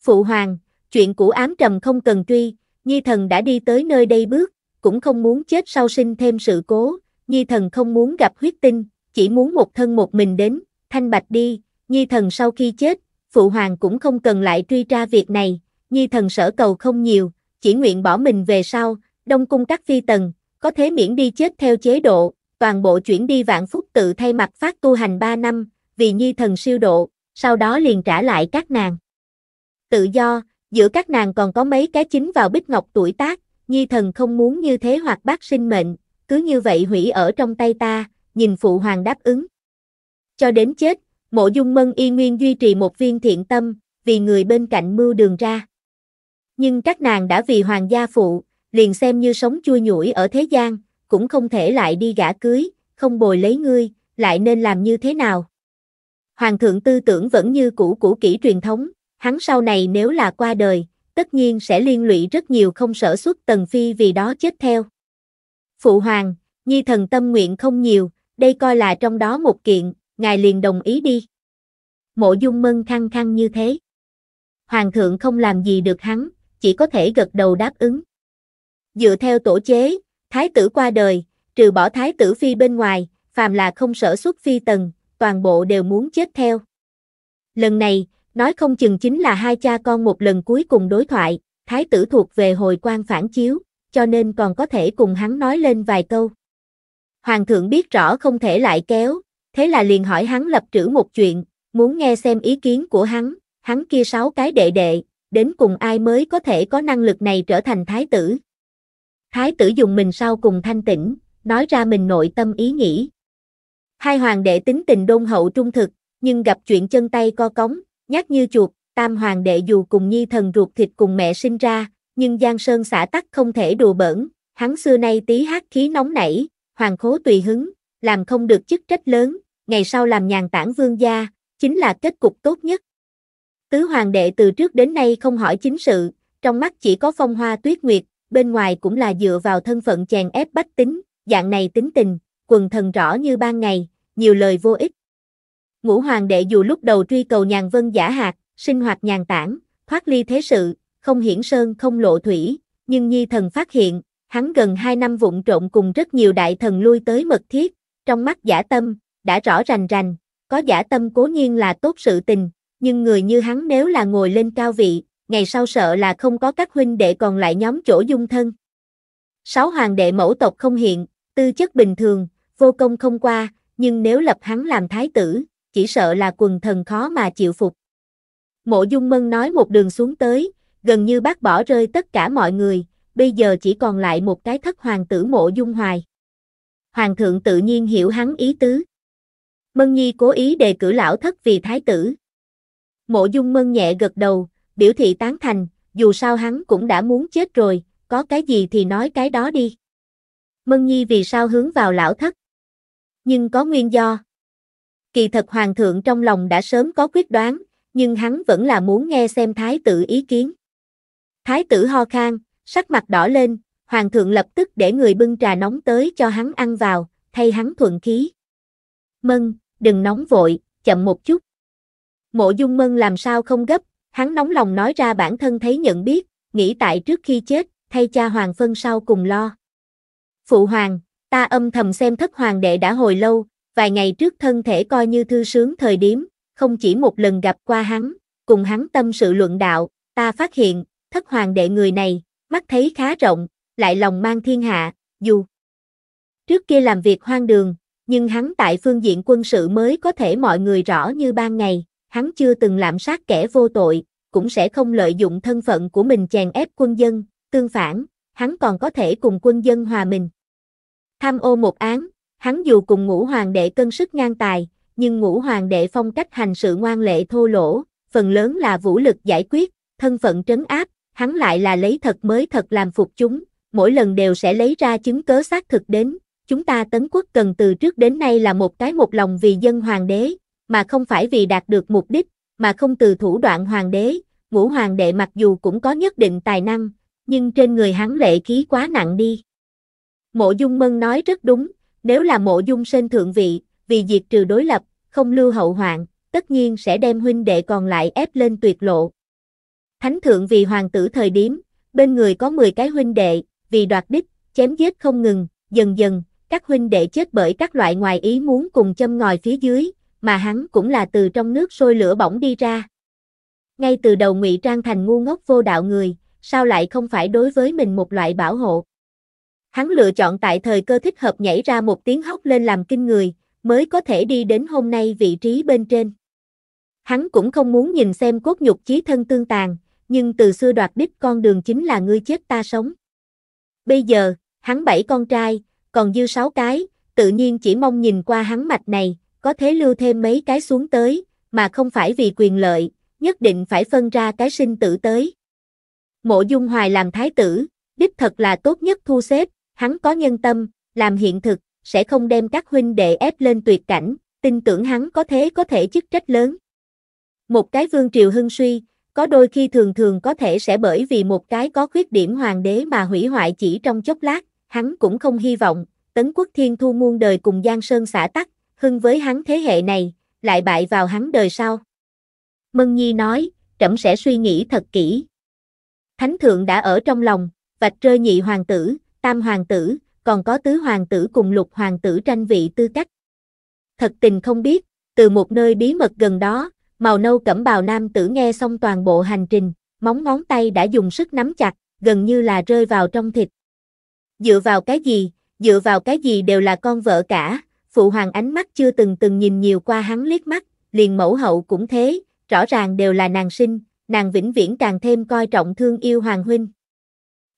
Phụ hoàng, chuyện cũ ám trầm không cần truy, Nhi thần đã đi tới nơi đây bước, cũng không muốn chết sau sinh thêm sự cố, Nhi thần không muốn gặp huyết tinh, chỉ muốn một thân một mình đến, thanh bạch đi, Nhi thần sau khi chết, phụ hoàng cũng không cần lại truy tra việc này, Nhi thần sở cầu không nhiều, chỉ nguyện bỏ mình về sau, đông cung các phi tần, có thế miễn đi chết theo chế độ, toàn bộ chuyển đi vạn phúc tự thay mặt phát tu hành 3 năm, vì nhi thần siêu độ, sau đó liền trả lại các nàng. Tự do, giữa các nàng còn có mấy cái chính vào bích ngọc tuổi tác, nhi thần không muốn như thế hoặc bác sinh mệnh, cứ như vậy hủy ở trong tay ta, nhìn phụ hoàng đáp ứng. Cho đến chết, mộ dung mân y nguyên duy trì một viên thiện tâm, vì người bên cạnh mưu đường ra. Nhưng các nàng đã vì hoàng gia phụ, liền xem như sống chui nhủi ở thế gian, cũng không thể lại đi gả cưới, không bồi lấy ngươi, lại nên làm như thế nào? Hoàng thượng tư tưởng vẫn như cũ cũ kỹ truyền thống, hắn sau này nếu là qua đời, tất nhiên sẽ liên lụy rất nhiều không sở xuất tần phi vì đó chết theo. Phụ hoàng, nhi thần tâm nguyện không nhiều, đây coi là trong đó một kiện, ngài liền đồng ý đi. Mộ dung mân khăng khăng như thế. Hoàng thượng không làm gì được hắn, chỉ có thể gật đầu đáp ứng. Dựa theo tổ chế, Thái tử qua đời, trừ bỏ thái tử phi bên ngoài, phàm là không sở xuất phi tần, toàn bộ đều muốn chết theo. Lần này, nói không chừng chính là hai cha con một lần cuối cùng đối thoại, thái tử thuộc về hồi quan phản chiếu, cho nên còn có thể cùng hắn nói lên vài câu. Hoàng thượng biết rõ không thể lại kéo, thế là liền hỏi hắn lập trữ một chuyện, muốn nghe xem ý kiến của hắn, hắn kia sáu cái đệ đệ, đến cùng ai mới có thể có năng lực này trở thành thái tử. Thái tử dùng mình sau cùng thanh tĩnh, nói ra mình nội tâm ý nghĩ. Hai hoàng đệ tính tình đôn hậu trung thực, nhưng gặp chuyện chân tay co cống, nhát như chuột, tam hoàng đệ dù cùng nhi thần ruột thịt cùng mẹ sinh ra, nhưng Giang Sơn xã tắc không thể đùa bỡn, hắn xưa nay tí hát khí nóng nảy, hoàng khố tùy hứng, làm không được chức trách lớn, ngày sau làm nhàn tản vương gia, chính là kết cục tốt nhất. Tứ hoàng đệ từ trước đến nay không hỏi chính sự, trong mắt chỉ có phong hoa tuyết nguyệt, bên ngoài cũng là dựa vào thân phận chèn ép bách tính, dạng này tính tình, quần thần rõ như ban ngày, nhiều lời vô ích. Ngũ hoàng đệ dù lúc đầu truy cầu nhàn vân giả hạt, sinh hoạt nhàn tản, thoát ly thế sự, không hiển sơn không lộ thủy, nhưng nhi thần phát hiện, hắn gần 2 năm vụng trộn cùng rất nhiều đại thần lui tới mật thiết, trong mắt giả tâm, đã rõ rành rành, có giả tâm cố nhiên là tốt sự tình, nhưng người như hắn nếu là ngồi lên cao vị, ngày sau sợ là không có các huynh đệ còn lại nhóm chỗ dung thân. Sáu hoàng đệ mẫu tộc không hiện, tư chất bình thường, vô công không qua, nhưng nếu lập hắn làm thái tử, chỉ sợ là quần thần khó mà chịu phục. Mộ Dung Mân nói một đường xuống tới, gần như bác bỏ rơi tất cả mọi người, bây giờ chỉ còn lại một cái thất hoàng tử Mộ Dung Hoài. Hoàng thượng tự nhiên hiểu hắn ý tứ. Mân Nhi cố ý đề cử lão thất vì thái tử. Mộ Dung Mân nhẹ gật đầu, biểu thị tán thành, dù sao hắn cũng đã muốn chết rồi, có cái gì thì nói cái đó đi. Mân Nhi vì sao hướng vào lão thất? Nhưng có nguyên do. Kỳ thật hoàng thượng trong lòng đã sớm có quyết đoán, nhưng hắn vẫn là muốn nghe xem thái tử ý kiến. Thái tử ho khan, sắc mặt đỏ lên, hoàng thượng lập tức để người bưng trà nóng tới cho hắn ăn vào, thay hắn thuận khí. Mân, đừng nóng vội, chậm một chút. Mộ dung mân làm sao không gấp, Hắn nóng lòng nói ra bản thân thấy nhận biết, nghĩ tại trước khi chết, thay cha hoàng phân sau cùng lo. Phụ hoàng, ta âm thầm xem thất hoàng đệ đã hồi lâu, vài ngày trước thân thể coi như thư sướng thời điểm, không chỉ một lần gặp qua hắn, cùng hắn tâm sự luận đạo, ta phát hiện, thất hoàng đệ người này, mắt thấy khá rộng, lại lòng mang thiên hạ, dù trước kia làm việc hoang đường, nhưng hắn tại phương diện quân sự mới có thể mọi người rõ như ban ngày, hắn chưa từng lạm sát kẻ vô tội, cũng sẽ không lợi dụng thân phận của mình chèn ép quân dân, tương phản, hắn còn có thể cùng quân dân hòa mình. Tham ô một án, hắn dù cùng ngũ hoàng đệ cân sức ngang tài, nhưng ngũ hoàng đệ phong cách hành sự ngoan lệ thô lỗ, phần lớn là vũ lực giải quyết, thân phận trấn áp, hắn lại là lấy thật mới thật làm phục chúng, mỗi lần đều sẽ lấy ra chứng cớ xác thực đến, chúng ta tấn quốc cần từ trước đến nay là một cái một lòng vì dân hoàng đế, mà không phải vì đạt được mục đích, mà không từ thủ đoạn hoàng đế, ngũ hoàng đệ mặc dù cũng có nhất định tài năng, nhưng trên người hắn lệ khí quá nặng đi. Mộ dung mân nói rất đúng, nếu là mộ dung sinh thượng vị, vì diệt trừ đối lập, không lưu hậu hoạn, tất nhiên sẽ đem huynh đệ còn lại ép lên tuyệt lộ. Thánh thượng vì hoàng tử thời điểm, bên người có 10 cái huynh đệ, vì đoạt đích, chém giết không ngừng, dần dần, các huynh đệ chết bởi các loại ngoài ý muốn cùng châm ngòi phía dưới, mà hắn cũng là từ trong nước sôi lửa bỏng đi ra. Ngay từ đầu ngụy trang thành ngu ngốc vô đạo người, sao lại không phải đối với mình một loại bảo hộ. Hắn lựa chọn tại thời cơ thích hợp nhảy ra một tiếng hóc lên làm kinh người, mới có thể đi đến hôm nay vị trí bên trên. Hắn cũng không muốn nhìn xem cốt nhục chí thân tương tàn, nhưng từ xưa đoạt đích con đường chính là ngươi chết ta sống. Bây giờ, hắn bảy con trai, còn dư sáu cái, tự nhiên chỉ mong nhìn qua hắn mạch này, có thể lưu thêm mấy cái xuống tới, mà không phải vì quyền lợi, nhất định phải phân ra cái sinh tử tới. Mộ Dung Hoài làm thái tử, đích thật là tốt nhất thu xếp, hắn có nhân tâm, làm hiện thực, sẽ không đem các huynh đệ ép lên tuyệt cảnh, tin tưởng hắn có thế có thể chức trách lớn. Một cái vương triều hưng suy, có đôi khi thường thường có thể sẽ bởi vì một cái có khuyết điểm hoàng đế mà hủy hoại chỉ trong chốc lát, hắn cũng không hy vọng, tấn quốc thiên thu muôn đời cùng Giang Sơn xã tắc, hưng với hắn thế hệ này, lại bại vào hắn đời sau. Mân Nhi nói, trẫm sẽ suy nghĩ thật kỹ. Thánh thượng đã ở trong lòng, vạch rơi nhị hoàng tử, tam hoàng tử, còn có tứ hoàng tử cùng lục hoàng tử tranh vị tư cách. Thật tình không biết, từ một nơi bí mật gần đó, màu nâu cẩm bào nam tử nghe xong toàn bộ hành trình, móng ngón tay đã dùng sức nắm chặt, gần như là rơi vào trong thịt. Dựa vào cái gì, dựa vào cái gì đều là con vợ cả, phụ hoàng ánh mắt chưa từng từng nhìn nhiều qua hắn liếc mắt, liền mẫu hậu cũng thế, rõ ràng đều là nàng sinh, nàng vĩnh viễn càng thêm coi trọng thương yêu hoàng huynh.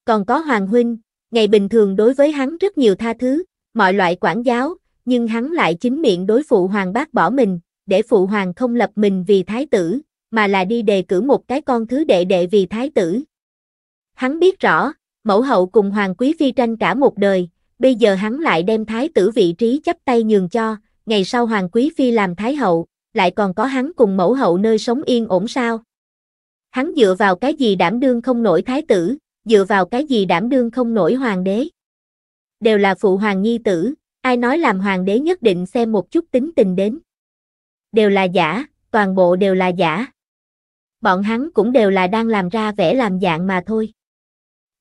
Còn có hoàng huynh, ngày bình thường đối với hắn rất nhiều tha thứ, mọi loại quản giáo, nhưng hắn lại chính miệng đối phụ hoàng bác bỏ mình, để phụ hoàng không lập mình vì thái tử, mà là đi đề cử một cái con thứ đệ đệ vì thái tử. Hắn biết rõ, mẫu hậu cùng hoàng quý phi tranh cả một đời, bây giờ hắn lại đem thái tử vị trí chấp tay nhường cho, ngày sau hoàng quý phi làm thái hậu, lại còn có hắn cùng mẫu hậu nơi sống yên ổn sao? Hắn dựa vào cái gì đảm đương không nổi thái tử, dựa vào cái gì đảm đương không nổi hoàng đế? Đều là phụ hoàng nhi tử, ai nói làm hoàng đế nhất định xem một chút tính tình đến. Đều là giả, toàn bộ đều là giả. Bọn hắn cũng đều là đang làm ra vẻ làm dạng mà thôi.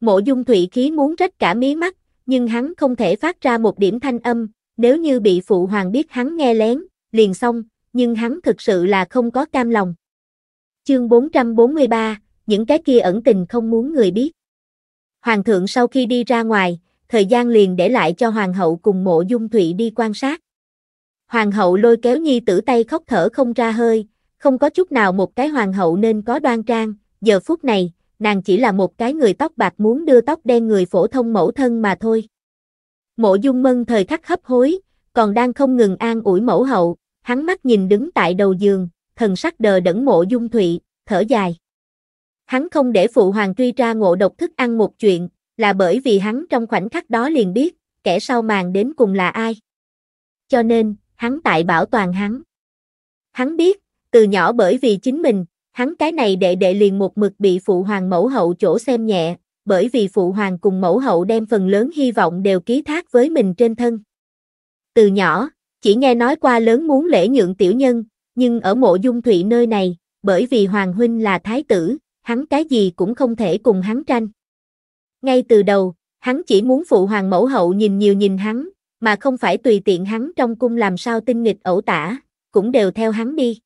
Mộ dung thụy khí muốn trách cả mí mắt, nhưng hắn không thể phát ra một điểm thanh âm, nếu như bị phụ hoàng biết hắn nghe lén, liền xong, nhưng hắn thực sự là không có cam lòng. Chương 443, những cái kia ẩn tình không muốn người biết. Hoàng thượng sau khi đi ra ngoài, thời gian liền để lại cho hoàng hậu cùng mộ dung thụy đi quan sát. Hoàng hậu lôi kéo nhi tử tay khóc thở không ra hơi, không có chút nào một cái hoàng hậu nên có đoan trang, giờ phút này, nàng chỉ là một cái người tóc bạc muốn đưa tóc đen người phổ thông mẫu thân mà thôi. Mộ dung mân thời khắc hấp hối, còn đang không ngừng an ủi mẫu hậu, hắn mắt nhìn đứng tại đầu giường, thần sắc đờ đẫn mộ dung thụy, thở dài. Hắn không để phụ hoàng truy ra ngộ độc thức ăn một chuyện, là bởi vì hắn trong khoảnh khắc đó liền biết, kẻ sau màn đến cùng là ai. Cho nên, hắn tại bảo toàn hắn. Hắn biết, từ nhỏ bởi vì chính mình, hắn cái này đệ đệ liền một mực bị phụ hoàng mẫu hậu chỗ xem nhẹ, bởi vì phụ hoàng cùng mẫu hậu đem phần lớn hy vọng đều ký thác với mình trên thân. Từ nhỏ, chỉ nghe nói qua lớn muốn lễ nhượng tiểu nhân, nhưng ở mộ dung thụy nơi này, bởi vì hoàng huynh là thái tử, hắn cái gì cũng không thể cùng hắn tranh. Ngay từ đầu, hắn chỉ muốn phụ hoàng mẫu hậu nhìn nhiều nhìn hắn, mà không phải tùy tiện hắn trong cung làm sao tinh nghịch ẩu tả, cũng đều theo hắn đi.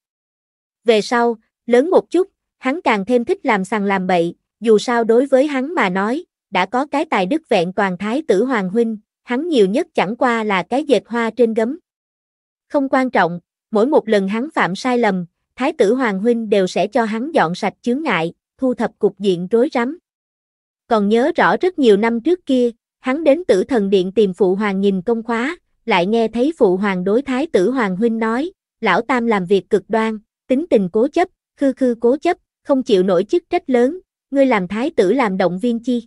Về sau, Lớn một chút, hắn càng thêm thích làm sằng làm bậy, dù sao đối với hắn mà nói, đã có cái tài đức vẹn toàn thái tử Hoàng Huynh, hắn nhiều nhất chẳng qua là cái dệt hoa trên gấm. Không quan trọng, mỗi một lần hắn phạm sai lầm, thái tử Hoàng Huynh đều sẽ cho hắn dọn sạch chướng ngại, thu thập cục diện rối rắm. Còn nhớ rõ rất nhiều năm trước kia, hắn đến tử thần điện tìm phụ hoàng nhìn công khóa, lại nghe thấy phụ hoàng đối thái tử Hoàng Huynh nói, lão tam làm việc cực đoan, tính tình cố chấp, khư khư cố chấp, không chịu nổi chức trách lớn, ngươi làm thái tử làm động viên chi.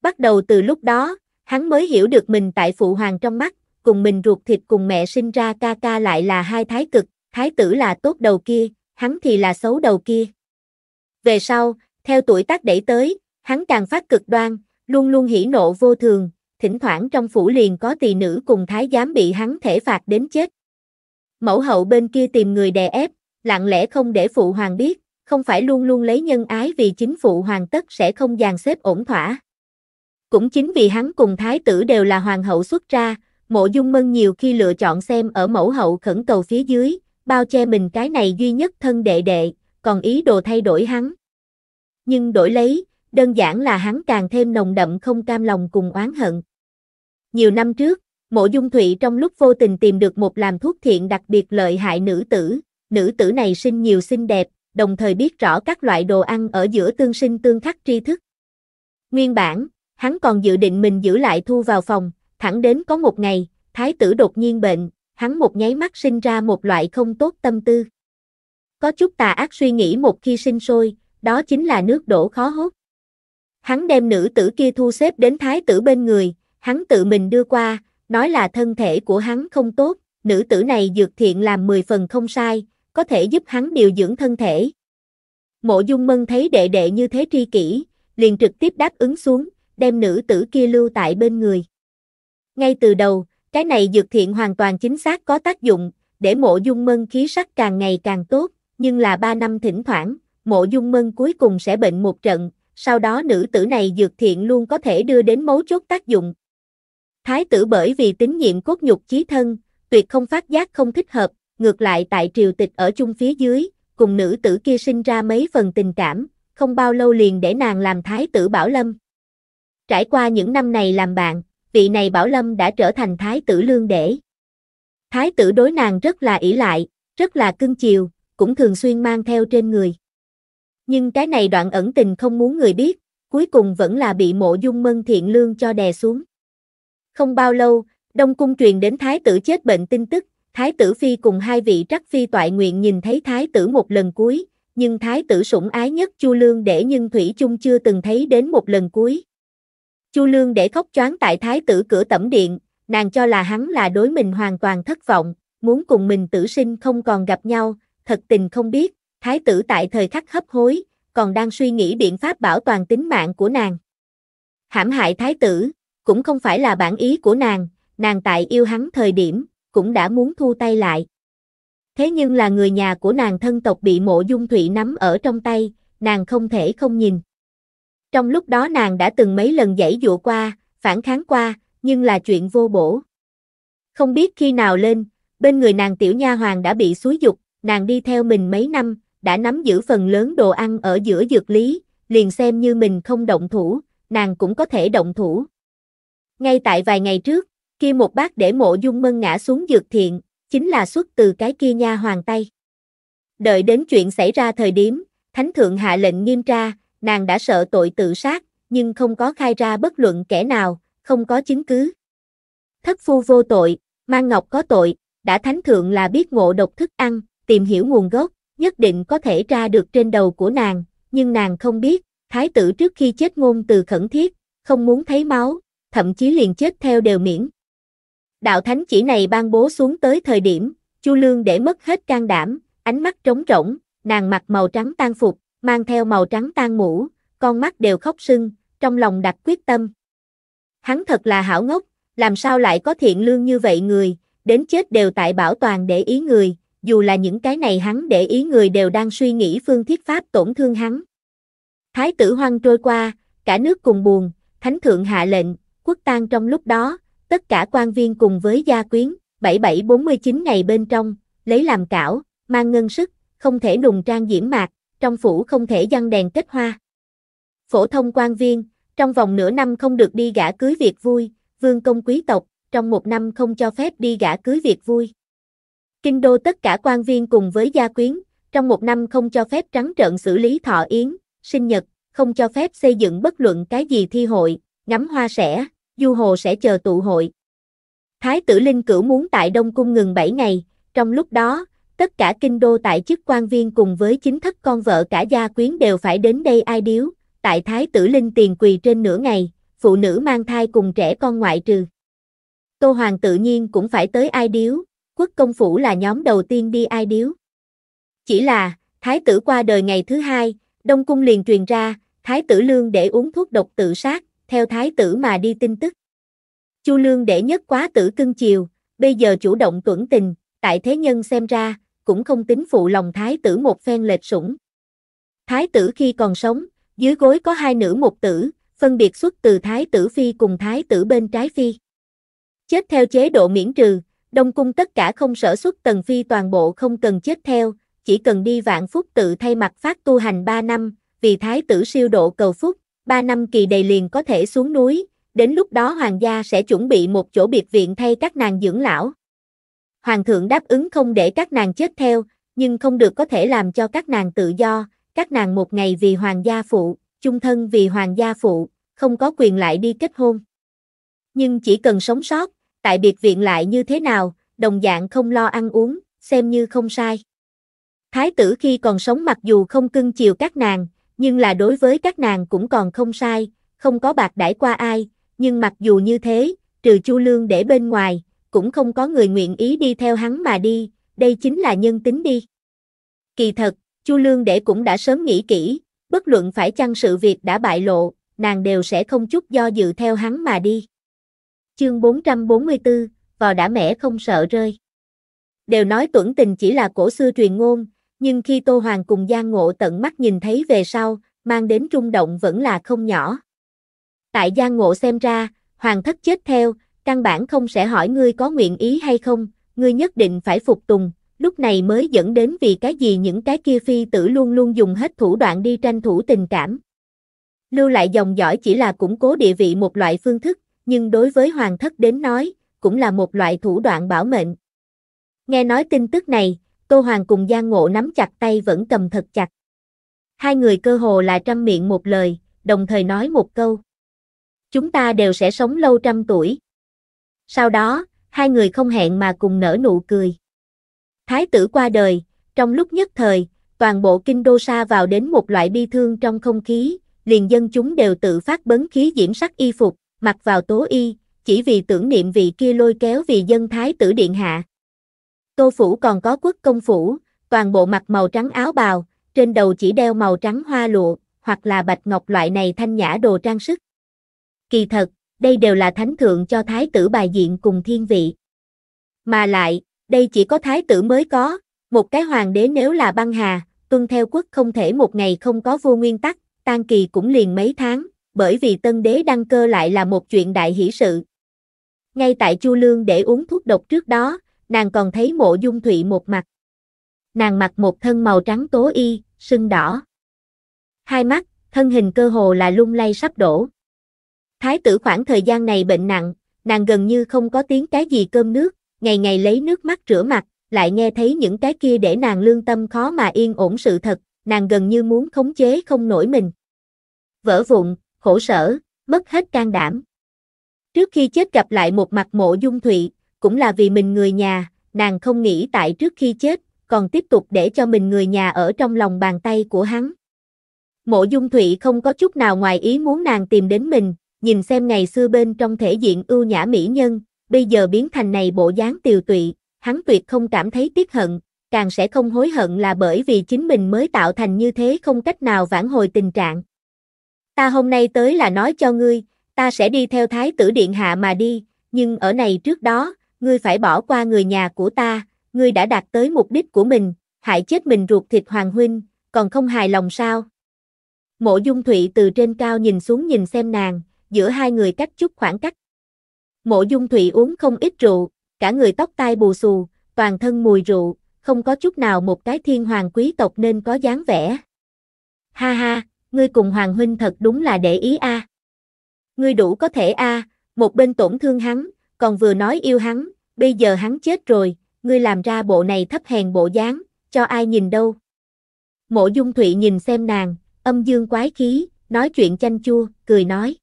Bắt đầu từ lúc đó, hắn mới hiểu được mình tại phụ hoàng trong mắt, cùng mình ruột thịt cùng mẹ sinh ra ca ca lại là hai thái cực, thái tử là tốt đầu kia, hắn thì là xấu đầu kia. Về sau, theo tuổi tác đẩy tới, hắn càng phát cực đoan, luôn luôn hỉ nộ vô thường, thỉnh thoảng trong phủ liền có tỳ nữ cùng thái giám bị hắn thể phạt đến chết. Mẫu hậu bên kia tìm người đè ép, lặng lẽ không để phụ hoàng biết, không phải luôn luôn lấy nhân ái vì chính phụ hoàng tất sẽ không dàn xếp ổn thỏa. Cũng chính vì hắn cùng thái tử đều là hoàng hậu xuất ra, mộ dung mân nhiều khi lựa chọn xem ở mẫu hậu khẩn cầu phía dưới, bao che mình cái này duy nhất thân đệ đệ, còn ý đồ thay đổi hắn. Nhưng đổi lấy, đơn giản là hắn càng thêm nồng đậm không cam lòng cùng oán hận. Nhiều năm trước, mộ dung thụy trong lúc vô tình tìm được một làm thuốc thiện đặc biệt lợi hại nữ tử, nữ tử này sinh nhiều xinh đẹp, đồng thời biết rõ các loại đồ ăn ở giữa tương sinh tương khắc tri thức. Nguyên bản, hắn còn dự định mình giữ lại thu vào phòng, thẳng đến có một ngày, thái tử đột nhiên bệnh, hắn một nháy mắt sinh ra một loại không tốt tâm tư. Có chút tà ác suy nghĩ một khi sinh sôi, đó chính là nước đổ khó hốt. Hắn đem nữ tử kia thu xếp đến thái tử bên người, hắn tự mình đưa qua, nói là thân thể của hắn không tốt, nữ tử này dược thiện làm 10 phần không sai, có thể giúp hắn điều dưỡng thân thể. Mộ Dung Mân thấy đệ đệ như thế tri kỷ, liền trực tiếp đáp ứng xuống, đem nữ tử kia lưu tại bên người. Ngay từ đầu, cái này dược thiện hoàn toàn chính xác có tác dụng, để mộ dung mân khí sắc càng ngày càng tốt, nhưng là ba năm thỉnh thoảng, mộ dung mân cuối cùng sẽ bệnh một trận, sau đó nữ tử này dược thiện luôn có thể đưa đến mấu chốt tác dụng. Thái tử bởi vì tín nhiệm cốt nhục chí thân, tuyệt không phát giác không thích hợp, ngược lại tại triều tịch ở chung phía dưới, cùng nữ tử kia sinh ra mấy phần tình cảm, không bao lâu liền để nàng làm thái tử Bảo Lâm. Trải qua những năm này làm bạn, vị này Bảo Lâm đã trở thành thái tử lương để. Thái tử đối nàng rất là ỷ lại, rất là cưng chiều, cũng thường xuyên mang theo trên người. Nhưng cái này đoạn ẩn tình không muốn người biết, cuối cùng vẫn là bị mộ dung mân thiện lương cho đè xuống. Không bao lâu, Đông Cung truyền đến thái tử chết bệnh tin tức, Thái tử Phi cùng hai vị trắc phi toại nguyện nhìn thấy Thái tử một lần cuối, nhưng Thái tử sủng ái nhất Chu Lương để nhưng Thủy chung chưa từng thấy đến một lần cuối. Chu Lương để khóc choáng tại Thái tử cửa tẩm điện, nàng cho là hắn là đối mình hoàn toàn thất vọng, muốn cùng mình tử sinh không còn gặp nhau, thật tình không biết, Thái tử tại thời khắc hấp hối, còn đang suy nghĩ biện pháp bảo toàn tính mạng của nàng. Hãm hại Thái tử, cũng không phải là bản ý của nàng, nàng tại yêu hắn thời điểm, cũng đã muốn thu tay lại. Thế nhưng là người nhà của nàng thân tộc bị mộ dung thụy nắm ở trong tay, nàng không thể không nhìn. Trong lúc đó nàng đã từng mấy lần giãy dụa qua, phản kháng qua, nhưng là chuyện vô bổ. Không biết khi nào lên, bên người nàng tiểu nha hoàng đã bị xúi dục, nàng đi theo mình mấy năm, đã nắm giữ phần lớn đồ ăn ở giữa dược lý, liền xem như mình không động thủ, nàng cũng có thể động thủ. Ngay tại vài ngày trước, Kia một bát để mộ dung mân ngã xuống dược thiện, chính là xuất từ cái kia nha hoàng tay. Đợi đến chuyện xảy ra thời điểm, thánh thượng hạ lệnh nghiêm tra, nàng đã sợ tội tự sát, nhưng không có khai ra bất luận kẻ nào, không có chứng cứ. Thất phu vô tội, mang ngọc có tội, đã thánh thượng là biết ngộ độc thức ăn, tìm hiểu nguồn gốc, nhất định có thể tra được trên đầu của nàng, nhưng nàng không biết, thái tử trước khi chết ngôn từ khẩn thiết, không muốn thấy máu, thậm chí liền chết theo đều miễn. Đạo thánh chỉ này ban bố xuống tới thời điểm, Chu Lương để mất hết can đảm, ánh mắt trống rỗng, nàng mặc màu trắng tan phục, mang theo màu trắng tan mũ, con mắt đều khóc sưng, trong lòng đặt quyết tâm. Hắn thật là hảo ngốc, làm sao lại có thiện lương như vậy người, đến chết đều tại bảo toàn để ý người, dù là những cái này hắn để ý người đều đang suy nghĩ phương thiết pháp tổn thương hắn. Thái tử hoang trôi qua, cả nước cùng buồn, thánh thượng hạ lệnh, quốc tang trong lúc đó, tất cả quan viên cùng với gia quyến, 7749 ngày bên trong, lấy làm cảo, mang ngân sức, không thể nùng trang diễm mạc, trong phủ không thể dăng đèn kết hoa. Phổ thông quan viên, trong vòng nửa năm không được đi gả cưới việc vui, vương công quý tộc, trong một năm không cho phép đi gả cưới việc vui. Kinh đô tất cả quan viên cùng với gia quyến, trong một năm không cho phép trắng trợn xử lý thọ yến, sinh nhật, không cho phép xây dựng bất luận cái gì thi hội, ngắm hoa sẻ, Du Hồ sẽ chờ tụ hội. Thái tử Linh Cửu muốn tại Đông Cung ngừng 7 ngày, trong lúc đó, tất cả kinh đô tại chức quan viên cùng với chính thất con vợ cả gia quyến đều phải đến đây ai điếu, tại Thái tử Linh tiền quỳ trên nửa ngày, phụ nữ mang thai cùng trẻ con ngoại trừ. Tô Hoàng tự nhiên cũng phải tới ai điếu, quốc công phủ là nhóm đầu tiên đi ai điếu. Chỉ là, Thái tử qua đời ngày thứ hai, Đông Cung liền truyền ra, Thái tử Lương để uống thuốc độc tự sát, theo thái tử mà đi tin tức. Chu Lương đệ nhất quá tử cưng chiều, bây giờ chủ động tuẩn tình, tại thế nhân xem ra, cũng không tính phụ lòng thái tử một phen lệch sủng. Thái tử khi còn sống, dưới gối có hai nữ một tử, phân biệt xuất từ thái tử phi cùng thái tử bên trái phi. Chết theo chế độ miễn trừ, Đông cung tất cả không sở xuất tần phi toàn bộ không cần chết theo, chỉ cần đi vạn phúc tự thay mặt phát tu hành 3 năm, vì thái tử siêu độ cầu phúc, 3 năm kỳ đầy liền có thể xuống núi, đến lúc đó hoàng gia sẽ chuẩn bị một chỗ biệt viện thay các nàng dưỡng lão. Hoàng thượng đáp ứng không để các nàng chết theo, nhưng không được có thể làm cho các nàng tự do, các nàng một ngày vì hoàng gia phụ, chung thân vì hoàng gia phụ, không có quyền lại đi kết hôn. Nhưng chỉ cần sống sót, tại biệt viện lại như thế nào, đồng dạng không lo ăn uống, xem như không sai. Thái tử khi còn sống mặc dù không cưng chiều các nàng, nhưng là đối với các nàng cũng còn không sai, không có bạc đãi qua ai, nhưng mặc dù như thế, trừ Chu Lương để bên ngoài, cũng không có người nguyện ý đi theo hắn mà đi, đây chính là nhân tính đi. Kỳ thật, Chu Lương để cũng đã sớm nghĩ kỹ, bất luận phải chăng sự việc đã bại lộ, nàng đều sẽ không chút do dự theo hắn mà đi. Chương 444, vò đã mẻ không sợ rơi. Đều nói tuẩn tình chỉ là cổ xưa truyền ngôn, nhưng khi Tô Hoàng cùng Giang Ngộ tận mắt nhìn thấy về sau, mang đến rung động vẫn là không nhỏ. Tại Giang Ngộ xem ra, Hoàng thất chết theo, căn bản không sẽ hỏi ngươi có nguyện ý hay không, ngươi nhất định phải phục tùng, lúc này mới dẫn đến vì cái gì những cái kia phi tử luôn luôn dùng hết thủ đoạn đi tranh thủ tình cảm. Lưu lại dòng dõi chỉ là củng cố địa vị một loại phương thức, nhưng đối với hoàng thất đến nói, cũng là một loại thủ đoạn bảo mệnh. Nghe nói tin tức này, Tô Hoàng cùng Giang Ngộ nắm chặt tay vẫn cầm thật chặt. Hai người cơ hồ là trăm miệng một lời, đồng thời nói một câu. Chúng ta đều sẽ sống lâu trăm tuổi. Sau đó, hai người không hẹn mà cùng nở nụ cười. Thái tử qua đời, trong lúc nhất thời, toàn bộ kinh đô sa vào đến một loại bi thương trong không khí, liền dân chúng đều tự phát bấn khí diễm sắc y phục, mặc vào tố y, chỉ vì tưởng niệm vị kia lôi kéo vì dân thái tử điện hạ. Tô phủ còn có quốc công phủ, toàn bộ mặc màu trắng áo bào, trên đầu chỉ đeo màu trắng hoa lụa, hoặc là bạch ngọc loại này thanh nhã đồ trang sức. Kỳ thật, đây đều là thánh thượng cho thái tử bài diện cùng thiên vị. Mà lại, đây chỉ có thái tử mới có, một cái hoàng đế nếu là băng hà, tuân theo quốc không thể một ngày không có vô nguyên tắc, tan kỳ cũng liền mấy tháng, bởi vì tân đế đăng cơ lại là một chuyện đại hỷ sự. Ngay tại Chu Lương để uống thuốc độc trước đó, nàng còn thấy mộ dung thụy một mặt. Nàng mặc một thân màu trắng tố y, sưng đỏ. Hai mắt, thân hình cơ hồ là lung lay sắp đổ. Thái tử khoảng thời gian này bệnh nặng, nàng gần như không có tiếng cái gì cơm nước, ngày ngày lấy nước mắt rửa mặt, lại nghe thấy những cái kia để nàng lương tâm khó mà yên ổn sự thật, nàng gần như muốn khống chế không nổi mình. Vỡ vụn, khổ sở, mất hết can đảm. Trước khi chết gặp lại một mặt mộ dung thụy, cũng là vì mình người nhà, nàng không nghĩ tại trước khi chết, còn tiếp tục để cho mình người nhà ở trong lòng bàn tay của hắn. Mộ Dung Thụy không có chút nào ngoài ý muốn nàng tìm đến mình, nhìn xem ngày xưa bên trong thể diện ưu nhã mỹ nhân, bây giờ biến thành này bộ dáng tiều tụy, hắn tuyệt không cảm thấy tiếc hận, càng sẽ không hối hận là bởi vì chính mình mới tạo thành như thế không cách nào vãn hồi tình trạng. Ta hôm nay tới là nói cho ngươi, ta sẽ đi theo Thái tử Điện Hạ mà đi, nhưng ở này trước đó, ngươi phải bỏ qua người nhà của ta, ngươi đã đạt tới mục đích của mình, hại chết mình ruột thịt hoàng huynh, còn không hài lòng sao? Mộ Dung Thụy từ trên cao nhìn xuống nhìn xem nàng, giữa hai người cách chút khoảng cách. Mộ Dung Thụy uống không ít rượu, cả người tóc tai bù xù, toàn thân mùi rượu, không có chút nào một cái thiên hoàng quý tộc nên có dáng vẻ. Ha ha, ngươi cùng hoàng huynh thật đúng là để ý a. Ngươi đủ có thể a, một bên tổn thương hắn, còn vừa nói yêu hắn, bây giờ hắn chết rồi, ngươi làm ra bộ này thấp hèn bộ dáng, cho ai nhìn đâu. Mộ dung thụy nhìn xem nàng, âm dương quái khí, nói chuyện chanh chua, cười nói.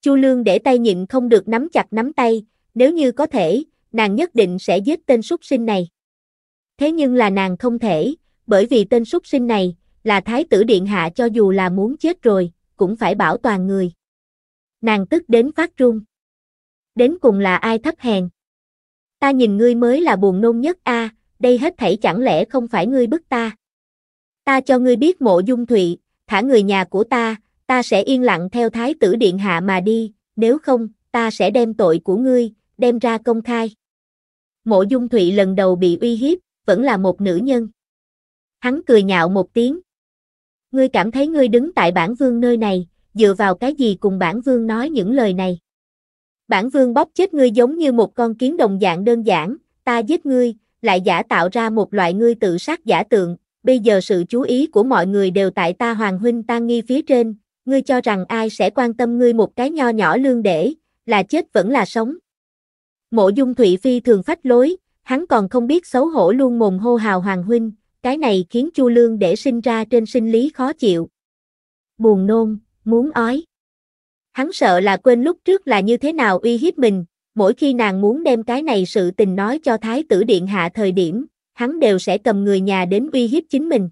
Chu Lương để tay nhịn không được nắm chặt nắm tay, nếu như có thể, nàng nhất định sẽ giết tên súc sinh này. Thế nhưng là nàng không thể, bởi vì tên súc sinh này là thái tử điện hạ cho dù là muốn chết rồi, cũng phải bảo toàn người. Nàng tức đến phát run. Đến cùng là ai thấp hèn? Ta nhìn ngươi mới là buồn nôn nhất a, à, đây hết thảy chẳng lẽ không phải ngươi bức ta? Ta cho ngươi biết mộ dung thụy, thả người nhà của ta, ta sẽ yên lặng theo thái tử điện hạ mà đi, nếu không, ta sẽ đem tội của ngươi, đem ra công khai. Mộ dung thụy lần đầu bị uy hiếp, vẫn là một nữ nhân. Hắn cười nhạo một tiếng. Ngươi cảm thấy ngươi đứng tại bản vương nơi này, dựa vào cái gì cùng bản vương nói những lời này bản vương bóp chết ngươi giống như một con kiến đồng dạng đơn giản, ta giết ngươi, lại giả tạo ra một loại ngươi tự sát giả tượng, bây giờ sự chú ý của mọi người đều tại ta hoàng huynh ta nghi phía trên, ngươi cho rằng ai sẽ quan tâm ngươi một cái nho nhỏ lương để, là chết vẫn là sống. Mộ dung Thụy Phi thường phách lối, hắn còn không biết xấu hổ luôn mồm hô hào hoàng huynh, cái này khiến Chu Lương để sinh ra trên sinh lý khó chịu. Buồn nôn, muốn ói. Hắn sợ là quên lúc trước là như thế nào uy hiếp mình, mỗi khi nàng muốn đem cái này sự tình nói cho Thái tử Điện hạ thời điểm, hắn đều sẽ cầm người nhà đến uy hiếp chính mình.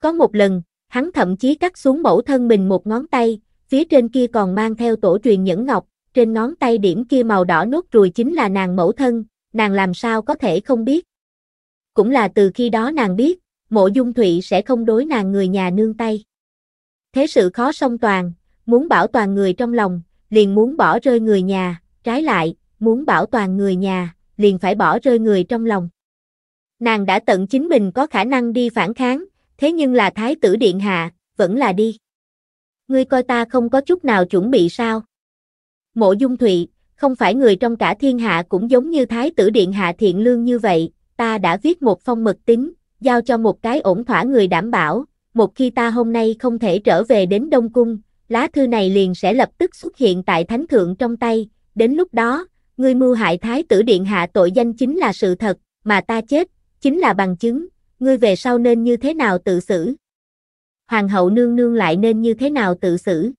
Có một lần, hắn thậm chí cắt xuống mẫu thân mình một ngón tay, phía trên kia còn mang theo tổ truyền nhẫn ngọc, trên ngón tay điểm kia màu đỏ nốt ruồi chính là nàng mẫu thân, nàng làm sao có thể không biết. Cũng là từ khi đó nàng biết, mộ dung thụy sẽ không đối nàng người nhà nương tay. Thế sự khó song toàn, muốn bảo toàn người trong lòng, liền muốn bỏ rơi người nhà, trái lại, muốn bảo toàn người nhà, liền phải bỏ rơi người trong lòng. Nàng đã tận chính mình có khả năng đi phản kháng, thế nhưng là thái tử điện hạ, vẫn là đi. Ngươi coi ta không có chút nào chuẩn bị sao? Mộ Dung Thụy, không phải người trong cả thiên hạ cũng giống như thái tử điện hạ thiện lương như vậy, ta đã viết một phong mật tín, giao cho một cái ổn thỏa người đảm bảo, một khi ta hôm nay không thể trở về đến Đông Cung, lá thư này liền sẽ lập tức xuất hiện tại thánh thượng trong tay, đến lúc đó, ngươi mưu hại thái tử điện hạ tội danh chính là sự thật, mà ta chết, chính là bằng chứng, ngươi về sau nên như thế nào tự xử. Hoàng hậu nương nương lại nên như thế nào tự xử.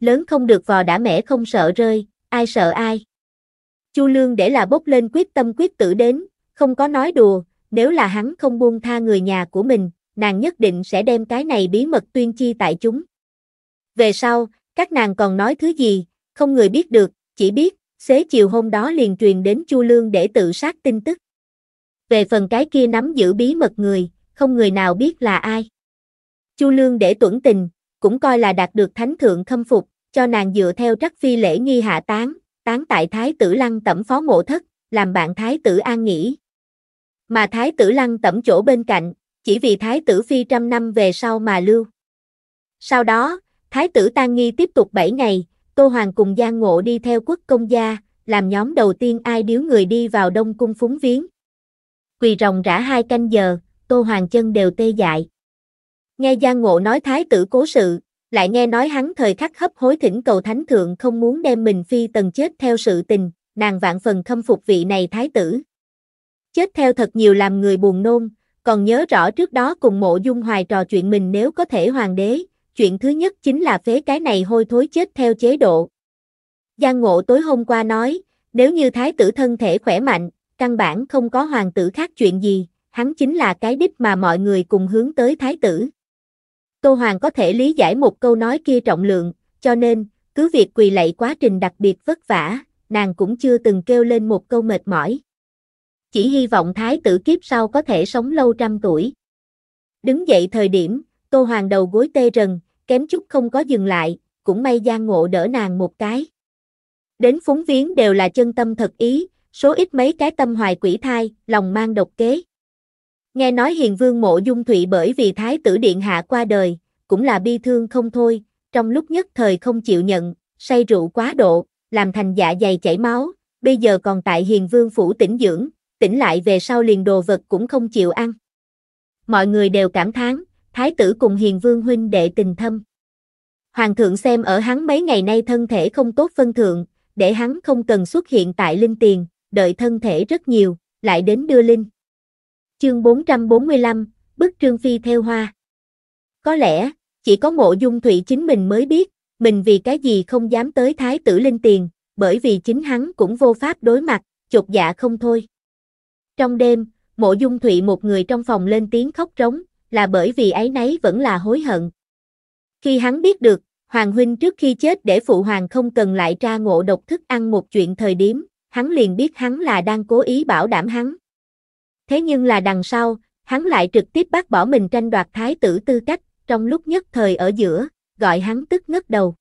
Lớn không được vò đã mẻ không sợ rơi, ai sợ ai. Chu Lương để là bốc lên quyết tâm quyết tử đến, không có nói đùa, nếu là hắn không buông tha người nhà của mình, nàng nhất định sẽ đem cái này bí mật tuyên chi tại chúng. Về sau, các nàng còn nói thứ gì, không người biết được, chỉ biết, xế chiều hôm đó liền truyền đến Chu Lương để tự sát tin tức. Về phần cái kia nắm giữ bí mật người, không người nào biết là ai. Chu Lương để tuẩn tình, cũng coi là đạt được thánh thượng khâm phục, cho nàng dựa theo trắc phi lễ nghi hạ tán, tán tại thái tử lăng tẩm phó mộ thất, làm bạn thái tử an nghỉ. Mà thái tử lăng tẩm chỗ bên cạnh, chỉ vì thái tử phi trăm năm về sau mà lưu. Sau đó, Thái tử tan nghi tiếp tục 7 ngày, Tô Hoàng cùng Giang Ngộ đi theo quốc công gia, làm nhóm đầu tiên ai điếu người đi vào đông cung phúng viếng. Quỳ rồng rã hai canh giờ, Tô Hoàng chân đều tê dại. Nghe Giang Ngộ nói thái tử cố sự, lại nghe nói hắn thời khắc hấp hối thỉnh cầu thánh thượng không muốn đem mình phi tần chết theo sự tình, nàng vạn phần khâm phục vị này thái tử. Chết theo thật nhiều làm người buồn nôn, còn nhớ rõ trước đó cùng mộ dung hoài trò chuyện mình nếu có thể hoàng đế, chuyện thứ nhất chính là phế cái này hôi thối chết theo chế độ. Giang Ngộ tối hôm qua nói, nếu như thái tử thân thể khỏe mạnh, căn bản không có hoàng tử khác chuyện gì, hắn chính là cái đích mà mọi người cùng hướng tới thái tử. Tô Hoàng có thể lý giải một câu nói kia trọng lượng, cho nên, cứ việc quỳ lạy quá trình đặc biệt vất vả, nàng cũng chưa từng kêu lên một câu mệt mỏi. Chỉ hy vọng thái tử kiếp sau có thể sống lâu trăm tuổi. Đứng dậy thời điểm, Tô Hoàng đầu gối tê rần, kém chút không có dừng lại, cũng may Giang Ngộ đỡ nàng một cái. Đến phúng viếng đều là chân tâm thật ý, số ít mấy cái tâm hoài quỷ thai, lòng mang độc kế. Nghe nói hiền vương mộ dung thụy bởi vì thái tử điện hạ qua đời, cũng là bi thương không thôi, trong lúc nhất thời không chịu nhận, say rượu quá độ, làm thành dạ dày chảy máu, bây giờ còn tại hiền vương phủ tỉnh dưỡng, tỉnh lại về sau liền đồ vật cũng không chịu ăn. Mọi người đều cảm thán, thái tử cùng hiền vương huynh đệ tình thâm. Hoàng thượng xem ở hắn mấy ngày nay thân thể không tốt phân thượng, để hắn không cần xuất hiện tại linh tiền, đợi thân thể rất nhiều, lại đến đưa linh. Chương 445, bức trương phi theo hoa. Có lẽ, chỉ có mộ dung thụy chính mình mới biết, mình vì cái gì không dám tới thái tử linh tiền, bởi vì chính hắn cũng vô pháp đối mặt, chột dạ không thôi. Trong đêm, mộ dung thụy một người trong phòng lên tiếng khóc rống, là bởi vì ấy nấy vẫn là hối hận. Khi hắn biết được, Hoàng Huynh trước khi chết để phụ hoàng không cần lại tra ngộ độc thức ăn một chuyện thời điểm, hắn liền biết hắn là đang cố ý bảo đảm hắn. Thế nhưng là đằng sau, hắn lại trực tiếp bác bỏ mình tranh đoạt thái tử tư cách, trong lúc nhất thời ở giữa, gọi hắn tức ngất đầu.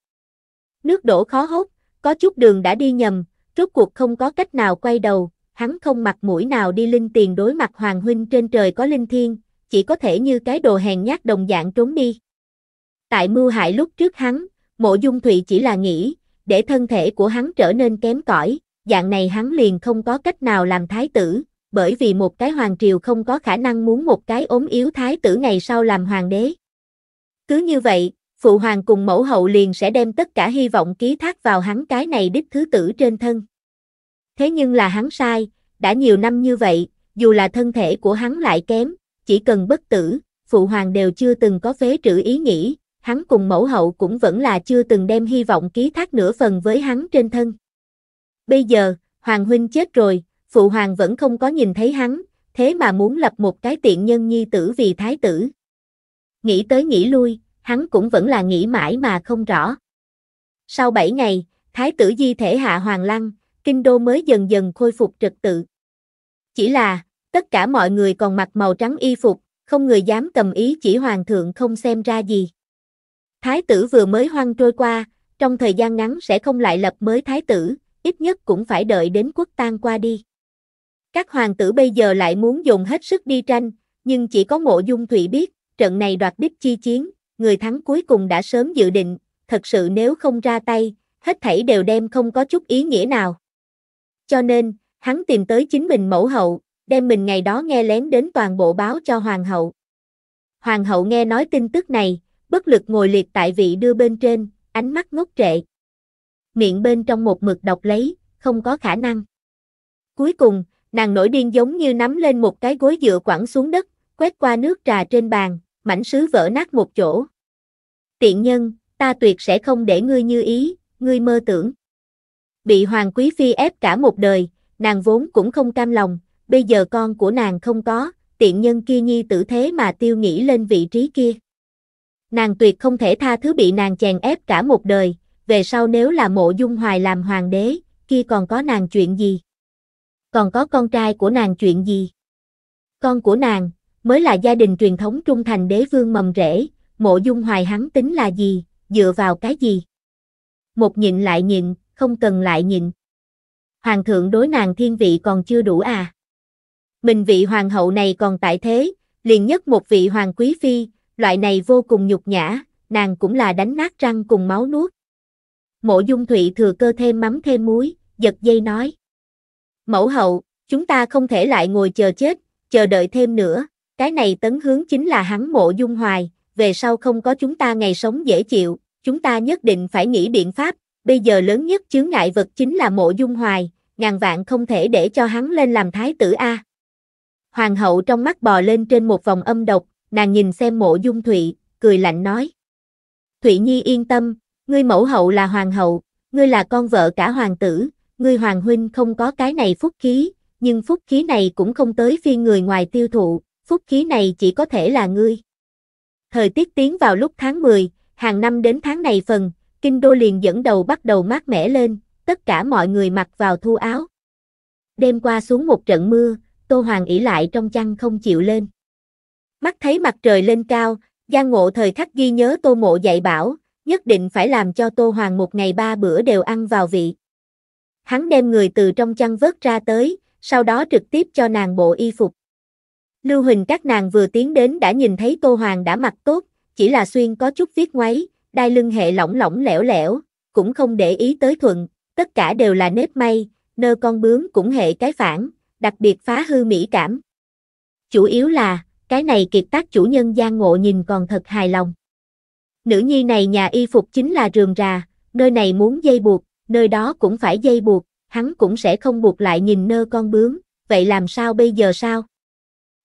Nước đổ khó hốt, có chút đường đã đi nhầm, rốt cuộc không có cách nào quay đầu, hắn không mặt mũi nào đi linh tiền đối mặt Hoàng Huynh trên trời có linh thiên, chỉ có thể như cái đồ hèn nhát đồng dạng trốn đi. Tại mưu hại lúc trước hắn, mộ dung thụy chỉ là nghĩ, để thân thể của hắn trở nên kém cỏi, dạng này hắn liền không có cách nào làm thái tử, bởi vì một cái hoàng triều không có khả năng muốn một cái ốm yếu thái tử ngày sau làm hoàng đế. Cứ như vậy, phụ hoàng cùng mẫu hậu liền sẽ đem tất cả hy vọng ký thác vào hắn cái này đích thứ tử trên thân. Thế nhưng là hắn sai, đã nhiều năm như vậy, dù là thân thể của hắn lại kém, chỉ cần bất tử, phụ hoàng đều chưa từng có phế trữ ý nghĩ, hắn cùng mẫu hậu cũng vẫn là chưa từng đem hy vọng ký thác nửa phần với hắn trên thân. Bây giờ, hoàng huynh chết rồi, phụ hoàng vẫn không có nhìn thấy hắn, thế mà muốn lập một cái tiện nhân nhi tử vì thái tử. Nghĩ tới nghĩ lui, hắn cũng vẫn là nghĩ mãi mà không rõ. Sau 7 ngày, thái tử di thể hạ hoàng lăng, kinh đô mới dần dần khôi phục trật tự. Chỉ là, tất cả mọi người còn mặc màu trắng y phục, không người dám cầm ý chỉ hoàng thượng không xem ra gì. Thái tử vừa mới hoang trôi qua, trong thời gian ngắn sẽ không lại lập mới thái tử, ít nhất cũng phải đợi đến quốc tang qua đi. Các hoàng tử bây giờ lại muốn dùng hết sức đi tranh, nhưng chỉ có mộ dung thủy biết, trận này đoạt đích chi chiến, người thắng cuối cùng đã sớm dự định, thật sự nếu không ra tay, hết thảy đều đem không có chút ý nghĩa nào. Cho nên, hắn tìm tới chính mình mẫu hậu, đem mình ngày đó nghe lén đến toàn bộ báo cho hoàng hậu. Hoàng hậu nghe nói tin tức này, bất lực ngồi liệt tại vị đưa bên trên, ánh mắt ngốc trệ. Miệng bên trong một mực đọc lấy, không có khả năng. Cuối cùng, nàng nổi điên giống như nắm lên một cái gối dựa quẳng xuống đất, quét qua nước trà trên bàn, mảnh sứ vỡ nát một chỗ. Tiện nhân, ta tuyệt sẽ không để ngươi như ý, ngươi mơ tưởng. Bị hoàng quý phi ép cả một đời, nàng vốn cũng không cam lòng, bây giờ con của nàng không có, tiện nhân kia nhi tử thế mà tiêu nghĩ lên vị trí kia. Nàng tuyệt không thể tha thứ bị nàng chèn ép cả một đời, về sau nếu là mộ dung hoài làm hoàng đế, kia còn có nàng chuyện gì? Còn có con trai của nàng chuyện gì? Con của nàng, mới là gia đình truyền thống trung thành đế vương mầm rễ, mộ dung hoài hắn tính là gì, dựa vào cái gì? Một nhịn lại nhịn, không cần lại nhịn. Hoàng thượng đối nàng thiên vị còn chưa đủ à? Mình vị hoàng hậu này còn tại thế, liền nhất một vị hoàng quý phi, loại này vô cùng nhục nhã, nàng cũng là đánh nát răng cùng máu nuốt. Mộ dung thụy thừa cơ thêm mắm thêm muối, giật dây nói. Mẫu hậu, chúng ta không thể lại ngồi chờ chết, chờ đợi thêm nữa, cái này tấn hướng chính là hắn mộ dung hoài, về sau không có chúng ta ngày sống dễ chịu, chúng ta nhất định phải nghĩ biện pháp, bây giờ lớn nhất chướng ngại vật chính là mộ dung hoài, ngàn vạn không thể để cho hắn lên làm thái tử A. Hoàng hậu trong mắt bò lên trên một vòng âm độc, nàng nhìn xem mộ dung Thụy, cười lạnh nói. Thụy Nhi yên tâm, ngươi mẫu hậu là hoàng hậu, ngươi là con vợ cả hoàng tử, ngươi hoàng huynh không có cái này phúc khí, nhưng phúc khí này cũng không tới phi người ngoài tiêu thụ, phúc khí này chỉ có thể là ngươi. Thời tiết tiến vào lúc tháng 10, hàng năm đến tháng này phần, kinh đô liền dẫn đầu bắt đầu mát mẻ lên, tất cả mọi người mặc vào thu áo. Đêm qua xuống một trận mưa, Tô Hoàng ỉ lại trong chăn không chịu lên. Mắt thấy mặt trời lên cao, Giang Ngộ thời khắc ghi nhớ Tô Mộ dạy bảo, nhất định phải làm cho Tô Hoàng một ngày ba bữa đều ăn vào vị. Hắn đem người từ trong chăn vớt ra tới, sau đó trực tiếp cho nàng bộ y phục. Lưu Huỳnh các nàng vừa tiến đến đã nhìn thấy Tô Hoàng đã mặc tốt, chỉ là xuyên có chút viết ngoáy, đai lưng hệ lỏng lỏng lẻo lẻo, cũng không để ý tới thuận, tất cả đều là nếp may, nơ con bướm cũng hệ cái phản, đặc biệt phá hư mỹ cảm. Chủ yếu là, cái này kiệt tác chủ nhân Giang Ngộ nhìn còn thật hài lòng. Nữ nhi này nhà y phục chính là rườm rà, nơi này muốn dây buộc, nơi đó cũng phải dây buộc, hắn cũng sẽ không buộc lại nhìn nơ con bướm, vậy làm sao bây giờ sao?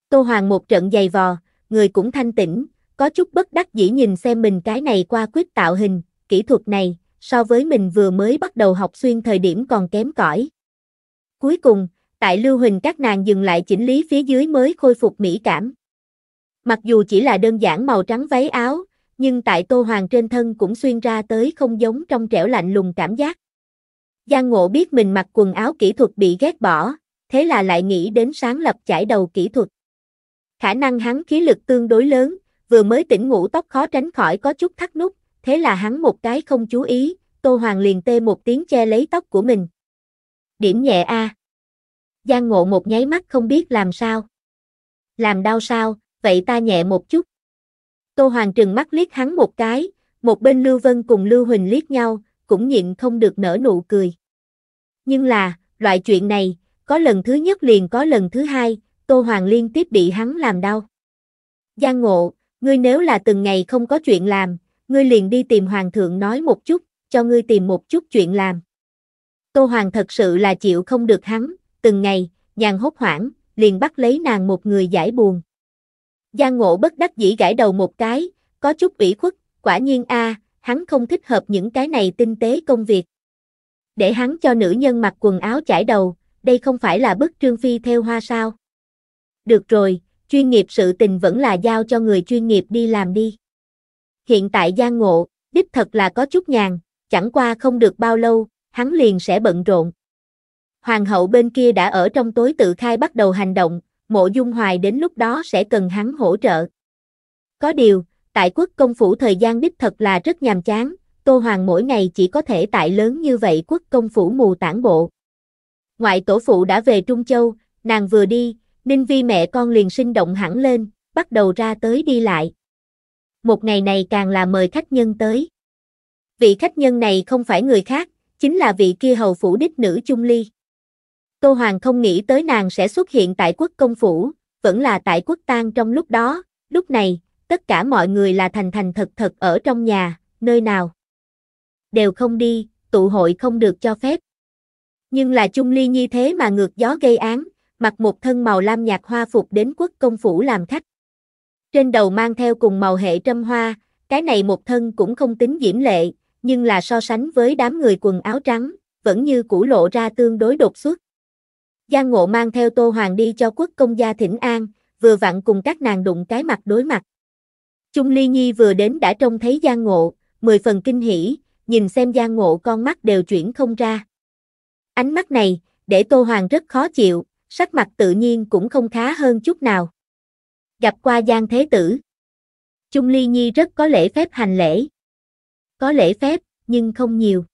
Tô Hoàng một trận giày vò, người cũng thanh tĩnh, có chút bất đắc dĩ nhìn xem mình cái này qua quyết tạo hình, kỹ thuật này, so với mình vừa mới bắt đầu học xuyên thời điểm còn kém cỏi. Cuối cùng, tại Lưu Huỳnh các nàng dừng lại chỉnh lý phía dưới mới khôi phục mỹ cảm. Mặc dù chỉ là đơn giản màu trắng váy áo, nhưng tại Tô Hoàng trên thân cũng xuyên ra tới không giống trong trẻo lạnh lùng cảm giác. Giang Ngộ biết mình mặc quần áo kỹ thuật bị ghét bỏ, thế là lại nghĩ đến sáng lập chải đầu kỹ thuật. Khả năng hắn khí lực tương đối lớn, vừa mới tỉnh ngủ tóc khó tránh khỏi có chút thắt nút, thế là hắn một cái không chú ý, Tô Hoàng liền tê một tiếng che lấy tóc của mình. Điểm nhẹ A. Giang Ngộ một nháy mắt không biết làm sao. Làm đau sao, vậy ta nhẹ một chút. Tô Hoàng trừng mắt liếc hắn một cái, một bên Lưu Vân cùng Lưu Huỳnh liếc nhau, cũng nhịn không được nở nụ cười. Nhưng là, loại chuyện này, có lần thứ nhất liền có lần thứ hai, Tô Hoàng liên tiếp bị hắn làm đau. Giang Ngộ, ngươi nếu là từng ngày không có chuyện làm, ngươi liền đi tìm Hoàng thượng nói một chút, cho ngươi tìm một chút chuyện làm. Tô Hoàng thật sự là chịu không được hắn, từng ngày, nhàn hốt hoảng, liền bắt lấy nàng một người giải buồn. Giang ngộ bất đắc dĩ gãi đầu một cái, có chút ủy khuất, quả nhiên a, hắn không thích hợp những cái này tinh tế công việc. Để hắn cho nữ nhân mặc quần áo chải đầu, đây không phải là bức trương phi theo hoa sao. Được rồi, chuyên nghiệp sự tình vẫn là giao cho người chuyên nghiệp đi làm đi. Hiện tại Giang Ngộ, đích thật là có chút nhàn, chẳng qua không được bao lâu, hắn liền sẽ bận rộn hoàng hậu bên kia đã ở trong tối tự khai bắt đầu hành động, mộ dung hoài đến lúc đó sẽ cần hắn hỗ trợ. Có điều, tại quốc công phủ thời gian đích thật là rất nhàm chán, Tô Hoàng mỗi ngày chỉ có thể tại lớn như vậy quốc công phủ mù tản bộ. Ngoại tổ phụ đã về Trung Châu, nàng vừa đi, Ninh Vi mẹ con liền sinh động hẳn lên, bắt đầu ra tới đi lại. Một ngày này càng là mời khách nhân tới. Vị khách nhân này không phải người khác, chính là vị kia hầu phủ đích nữ Trung Ly. Tô Hoàng không nghĩ tới nàng sẽ xuất hiện tại quốc công phủ, vẫn là tại quốc tang trong lúc đó, lúc này, tất cả mọi người là thành thành thật thật ở trong nhà, nơi nào. Đều không đi, tụ hội không được cho phép. Nhưng là Trung Ly như thế mà ngược gió gây án, mặc một thân màu lam nhạt hoa phục đến quốc công phủ làm khách. Trên đầu mang theo cùng màu hệ trâm hoa, cái này một thân cũng không tính diễm lệ, nhưng là so sánh với đám người quần áo trắng, vẫn như cũ lộ ra tương đối đột xuất. Giang Ngộ mang theo Tô Hoàng đi cho quốc công gia thỉnh an, vừa vặn cùng các nàng đụng cái mặt đối mặt. Trung Ly Nhi vừa đến đã trông thấy Giang Ngộ, mười phần kinh hỉ, nhìn xem Giang Ngộ con mắt đều chuyển không ra. Ánh mắt này, để Tô Hoàng rất khó chịu, sắc mặt tự nhiên cũng không khá hơn chút nào. Gặp qua Giang Thế Tử. Trung Ly Nhi rất có lễ phép hành lễ. Có lễ phép, nhưng không nhiều.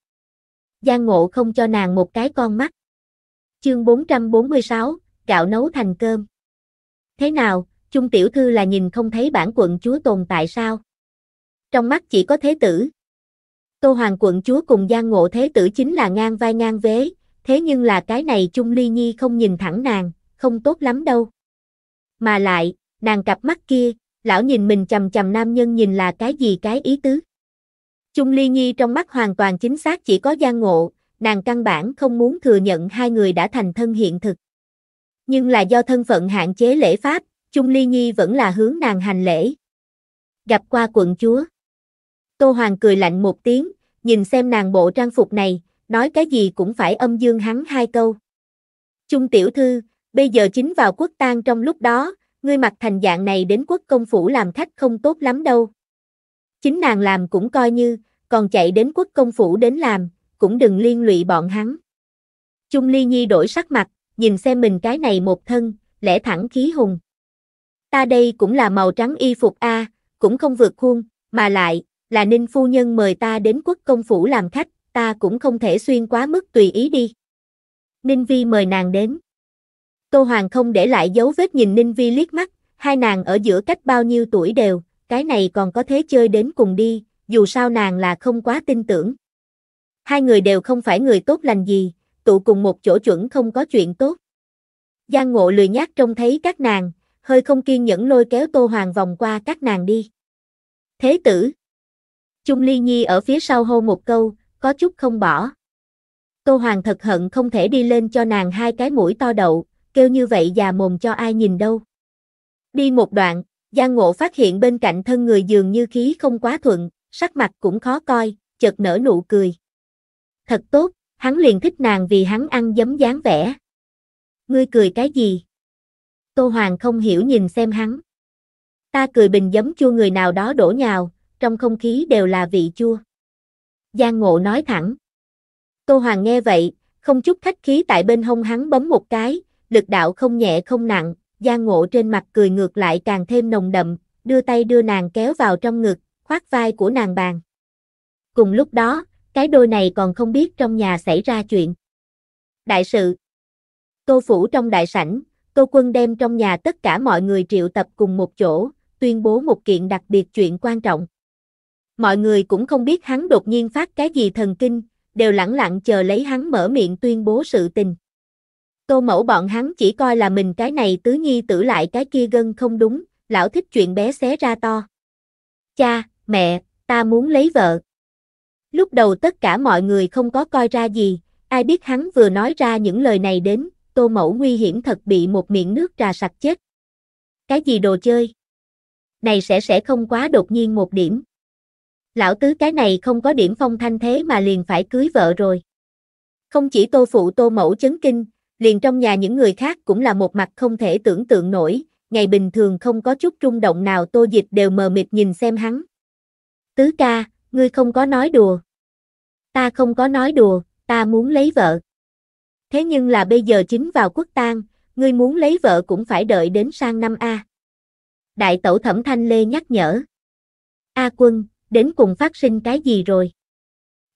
Giang Ngộ không cho nàng một cái con mắt. Chương 446, gạo nấu thành cơm. Thế nào, chung tiểu thư là nhìn không thấy bản quận chúa tồn tại sao? Trong mắt chỉ có thế tử. Tô Hoàng quận chúa cùng Giang Ngộ thế tử chính là ngang vai ngang vế, thế nhưng là cái này Chung Ly Nhi không nhìn thẳng nàng, không tốt lắm đâu. Mà lại, nàng cặp mắt kia, lão nhìn mình chầm chầm nam nhân nhìn là cái gì cái ý tứ. Chung Ly Nhi trong mắt hoàn toàn chính xác chỉ có gian Ngộ, nàng căn bản không muốn thừa nhận hai người đã thành thân hiện thực. Nhưng là do thân phận hạn chế lễ pháp, Trung Ly Nhi vẫn là hướng nàng hành lễ. Gặp qua quận chúa. Tô Hoàng cười lạnh một tiếng, nhìn xem nàng bộ trang phục này, nói cái gì cũng phải âm dương hắn hai câu. Trung tiểu thư, bây giờ chính vào quốc tang trong lúc đó, ngươi mặc thành dạng này đến quốc công phủ làm khách không tốt lắm đâu. Chính nàng làm cũng coi như, còn chạy đến quốc công phủ đến làm, cũng đừng liên lụy bọn hắn. Chung Ly Nhi đổi sắc mặt, nhìn xem mình cái này một thân, lẽ thẳng khí hùng. Ta đây cũng là màu trắng y phục A, cũng không vượt khuôn, mà lại, là ninh phu nhân mời ta đến quốc công phủ làm khách, ta cũng không thể xuyên quá mức tùy ý đi. Ninh Vi mời nàng đến. Tô Hoàng không để lại dấu vết nhìn Ninh Vi liếc mắt, hai nàng ở giữa cách bao nhiêu tuổi đều, cái này còn có thế chơi đến cùng đi, dù sao nàng là không quá tin tưởng. Hai người đều không phải người tốt lành gì, tụ cùng một chỗ chuẩn không có chuyện tốt. Giang Ngộ lười nhác trông thấy các nàng, hơi không kiên nhẫn lôi kéo Tô Hoàng vòng qua các nàng đi. Thế tử. Trung Ly Nhi ở phía sau hô một câu, có chút không bỏ. Tô Hoàng thật hận không thể đi lên cho nàng hai cái mũi to đậu, kêu như vậy già mồm cho ai nhìn đâu. Đi một đoạn, Giang Ngộ phát hiện bên cạnh thân người dường như khí không quá thuận, sắc mặt cũng khó coi, chợt nở nụ cười thật tốt, hắn liền thích nàng vì hắn ăn giấm dáng vẻ. Ngươi cười cái gì? Tô Hoàng không hiểu nhìn xem hắn. Ta cười bình giấm chua người nào đó đổ nhào, trong không khí đều là vị chua. Giang Ngộ nói thẳng. Tô Hoàng nghe vậy, không chút khách khí tại bên hông hắn bấm một cái, lực đạo không nhẹ không nặng, Giang Ngộ trên mặt cười ngược lại càng thêm nồng đậm, đưa tay đưa nàng kéo vào trong ngực, khoác vai của nàng bàn. Cùng lúc đó, cái đôi này còn không biết trong nhà xảy ra chuyện. Đại sự Tô Phủ trong đại sảnh, Tô Quân đem trong nhà tất cả mọi người triệu tập cùng một chỗ, tuyên bố một kiện đặc biệt chuyện quan trọng. Mọi người cũng không biết hắn đột nhiên phát cái gì thần kinh, đều lặng lặng chờ lấy hắn mở miệng tuyên bố sự tình. Tô mẫu bọn hắn chỉ coi là mình cái này tứ nhi tử lại cái kia gân không đúng, lão thích chuyện bé xé ra to. Cha, mẹ, ta muốn lấy vợ. Lúc đầu tất cả mọi người không có coi ra gì, ai biết hắn vừa nói ra những lời này đến, tô mẫu nguy hiểm thật bị một miệng nước trà sặc chết. Cái gì đồ chơi? Này sẽ sẽ không quá đột nhiên một điểm. Lão tứ cái này không có điểm phong thanh thế mà liền phải cưới vợ rồi. Không chỉ tô phụ tô mẫu chấn kinh, liền trong nhà những người khác cũng là một mặt không thể tưởng tượng nổi, ngày bình thường không có chút rung động nào tô dịch đều mờ mịt nhìn xem hắn. Tứ ca, ngươi không có nói đùa ta không có nói đùa, ta muốn lấy vợ. Thế nhưng là bây giờ chính vào quốc tang, ngươi muốn lấy vợ cũng phải đợi đến sang năm A. Đại tẩu thẩm thanh lê nhắc nhở. A quân, đến cùng phát sinh cái gì rồi?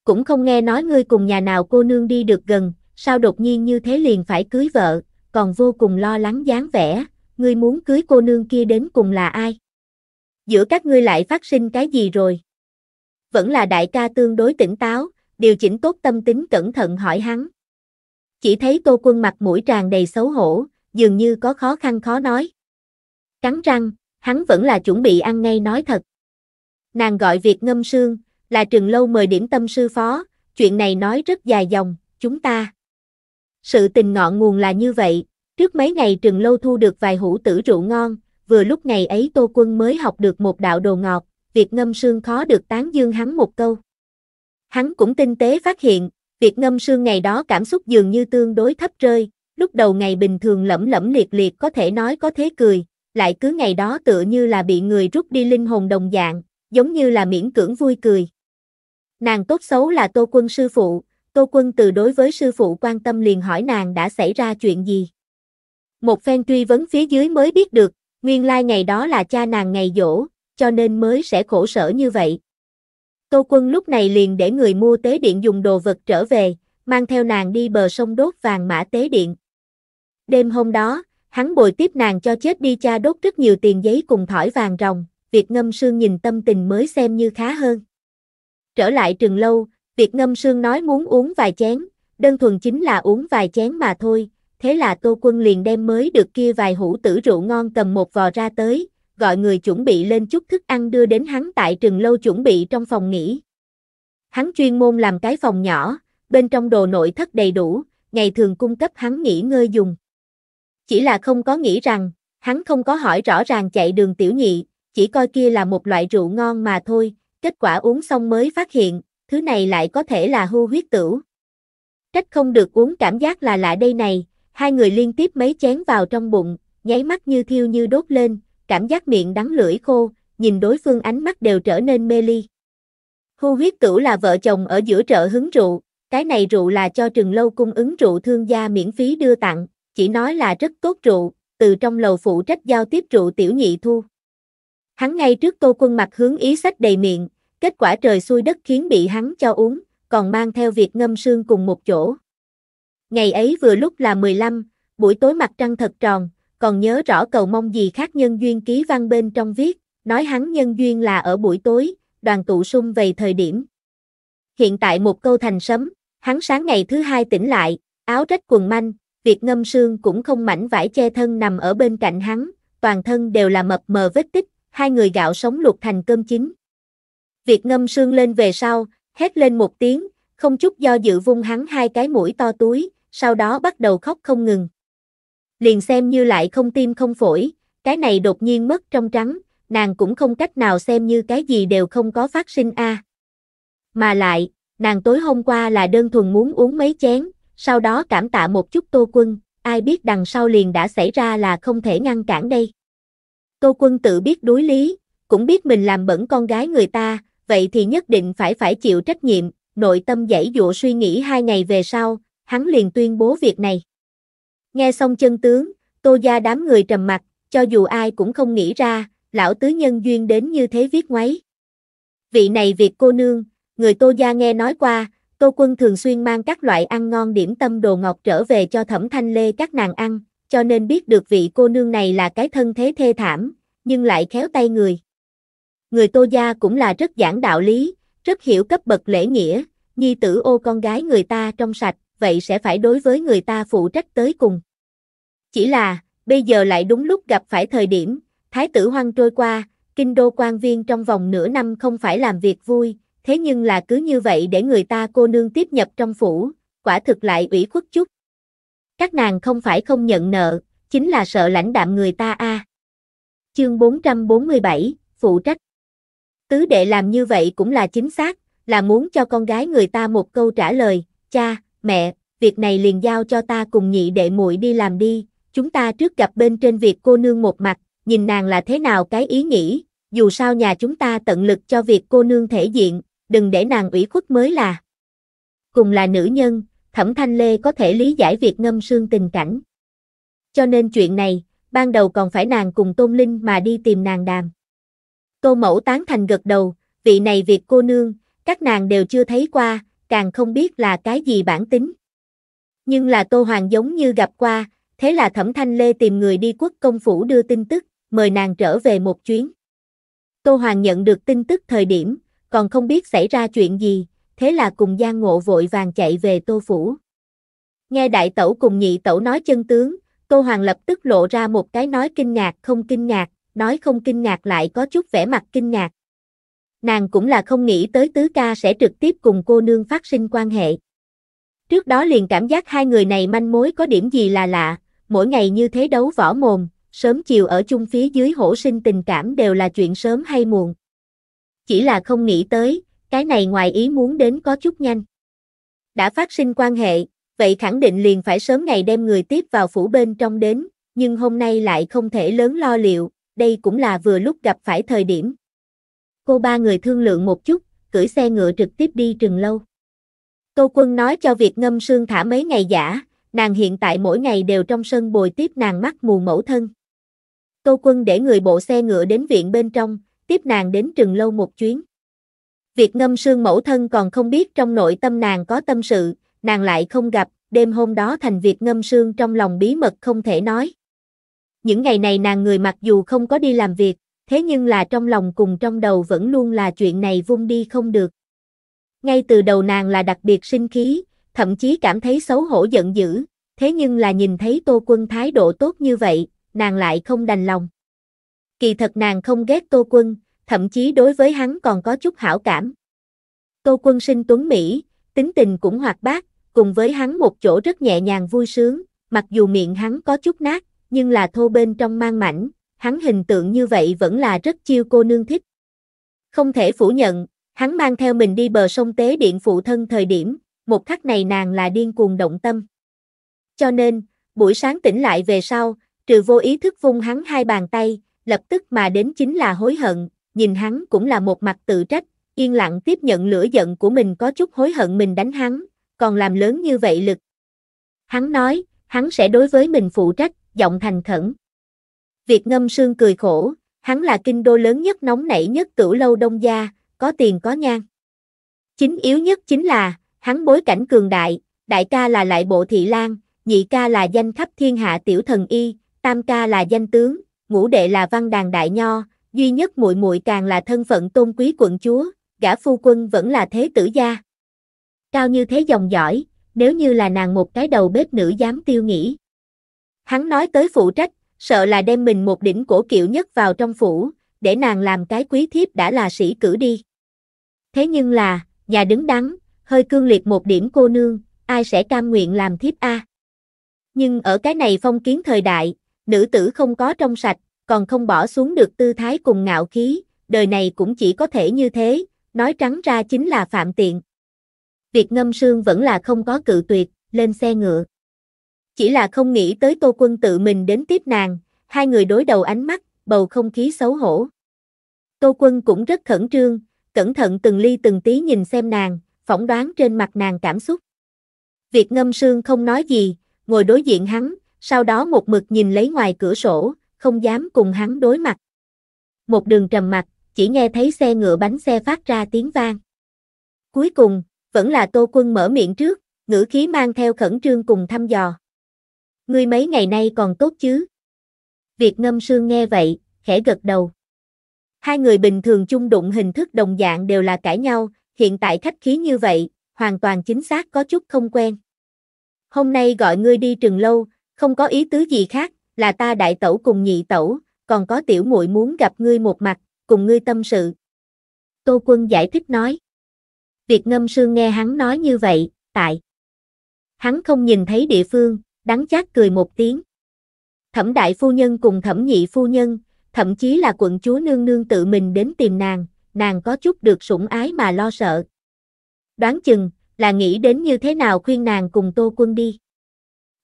Cũng không nghe nói ngươi cùng nhà nào cô nương đi được gần, sao đột nhiên như thế liền phải cưới vợ, còn vô cùng lo lắng dáng vẻ, ngươi muốn cưới cô nương kia đến cùng là ai? Giữa các ngươi lại phát sinh cái gì rồi? Vẫn là đại ca tương đối tỉnh táo, điều chỉnh tốt tâm tính cẩn thận hỏi hắn. Chỉ thấy Tô Quân mặt mũi tràn đầy xấu hổ, dường như có khó khăn khó nói. Cắn răng, hắn vẫn là chuẩn bị ăn ngay nói thật. Nàng gọi việc ngâm sương, là trường lâu mời điểm tâm sư phó, chuyện này nói rất dài dòng, chúng ta. Sự tình ngọn nguồn là như vậy, trước mấy ngày trường lâu thu được vài hũ tử rượu ngon, vừa lúc ngày ấy Tô Quân mới học được một đạo đồ ngọt, việc ngâm sương khó được tán dương hắn một câu. Hắn cũng tinh tế phát hiện, việc ngâm sương ngày đó cảm xúc dường như tương đối thấp rơi, lúc đầu ngày bình thường lẫm lẫm liệt liệt có thể nói có thế cười, lại cứ ngày đó tựa như là bị người rút đi linh hồn đồng dạng, giống như là miễn cưỡng vui cười. Nàng tốt xấu là tô quân sư phụ, tô quân từ đối với sư phụ quan tâm liền hỏi nàng đã xảy ra chuyện gì. Một phen truy vấn phía dưới mới biết được, nguyên lai like ngày đó là cha nàng ngày dỗ, cho nên mới sẽ khổ sở như vậy, Tô Quân lúc này liền để người mua tế điện dùng đồ vật trở về, mang theo nàng đi bờ sông đốt vàng mã tế điện. Đêm hôm đó, hắn bồi tiếp nàng cho chết đi cha đốt rất nhiều tiền giấy cùng thỏi vàng rồng. việc ngâm sương nhìn tâm tình mới xem như khá hơn. Trở lại trường lâu, việc ngâm sương nói muốn uống vài chén, đơn thuần chính là uống vài chén mà thôi, thế là tô quân liền đem mới được kia vài hũ tử rượu ngon cầm một vò ra tới, gọi người chuẩn bị lên chút thức ăn đưa đến hắn tại trường lâu chuẩn bị trong phòng nghỉ. Hắn chuyên môn làm cái phòng nhỏ, bên trong đồ nội thất đầy đủ, ngày thường cung cấp hắn nghỉ ngơi dùng. Chỉ là không có nghĩ rằng, hắn không có hỏi rõ ràng chạy đường tiểu nhị, chỉ coi kia là một loại rượu ngon mà thôi, kết quả uống xong mới phát hiện, thứ này lại có thể là hưu huyết tử. Trách không được uống cảm giác là lạ đây này, hai người liên tiếp mấy chén vào trong bụng, nháy mắt như thiêu như đốt lên, cảm giác miệng đắng lưỡi khô, nhìn đối phương ánh mắt đều trở nên mê ly. Hu huyết cửu là vợ chồng ở giữa chợ hứng rượu, cái này rượu là cho trường lâu cung ứng rượu thương gia miễn phí đưa tặng, chỉ nói là rất tốt rượu, từ trong lầu phụ trách giao tiếp rượu tiểu nhị thu. Hắn ngay trước tô quân mặt hướng ý sách đầy miệng, kết quả trời xuôi đất khiến bị hắn cho uống, còn mang theo việc ngâm sương cùng một chỗ. Ngày ấy vừa lúc là 15, buổi tối mặt trăng thật tròn, còn nhớ rõ cầu mong gì khác nhân duyên ký văn bên trong viết, nói hắn nhân duyên là ở buổi tối, đoàn tụ sung về thời điểm. Hiện tại một câu thành sấm, hắn sáng ngày thứ hai tỉnh lại, áo rách quần manh, việc ngâm sương cũng không mảnh vải che thân nằm ở bên cạnh hắn, toàn thân đều là mập mờ vết tích, hai người gạo sống luộc thành cơm chín. Việc ngâm sương lên về sau, hét lên một tiếng, không chút do dự vung hắn hai cái mũi to túi, sau đó bắt đầu khóc không ngừng liền xem như lại không tim không phổi, cái này đột nhiên mất trong trắng, nàng cũng không cách nào xem như cái gì đều không có phát sinh a. Mà lại, nàng tối hôm qua là đơn thuần muốn uống mấy chén, sau đó cảm tạ một chút Tô Quân, ai biết đằng sau liền đã xảy ra là không thể ngăn cản đây. Tô Quân tự biết đối lý, cũng biết mình làm bẩn con gái người ta, vậy thì nhất định phải phải chịu trách nhiệm, nội tâm dãy dụa suy nghĩ hai ngày về sau, hắn liền tuyên bố việc này. Nghe xong chân tướng, tô gia đám người trầm mặt, cho dù ai cũng không nghĩ ra, lão tứ nhân duyên đến như thế viết ngoáy. Vị này việc cô nương, người tô gia nghe nói qua, tô quân thường xuyên mang các loại ăn ngon điểm tâm đồ ngọt trở về cho thẩm thanh lê các nàng ăn, cho nên biết được vị cô nương này là cái thân thế thê thảm, nhưng lại khéo tay người. Người tô gia cũng là rất giảng đạo lý, rất hiểu cấp bậc lễ nghĩa, nhi tử ô con gái người ta trong sạch, vậy sẽ phải đối với người ta phụ trách tới cùng. Chỉ là, bây giờ lại đúng lúc gặp phải thời điểm, thái tử hoang trôi qua, kinh đô quan viên trong vòng nửa năm không phải làm việc vui, thế nhưng là cứ như vậy để người ta cô nương tiếp nhập trong phủ, quả thực lại ủy khuất chút. Các nàng không phải không nhận nợ, chính là sợ lãnh đạm người ta a. À. Chương 447, phụ trách. Tứ đệ làm như vậy cũng là chính xác, là muốn cho con gái người ta một câu trả lời, cha, mẹ, việc này liền giao cho ta cùng nhị đệ muội đi làm đi, chúng ta trước gặp bên trên việc cô nương một mặt, nhìn nàng là thế nào cái ý nghĩ, dù sao nhà chúng ta tận lực cho việc cô nương thể diện, đừng để nàng ủy khuất mới là. Cùng là nữ nhân, Thẩm Thanh Lê có thể lý giải việc ngâm sương tình cảnh. Cho nên chuyện này, ban đầu còn phải nàng cùng Tôn Linh mà đi tìm nàng đàm. Tô Mẫu tán thành gật đầu, vị này việc cô nương, các nàng đều chưa thấy qua, càng không biết là cái gì bản tính. Nhưng là Tô Hoàng giống như gặp qua, thế là Thẩm Thanh Lê tìm người đi quốc công phủ đưa tin tức, mời nàng trở về một chuyến. Tô Hoàng nhận được tin tức thời điểm, còn không biết xảy ra chuyện gì, thế là cùng Giang Ngộ vội vàng chạy về Tô Phủ. Nghe đại tẩu cùng nhị tẩu nói chân tướng, Tô Hoàng lập tức lộ ra một cái nói kinh ngạc không kinh ngạc, nói không kinh ngạc lại có chút vẻ mặt kinh ngạc, nàng cũng là không nghĩ tới tứ ca sẽ trực tiếp cùng cô nương phát sinh quan hệ. Trước đó liền cảm giác hai người này manh mối có điểm gì là lạ, mỗi ngày như thế đấu võ mồm, sớm chiều ở chung phía dưới hổ sinh tình cảm đều là chuyện sớm hay muộn. Chỉ là không nghĩ tới, cái này ngoài ý muốn đến có chút nhanh. Đã phát sinh quan hệ, vậy khẳng định liền phải sớm ngày đem người tiếp vào phủ bên trong đến, nhưng hôm nay lại không thể lớn lo liệu, đây cũng là vừa lúc gặp phải thời điểm cô ba người thương lượng một chút, cưỡi xe ngựa trực tiếp đi trường lâu. Tô quân nói cho việc ngâm sương thả mấy ngày giả, nàng hiện tại mỗi ngày đều trong sân bồi tiếp nàng mắt mù mẫu thân. Tô quân để người bộ xe ngựa đến viện bên trong, tiếp nàng đến trường lâu một chuyến. Việc ngâm sương mẫu thân còn không biết trong nội tâm nàng có tâm sự, nàng lại không gặp, đêm hôm đó thành việc ngâm sương trong lòng bí mật không thể nói. Những ngày này nàng người mặc dù không có đi làm việc, thế nhưng là trong lòng cùng trong đầu vẫn luôn là chuyện này vung đi không được. Ngay từ đầu nàng là đặc biệt sinh khí, thậm chí cảm thấy xấu hổ giận dữ, thế nhưng là nhìn thấy Tô Quân thái độ tốt như vậy, nàng lại không đành lòng. Kỳ thật nàng không ghét Tô Quân, thậm chí đối với hắn còn có chút hảo cảm. Tô Quân sinh tuấn Mỹ, tính tình cũng hoạt bát, cùng với hắn một chỗ rất nhẹ nhàng vui sướng, mặc dù miệng hắn có chút nát, nhưng là thô bên trong mang mảnh, hắn hình tượng như vậy vẫn là rất chiêu cô nương thích. Không thể phủ nhận, hắn mang theo mình đi bờ sông tế điện phụ thân thời điểm, một khắc này nàng là điên cuồng động tâm. Cho nên, buổi sáng tỉnh lại về sau, trừ vô ý thức vung hắn hai bàn tay, lập tức mà đến chính là hối hận, nhìn hắn cũng là một mặt tự trách, yên lặng tiếp nhận lửa giận của mình có chút hối hận mình đánh hắn, còn làm lớn như vậy lực. Hắn nói, hắn sẽ đối với mình phụ trách, giọng thành khẩn. Việc ngâm sương cười khổ, hắn là kinh đô lớn nhất nóng nảy nhất cửu lâu đông gia, có tiền có nhan. Chính yếu nhất chính là, hắn bối cảnh cường đại, đại ca là lại bộ thị lang, nhị ca là danh khắp thiên hạ tiểu thần y, tam ca là danh tướng, ngũ đệ là văn đàn đại nho, duy nhất muội muội càng là thân phận tôn quý quận chúa, gã phu quân vẫn là thế tử gia. Cao như thế dòng dõi, nếu như là nàng một cái đầu bếp nữ dám tiêu nghĩ. Hắn nói tới phụ trách sợ là đem mình một đỉnh cổ kiệu nhất vào trong phủ, để nàng làm cái quý thiếp đã là sĩ cử đi. Thế nhưng là, nhà đứng đắn, hơi cương liệt một điểm cô nương, ai sẽ cam nguyện làm thiếp A. Nhưng ở cái này phong kiến thời đại, nữ tử không có trong sạch, còn không bỏ xuống được tư thái cùng ngạo khí, đời này cũng chỉ có thể như thế, nói trắng ra chính là phạm tiện. Việc ngâm sương vẫn là không có cự tuyệt, lên xe ngựa chỉ là không nghĩ tới Tô Quân tự mình đến tiếp nàng, hai người đối đầu ánh mắt, bầu không khí xấu hổ. Tô Quân cũng rất khẩn trương, cẩn thận từng ly từng tí nhìn xem nàng, phỏng đoán trên mặt nàng cảm xúc. Việc ngâm sương không nói gì, ngồi đối diện hắn, sau đó một mực nhìn lấy ngoài cửa sổ, không dám cùng hắn đối mặt. Một đường trầm mặt, chỉ nghe thấy xe ngựa bánh xe phát ra tiếng vang. Cuối cùng, vẫn là Tô Quân mở miệng trước, ngữ khí mang theo khẩn trương cùng thăm dò. Ngươi mấy ngày nay còn tốt chứ? Việt ngâm sương nghe vậy, khẽ gật đầu. Hai người bình thường chung đụng hình thức đồng dạng đều là cãi nhau, hiện tại khách khí như vậy, hoàn toàn chính xác có chút không quen. Hôm nay gọi ngươi đi trường lâu, không có ý tứ gì khác, là ta đại tẩu cùng nhị tẩu, còn có tiểu muội muốn gặp ngươi một mặt, cùng ngươi tâm sự. Tô Quân giải thích nói. Việt Ngâm Sương nghe hắn nói như vậy, tại. Hắn không nhìn thấy địa phương, đắng chát cười một tiếng. Thẩm đại phu nhân cùng thẩm nhị phu nhân, thậm chí là quận chúa nương nương tự mình đến tìm nàng, nàng có chút được sủng ái mà lo sợ. Đoán chừng, là nghĩ đến như thế nào khuyên nàng cùng Tô Quân đi.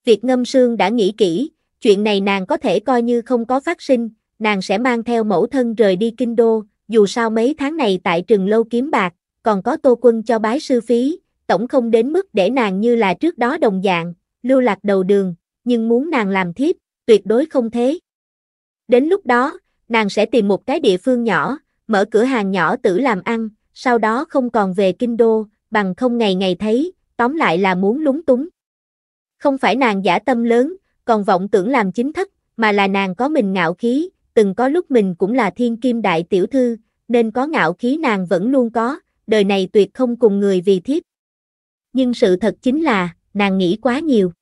Việc ngâm sương đã nghĩ kỹ, chuyện này nàng có thể coi như không có phát sinh, nàng sẽ mang theo mẫu thân rời đi kinh đô, dù sao mấy tháng này tại trường lâu kiếm bạc, còn có Tô Quân cho bái sư phí, tổng không đến mức để nàng như là trước đó đồng dạng, lưu lạc đầu đường, nhưng muốn nàng làm thiếp, tuyệt đối không thế. Đến lúc đó, nàng sẽ tìm một cái địa phương nhỏ, mở cửa hàng nhỏ tự làm ăn, sau đó không còn về kinh đô, bằng không ngày ngày thấy, tóm lại là muốn lúng túng. Không phải nàng giả tâm lớn, còn vọng tưởng làm chính thất, mà là nàng có mình ngạo khí, từng có lúc mình cũng là thiên kim đại tiểu thư, nên có ngạo khí nàng vẫn luôn có, đời này tuyệt không cùng người vì thiếp. Nhưng sự thật chính là, nàng nghĩ quá nhiều.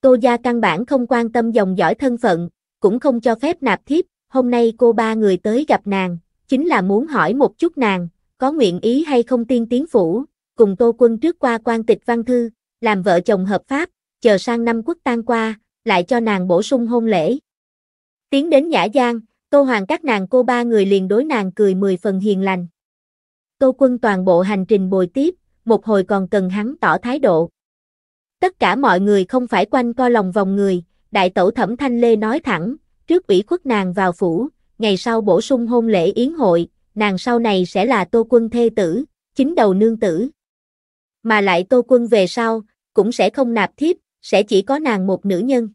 Tô gia căn bản không quan tâm dòng dõi thân phận, cũng không cho phép nạp thiếp, hôm nay cô ba người tới gặp nàng, chính là muốn hỏi một chút nàng, có nguyện ý hay không tiên tiến phủ, cùng Tô quân trước qua quan tịch văn thư, làm vợ chồng hợp pháp, chờ sang năm quốc tang qua, lại cho nàng bổ sung hôn lễ. Tiến đến Nhã Giang, Tô Hoàng các nàng cô ba người liền đối nàng cười mười phần hiền lành. Tô quân toàn bộ hành trình bồi tiếp, một hồi còn cần hắn tỏ thái độ. Tất cả mọi người không phải quanh co lòng vòng người, đại tẩu thẩm thanh lê nói thẳng, trước ủy khuất nàng vào phủ, ngày sau bổ sung hôn lễ yến hội, nàng sau này sẽ là tô quân thê tử, chính đầu nương tử. Mà lại tô quân về sau, cũng sẽ không nạp thiếp, sẽ chỉ có nàng một nữ nhân.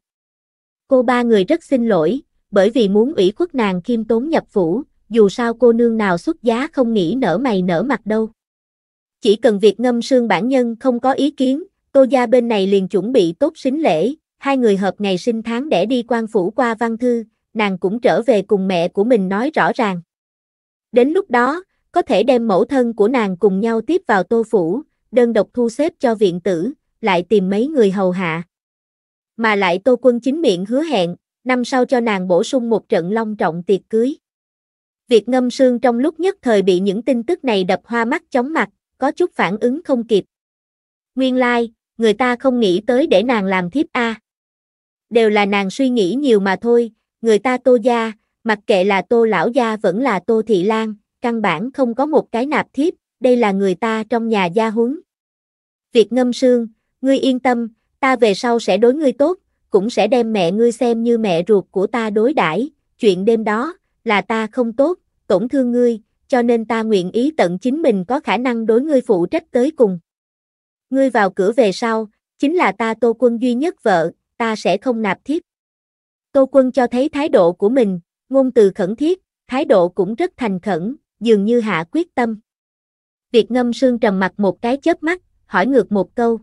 Cô ba người rất xin lỗi, bởi vì muốn ủy khuất nàng khiêm tốn nhập phủ, dù sao cô nương nào xuất giá không nghĩ nở mày nở mặt đâu. Chỉ cần việc ngâm sương bản nhân không có ý kiến, Tô gia bên này liền chuẩn bị tốt sính lễ, hai người hợp ngày sinh tháng để đi quan phủ qua văn thư, nàng cũng trở về cùng mẹ của mình nói rõ ràng. Đến lúc đó, có thể đem mẫu thân của nàng cùng nhau tiếp vào tô phủ, đơn độc thu xếp cho viện tử, lại tìm mấy người hầu hạ. Mà lại tô quân chính miệng hứa hẹn, năm sau cho nàng bổ sung một trận long trọng tiệc cưới. Việc ngâm sương trong lúc nhất thời bị những tin tức này đập hoa mắt chóng mặt, có chút phản ứng không kịp. Nguyên lai, like, người ta không nghĩ tới để nàng làm thiếp a. Đều là nàng suy nghĩ nhiều mà thôi, người ta Tô gia, mặc kệ là Tô lão gia vẫn là Tô thị Lan, căn bản không có một cái nạp thiếp, đây là người ta trong nhà gia huấn. Việc ngâm sương, ngươi yên tâm, ta về sau sẽ đối ngươi tốt, cũng sẽ đem mẹ ngươi xem như mẹ ruột của ta đối đãi, chuyện đêm đó là ta không tốt, tổn thương ngươi, cho nên ta nguyện ý tận chính mình có khả năng đối ngươi phụ trách tới cùng ngươi vào cửa về sau, chính là ta Tô Quân duy nhất vợ, ta sẽ không nạp thiếp. Tô Quân cho thấy thái độ của mình, ngôn từ khẩn thiết, thái độ cũng rất thành khẩn, dường như hạ quyết tâm. Việt ngâm sương trầm mặt một cái chớp mắt, hỏi ngược một câu.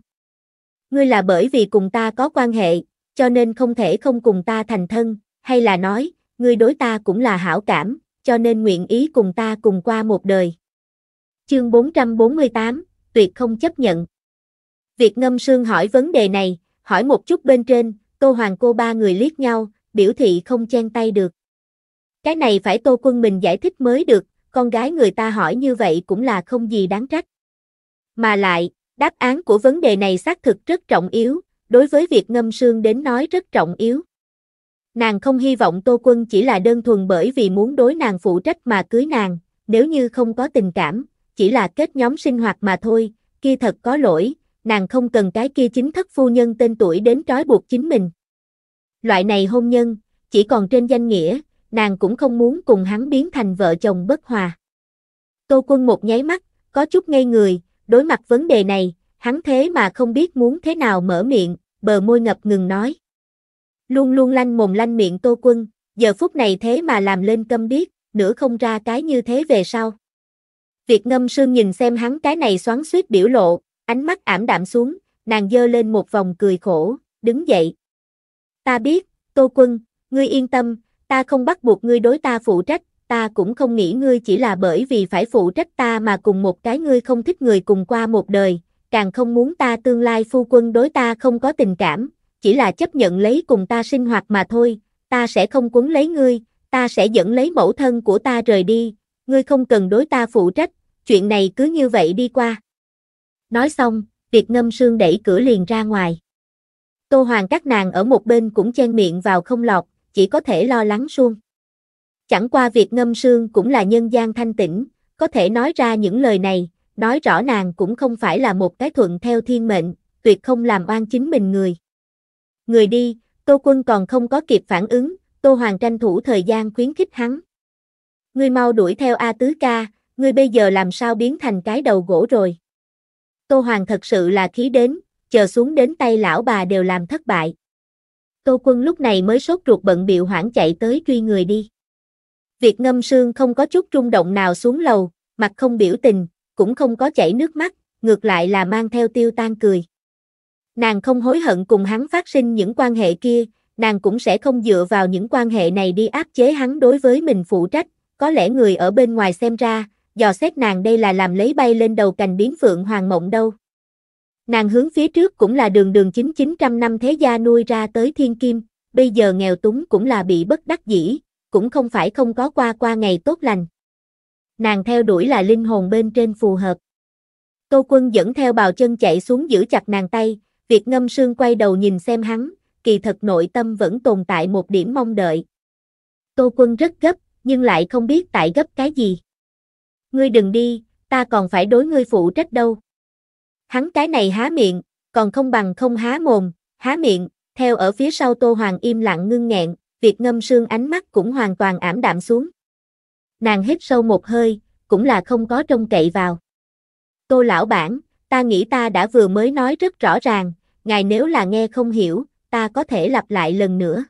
Ngươi là bởi vì cùng ta có quan hệ, cho nên không thể không cùng ta thành thân, hay là nói, ngươi đối ta cũng là hảo cảm, cho nên nguyện ý cùng ta cùng qua một đời. Chương 448, tuyệt không chấp nhận việc Ngâm Sương hỏi vấn đề này, hỏi một chút bên trên, Tô Hoàng cô ba người liếc nhau, biểu thị không chen tay được. Cái này phải Tô Quân mình giải thích mới được, con gái người ta hỏi như vậy cũng là không gì đáng trách. Mà lại, đáp án của vấn đề này xác thực rất trọng yếu, đối với việc ngâm sương đến nói rất trọng yếu. Nàng không hy vọng Tô Quân chỉ là đơn thuần bởi vì muốn đối nàng phụ trách mà cưới nàng, nếu như không có tình cảm, chỉ là kết nhóm sinh hoạt mà thôi, kia thật có lỗi, nàng không cần cái kia chính thức phu nhân tên tuổi đến trói buộc chính mình. Loại này hôn nhân, chỉ còn trên danh nghĩa, nàng cũng không muốn cùng hắn biến thành vợ chồng bất hòa. Tô quân một nháy mắt, có chút ngây người, đối mặt vấn đề này, hắn thế mà không biết muốn thế nào mở miệng, bờ môi ngập ngừng nói. Luôn luôn lanh mồm lanh miệng tô quân, giờ phút này thế mà làm lên câm điếc, nữa không ra cái như thế về sau. Việc ngâm sương nhìn xem hắn cái này xoắn suýt biểu lộ, Ánh mắt ảm đạm xuống, nàng dơ lên một vòng cười khổ, đứng dậy. Ta biết, Tô Quân, ngươi yên tâm, ta không bắt buộc ngươi đối ta phụ trách, ta cũng không nghĩ ngươi chỉ là bởi vì phải phụ trách ta mà cùng một cái ngươi không thích người cùng qua một đời, càng không muốn ta tương lai phu quân đối ta không có tình cảm, chỉ là chấp nhận lấy cùng ta sinh hoạt mà thôi, ta sẽ không cuốn lấy ngươi, ta sẽ dẫn lấy mẫu thân của ta rời đi, ngươi không cần đối ta phụ trách, chuyện này cứ như vậy đi qua. Nói xong, Việt Ngâm Sương đẩy cửa liền ra ngoài. Tô Hoàng các nàng ở một bên cũng chen miệng vào không lọt, chỉ có thể lo lắng suông. Chẳng qua Việt Ngâm Sương cũng là nhân gian thanh tĩnh, có thể nói ra những lời này, nói rõ nàng cũng không phải là một cái thuận theo thiên mệnh, tuyệt không làm oan chính mình người. Người đi, Tô Quân còn không có kịp phản ứng, Tô Hoàng tranh thủ thời gian khuyến khích hắn. Ngươi mau đuổi theo A Tứ Ca, ngươi bây giờ làm sao biến thành cái đầu gỗ rồi. Tô Hoàng thật sự là khí đến, chờ xuống đến tay lão bà đều làm thất bại. Tô Quân lúc này mới sốt ruột bận biệu hoảng chạy tới truy người đi. Việc ngâm sương không có chút rung động nào xuống lầu, mặt không biểu tình, cũng không có chảy nước mắt, ngược lại là mang theo tiêu tan cười. Nàng không hối hận cùng hắn phát sinh những quan hệ kia, nàng cũng sẽ không dựa vào những quan hệ này đi áp chế hắn đối với mình phụ trách, có lẽ người ở bên ngoài xem ra, dò xét nàng đây là làm lấy bay lên đầu cành biến phượng hoàng mộng đâu. Nàng hướng phía trước cũng là đường đường chính chín trăm năm thế gia nuôi ra tới thiên kim, bây giờ nghèo túng cũng là bị bất đắc dĩ, cũng không phải không có qua qua ngày tốt lành. Nàng theo đuổi là linh hồn bên trên phù hợp. Câu quân dẫn theo bào chân chạy xuống giữ chặt nàng tay, việt ngâm sương quay đầu nhìn xem hắn, kỳ thật nội tâm vẫn tồn tại một điểm mong đợi. Tô quân rất gấp, nhưng lại không biết tại gấp cái gì ngươi đừng đi, ta còn phải đối ngươi phụ trách đâu. Hắn cái này há miệng, còn không bằng không há mồm, há miệng, theo ở phía sau Tô Hoàng im lặng ngưng nghẹn, việc ngâm sương ánh mắt cũng hoàn toàn ảm đạm xuống. Nàng hít sâu một hơi, cũng là không có trông cậy vào. Tô lão bản, ta nghĩ ta đã vừa mới nói rất rõ ràng, ngài nếu là nghe không hiểu, ta có thể lặp lại lần nữa.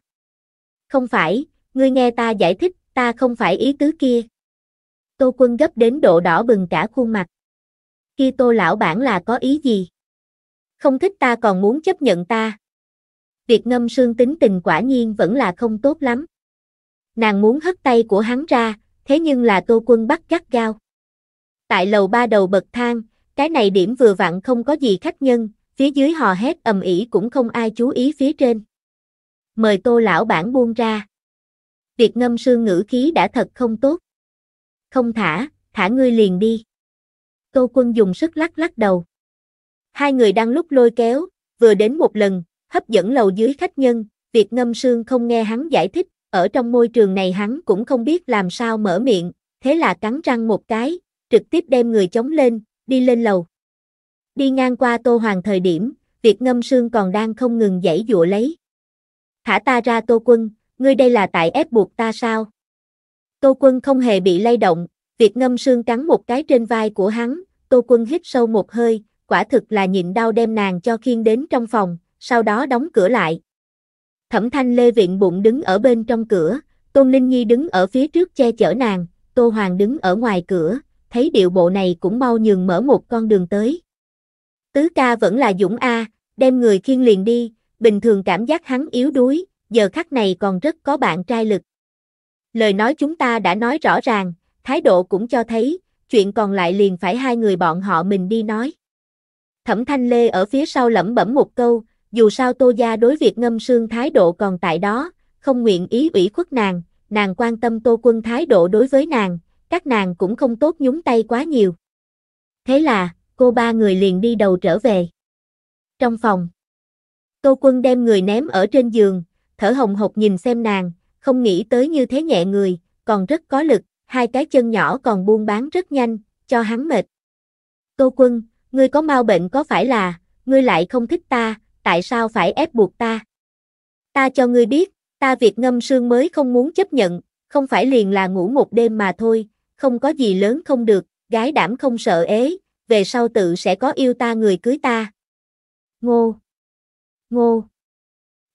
Không phải, ngươi nghe ta giải thích, ta không phải ý tứ kia. Tô Quân gấp đến độ đỏ bừng cả khuôn mặt. Kia Tô lão bản là có ý gì? Không thích ta còn muốn chấp nhận ta. Việc ngâm sương tính tình quả nhiên vẫn là không tốt lắm. Nàng muốn hất tay của hắn ra, thế nhưng là Tô Quân bắt gắt gao. Tại lầu ba đầu bậc thang, cái này điểm vừa vặn không có gì khách nhân, phía dưới hò hét ầm ĩ cũng không ai chú ý phía trên. Mời Tô lão bản buông ra. Việc ngâm sương ngữ khí đã thật không tốt không thả, thả ngươi liền đi. Tô quân dùng sức lắc lắc đầu. Hai người đang lúc lôi kéo, vừa đến một lần, hấp dẫn lầu dưới khách nhân, việc ngâm sương không nghe hắn giải thích, ở trong môi trường này hắn cũng không biết làm sao mở miệng, thế là cắn răng một cái, trực tiếp đem người chống lên, đi lên lầu. Đi ngang qua Tô Hoàng thời điểm, việc ngâm sương còn đang không ngừng giãy dụa lấy. Thả ta ra Tô Quân, ngươi đây là tại ép buộc ta sao? Tô Quân không hề bị lay động, việc ngâm sương cắn một cái trên vai của hắn, Tô Quân hít sâu một hơi, quả thực là nhịn đau đem nàng cho khiên đến trong phòng, sau đó đóng cửa lại. Thẩm thanh Lê Viện Bụng đứng ở bên trong cửa, Tôn Linh Nhi đứng ở phía trước che chở nàng, Tô Hoàng đứng ở ngoài cửa, thấy điệu bộ này cũng mau nhường mở một con đường tới. Tứ ca vẫn là Dũng A, đem người khiên liền đi, bình thường cảm giác hắn yếu đuối, giờ khắc này còn rất có bạn trai lực lời nói chúng ta đã nói rõ ràng, thái độ cũng cho thấy, chuyện còn lại liền phải hai người bọn họ mình đi nói. Thẩm Thanh Lê ở phía sau lẩm bẩm một câu, dù sao Tô Gia đối việc ngâm sương thái độ còn tại đó, không nguyện ý ủy khuất nàng, nàng quan tâm Tô Quân thái độ đối với nàng, các nàng cũng không tốt nhúng tay quá nhiều. Thế là, cô ba người liền đi đầu trở về. Trong phòng, Tô Quân đem người ném ở trên giường, thở hồng hộc nhìn xem nàng, không nghĩ tới như thế nhẹ người, còn rất có lực, hai cái chân nhỏ còn buôn bán rất nhanh, cho hắn mệt. Tô quân, ngươi có mau bệnh có phải là, ngươi lại không thích ta, tại sao phải ép buộc ta? Ta cho ngươi biết, ta việc ngâm sương mới không muốn chấp nhận, không phải liền là ngủ một đêm mà thôi, không có gì lớn không được, gái đảm không sợ ế, về sau tự sẽ có yêu ta người cưới ta. Ngô! Ngô!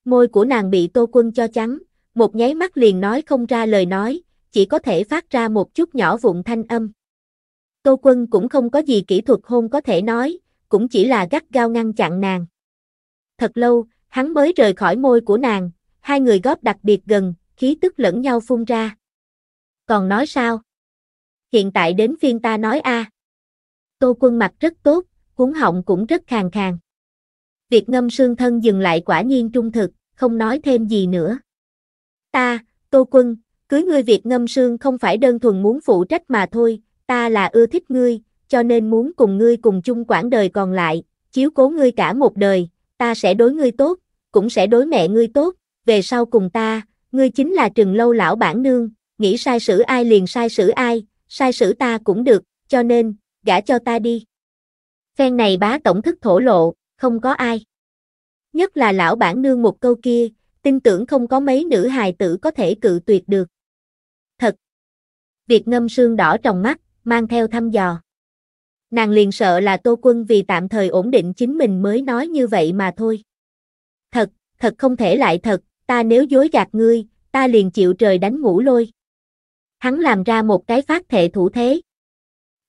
Môi của nàng bị tô quân cho trắng, một nháy mắt liền nói không ra lời nói, chỉ có thể phát ra một chút nhỏ vụn thanh âm. Tô quân cũng không có gì kỹ thuật hôn có thể nói, cũng chỉ là gắt gao ngăn chặn nàng. Thật lâu, hắn mới rời khỏi môi của nàng, hai người góp đặc biệt gần, khí tức lẫn nhau phun ra. Còn nói sao? Hiện tại đến phiên ta nói a. À. Tô quân mặt rất tốt, cuốn họng cũng rất khàn khàn. Việc ngâm sương thân dừng lại quả nhiên trung thực, không nói thêm gì nữa. Ta, Tô Quân, cưới ngươi việc ngâm sương không phải đơn thuần muốn phụ trách mà thôi, ta là ưa thích ngươi, cho nên muốn cùng ngươi cùng chung quãng đời còn lại, chiếu cố ngươi cả một đời, ta sẽ đối ngươi tốt, cũng sẽ đối mẹ ngươi tốt, về sau cùng ta, ngươi chính là trừng lâu lão bản nương, nghĩ sai xử ai liền sai xử ai, sai xử ta cũng được, cho nên, gả cho ta đi. Phen này bá tổng thức thổ lộ, không có ai. Nhất là lão bản nương một câu kia, tin tưởng không có mấy nữ hài tử có thể cự tuyệt được. Thật! Việc ngâm sương đỏ trong mắt, mang theo thăm dò. Nàng liền sợ là Tô Quân vì tạm thời ổn định chính mình mới nói như vậy mà thôi. Thật, thật không thể lại thật, ta nếu dối gạt ngươi, ta liền chịu trời đánh ngủ lôi. Hắn làm ra một cái phát thệ thủ thế.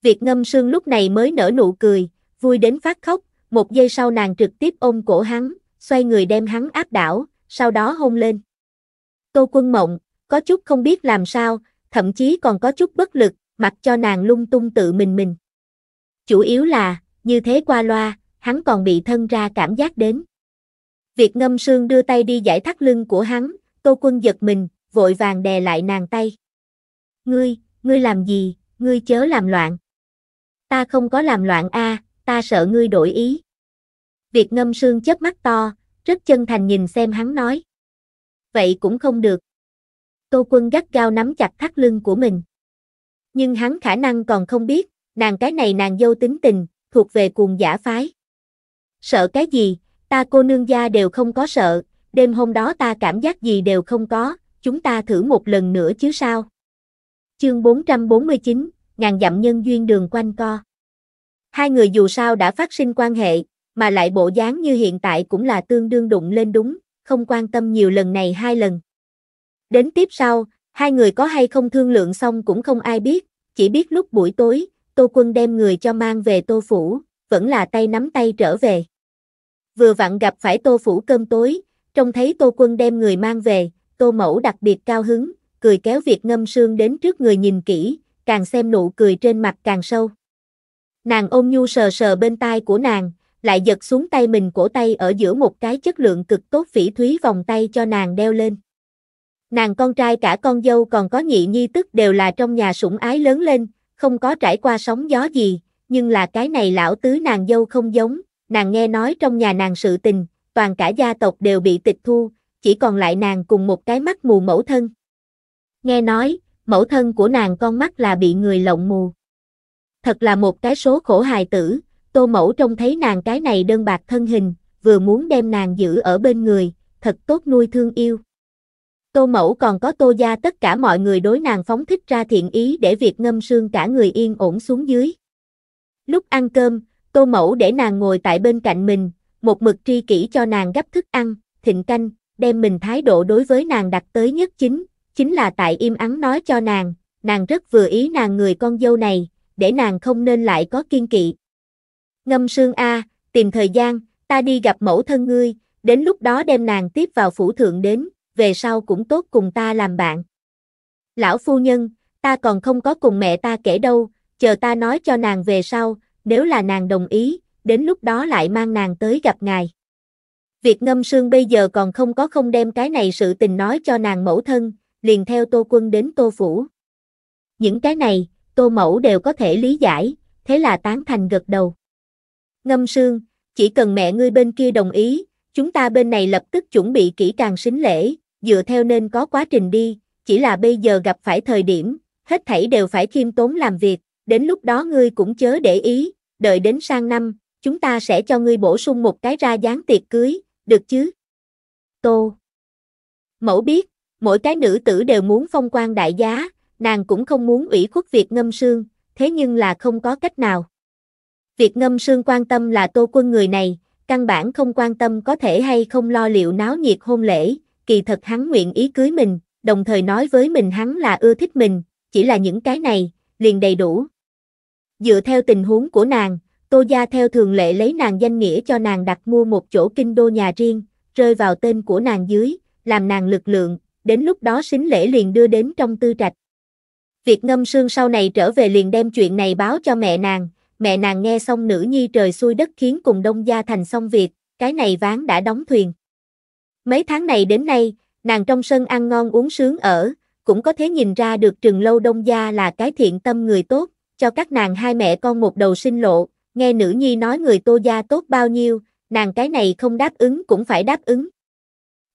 Việc ngâm sương lúc này mới nở nụ cười, vui đến phát khóc, một giây sau nàng trực tiếp ôm cổ hắn, xoay người đem hắn áp đảo, sau đó hôn lên. Tô Quân Mộng, có chút không biết làm sao, thậm chí còn có chút bất lực, mặc cho nàng lung tung tự mình mình. Chủ yếu là, như thế qua loa, hắn còn bị thân ra cảm giác đến. Việc ngâm sương đưa tay đi giải thắt lưng của hắn, Tô Quân giật mình, vội vàng đè lại nàng tay. Ngươi, ngươi làm gì, ngươi chớ làm loạn. Ta không có làm loạn a, ta sợ ngươi đổi ý. Việc ngâm sương chớp mắt to, rất chân thành nhìn xem hắn nói. Vậy cũng không được. Tô quân gắt gao nắm chặt thắt lưng của mình. Nhưng hắn khả năng còn không biết, nàng cái này nàng dâu tính tình, thuộc về cuồng giả phái. Sợ cái gì, ta cô nương gia đều không có sợ, đêm hôm đó ta cảm giác gì đều không có, chúng ta thử một lần nữa chứ sao. Chương 449, ngàn dặm nhân duyên đường quanh co. Hai người dù sao đã phát sinh quan hệ, mà lại bộ dáng như hiện tại cũng là tương đương đụng lên đúng, không quan tâm nhiều lần này hai lần. Đến tiếp sau, hai người có hay không thương lượng xong cũng không ai biết, chỉ biết lúc buổi tối, Tô Quân đem người cho mang về Tô Phủ, vẫn là tay nắm tay trở về. Vừa vặn gặp phải Tô Phủ cơm tối, trông thấy Tô Quân đem người mang về, Tô Mẫu đặc biệt cao hứng, cười kéo Việt Ngâm Sương đến trước người nhìn kỹ, càng xem nụ cười trên mặt càng sâu. Nàng ôm nhu sờ sờ bên tai của nàng, lại giật xuống tay mình cổ tay ở giữa một cái chất lượng cực tốt phỉ thúy vòng tay cho nàng đeo lên. Nàng con trai cả con dâu còn có nhị nhi tức đều là trong nhà sủng ái lớn lên, không có trải qua sóng gió gì, nhưng là cái này lão tứ nàng dâu không giống, nàng nghe nói trong nhà nàng sự tình, toàn cả gia tộc đều bị tịch thu, chỉ còn lại nàng cùng một cái mắt mù mẫu thân. Nghe nói, mẫu thân của nàng con mắt là bị người lộng mù. Thật là một cái số khổ hài tử, Tô Mẫu trông thấy nàng cái này đơn bạc thân hình, vừa muốn đem nàng giữ ở bên người, thật tốt nuôi thương yêu. Tô Mẫu còn có Tô Gia tất cả mọi người đối nàng phóng thích ra thiện ý để việc ngâm sương cả người yên ổn xuống dưới. Lúc ăn cơm, Tô Mẫu để nàng ngồi tại bên cạnh mình, một mực tri kỷ cho nàng gấp thức ăn, thịnh canh, đem mình thái độ đối với nàng đặt tới nhất chính, chính là tại im ắng nói cho nàng, nàng rất vừa ý nàng người con dâu này, để nàng không nên lại có kiên kỵ, Ngâm sương A, tìm thời gian, ta đi gặp mẫu thân ngươi, đến lúc đó đem nàng tiếp vào phủ thượng đến, về sau cũng tốt cùng ta làm bạn. Lão phu nhân, ta còn không có cùng mẹ ta kể đâu, chờ ta nói cho nàng về sau, nếu là nàng đồng ý, đến lúc đó lại mang nàng tới gặp ngài. Việc ngâm sương bây giờ còn không có không đem cái này sự tình nói cho nàng mẫu thân, liền theo tô quân đến tô phủ. Những cái này, tô mẫu đều có thể lý giải, thế là tán thành gật đầu. Ngâm sương, chỉ cần mẹ ngươi bên kia đồng ý, chúng ta bên này lập tức chuẩn bị kỹ càng sính lễ, dựa theo nên có quá trình đi, chỉ là bây giờ gặp phải thời điểm, hết thảy đều phải khiêm tốn làm việc, đến lúc đó ngươi cũng chớ để ý, đợi đến sang năm, chúng ta sẽ cho ngươi bổ sung một cái ra dáng tiệc cưới, được chứ? Tô Mẫu biết, mỗi cái nữ tử đều muốn phong quan đại giá, nàng cũng không muốn ủy khuất việc ngâm sương, thế nhưng là không có cách nào. Việc ngâm sương quan tâm là tô quân người này, căn bản không quan tâm có thể hay không lo liệu náo nhiệt hôn lễ, kỳ thật hắn nguyện ý cưới mình, đồng thời nói với mình hắn là ưa thích mình, chỉ là những cái này, liền đầy đủ. Dựa theo tình huống của nàng, Tô Gia theo thường lệ lấy nàng danh nghĩa cho nàng đặt mua một chỗ kinh đô nhà riêng, rơi vào tên của nàng dưới, làm nàng lực lượng, đến lúc đó xính lễ liền đưa đến trong tư trạch. Việc ngâm sương sau này trở về liền đem chuyện này báo cho mẹ nàng, mẹ nàng nghe xong nữ nhi trời xuôi đất khiến cùng đông gia thành xong việc, cái này ván đã đóng thuyền. Mấy tháng này đến nay, nàng trong sân ăn ngon uống sướng ở, cũng có thể nhìn ra được trừng lâu đông gia là cái thiện tâm người tốt, cho các nàng hai mẹ con một đầu sinh lộ, nghe nữ nhi nói người tô gia tốt bao nhiêu, nàng cái này không đáp ứng cũng phải đáp ứng.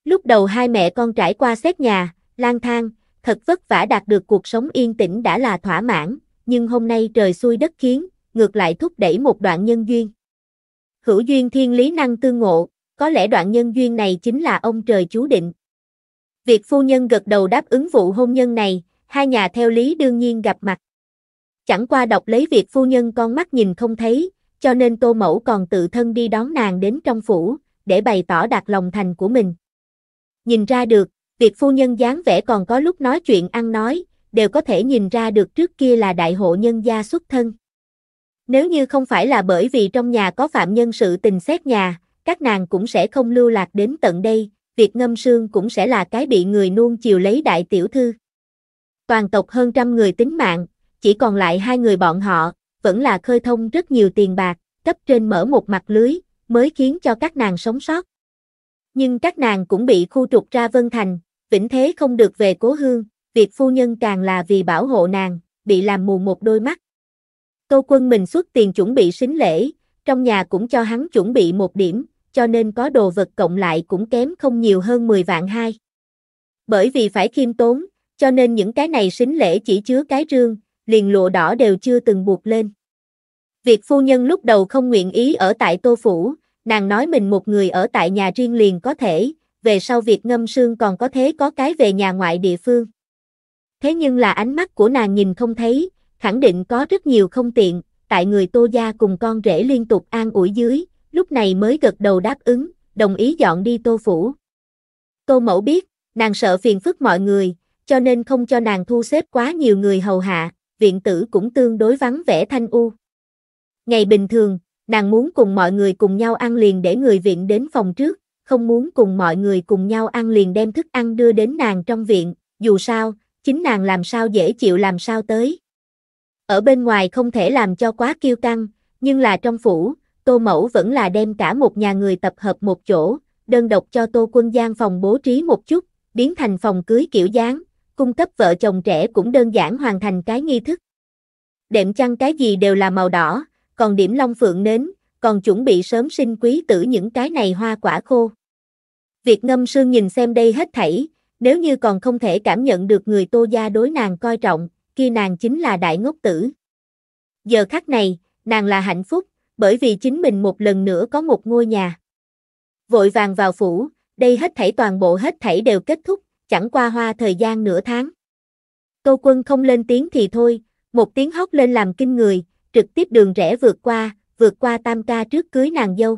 Lúc đầu hai mẹ con trải qua xét nhà, lang thang, thật vất vả đạt được cuộc sống yên tĩnh đã là thỏa mãn, nhưng hôm nay trời xuôi đất khiến, ngược lại thúc đẩy một đoạn nhân duyên. Hữu duyên thiên lý năng tương ngộ, có lẽ đoạn nhân duyên này chính là ông trời chú định. Việc phu nhân gật đầu đáp ứng vụ hôn nhân này, hai nhà theo lý đương nhiên gặp mặt. Chẳng qua đọc lấy việc phu nhân con mắt nhìn không thấy, cho nên tô mẫu còn tự thân đi đón nàng đến trong phủ, để bày tỏ đạt lòng thành của mình. Nhìn ra được, việc phu nhân dáng vẻ còn có lúc nói chuyện ăn nói, đều có thể nhìn ra được trước kia là đại hộ nhân gia xuất thân. Nếu như không phải là bởi vì trong nhà có phạm nhân sự tình xét nhà, các nàng cũng sẽ không lưu lạc đến tận đây, việc ngâm sương cũng sẽ là cái bị người nuông chiều lấy đại tiểu thư. Toàn tộc hơn trăm người tính mạng, chỉ còn lại hai người bọn họ, vẫn là khơi thông rất nhiều tiền bạc, cấp trên mở một mặt lưới, mới khiến cho các nàng sống sót. Nhưng các nàng cũng bị khu trục ra Vân Thành, vĩnh thế không được về cố hương, việc phu nhân càng là vì bảo hộ nàng, bị làm mù một đôi mắt, Tô Quân mình xuất tiền chuẩn bị sính lễ, trong nhà cũng cho hắn chuẩn bị một điểm, cho nên có đồ vật cộng lại cũng kém không nhiều hơn 10 vạn hai. Bởi vì phải khiêm tốn, cho nên những cái này sính lễ chỉ chứa cái rương, liền lụa đỏ đều chưa từng buộc lên. Việc phu nhân lúc đầu không nguyện ý ở tại Tô Phủ, nàng nói mình một người ở tại nhà riêng liền có thể, về sau việc ngâm sương còn có thế có cái về nhà ngoại địa phương. Thế nhưng là ánh mắt của nàng nhìn không thấy, khẳng định có rất nhiều không tiện, tại người tô gia cùng con rể liên tục an ủi dưới, lúc này mới gật đầu đáp ứng, đồng ý dọn đi tô phủ. Tô mẫu biết, nàng sợ phiền phức mọi người, cho nên không cho nàng thu xếp quá nhiều người hầu hạ, viện tử cũng tương đối vắng vẻ thanh u. Ngày bình thường, nàng muốn cùng mọi người cùng nhau ăn liền để người viện đến phòng trước, không muốn cùng mọi người cùng nhau ăn liền đem thức ăn đưa đến nàng trong viện, dù sao, chính nàng làm sao dễ chịu làm sao tới. Ở bên ngoài không thể làm cho quá kiêu căng, nhưng là trong phủ, Tô Mẫu vẫn là đem cả một nhà người tập hợp một chỗ, đơn độc cho Tô Quân Giang phòng bố trí một chút, biến thành phòng cưới kiểu dáng, cung cấp vợ chồng trẻ cũng đơn giản hoàn thành cái nghi thức. Đệm chăn cái gì đều là màu đỏ, còn điểm long phượng nến, còn chuẩn bị sớm sinh quý tử những cái này hoa quả khô. Việc ngâm sương nhìn xem đây hết thảy, nếu như còn không thể cảm nhận được người tô gia đối nàng coi trọng, kia nàng chính là đại ngốc tử. Giờ khắc này, nàng là hạnh phúc, bởi vì chính mình một lần nữa có một ngôi nhà. Vội vàng vào phủ, đây hết thảy toàn bộ hết thảy đều kết thúc, chẳng qua hoa thời gian nửa tháng. Tô quân không lên tiếng thì thôi, một tiếng hót lên làm kinh người, trực tiếp đường rẽ vượt qua, vượt qua tam ca trước cưới nàng dâu.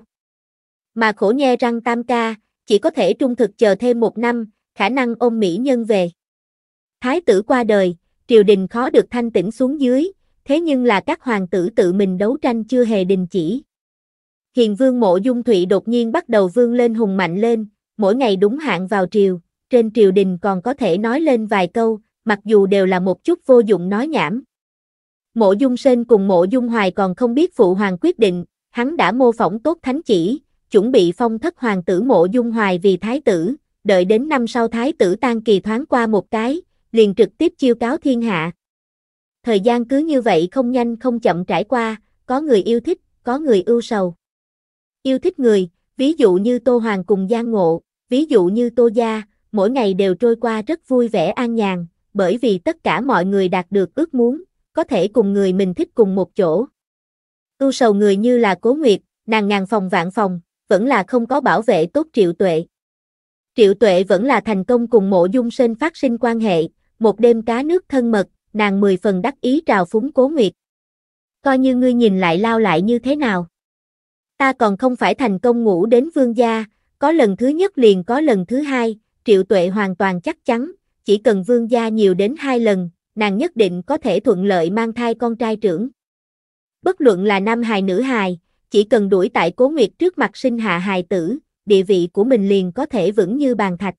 Mà khổ nhe răng tam ca, chỉ có thể trung thực chờ thêm một năm, khả năng ôm mỹ nhân về. Thái tử qua đời, triều đình khó được thanh tĩnh xuống dưới, thế nhưng là các hoàng tử tự mình đấu tranh chưa hề đình chỉ. Hiền vương mộ dung thụy đột nhiên bắt đầu vương lên hùng mạnh lên, mỗi ngày đúng hạn vào triều, trên triều đình còn có thể nói lên vài câu, mặc dù đều là một chút vô dụng nói nhảm. Mộ dung sên cùng mộ dung hoài còn không biết phụ hoàng quyết định, hắn đã mô phỏng tốt thánh chỉ, chuẩn bị phong thất hoàng tử mộ dung hoài vì thái tử, đợi đến năm sau thái tử tan kỳ thoáng qua một cái, liền trực tiếp chiêu cáo thiên hạ. Thời gian cứ như vậy không nhanh không chậm trải qua, có người yêu thích, có người ưu sầu. Yêu thích người, ví dụ như Tô Hoàng cùng Giang Ngộ, ví dụ như Tô Gia, mỗi ngày đều trôi qua rất vui vẻ an nhàn, bởi vì tất cả mọi người đạt được ước muốn, có thể cùng người mình thích cùng một chỗ. Ưu sầu người như là Cố Nguyệt, nàng ngàn phòng vạn phòng, vẫn là không có bảo vệ tốt Triệu Tuệ. Triệu Tuệ vẫn là thành công cùng mộ dung sinh phát sinh quan hệ, một đêm cá nước thân mật, nàng mười phần đắc ý trào phúng cố nguyệt. Coi như ngươi nhìn lại lao lại như thế nào. Ta còn không phải thành công ngủ đến vương gia, có lần thứ nhất liền có lần thứ hai, triệu tuệ hoàn toàn chắc chắn, chỉ cần vương gia nhiều đến hai lần, nàng nhất định có thể thuận lợi mang thai con trai trưởng. Bất luận là nam hài nữ hài, chỉ cần đuổi tại cố nguyệt trước mặt sinh hạ hài tử, địa vị của mình liền có thể vững như bàn thạch.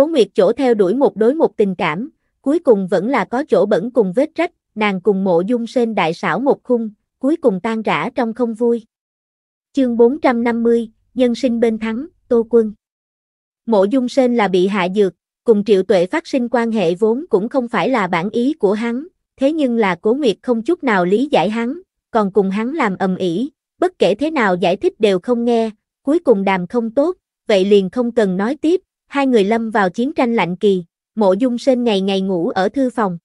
Cố Nguyệt chỗ theo đuổi một đối một tình cảm, cuối cùng vẫn là có chỗ bẩn cùng vết rách, nàng cùng mộ dung sên đại xảo một khung, cuối cùng tan rã trong không vui. Chương 450, Nhân sinh bên thắng, Tô Quân Mộ dung sên là bị hạ dược, cùng triệu tuệ phát sinh quan hệ vốn cũng không phải là bản ý của hắn, thế nhưng là cố nguyệt không chút nào lý giải hắn, còn cùng hắn làm ầm ĩ, bất kể thế nào giải thích đều không nghe, cuối cùng đàm không tốt, vậy liền không cần nói tiếp, hai người lâm vào chiến tranh lạnh kỳ, mộ dung sên ngày ngày ngủ ở thư phòng.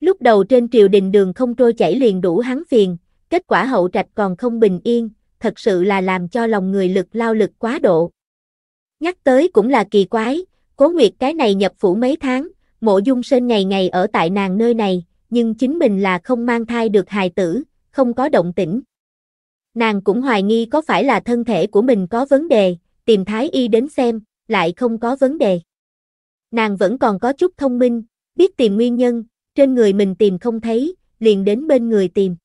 Lúc đầu trên triều đình đường không trôi chảy liền đủ hắn phiền, kết quả hậu trạch còn không bình yên, thật sự là làm cho lòng người lực lao lực quá độ. Nhắc tới cũng là kỳ quái, cố nguyệt cái này nhập phủ mấy tháng, mộ dung sên ngày ngày ở tại nàng nơi này, nhưng chính mình là không mang thai được hài tử, không có động tĩnh. Nàng cũng hoài nghi có phải là thân thể của mình có vấn đề, tìm thái y đến xem, lại không có vấn đề. Nàng vẫn còn có chút thông minh, biết tìm nguyên nhân, trên người mình tìm không thấy, liền đến bên người tìm.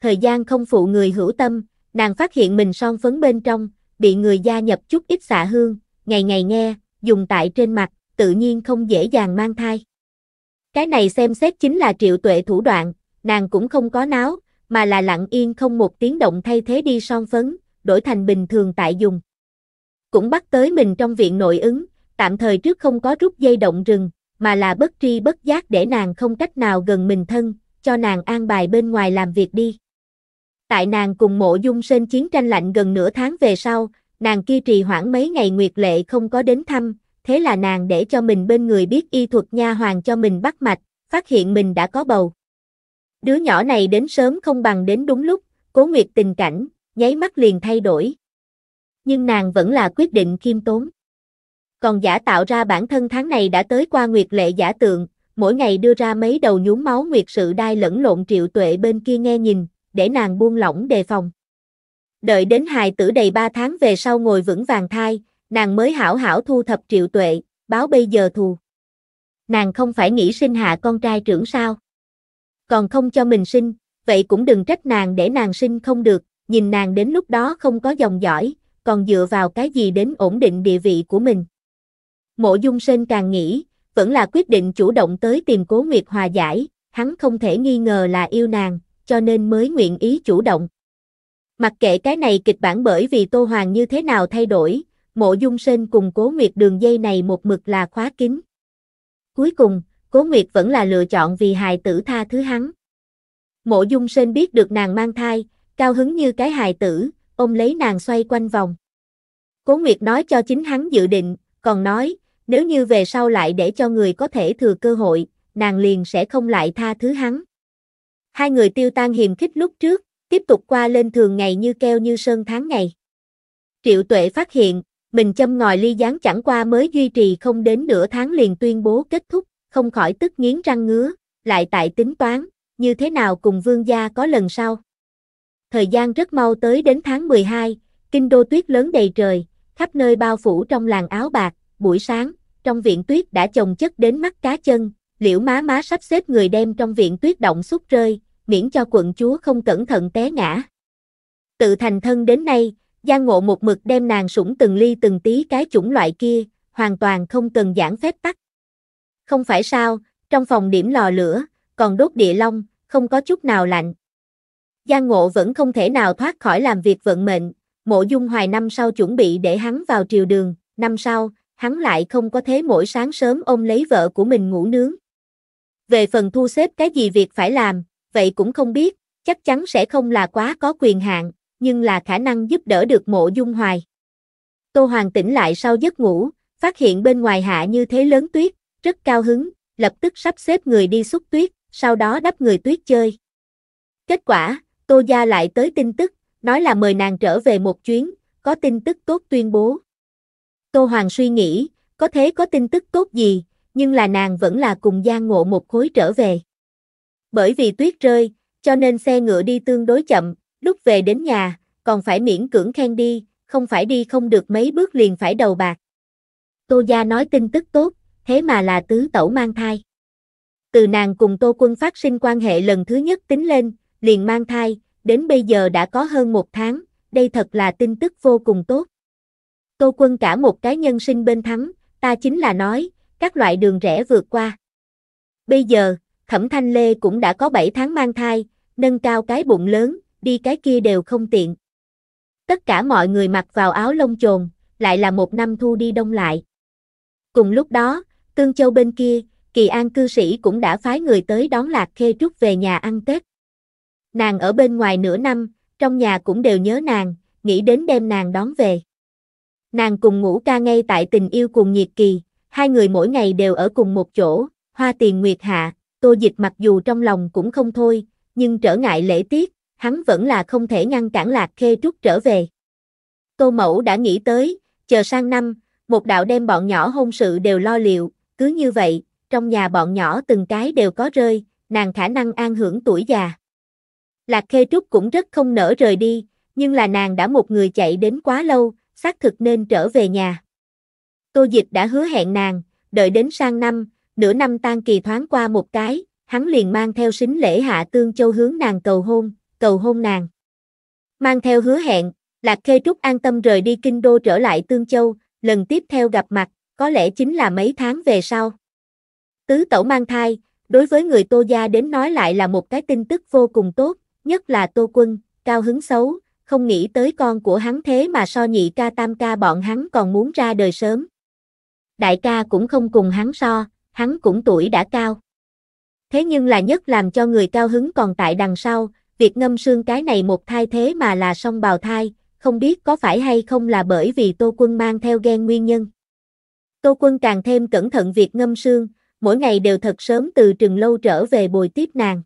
Thời gian không phụ người hữu tâm, nàng phát hiện mình son phấn bên trong, bị người gia nhập chút ít xạ hương, ngày ngày nghe, dùng tại trên mặt, tự nhiên không dễ dàng mang thai. Cái này xem xét chính là triệu tuệ thủ đoạn, nàng cũng không có náo, mà là lặng yên không một tiếng động thay thế đi son phấn, đổi thành bình thường tại dùng cũng bắt tới mình trong viện nội ứng, tạm thời trước không có rút dây động rừng, mà là bất tri bất giác để nàng không cách nào gần mình thân, cho nàng an bài bên ngoài làm việc đi. Tại nàng cùng mộ dung sên chiến tranh lạnh gần nửa tháng về sau, nàng kia trì hoãn mấy ngày nguyệt lệ không có đến thăm, thế là nàng để cho mình bên người biết y thuật nha hoàng cho mình bắt mạch, phát hiện mình đã có bầu. Đứa nhỏ này đến sớm không bằng đến đúng lúc, cố nguyệt tình cảnh, nháy mắt liền thay đổi, nhưng nàng vẫn là quyết định khiêm tốn. Còn giả tạo ra bản thân tháng này đã tới qua nguyệt lệ giả tượng, mỗi ngày đưa ra mấy đầu nhúm máu nguyệt sự đai lẫn lộn triệu tuệ bên kia nghe nhìn, để nàng buông lỏng đề phòng. Đợi đến hài tử đầy ba tháng về sau ngồi vững vàng thai, nàng mới hảo hảo thu thập triệu tuệ, báo bây giờ thù. Nàng không phải nghĩ sinh hạ con trai trưởng sao? Còn không cho mình sinh, vậy cũng đừng trách nàng để nàng sinh không được, nhìn nàng đến lúc đó không có dòng dõi, còn dựa vào cái gì đến ổn định địa vị của mình. Mộ Dung Sơn càng nghĩ, vẫn là quyết định chủ động tới tìm Cố Nguyệt hòa giải, hắn không thể nghi ngờ là yêu nàng, cho nên mới nguyện ý chủ động. Mặc kệ cái này kịch bản bởi vì Tô Hoàng như thế nào thay đổi, Mộ Dung Sơn cùng Cố Nguyệt đường dây này một mực là khóa kín. Cuối cùng, Cố Nguyệt vẫn là lựa chọn vì hài tử tha thứ hắn. Mộ Dung Sơn biết được nàng mang thai, cao hứng như cái hài tử, ôm lấy nàng xoay quanh vòng. Cố Nguyệt nói cho chính hắn dự định, còn nói, nếu như về sau lại để cho người có thể thừa cơ hội, nàng liền sẽ không lại tha thứ hắn. Hai người tiêu tan hiềm khích lúc trước, tiếp tục qua lên thường ngày như keo như sơn tháng ngày. Triệu Tuệ phát hiện, mình châm ngòi ly gián chẳng qua mới duy trì không đến nửa tháng liền tuyên bố kết thúc, không khỏi tức nghiến răng ngứa, lại tại tính toán, như thế nào cùng vương gia có lần sau thời gian rất mau tới đến tháng 12, kinh đô tuyết lớn đầy trời, khắp nơi bao phủ trong làng áo bạc, buổi sáng, trong viện tuyết đã chồng chất đến mắt cá chân, liễu má má sắp xếp người đem trong viện tuyết động xúc rơi, miễn cho quận chúa không cẩn thận té ngã. Tự thành thân đến nay, Giang Ngộ một mực đem nàng sủng từng ly từng tí cái chủng loại kia, hoàn toàn không cần giảng phép tắc. Không phải sao, trong phòng điểm lò lửa, còn đốt địa long, không có chút nào lạnh, Giang Ngộ vẫn không thể nào thoát khỏi làm việc vận mệnh, mộ dung hoài năm sau chuẩn bị để hắn vào triều đường, năm sau, hắn lại không có thế mỗi sáng sớm ôm lấy vợ của mình ngủ nướng. Về phần thu xếp cái gì việc phải làm, vậy cũng không biết, chắc chắn sẽ không là quá có quyền hạn, nhưng là khả năng giúp đỡ được mộ dung hoài. Tô Hoàng tỉnh lại sau giấc ngủ, phát hiện bên ngoài hạ như thế lớn tuyết, rất cao hứng, lập tức sắp xếp người đi xúc tuyết, sau đó đắp người tuyết chơi. Kết quả, Tô Gia lại tới tin tức, nói là mời nàng trở về một chuyến, có tin tức tốt tuyên bố. Tô Hoàng suy nghĩ, có thế có tin tức tốt gì, nhưng là nàng vẫn là cùng Giang Ngộ một khối trở về. Bởi vì tuyết rơi, cho nên xe ngựa đi tương đối chậm, lúc về đến nhà, còn phải miễn cưỡng khen đi, không phải đi không được mấy bước liền phải đầu bạc. Tô Gia nói tin tức tốt, thế mà là tứ tẩu mang thai. Từ nàng cùng Tô Quân phát sinh quan hệ lần thứ nhất tính lên, liền mang thai, đến bây giờ đã có hơn một tháng, đây thật là tin tức vô cùng tốt. Tô quân cả một cái nhân sinh bên thắng, ta chính là nói, các loại đường rẽ vượt qua. Bây giờ, Thẩm Thanh Lê cũng đã có 7 tháng mang thai, nâng cao cái bụng lớn, đi cái kia đều không tiện. Tất cả mọi người mặc vào áo lông chồn, lại là một năm thu đi đông lại. Cùng lúc đó, Tương Châu bên kia, Kỳ An cư sĩ cũng đã phái người tới đón Lạc Khê Trúc về nhà ăn Tết. Nàng ở bên ngoài nửa năm, trong nhà cũng đều nhớ nàng, nghĩ đến đem nàng đón về. Nàng cùng ngủ ca ngay tại tình yêu cùng nhiệt kỳ, hai người mỗi ngày đều ở cùng một chỗ, hoa tiền nguyệt hạ, tô dịch mặc dù trong lòng cũng không thôi, nhưng trở ngại lễ tiết, hắn vẫn là không thể ngăn cản lạc khê trúc trở về. Tô mẫu đã nghĩ tới, chờ sang năm, một đạo đem bọn nhỏ hôn sự đều lo liệu, cứ như vậy, trong nhà bọn nhỏ từng cái đều có rơi, nàng khả năng an hưởng tuổi già. Lạc Khê Trúc cũng rất không nỡ rời đi, nhưng là nàng đã một người chạy đến quá lâu, xác thực nên trở về nhà. Tô Dịch đã hứa hẹn nàng, đợi đến sang năm, nửa năm tan kỳ thoáng qua một cái, hắn liền mang theo sính lễ Hạ Tương Châu hướng nàng cầu hôn, cầu hôn nàng. Mang theo hứa hẹn, Lạc Khê Trúc an tâm rời đi Kinh Đô trở lại Tương Châu, lần tiếp theo gặp mặt, có lẽ chính là mấy tháng về sau. Tứ tẩu mang thai, đối với người Tô Gia đến nói lại là một cái tin tức vô cùng tốt, nhất là Tô Quân, cao hứng xấu, không nghĩ tới con của hắn thế mà so nhị ca tam ca bọn hắn còn muốn ra đời sớm. Đại ca cũng không cùng hắn so, hắn cũng tuổi đã cao. Thế nhưng là nhất làm cho người cao hứng còn tại đằng sau, việc ngâm xương cái này một thai thế mà là song bào thai, không biết có phải hay không là bởi vì Tô Quân mang theo ghen nguyên nhân. Tô Quân càng thêm cẩn thận việc ngâm xương mỗi ngày đều thật sớm từ trường lâu trở về bồi tiếp nàng.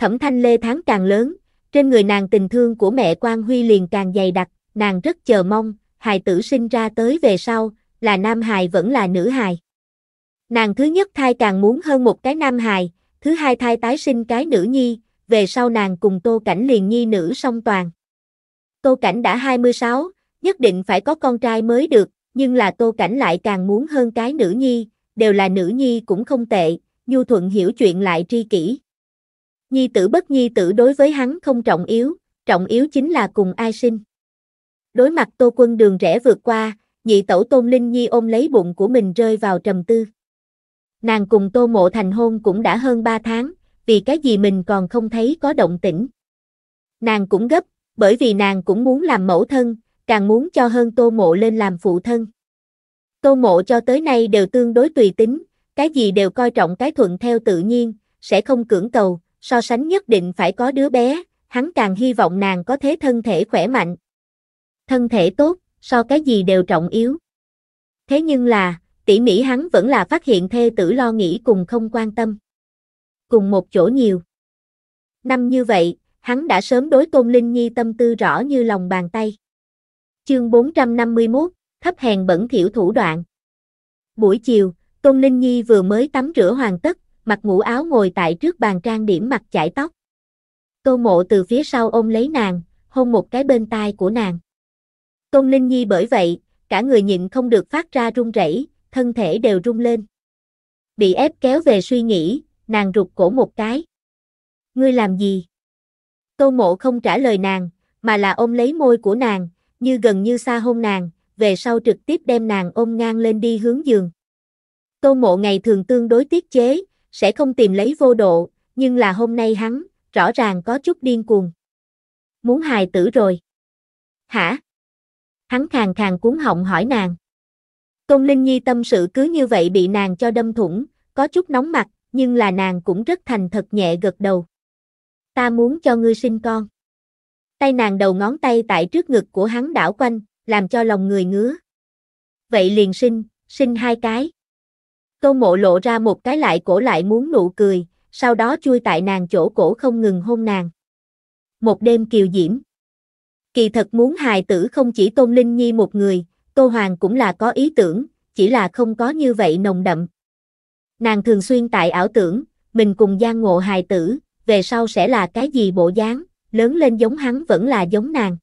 Thẩm Thanh Lê tháng càng lớn, trên người nàng tình thương của mẹ Quang Huy liền càng dày đặc, nàng rất chờ mong, hài tử sinh ra tới về sau, là nam hài vẫn là nữ hài. Nàng thứ nhất thai càng muốn hơn một cái nam hài, thứ hai thai tái sinh cái nữ nhi, về sau nàng cùng Tô Cảnh liền nhi nữ song toàn. Tô Cảnh đã 26, nhất định phải có con trai mới được, nhưng là Tô Cảnh lại càng muốn hơn cái nữ nhi, đều là nữ nhi cũng không tệ, Nhu Thuận hiểu chuyện lại tri kỷ nhi tử bất nhi tử đối với hắn không trọng yếu, trọng yếu chính là cùng ai sinh. Đối mặt Tô Quân đường rẽ vượt qua, nhị tẩu Tôn Linh Nhi ôm lấy bụng của mình rơi vào trầm tư. Nàng cùng Tô Mộ thành hôn cũng đã hơn 3 tháng, vì cái gì mình còn không thấy có động tĩnh. Nàng cũng gấp, bởi vì nàng cũng muốn làm mẫu thân, càng muốn cho hơn Tô Mộ lên làm phụ thân. Tô Mộ cho tới nay đều tương đối tùy tính, cái gì đều coi trọng cái thuận theo tự nhiên, sẽ không cưỡng cầu, so sánh nhất định phải có đứa bé, hắn càng hy vọng nàng có thế thân thể khỏe mạnh. Thân thể tốt, so cái gì đều trọng yếu. Thế nhưng là, tỉ mỉ hắn vẫn là phát hiện thê tử lo nghĩ cùng không quan tâm. Cùng một chỗ nhiều. Năm như vậy, hắn đã sớm đối Tôn Linh Nhi tâm tư rõ như lòng bàn tay. Chương 451, thấp hèn bẩn thiểu thủ đoạn. Buổi chiều, Tôn Linh Nhi vừa mới tắm rửa hoàn tất, mặc ngũ áo ngồi tại trước bàn trang điểm mặt chải tóc. Tô mộ từ phía sau ôm lấy nàng, hôn một cái bên tai của nàng. Tôn Linh Nhi bởi vậy, cả người nhịn không được phát ra run rẩy, thân thể đều run lên. Bị ép kéo về suy nghĩ, nàng rụt cổ một cái. Ngươi làm gì? Tô mộ không trả lời nàng, mà là ôm lấy môi của nàng, như gần như xa hôn nàng, về sau trực tiếp đem nàng ôm ngang lên đi hướng giường. Tô mộ ngày thường tương đối tiết chế, sẽ không tìm lấy vô độ, nhưng là hôm nay hắn, rõ ràng có chút điên cuồng. Muốn hài tử rồi. Hả? Hắn khàn khàn cuốn họng hỏi nàng. Tôn Linh Nhi tâm sự cứ như vậy bị nàng cho đâm thủng, có chút nóng mặt, nhưng là nàng cũng rất thành thật nhẹ gật đầu. Ta muốn cho ngươi sinh con. Tay nàng đầu ngón tay tại trước ngực của hắn đảo quanh, làm cho lòng người ngứa. Vậy liền sinh, sinh hai cái. Tô mộ lộ ra một cái lại cổ lại muốn nụ cười, sau đó chui tại nàng chỗ cổ không ngừng hôn nàng. Một đêm kiều diễm. Kỳ thật muốn hài tử không chỉ Tôn Linh Nhi một người, Tô Hoàng cũng là có ý tưởng, chỉ là không có như vậy nồng đậm. Nàng thường xuyên tại ảo tưởng, mình cùng Giang Ngộ hài tử, về sau sẽ là cái gì bộ dáng, lớn lên giống hắn vẫn là giống nàng.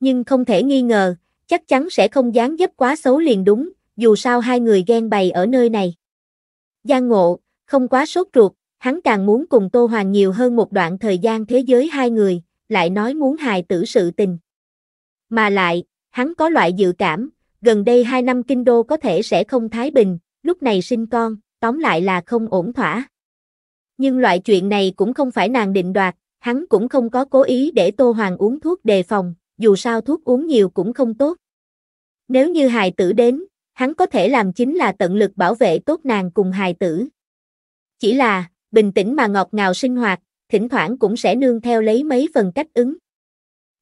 Nhưng không thể nghi ngờ, chắc chắn sẽ không dáng dấp quá xấu liền đúng, dù sao hai người ghen bày ở nơi này. Giang Ngộ, không quá sốt ruột, hắn càng muốn cùng Tô Hoàng nhiều hơn một đoạn thời gian thế giới hai người, lại nói muốn hài tử sự tình. Mà lại, hắn có loại dự cảm, gần đây hai năm kinh đô có thể sẽ không thái bình, lúc này sinh con, tóm lại là không ổn thỏa. Nhưng loại chuyện này cũng không phải nàng định đoạt, hắn cũng không có cố ý để Tô Hoàng uống thuốc đề phòng, dù sao thuốc uống nhiều cũng không tốt. Nếu như hài tử đến, hắn có thể làm chính là tận lực bảo vệ tốt nàng cùng hài tử. Chỉ là, bình tĩnh mà ngọt ngào sinh hoạt, thỉnh thoảng cũng sẽ nương theo lấy mấy phần cách ứng.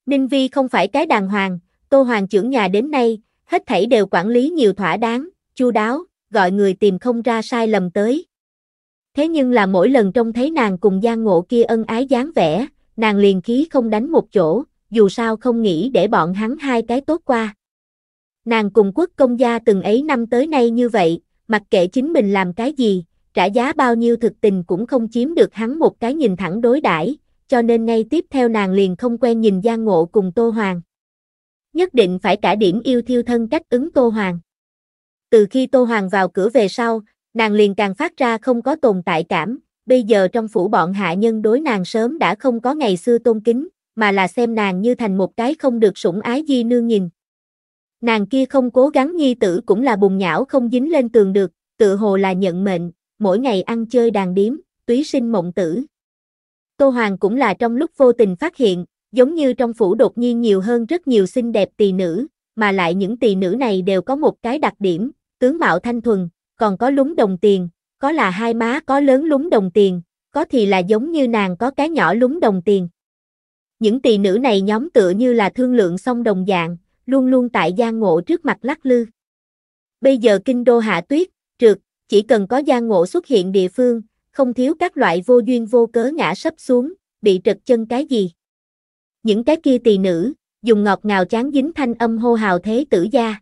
Ninh Vi không phải cái đàng hoàng, Tô Hoàng trưởng nhà đến nay, hết thảy đều quản lý nhiều thỏa đáng, chu đáo, gọi người tìm không ra sai lầm tới. Thế nhưng là mỗi lần trông thấy nàng cùng Giang Ngộ kia ân ái dáng vẻ, nàng liền khí không đánh một chỗ, dù sao không nghĩ để bọn hắn hai cái tốt qua. Nàng cùng quốc công gia từng ấy năm tới nay như vậy, mặc kệ chính mình làm cái gì, trả giá bao nhiêu thực tình cũng không chiếm được hắn một cái nhìn thẳng đối đãi, cho nên ngay tiếp theo nàng liền không quen nhìn Giang Ngộ cùng Tô Hoàng. Nhất định phải cả điểm yêu thiêu thân cách ứng Tô Hoàng. Từ khi Tô Hoàng vào cửa về sau, nàng liền càng phát ra không có tồn tại cảm, bây giờ trong phủ bọn hạ nhân đối nàng sớm đã không có ngày xưa tôn kính, mà là xem nàng như thành một cái không được sủng ái di nương nhìn. Nàng kia không cố gắng nhi tử cũng là bùng nhão không dính lên tường được, tự hồ là nhận mệnh, mỗi ngày ăn chơi đàn điếm, túy sinh mộng tử. Tô Hoàng cũng là trong lúc vô tình phát hiện, giống như trong phủ đột nhiên nhiều hơn rất nhiều xinh đẹp tỳ nữ, mà lại những tỳ nữ này đều có một cái đặc điểm, tướng mạo thanh thuần, còn có lúng đồng tiền, có là hai má có lớn lúng đồng tiền, có thì là giống như nàng có cái nhỏ lúng đồng tiền. Những tỳ nữ này nhóm tựa như là thương lượng xong đồng dạng, luôn luôn tại Giang Ngộ trước mặt lắc lư. Bây giờ kinh đô hạ tuyết, trượt, chỉ cần có Giang Ngộ xuất hiện địa phương, không thiếu các loại vô duyên vô cớ ngã sấp xuống, bị trật chân cái gì. Những cái kia tỳ nữ, dùng ngọt ngào chán dính thanh âm hô hào thế tử gia.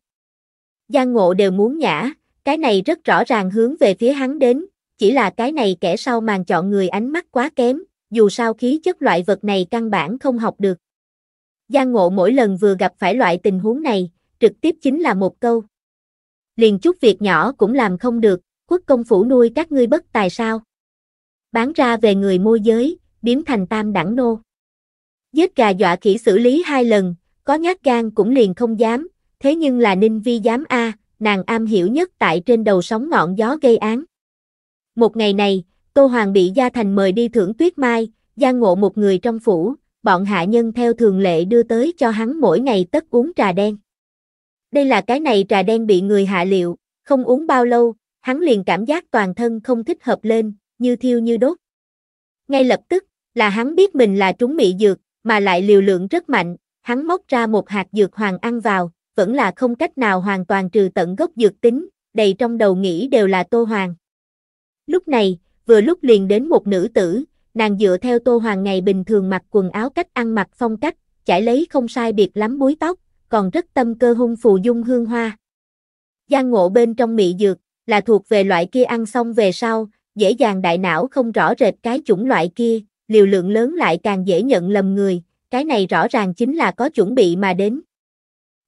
Giang Ngộ đều muốn nhã cái này rất rõ ràng hướng về phía hắn đến, chỉ là cái này kẻ sau màn chọn người ánh mắt quá kém, dù sao khí chất loại vật này căn bản không học được. Giang Ngộ mỗi lần vừa gặp phải loại tình huống này, trực tiếp chính là một câu. Liền chút việc nhỏ cũng làm không được, quốc công phủ nuôi các ngươi bất tài sao. Bán ra về người môi giới, biếm thành tam đẳng nô. Giết gà dọa khỉ xử lý hai lần, có nhát gan cũng liền không dám, thế nhưng là Ninh Vi dám A, nàng am hiểu nhất tại trên đầu sóng ngọn gió gây án. Một ngày này, Tô Hoàng bị Gia Thành mời đi thưởng tuyết mai, Giang Ngộ một người trong phủ, bọn hạ nhân theo thường lệ đưa tới cho hắn mỗi ngày tất uống trà đen. Đây là cái này trà đen bị người hạ liệu, không uống bao lâu, hắn liền cảm giác toàn thân không thích hợp lên, như thiêu như đốt. Ngay lập tức, là hắn biết mình là trúng mị dược, mà lại liều lượng rất mạnh, hắn móc ra một hạt dược hoàng ăn vào, vẫn là không cách nào hoàn toàn trừ tận gốc dược tính, đầy trong đầu nghĩ đều là Tô Hoàng. Lúc này, vừa lúc liền đến một nữ tử, nàng dựa theo Tô Hoàng ngày bình thường mặc quần áo cách ăn mặc phong cách, chải lấy không sai biệt lắm búi tóc, còn rất tâm cơ hung phù dung hương hoa. Giang ngộ bên trong mị dược, là thuộc về loại kia ăn xong về sau, dễ dàng đại não không rõ rệt cái chủng loại kia, liều lượng lớn lại càng dễ nhận lầm người, cái này rõ ràng chính là có chuẩn bị mà đến.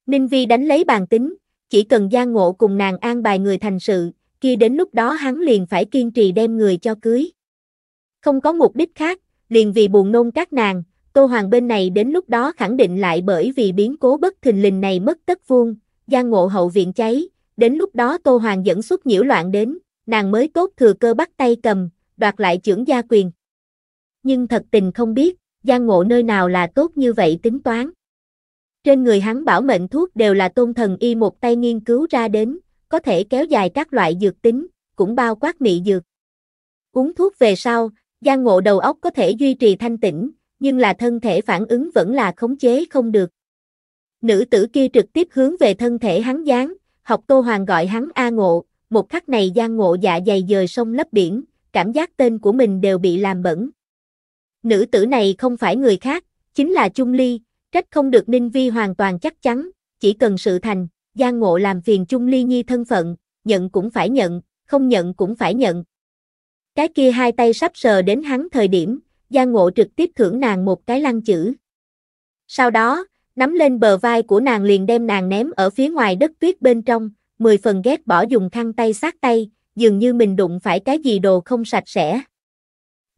Ninh Vi đánh lấy bàn tính, chỉ cần Giang Ngộ cùng nàng an bài người thành sự, kia đến lúc đó hắn liền phải kiên trì đem người cho cưới. Không có mục đích khác, liền vì buồn nôn các nàng, Tô Hoàng bên này đến lúc đó khẳng định lại bởi vì biến cố bất thình lình này mất tất vuông, gian ngộ hậu viện cháy, đến lúc đó Tô Hoàng dẫn xuất nhiễu loạn đến, nàng mới tốt thừa cơ bắt tay cầm, đoạt lại trưởng gia quyền. Nhưng thật tình không biết, gian ngộ nơi nào là tốt như vậy tính toán. Trên người hắn bảo mệnh thuốc đều là tôn thần y một tay nghiên cứu ra đến, có thể kéo dài các loại dược tính, cũng bao quát mị dược. Uống thuốc về sau, Giang Ngộ đầu óc có thể duy trì thanh tĩnh, nhưng là thân thể phản ứng vẫn là khống chế không được. Nữ tử kia trực tiếp hướng về thân thể hắn giáng học Tô Hoàng gọi hắn A Ngộ, một khắc này Giang Ngộ dạ dày dời sông lấp biển, cảm giác tên của mình đều bị làm bẩn. Nữ tử này không phải người khác, chính là Trung Ly, trách không được Ninh Vi hoàn toàn chắc chắn, chỉ cần sự thành, Giang Ngộ làm phiền Trung Ly Nhi thân phận, nhận cũng phải nhận, không nhận cũng phải nhận, cái kia hai tay sắp sờ đến hắn thời điểm, Giang Ngộ trực tiếp thưởng nàng một cái lăng chữ. Sau đó, nắm lên bờ vai của nàng liền đem nàng ném ở phía ngoài đất tuyết bên trong, mười phần ghét bỏ dùng khăn tay sát tay, dường như mình đụng phải cái gì đồ không sạch sẽ.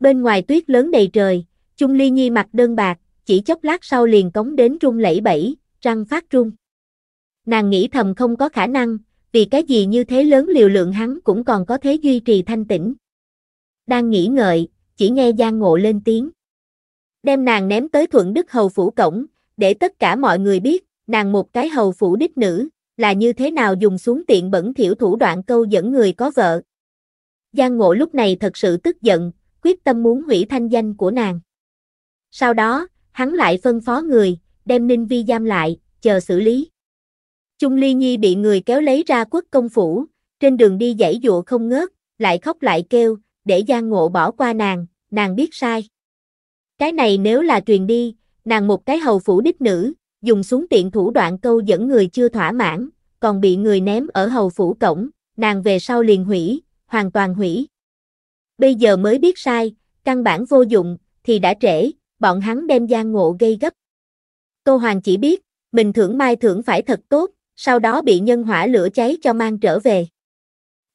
Bên ngoài tuyết lớn đầy trời, Chung Ly Nhi mặt đơn bạc, chỉ chốc lát sau liền cống đến rung lẫy bẫy, răng phát rung. Nàng nghĩ thầm không có khả năng, vì cái gì như thế lớn liều lượng hắn cũng còn có thế duy trì thanh tĩnh đang nghĩ ngợi, chỉ nghe Giang Ngộ lên tiếng. Đem nàng ném tới Thuận Đức Hầu Phủ Cổng, để tất cả mọi người biết, nàng một cái hầu phủ đích nữ, là như thế nào dùng xuống tiện bẩn thiểu thủ đoạn câu dẫn người có vợ. Giang Ngộ lúc này thật sự tức giận, quyết tâm muốn hủy thanh danh của nàng. Sau đó, hắn lại phân phó người, đem Ninh Vi giam lại, chờ xử lý. Trung Ly Nhi bị người kéo lấy ra quốc công phủ, trên đường đi dãy dụa không ngớt, lại khóc lại kêu, để Giang Ngộ bỏ qua nàng, nàng biết sai. Cái này nếu là truyền đi, nàng một cái hầu phủ đích nữ, dùng xuống tiện thủ đoạn câu dẫn người chưa thỏa mãn, còn bị người ném ở hầu phủ cổng, nàng về sau liền hủy, hoàn toàn hủy. Bây giờ mới biết sai, căn bản vô dụng, thì đã trễ, bọn hắn đem Giang Ngộ gây gấp. Tô Hoàng chỉ biết, mình thưởng mai thưởng phải thật tốt, sau đó bị nhân hỏa lửa cháy cho mang trở về.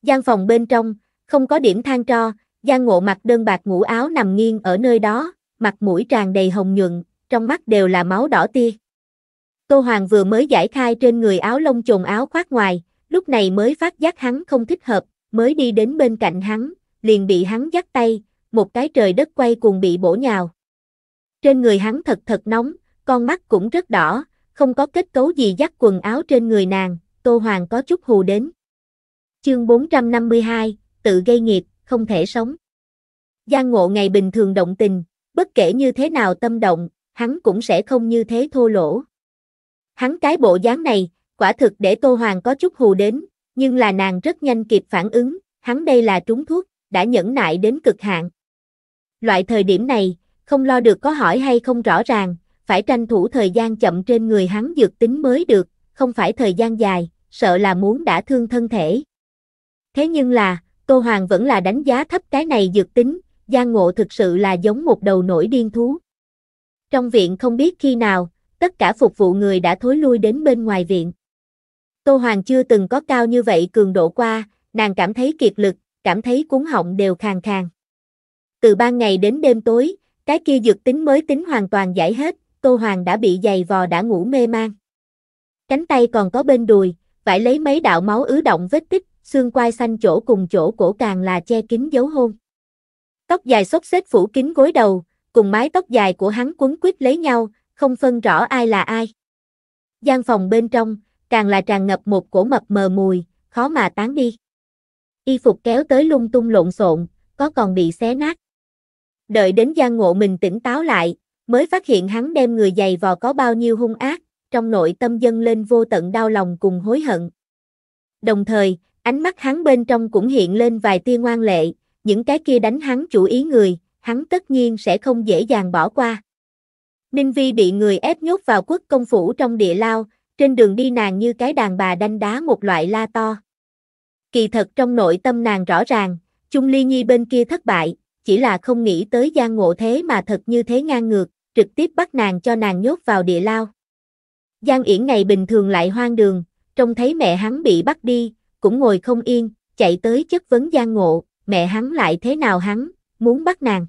Gian phòng bên trong, không có điểm than tro, Giang Ngộ mặc đơn bạc ngũ áo nằm nghiêng ở nơi đó, mặt mũi tràn đầy hồng nhuận, trong mắt đều là máu đỏ tia. Tô Hoàng vừa mới giải khai trên người áo lông chồn áo khoác ngoài, lúc này mới phát giác hắn không thích hợp, mới đi đến bên cạnh hắn, liền bị hắn dắt tay, một cái trời đất quay cuồng bị bổ nhào. Trên người hắn thật thật nóng, con mắt cũng rất đỏ, không có kết cấu gì dắt quần áo trên người nàng, Tô Hoàng có chút hù đến. Chương 452, tự gây nghiệp, không thể sống. Giang Ngộ ngày bình thường động tình, bất kể như thế nào tâm động, hắn cũng sẽ không như thế thô lỗ. Hắn cái bộ dáng này, quả thực để Tô Hoàng có chút hù đến, nhưng là nàng rất nhanh kịp phản ứng, hắn đây là trúng thuốc, đã nhẫn nại đến cực hạn. Loại thời điểm này, không lo được có hỏi hay không rõ ràng, phải tranh thủ thời gian chậm trên người hắn dược tính mới được, không phải thời gian dài, sợ là muốn đã thương thân thể. Thế nhưng là, Tô Hoàng vẫn là đánh giá thấp cái này dược tính, Giang Ngộ thực sự là giống một đầu nổi điên thú. Trong viện không biết khi nào, tất cả phục vụ người đã thối lui đến bên ngoài viện. Tô Hoàng chưa từng có cao như vậy cường độ qua, nàng cảm thấy kiệt lực, cảm thấy cuốn họng đều khàn khàn. Từ ban ngày đến đêm tối, cái kia dược tính mới tính hoàn toàn giải hết, Tô Hoàng đã bị dày vò đã ngủ mê man. Cánh tay còn có bên đùi, phải lấy mấy đạo máu ứ động vết tích, xương quai xanh chỗ cùng chỗ cổ càng là che kín dấu hôn. Tóc dài xốc xếch phủ kín gối đầu, cùng mái tóc dài của hắn quấn quýt lấy nhau, không phân rõ ai là ai. Gian phòng bên trong, càng là tràn ngập một cổ mập mờ mùi, khó mà tán đi. Y phục kéo tới lung tung lộn xộn, có còn bị xé nát. Đợi đến Giang Ngộ mình tỉnh táo lại, mới phát hiện hắn đem người giày vò có bao nhiêu hung ác, trong nội tâm dâng lên vô tận đau lòng cùng hối hận. Đồng thời, Ánh mắt hắn bên trong cũng hiện lên vài tia ngoan lệ, những cái kia đánh hắn chủ ý người, hắn tất nhiên sẽ không dễ dàng bỏ qua. Ninh Vi bị người ép nhốt vào quốc công phủ trong địa lao, trên đường đi nàng như cái đàn bà đanh đá một loại la to. Kỳ thật trong nội tâm nàng rõ ràng, Chung Ly Nhi bên kia thất bại, chỉ là không nghĩ tới gian ngộ thế mà thật như thế ngang ngược, trực tiếp bắt nàng cho nàng nhốt vào địa lao. Giang Yển ngày bình thường lại hoang đường, trông thấy mẹ hắn bị bắt đi, cũng ngồi không yên, chạy tới chất vấn Giang Ngộ, mẹ hắn lại thế nào hắn, muốn bắt nàng.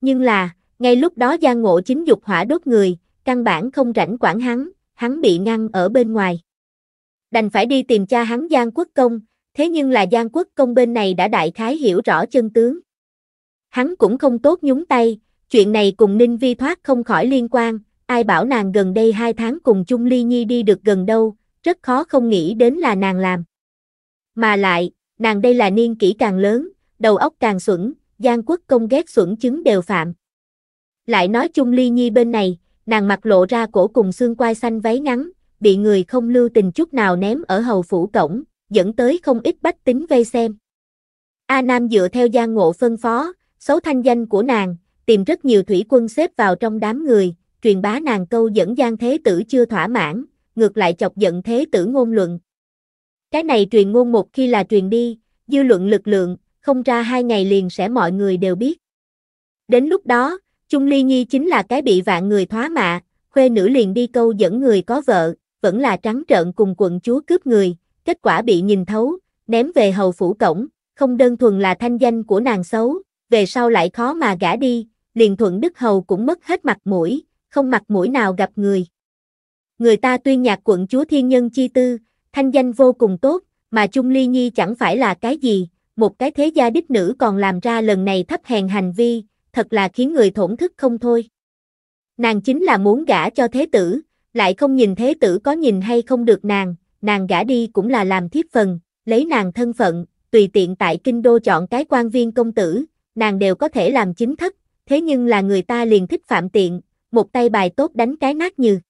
Nhưng là, ngay lúc đó Giang Ngộ chính dục hỏa đốt người, căn bản không rảnh quản hắn, hắn bị ngăn ở bên ngoài. Đành phải đi tìm cha hắn Giang Quốc Công, thế nhưng là Giang Quốc Công bên này đã đại khái hiểu rõ chân tướng. Hắn cũng không tốt nhúng tay, chuyện này cùng Ninh Vi thoát không khỏi liên quan, ai bảo nàng gần đây hai tháng cùng Chung Ly Nhi đi được gần đâu, rất khó không nghĩ đến là nàng làm. Mà lại, nàng đây là niên kỷ càng lớn, đầu óc càng xuẩn, gian Quốc công ghét xuẩn chứng đều phạm. Lại nói chung Ly Nhi bên này, nàng mặc lộ ra cổ cùng xương quai xanh váy ngắn, bị người không lưu tình chút nào ném ở hầu phủ cổng, dẫn tới không ít bách tính vây xem. A Nam dựa theo gian Ngộ phân phó, xấu thanh danh của nàng, tìm rất nhiều thủy quân xếp vào trong đám người, truyền bá nàng câu dẫn gian Thế Tử chưa thỏa mãn, ngược lại chọc giận Thế Tử ngôn luận, cái này truyền ngôn một khi là truyền đi, dư luận lực lượng, không ra hai ngày liền sẽ mọi người đều biết. Đến lúc đó, trung Ly Nhi chính là cái bị vạn người thoá mạ, khuê nữ liền đi câu dẫn người có vợ, vẫn là trắng trợn cùng quận chúa cướp người, kết quả bị nhìn thấu, ném về hầu phủ cổng, không đơn thuần là thanh danh của nàng xấu, về sau lại khó mà gả đi, liền thuận đức hầu cũng mất hết mặt mũi, không mặt mũi nào gặp người. Người ta tuyên nhạc quận chúa thiên nhân chi tư, thanh danh vô cùng tốt, mà Chung Ly Nhi chẳng phải là cái gì, một cái thế gia đích nữ còn làm ra lần này thấp hèn hành vi, thật là khiến người thổn thức không thôi. Nàng chính là muốn gả cho thế tử, lại không nhìn thế tử có nhìn hay không được nàng, nàng gả đi cũng là làm thiếp phần, lấy nàng thân phận, tùy tiện tại kinh đô chọn cái quan viên công tử, nàng đều có thể làm chính thất, thế nhưng là người ta liền thích phạm tiện, một tay bài tốt đánh cái nát như.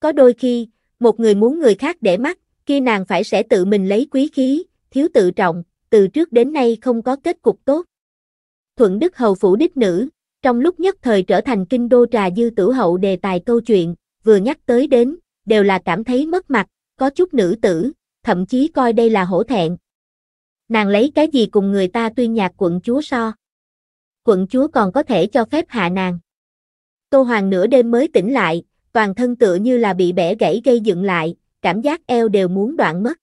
Có đôi khi, một người muốn người khác để mắt, kia nàng phải sẽ tự mình lấy quý khí, thiếu tự trọng, từ trước đến nay không có kết cục tốt. Thuận Đức Hầu Phủ Đích Nữ, trong lúc nhất thời trở thành kinh đô trà dư tử hậu đề tài câu chuyện, vừa nhắc tới đến, đều là cảm thấy mất mặt, có chút nữ tử, thậm chí coi đây là hổ thẹn. Nàng lấy cái gì cùng người ta tuyên nhạc quận chúa so. Quận chúa còn có thể cho phép hạ nàng. Tô Hoàng nửa đêm mới tỉnh lại, toàn thân tựa như là bị bẻ gãy gây dựng lại, cảm giác eo đều muốn đoạn mất.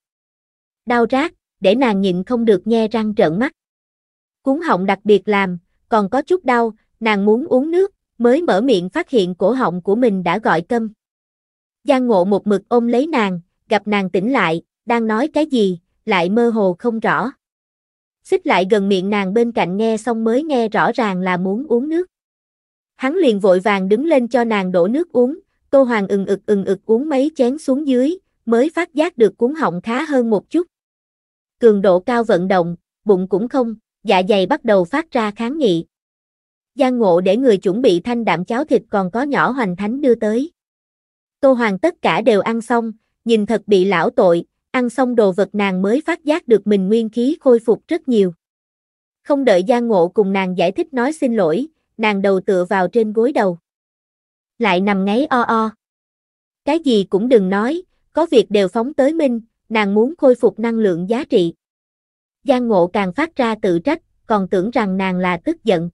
Đau rát, để nàng nhịn không được nhe răng trợn mắt. Cuốn họng đặc biệt làm, còn có chút đau, nàng muốn uống nước, mới mở miệng phát hiện cổ họng của mình đã gọi câm. Giang ngộ một mực ôm lấy nàng, gặp nàng tỉnh lại, đang nói cái gì, lại mơ hồ không rõ. Xích lại gần miệng nàng bên cạnh nghe xong mới nghe rõ ràng là muốn uống nước. Hắn liền vội vàng đứng lên cho nàng đổ nước uống, Tô Hoàng ừng ực ừng ực uống mấy chén xuống dưới, mới phát giác được cuốn họng khá hơn một chút. Cường độ cao vận động, bụng cũng không, dạ dày bắt đầu phát ra kháng nghị. Giang ngộ để người chuẩn bị thanh đạm cháo thịt còn có nhỏ hoành thánh đưa tới. Tô Hoàng tất cả đều ăn xong, nhìn thật bị lão tội, ăn xong đồ vật nàng mới phát giác được mình nguyên khí khôi phục rất nhiều. Không đợi Giang Ngộ cùng nàng giải thích nói xin lỗi, nàng đầu tựa vào trên gối đầu. Lại nằm ngáy o o. Cái gì cũng đừng nói, có việc đều phóng tới Minh, nàng muốn khôi phục năng lượng giá trị. Giang Ngộ càng phát ra tự trách, còn tưởng rằng nàng là tức giận.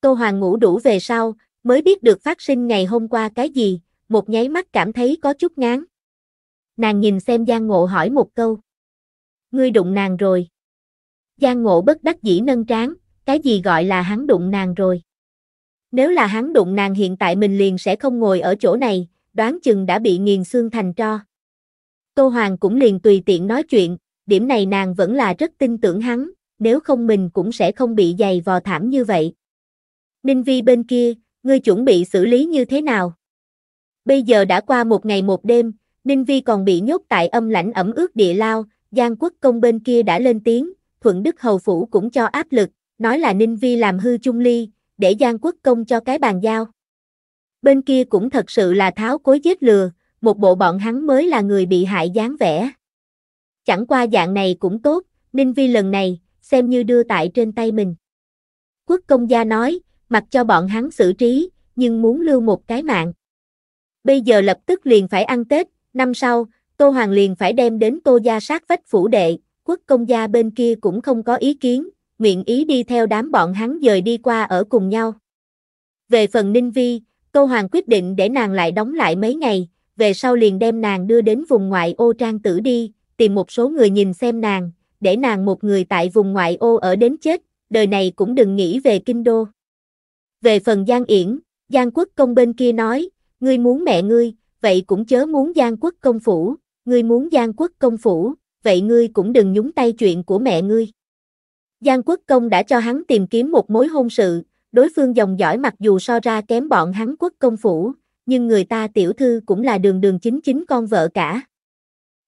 Tô Hoàng ngủ đủ về sau, mới biết được phát sinh ngày hôm qua cái gì, một nháy mắt cảm thấy có chút ngán. Nàng nhìn xem Giang Ngộ hỏi một câu. Ngươi đụng nàng rồi. Giang Ngộ bất đắc dĩ nâng trán, cái gì gọi là hắn đụng nàng rồi. Nếu là hắn đụng nàng hiện tại mình liền sẽ không ngồi ở chỗ này, đoán chừng đã bị nghiền xương thành tro. Tô Hoàng cũng liền tùy tiện nói chuyện, điểm này nàng vẫn là rất tin tưởng hắn, nếu không mình cũng sẽ không bị dày vò thảm như vậy. Ninh Vi bên kia, ngươi chuẩn bị xử lý như thế nào? Bây giờ đã qua một ngày một đêm, Ninh Vi còn bị nhốt tại âm lãnh ẩm ướt địa lao, Giang quốc công bên kia đã lên tiếng, Thuận Đức Hầu Phủ cũng cho áp lực, nói là Ninh Vi làm hư Trung ly, để Giang quốc công cho cái bàn giao bên kia cũng thật sự là tháo cối giết lừa, một bộ bọn hắn mới là người bị hại dáng vẻ. Chẳng qua dạng này cũng tốt, Ninh Vi lần này, xem như đưa tại trên tay mình. Quốc công gia nói, mặc cho bọn hắn xử trí, nhưng muốn lưu một cái mạng. Bây giờ lập tức liền phải ăn Tết, năm sau, Tô Hoàng liền phải đem đến Tô Gia sát vách phủ đệ, quốc công gia bên kia cũng không có ý kiến, nguyện ý đi theo đám bọn hắn dời đi qua ở cùng nhau. Về phần Ninh Vi, Tô Hoàng quyết định để nàng lại đóng lại mấy ngày, về sau liền đem nàng đưa đến vùng ngoại ô trang tử đi, tìm một số người nhìn xem nàng, để nàng một người tại vùng ngoại ô ở đến chết, đời này cũng đừng nghĩ về kinh đô. Về phần Giang Yển, Giang Quốc công bên kia nói, ngươi muốn mẹ ngươi, vậy cũng chớ muốn Giang Quốc công phủ, ngươi muốn Giang Quốc công phủ, vậy ngươi cũng đừng nhúng tay chuyện của mẹ ngươi. Giang Quốc công đã cho hắn tìm kiếm một mối hôn sự, đối phương dòng giỏi mặc dù so ra kém bọn hắn quốc công phủ, nhưng người ta tiểu thư cũng là đường đường chính chính con vợ cả.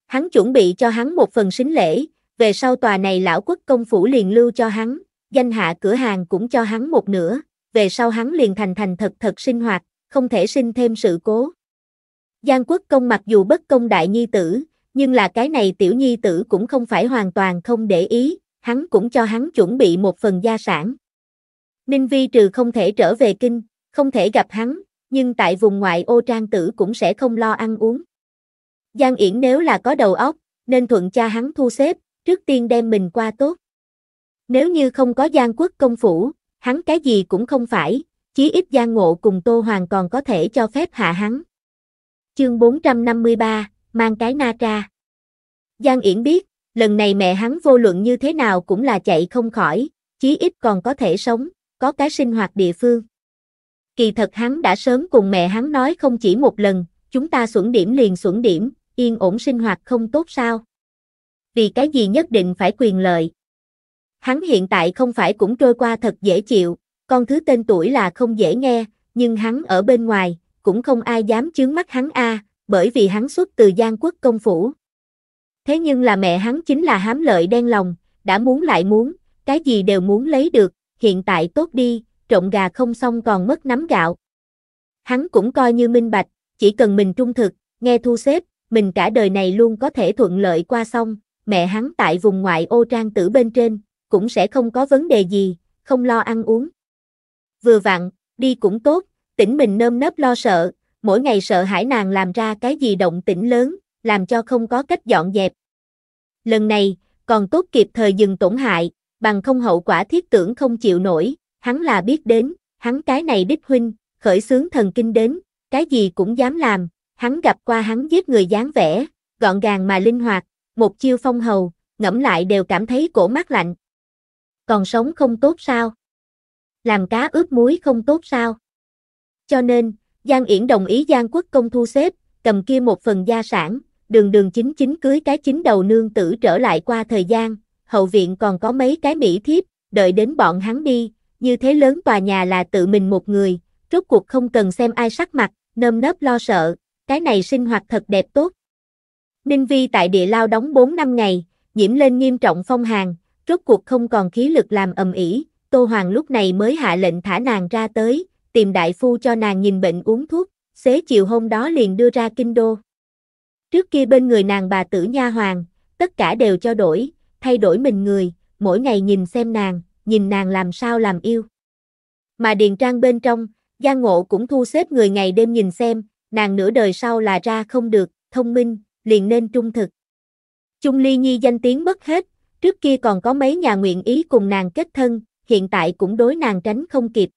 Hắn chuẩn bị cho hắn một phần sính lễ, về sau tòa này lão quốc công phủ liền lưu cho hắn, danh hạ cửa hàng cũng cho hắn một nửa, về sau hắn liền thành thành thật thật sinh hoạt, không thể sinh thêm sự cố. Giang quốc công mặc dù bất công đại nhi tử, nhưng là cái này tiểu nhi tử cũng không phải hoàn toàn không để ý, hắn cũng cho hắn chuẩn bị một phần gia sản. Ninh Vi trừ không thể trở về kinh, không thể gặp hắn, nhưng tại vùng ngoại ô trang tử cũng sẽ không lo ăn uống. Giang Yển nếu là có đầu óc, nên thuận cha hắn thu xếp, trước tiên đem mình qua tốt. Nếu như không có Giang quốc công phủ, hắn cái gì cũng không phải, chí ít Giang Ngộ cùng Tô Hoàng còn có thể cho phép hạ hắn. Chương 453, mang cái na tra. Giang Yển biết, lần này mẹ hắn vô luận như thế nào cũng là chạy không khỏi, chí ít còn có thể sống có cái sinh hoạt địa phương. Kỳ thật hắn đã sớm cùng mẹ hắn nói không chỉ một lần, chúng ta xuẩn điểm liền xuẩn điểm, yên ổn sinh hoạt không tốt sao. Vì cái gì nhất định phải quyền lợi. Hắn hiện tại không phải cũng trôi qua thật dễ chịu, con thứ tên tuổi là không dễ nghe, nhưng hắn ở bên ngoài, cũng không ai dám chướng mắt hắn a, bởi vì hắn xuất từ Giang quốc công phủ. Thế nhưng là mẹ hắn chính là hám lợi đen lòng, đã muốn lại muốn, cái gì đều muốn lấy được, hiện tại tốt đi, trộm gà không xong còn mất nắm gạo. Hắn cũng coi như minh bạch, chỉ cần mình trung thực, nghe thu xếp, mình cả đời này luôn có thể thuận lợi qua xong, mẹ hắn tại vùng ngoại ô trang tử bên trên, cũng sẽ không có vấn đề gì, không lo ăn uống. Vừa vặn, đi cũng tốt, tỉnh mình nơm nớp lo sợ, mỗi ngày sợ hãi nàng làm ra cái gì động tĩnh lớn, làm cho không có cách dọn dẹp. Lần này, còn tốt kịp thời dừng tổn hại, bằng không hậu quả thiết tưởng không chịu nổi, hắn là biết đến, hắn cái này đích huynh, khởi sướng thần kinh đến, cái gì cũng dám làm, hắn gặp qua hắn giết người dáng vẻ, gọn gàng mà linh hoạt, một chiêu phong hầu, ngẫm lại đều cảm thấy cổ mát lạnh. Còn sống không tốt sao? Làm cá ướp muối không tốt sao? Cho nên, Giang Yển đồng ý Giang Quốc Công thu xếp, cầm kia một phần gia sản, đường đường chính chính cưới cái chính đầu nương tử trở lại qua thời gian, hậu viện còn có mấy cái mỹ thiếp, đợi đến bọn hắn đi, như thế lớn tòa nhà là tự mình một người, rốt cuộc không cần xem ai sắc mặt, nơm nớp lo sợ, cái này sinh hoạt thật đẹp tốt. Ninh Vi tại địa lao đóng 4 năm ngày, nhiễm lên nghiêm trọng phong hàn, rốt cuộc không còn khí lực làm ầm ĩ, Tô Hoàng lúc này mới hạ lệnh thả nàng ra tới, tìm đại phu cho nàng nhìn bệnh uống thuốc, xế chiều hôm đó liền đưa ra kinh đô. Trước kia bên người nàng bà tử nha hoàng, tất cả đều cho đổi, thay đổi mình người, mỗi ngày nhìn xem nàng, nhìn nàng làm sao làm yêu. Mà điền trang bên trong, Giang Ngộ cũng thu xếp người ngày đêm nhìn xem, nàng nửa đời sau là ra không được, thông minh, liền nên trung thực. Chung Ly Nhi danh tiếng mất hết, trước kia còn có mấy nhà nguyện ý cùng nàng kết thân, hiện tại cũng đối nàng tránh không kịp.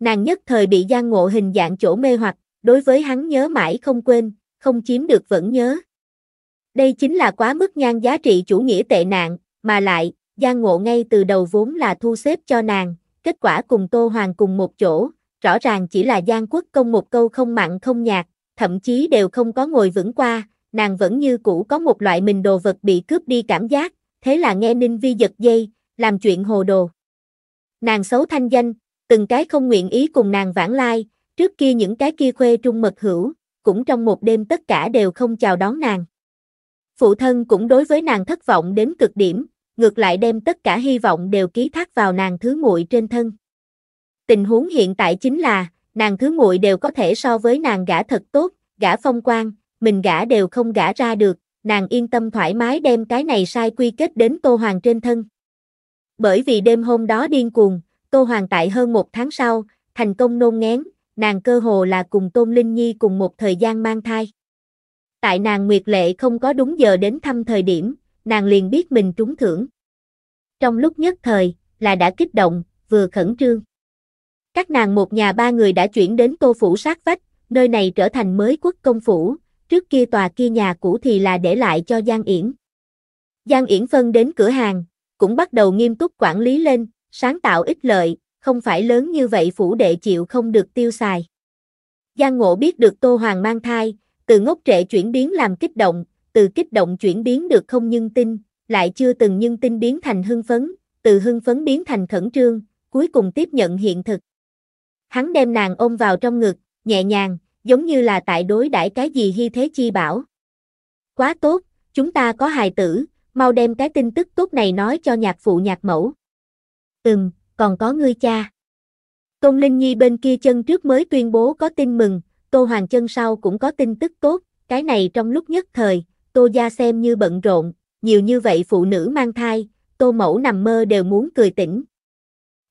Nàng nhất thời bị Giang Ngộ hình dạng chỗ mê hoặc, đối với hắn nhớ mãi không quên, không chiếm được vẫn nhớ, đây chính là quá mức nhan giá trị chủ nghĩa tệ nạn, mà lại, Giang Ngộ ngay từ đầu vốn là thu xếp cho nàng, kết quả cùng Tô Hoàng cùng một chỗ, rõ ràng chỉ là Giang Quốc công một câu không mặn không nhạt, thậm chí đều không có ngồi vững qua, nàng vẫn như cũ có một loại mình đồ vật bị cướp đi cảm giác, thế là nghe Ninh Vi giật dây, làm chuyện hồ đồ. Nàng xấu thanh danh, từng cái không nguyện ý cùng nàng vãng lai, trước kia những cái kia khuê trung mật hữu, cũng trong một đêm tất cả đều không chào đón nàng. Phụ thân cũng đối với nàng thất vọng đến cực điểm, ngược lại đem tất cả hy vọng đều ký thác vào nàng thứ muội trên thân. Tình huống hiện tại chính là, nàng thứ muội đều có thể so với nàng gã thật tốt, gã phong quan, mình gã đều không gã ra được, nàng yên tâm thoải mái đem cái này sai quy kết đến Tô Hoàng trên thân. Bởi vì đêm hôm đó điên cuồng, Tô Hoàng tại hơn một tháng sau, thành công nôn ngén, nàng cơ hồ là cùng Tôn Linh Nhi cùng một thời gian mang thai. Tại nàng Nguyệt Lệ không có đúng giờ đến thăm thời điểm, nàng liền biết mình trúng thưởng. Trong lúc nhất thời, là đã kích động, vừa khẩn trương. Các nàng một nhà ba người đã chuyển đến tô phủ sát vách, nơi này trở thành mới quốc công phủ, trước kia tòa kia nhà cũ thì là để lại cho Giang Yển. Giang Yển phân đến cửa hàng, cũng bắt đầu nghiêm túc quản lý lên, sáng tạo ích lợi, không phải lớn như vậy phủ đệ chịu không được tiêu xài. Giang Ngộ biết được Tô Hoàng mang thai, từ ngốc trệ chuyển biến làm kích động, từ kích động chuyển biến được không nhân tin, lại chưa từng nhân tin biến thành hưng phấn, từ hưng phấn biến thành khẩn trương, cuối cùng tiếp nhận hiện thực. Hắn đem nàng ôm vào trong ngực, nhẹ nhàng, giống như là tại đối đãi cái gì hy thế chi bảo. Quá tốt, chúng ta có hài tử, mau đem cái tin tức tốt này nói cho nhạc phụ nhạc mẫu. Ừm, còn có ngươi cha. Công Linh Nhi bên kia chân trước mới tuyên bố có tin mừng, Tô Hoàng Chân sau cũng có tin tức tốt, cái này trong lúc nhất thời, Tô Gia xem như bận rộn, nhiều như vậy phụ nữ mang thai, Tô Mẫu nằm mơ đều muốn cười tỉnh.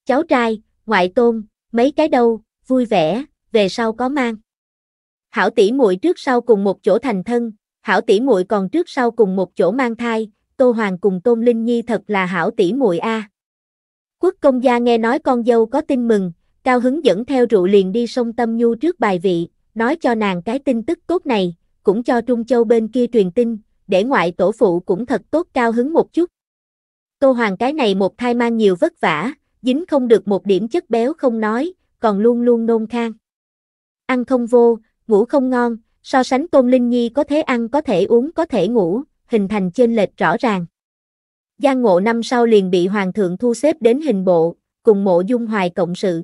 Cháu trai, ngoại tôn, mấy cái đâu, vui vẻ, về sau có mang. Hảo tỷ muội trước sau cùng một chỗ thành thân, hảo tỷ muội còn trước sau cùng một chỗ mang thai, Tô Hoàng cùng Tôn Linh Nhi thật là hảo tỷ muội a. À. Quốc công gia nghe nói con dâu có tin mừng, cao hứng dẫn theo rượu liền đi sông Tâm Nhu trước bài vị, nói cho nàng cái tin tức tốt này, cũng cho Trung Châu bên kia truyền tin, để ngoại tổ phụ cũng thật tốt cao hứng một chút. Tô Hoàng cái này một thai mang nhiều vất vả, dính không được một điểm chất béo không nói, còn luôn luôn nôn khang. Ăn không vô, ngủ không ngon, so sánh Tôn Linh Nhi có thể ăn có thể uống có thể ngủ, hình thành trên lệch rõ ràng. Giang Ngộ năm sau liền bị Hoàng thượng thu xếp đến hình bộ, cùng mộ dung hoài cộng sự.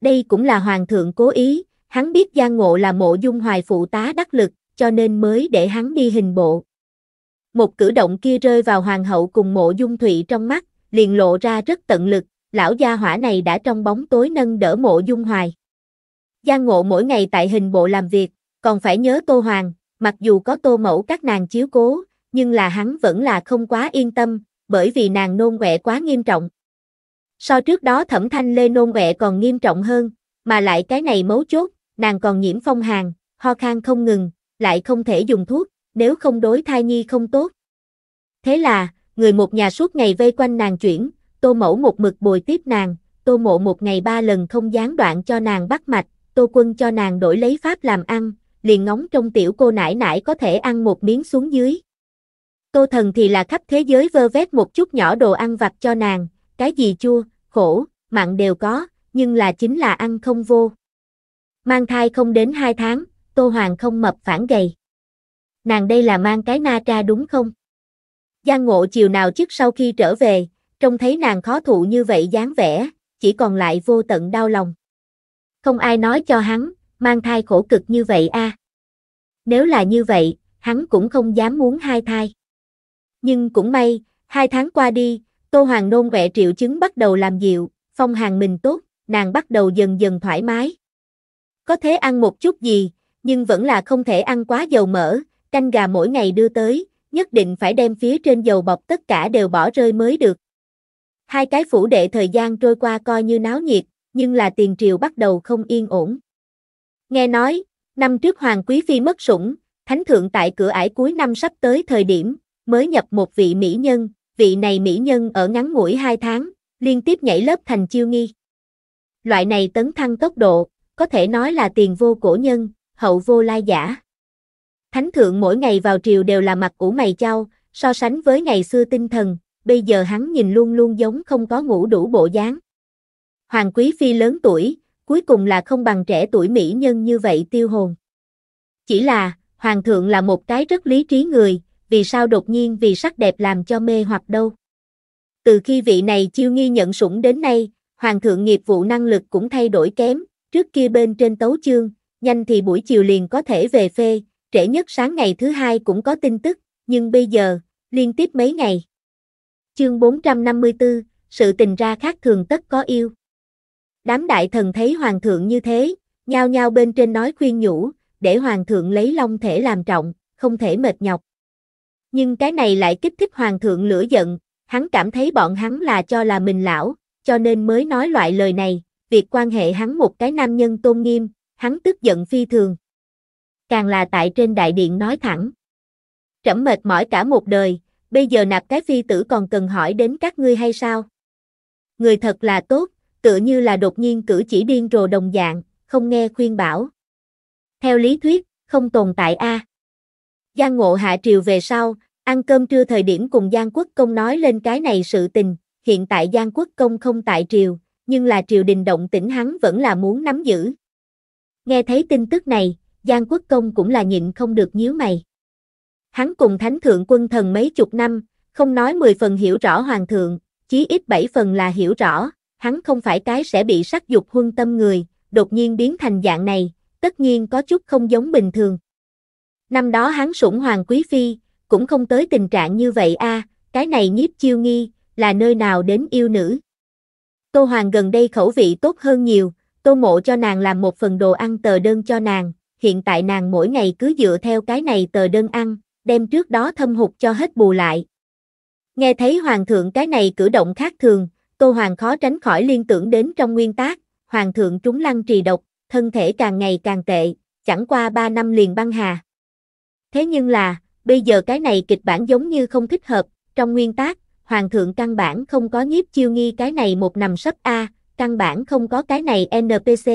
Đây cũng là Hoàng thượng cố ý, Hắn biết Giang Ngộ là mộ dung hoài phụ tá đắc lực, cho nên mới để hắn đi hình bộ. Một cử động kia rơi vào hoàng hậu cùng mộ dung thụy trong mắt, liền lộ ra rất tận lực, lão gia hỏa này đã trong bóng tối nâng đỡ mộ dung hoài. Giang Ngộ mỗi ngày tại hình bộ làm việc, còn phải nhớ Tô Hoàng, mặc dù có Tô Mẫu các nàng chiếu cố, nhưng là hắn vẫn là không quá yên tâm, bởi vì nàng nôn quẹ quá nghiêm trọng. So trước đó thẩm thanh lê nôn quẹ còn nghiêm trọng hơn, mà lại cái này mấu chốt, nàng còn nhiễm phong hàn, ho khan không ngừng, lại không thể dùng thuốc, nếu không đối thai nhi không tốt. Thế là, người một nhà suốt ngày vây quanh nàng chuyển, tô mẫu một mực bồi tiếp nàng, tô mộ một ngày ba lần không gián đoạn cho nàng bắt mạch, tô quân cho nàng đổi lấy pháp làm ăn, liền ngóng trong tiểu cô nãi nãi có thể ăn một miếng xuống dưới. Tô thần thì là khắp thế giới vơ vét một chút nhỏ đồ ăn vặt cho nàng, cái gì chua, khổ, mặn đều có, nhưng là chính là ăn không vô. Mang thai không đến 2 tháng, Tô Hoàng không mập phản gầy. Nàng đây là mang cái na tra đúng không? Giang Ngộ chiều nào trước sau khi trở về, trông thấy nàng khó thụ như vậy dáng vẻ, chỉ còn lại vô tận đau lòng. Không ai nói cho hắn, mang thai khổ cực như vậy a. Nếu là như vậy, hắn cũng không dám muốn hai thai. Nhưng cũng may, hai tháng qua đi, Tô Hoàng nôn vẹ triệu chứng bắt đầu làm dịu, phong hàng mình tốt, nàng bắt đầu dần dần thoải mái. Có thể ăn một chút gì, nhưng vẫn là không thể ăn quá dầu mỡ, canh gà mỗi ngày đưa tới, nhất định phải đem phía trên dầu bọc tất cả đều bỏ rơi mới được. Hai cái phủ đệ thời gian trôi qua coi như náo nhiệt, nhưng là tiền triều bắt đầu không yên ổn. Nghe nói, năm trước hoàng quý phi mất sủng, thánh thượng tại cửa ải cuối năm sắp tới thời điểm, mới nhập một vị mỹ nhân, vị này mỹ nhân ở ngắn ngủi 2 tháng, liên tiếp nhảy lớp thành chiêu nghi. Loại này tấn thăng tốc độ, có thể nói là tiền vô cổ nhân, hậu vô lai giả. Thánh thượng mỗi ngày vào triều đều là mặt ủ mày trao so sánh với ngày xưa tinh thần, bây giờ hắn nhìn luôn luôn giống không có ngủ đủ bộ dáng. Hoàng quý phi lớn tuổi, cuối cùng là không bằng trẻ tuổi mỹ nhân như vậy tiêu hồn. Chỉ là, hoàng thượng là một cái rất lý trí người, vì sao đột nhiên vì sắc đẹp làm cho mê hoặc đâu. Từ khi vị này chiêu nghi nhận sủng đến nay, hoàng thượng nghiệp vụ năng lực cũng thay đổi kém, Trước kia bên trên tấu chương, nhanh thì buổi chiều liền có thể về phê, trễ nhất sáng ngày thứ hai cũng có tin tức, nhưng bây giờ, liên tiếp mấy ngày. Chương 454, sự tình ra khác thường tất có yêu. Đám đại thần thấy hoàng thượng như thế, nhao nhao bên trên nói khuyên nhủ, để hoàng thượng lấy long thể làm trọng, không thể mệt nhọc. Nhưng cái này lại kích thích hoàng thượng lửa giận, hắn cảm thấy bọn hắn là cho là mình lão, cho nên mới nói loại lời này, việc quan hệ hắn một cái nam nhân tôn nghiêm, hắn tức giận phi thường. Càng là tại trên đại điện nói thẳng. Trẫm mệt mỏi cả một đời, bây giờ nạp cái phi tử còn cần hỏi đến các ngươi hay sao? Người thật là tốt, tựa như là đột nhiên cử chỉ điên rồ đồng dạng, không nghe khuyên bảo. Theo lý thuyết, không tồn tại a. À. Giang Ngộ hạ triều về sau, ăn cơm trưa thời điểm cùng Giang Quốc Công nói lên cái này sự tình, hiện tại Giang Quốc Công không tại triều, nhưng là triều đình động tĩnh hắn vẫn là muốn nắm giữ. Nghe thấy tin tức này, Giang Quốc Công cũng là nhịn không được nhíu mày. Hắn cùng thánh thượng quân thần mấy chục năm, không nói 10 phần hiểu rõ hoàng thượng, chí ít 7 phần là hiểu rõ, hắn không phải cái sẽ bị sắc dục huân tâm người, đột nhiên biến thành dạng này, tất nhiên có chút không giống bình thường. Năm đó hắn sủng hoàng quý phi, cũng không tới tình trạng như vậy a, à, cái này nhiếp chiêu nghi, là nơi nào đến yêu nữ. Tô Hoàng gần đây khẩu vị tốt hơn nhiều, Tô Mộ cho nàng làm một phần đồ ăn tờ đơn cho nàng, hiện tại nàng mỗi ngày cứ dựa theo cái này tờ đơn ăn, đem trước đó thâm hụt cho hết bù lại. Nghe thấy Hoàng thượng cái này cử động khác thường, Tô Hoàng khó tránh khỏi liên tưởng đến trong nguyên tác, Hoàng thượng trúng lăng trì độc, thân thể càng ngày càng tệ, chẳng qua 3 năm liền băng hà. Thế nhưng là, bây giờ cái này kịch bản giống như không thích hợp, trong nguyên tác, hoàng thượng căn bản không có nhiếp chiêu nghi cái này một nằm sấp A, căn bản không có cái này NPC.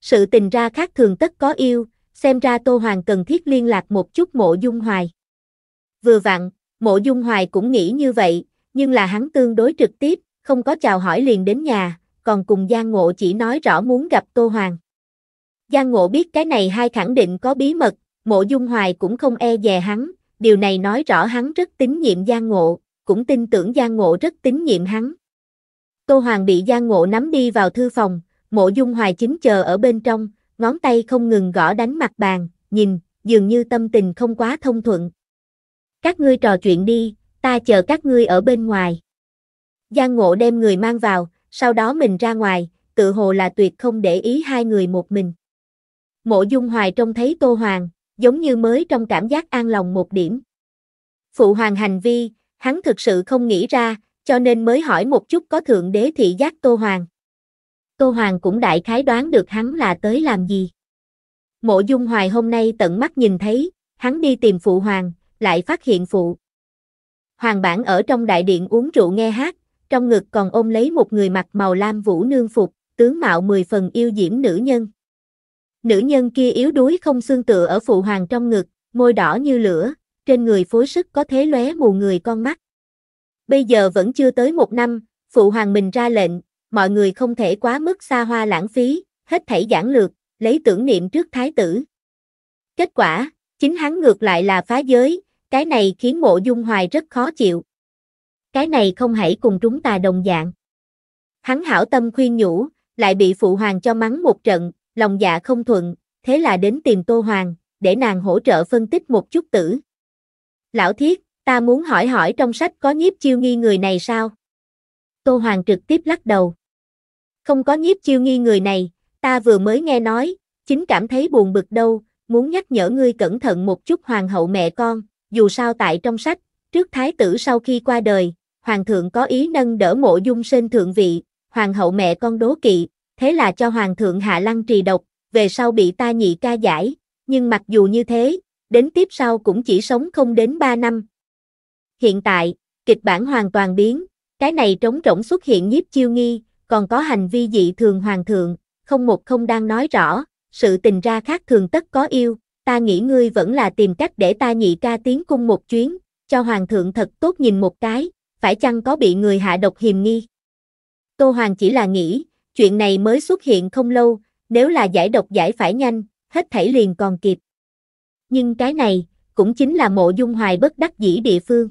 Sự tình ra khác thường tất có yêu, xem ra Tô Hoàng cần thiết liên lạc một chút mộ dung hoài. Vừa vặn, mộ dung hoài cũng nghĩ như vậy, nhưng là hắn tương đối trực tiếp, không có chào hỏi liền đến nhà, còn cùng Giang Ngộ chỉ nói rõ muốn gặp Tô Hoàng. Giang Ngộ biết cái này hai khẳng định có bí mật, mộ dung hoài cũng không e dè hắn, điều này nói rõ hắn rất tín nhiệm Giang Ngộ, cũng tin tưởng Giang Ngộ rất tín nhiệm hắn. Tô Hoàng bị Giang Ngộ nắm đi vào thư phòng, mộ dung hoài chính chờ ở bên trong, ngón tay không ngừng gõ đánh mặt bàn, nhìn, dường như tâm tình không quá thông thuận. Các ngươi trò chuyện đi, ta chờ các ngươi ở bên ngoài. Giang Ngộ đem người mang vào, sau đó mình ra ngoài, tự hồ là tuyệt không để ý hai người một mình. Mộ Dung Hoài trông thấy Tô Hoàng, giống như mới trong cảm giác an lòng một điểm. Phụ Hoàng hành vi, hắn thực sự không nghĩ ra, cho nên mới hỏi một chút có thượng đế thị giác Tô Hoàng. Tô Hoàng cũng đại khái đoán được hắn là tới làm gì. Mộ Dung Hoài hôm nay tận mắt nhìn thấy, hắn đi tìm phụ hoàng, lại phát hiện phụ. Hoàng bản ở trong đại điện uống rượu nghe hát, trong ngực còn ôm lấy một người mặc màu lam vũ nương phục, tướng mạo mười phần yêu diễm nữ nhân. Nữ nhân kia yếu đuối không xương tựa ở phụ hoàng trong ngực, môi đỏ như lửa, trên người phối sức có thế lóe mù người con mắt. Bây giờ vẫn chưa tới một năm, phụ hoàng mình ra lệnh, mọi người không thể quá mức xa hoa lãng phí, hết thảy giản lược, lấy tưởng niệm trước thái tử. Kết quả, chính hắn ngược lại là phá giới, cái này khiến mộ dung hoài rất khó chịu. Cái này không hãy cùng chúng ta đồng dạng. Hắn hảo tâm khuyên nhủ, lại bị phụ hoàng cho mắng một trận, lòng dạ không thuận, thế là đến tìm Tô Hoàng, để nàng hỗ trợ phân tích một chút tử. Lão thiết, ta muốn hỏi hỏi trong sách có nhiếp chiêu nghi người này sao? Tô Hoàng trực tiếp lắc đầu. Không có nhiếp chiêu nghi người này, ta vừa mới nghe nói, chính cảm thấy buồn bực đâu, muốn nhắc nhở ngươi cẩn thận một chút hoàng hậu mẹ con, dù sao tại trong sách, trước thái tử sau khi qua đời, hoàng thượng có ý nâng đỡ mộ dung sinh thượng vị, hoàng hậu mẹ con đố kỵ, thế là cho hoàng thượng hạ lăng trì độc, về sau bị ta nhị ca giải, nhưng mặc dù như thế, đến tiếp sau cũng chỉ sống không đến 3 năm. Hiện tại, kịch bản hoàn toàn biến, cái này trống rỗng xuất hiện nhiếp chiêu nghi, còn có hành vi dị thường hoàng thượng, không một không đang nói rõ, sự tình ra khác thường tất có yêu, ta nghĩ ngươi vẫn là tìm cách để ta nhị ca tiến cung một chuyến, cho hoàng thượng thật tốt nhìn một cái, phải chăng có bị người hạ độc hiềm nghi. Tô Hoàng chỉ là nghĩ, chuyện này mới xuất hiện không lâu, nếu là giải độc giải phải nhanh, hết thảy liền còn kịp nhưng cái này cũng chính là mộ dung hoài bất đắc dĩ địa phương.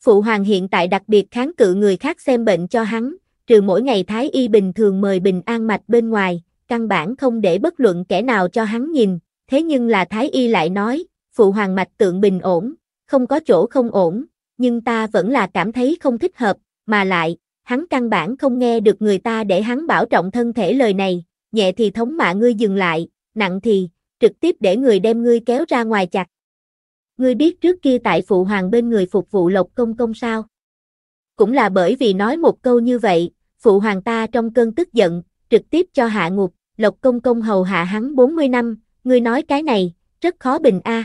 Phụ hoàng hiện tại đặc biệt kháng cự người khác xem bệnh cho hắn, trừ mỗi ngày thái y bình thường mời bình an mạch bên ngoài, căn bản không để bất luận kẻ nào cho hắn nhìn, thế nhưng là thái y lại nói, phụ hoàng mạch tượng bình ổn, không có chỗ không ổn, nhưng ta vẫn là cảm thấy không thích hợp, mà lại, hắn căn bản không nghe được người ta để hắn bảo trọng thân thể lời này, nhẹ thì thống mạ ngươi dừng lại, nặng thì, trực tiếp để người đem ngươi kéo ra ngoài chặt. Ngươi biết trước kia tại phụ hoàng bên người phục vụ lộc công công sao? Cũng là bởi vì nói một câu như vậy, phụ hoàng ta trong cơn tức giận, trực tiếp cho hạ ngục, lộc công công hầu hạ hắn 40 năm, ngươi nói cái này, rất khó bình a.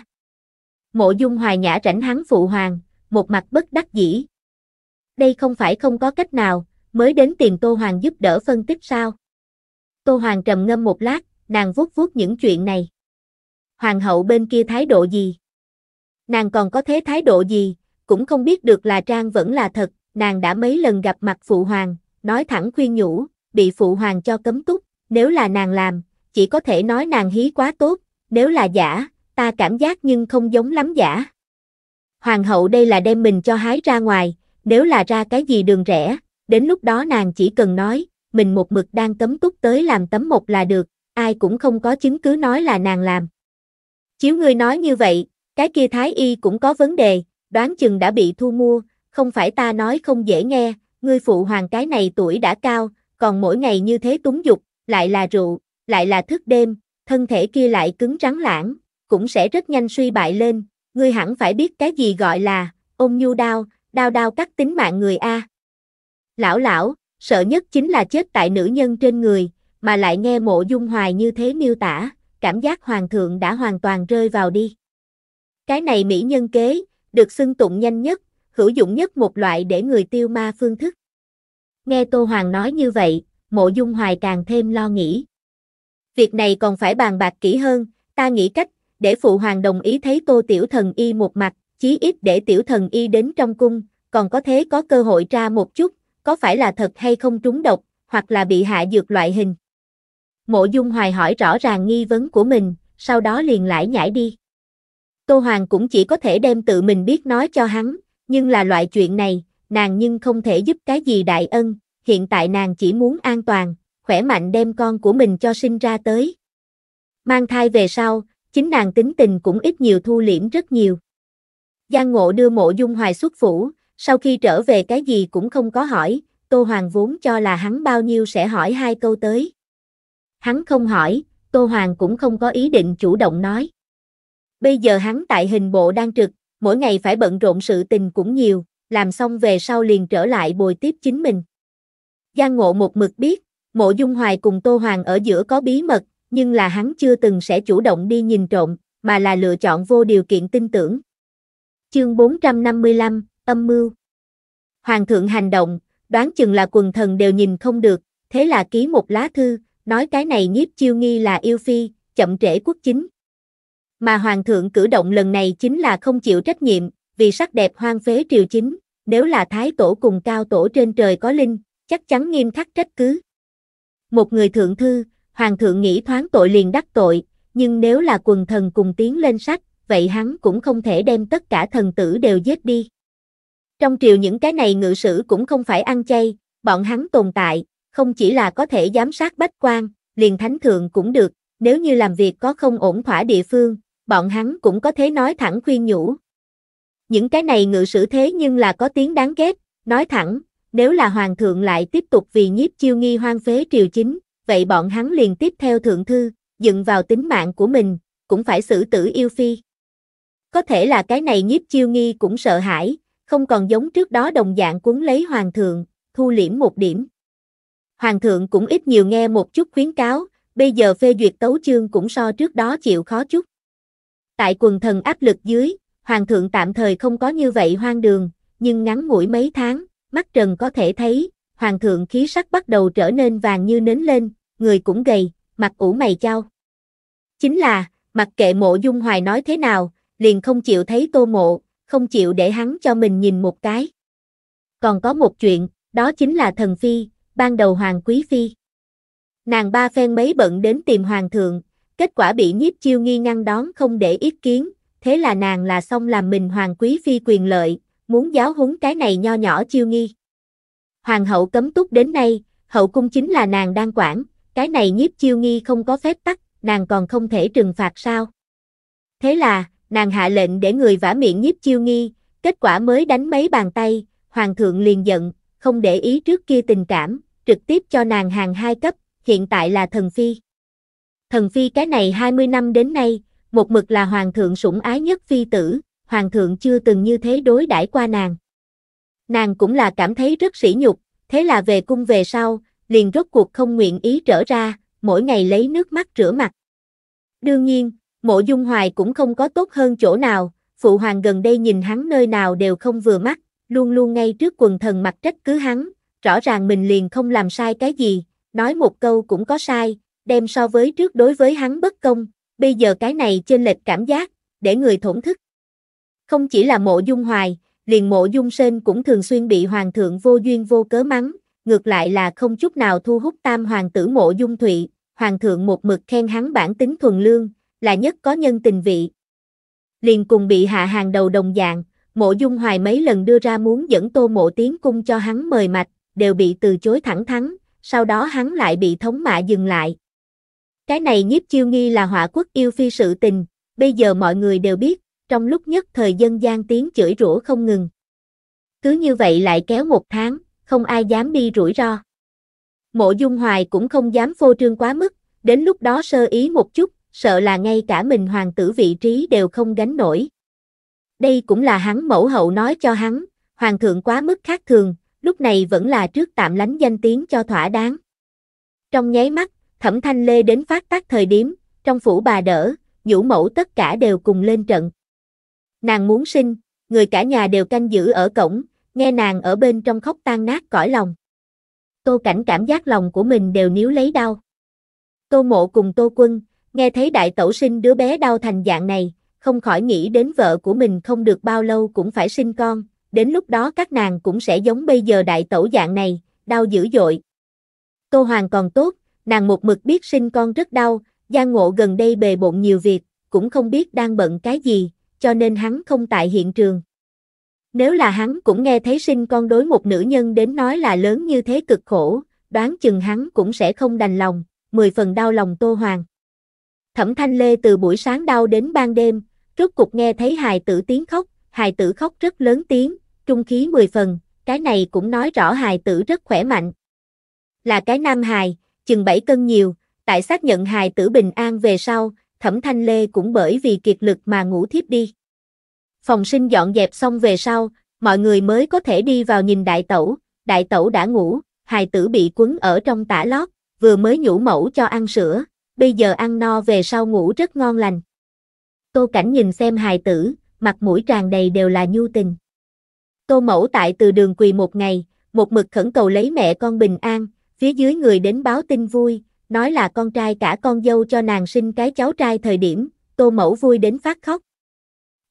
Mộ dung hoài nhã rảnh hắn phụ hoàng, một mặt bất đắc dĩ. Đây không phải không có cách nào, mới đến tìm Tô Hoàng giúp đỡ phân tích sao. Tô Hoàng trầm ngâm một lát, nàng vuốt vuốt những chuyện này hoàng hậu bên kia thái độ gì. Nàng còn có thế thái độ gì, cũng không biết được là trang vẫn là thật, nàng đã mấy lần gặp mặt phụ hoàng, nói thẳng khuyên nhủ, bị phụ hoàng cho cấm túc, nếu là nàng làm, chỉ có thể nói nàng hí quá tốt, nếu là giả, ta cảm giác nhưng không giống lắm giả. Hoàng hậu đây là đem mình cho hái ra ngoài, nếu là ra cái gì đường rẻ, đến lúc đó nàng chỉ cần nói, mình một mực đang cấm túc tới làm tấm một là được, ai cũng không có chứng cứ nói là nàng làm. Chiếu ngươi nói như vậy, cái kia thái y cũng có vấn đề, đoán chừng đã bị thu mua, không phải ta nói không dễ nghe, ngươi phụ hoàng cái này tuổi đã cao, còn mỗi ngày như thế túng dục, lại là rượu, lại là thức đêm, thân thể kia lại cứng rắn lãng, cũng sẽ rất nhanh suy bại lên, ngươi hẳn phải biết cái gì gọi là ôm nhu đau, đau đau cắt tính mạng người a. Lão lão, sợ nhất chính là chết tại nữ nhân trên người, mà lại nghe Mộ Dung Hoài như thế miêu tả cảm giác hoàng thượng đã hoàn toàn rơi vào đi. Cái này mỹ nhân kế, được xưng tụng nhanh nhất, hữu dụng nhất một loại để người tiêu ma phương thức. Nghe Tô Hoàng nói như vậy, mộ dung hoài càng thêm lo nghĩ. Việc này còn phải bàn bạc kỹ hơn, ta nghĩ cách, để phụ hoàng đồng ý thấy tô tiểu thần y một mặt, chí ít để tiểu thần y đến trong cung, còn có thế có cơ hội tra một chút, có phải là thật hay không trúng độc, hoặc là bị hạ dược loại hình. Mộ Dung Hoài hỏi rõ ràng nghi vấn của mình, sau đó liền lại nhảy đi. Tô Hoàng cũng chỉ có thể đem tự mình biết nói cho hắn, nhưng là loại chuyện này, nàng nhưng không thể giúp cái gì đại ân, hiện tại nàng chỉ muốn an toàn, khỏe mạnh đem con của mình cho sinh ra tới. Mang thai về sau, chính nàng tính tình cũng ít nhiều thu liễm rất nhiều. Giang Ngộ đưa mộ dung hoài xuất phủ, sau khi trở về cái gì cũng không có hỏi, Tô Hoàng vốn cho là hắn bao nhiêu sẽ hỏi hai câu tới hắn không hỏi, Tô Hoàng cũng không có ý định chủ động nói. Bây giờ hắn tại hình bộ đang trực, mỗi ngày phải bận rộn sự tình cũng nhiều, làm xong về sau liền trở lại bồi tiếp chính mình. Giang Ngộ một mực biết, Mộ Dung Hoài cùng Tô Hoàng ở giữa có bí mật, nhưng là hắn chưa từng sẽ chủ động đi nhìn trộm, mà là lựa chọn vô điều kiện tin tưởng. Chương 455, âm mưu. Hoàng thượng hành động, đoán chừng là quần thần đều nhìn không được, thế là ký một lá thư, nói cái này nhiếp chiêu nghi là yêu phi, chậm trễ quốc chính. Mà hoàng thượng cử động lần này chính là không chịu trách nhiệm, vì sắc đẹp hoang phế triều chính, nếu là thái tổ cùng cao tổ trên trời có linh, chắc chắn nghiêm khắc trách cứ. Một người thượng thư, hoàng thượng nghĩ thoáng tội liền đắc tội, nhưng nếu là quần thần cùng tiến lên sách, vậy hắn cũng không thể đem tất cả thần tử đều giết đi. Trong triều những cái này ngự sử cũng không phải ăn chay, bọn hắn tồn tại, không chỉ là có thể giám sát bách quan, liền thánh thượng cũng được, nếu như làm việc có không ổn thỏa địa phương, bọn hắn cũng có thể nói thẳng khuyên nhủ. Những cái này ngự sử thế nhưng là có tiếng đáng ghét, nói thẳng, nếu là hoàng thượng lại tiếp tục vì nhiếp chiêu nghi hoang phế triều chính, vậy bọn hắn liền tiếp theo thượng thư, dựng vào tính mạng của mình, cũng phải xử tử yêu phi. Có thể là cái này nhiếp chiêu nghi cũng sợ hãi, không còn giống trước đó đồng dạng cuốn lấy hoàng thượng, thu liễm một điểm hoàng thượng cũng ít nhiều nghe một chút khuyến cáo, bây giờ phê duyệt tấu chương cũng so trước đó chịu khó chút. Tại quần thần áp lực dưới, hoàng thượng tạm thời không có như vậy hoang đường, nhưng ngắn ngủi mấy tháng, mắt trần có thể thấy, hoàng thượng khí sắc bắt đầu trở nên vàng như nến lên, người cũng gầy, mặt ủ mày chao. Chính là, mặc kệ mộ dung hoài nói thế nào, liền không chịu thấy tô mộ, không chịu để hắn cho mình nhìn một cái. Còn có một chuyện, đó chính là thần phi, ban đầu Hoàng Quý Phi. Nàng ba phen mấy bận đến tìm Hoàng thượng, kết quả bị nhiếp chiêu nghi ngăn đón không để ý kiến, thế là nàng là xong làm mình Hoàng Quý Phi quyền lợi, muốn giáo huấn cái này nho nhỏ chiêu nghi. Hoàng hậu cấm túc đến nay, hậu cung chính là nàng đang quản, cái này nhiếp chiêu nghi không có phép tắc, nàng còn không thể trừng phạt sao. Thế là, nàng hạ lệnh để người vả miệng nhiếp chiêu nghi, kết quả mới đánh mấy bàn tay, hoàng thượng liền giận, không để ý trước kia tình cảm, trực tiếp cho nàng hàng hai cấp, hiện tại là thần phi. Thần phi cái này 20 năm đến nay, một mực là hoàng thượng sủng ái nhất phi tử, hoàng thượng chưa từng như thế đối đãi qua nàng. Nàng cũng là cảm thấy rất sỉ nhục, thế là về cung về sau, liền rốt cuộc không nguyện ý trở ra, mỗi ngày lấy nước mắt rửa mặt. Đương nhiên, mộ dung hoài cũng không có tốt hơn chỗ nào, phụ hoàng gần đây nhìn hắn nơi nào đều không vừa mắt, luôn luôn ngay trước quần thần mặt trách cứ hắn, rõ ràng mình liền không làm sai cái gì, nói một câu cũng có sai, đem so với trước đối với hắn bất công, bây giờ cái này trên lệch cảm giác, để người thổn thức. Không chỉ là mộ dung hoài, liền mộ dung sơn cũng thường xuyên bị hoàng thượng vô duyên vô cớ mắng, ngược lại là không chút nào thu hút tam hoàng tử mộ dung thụy, hoàng thượng một mực khen hắn bản tính thuần lương, là nhất có nhân tình vị. Liền cùng bị hạ hàng đầu đồng dạng, mộ dung hoài mấy lần đưa ra muốn dẫn tô mộ tiến cung cho hắn mời mạch, đều bị từ chối thẳng thắn, sau đó hắn lại bị thống mạ dừng lại. Cái này nhiếp chiêu nghi là họa quốc yêu phi sự tình, bây giờ mọi người đều biết, trong lúc nhất thời dân gian tiếng chửi rủa không ngừng. Cứ như vậy lại kéo một tháng, không ai dám đi rủi ro. Mộ Dung Hoài cũng không dám phô trương quá mức, đến lúc đó sơ ý một chút, sợ là ngay cả mình hoàng tử vị trí đều không gánh nổi. Đây cũng là hắn mẫu hậu nói cho hắn, hoàng thượng quá mức khác thường, lúc này vẫn là trước tạm lánh danh tiếng cho thỏa đáng. Trong nháy mắt, thẩm thanh lê đến phát tác thời điểm, trong phủ bà đỡ, nhũ mẫu tất cả đều cùng lên trận. Nàng muốn sinh, người cả nhà đều canh giữ ở cổng, nghe nàng ở bên trong khóc tan nát cõi lòng. Tô cảnh cảm giác lòng của mình đều níu lấy đau. Tô mộ cùng tô quân, nghe thấy đại tẩu sinh đứa bé đau thành dạng này, không khỏi nghĩ đến vợ của mình không được bao lâu cũng phải sinh con, đến lúc đó các nàng cũng sẽ giống bây giờ đại tẩu dạng này, đau dữ dội. Tô Hoàng còn tốt, nàng một mực biết sinh con rất đau, Giang Ngộ gần đây bề bộn nhiều việc, cũng không biết đang bận cái gì, cho nên hắn không tại hiện trường. Nếu là hắn cũng nghe thấy sinh con đối một nữ nhân đến nói là lớn như thế cực khổ, đoán chừng hắn cũng sẽ không đành lòng, mười phần đau lòng Tô Hoàng. Thẩm Thanh Lê từ buổi sáng đau đến ban đêm, rốt cục nghe thấy hài tử tiếng khóc, hài tử khóc rất lớn tiếng, trung khí 10 phần, cái này cũng nói rõ hài tử rất khỏe mạnh. Là cái nam hài, chừng 7 cân nhiều, tại xác nhận hài tử bình an về sau, Thẩm Thanh Lê cũng bởi vì kiệt lực mà ngủ thiếp đi. Phòng sinh dọn dẹp xong về sau, mọi người mới có thể đi vào nhìn đại tẩu, đại tẩu đã ngủ, hài tử bị quấn ở trong tả lót, vừa mới nhũ mẫu cho ăn sữa, bây giờ ăn no về sau ngủ rất ngon lành. Tô Cảnh nhìn xem hài tử, mặt mũi tràn đầy đều là nhu tình. Tô mẫu tại từ đường quỳ một ngày, một mực khẩn cầu lấy mẹ con bình an, phía dưới người đến báo tin vui, nói là con trai cả con dâu cho nàng sinh cái cháu trai thời điểm, tô mẫu vui đến phát khóc.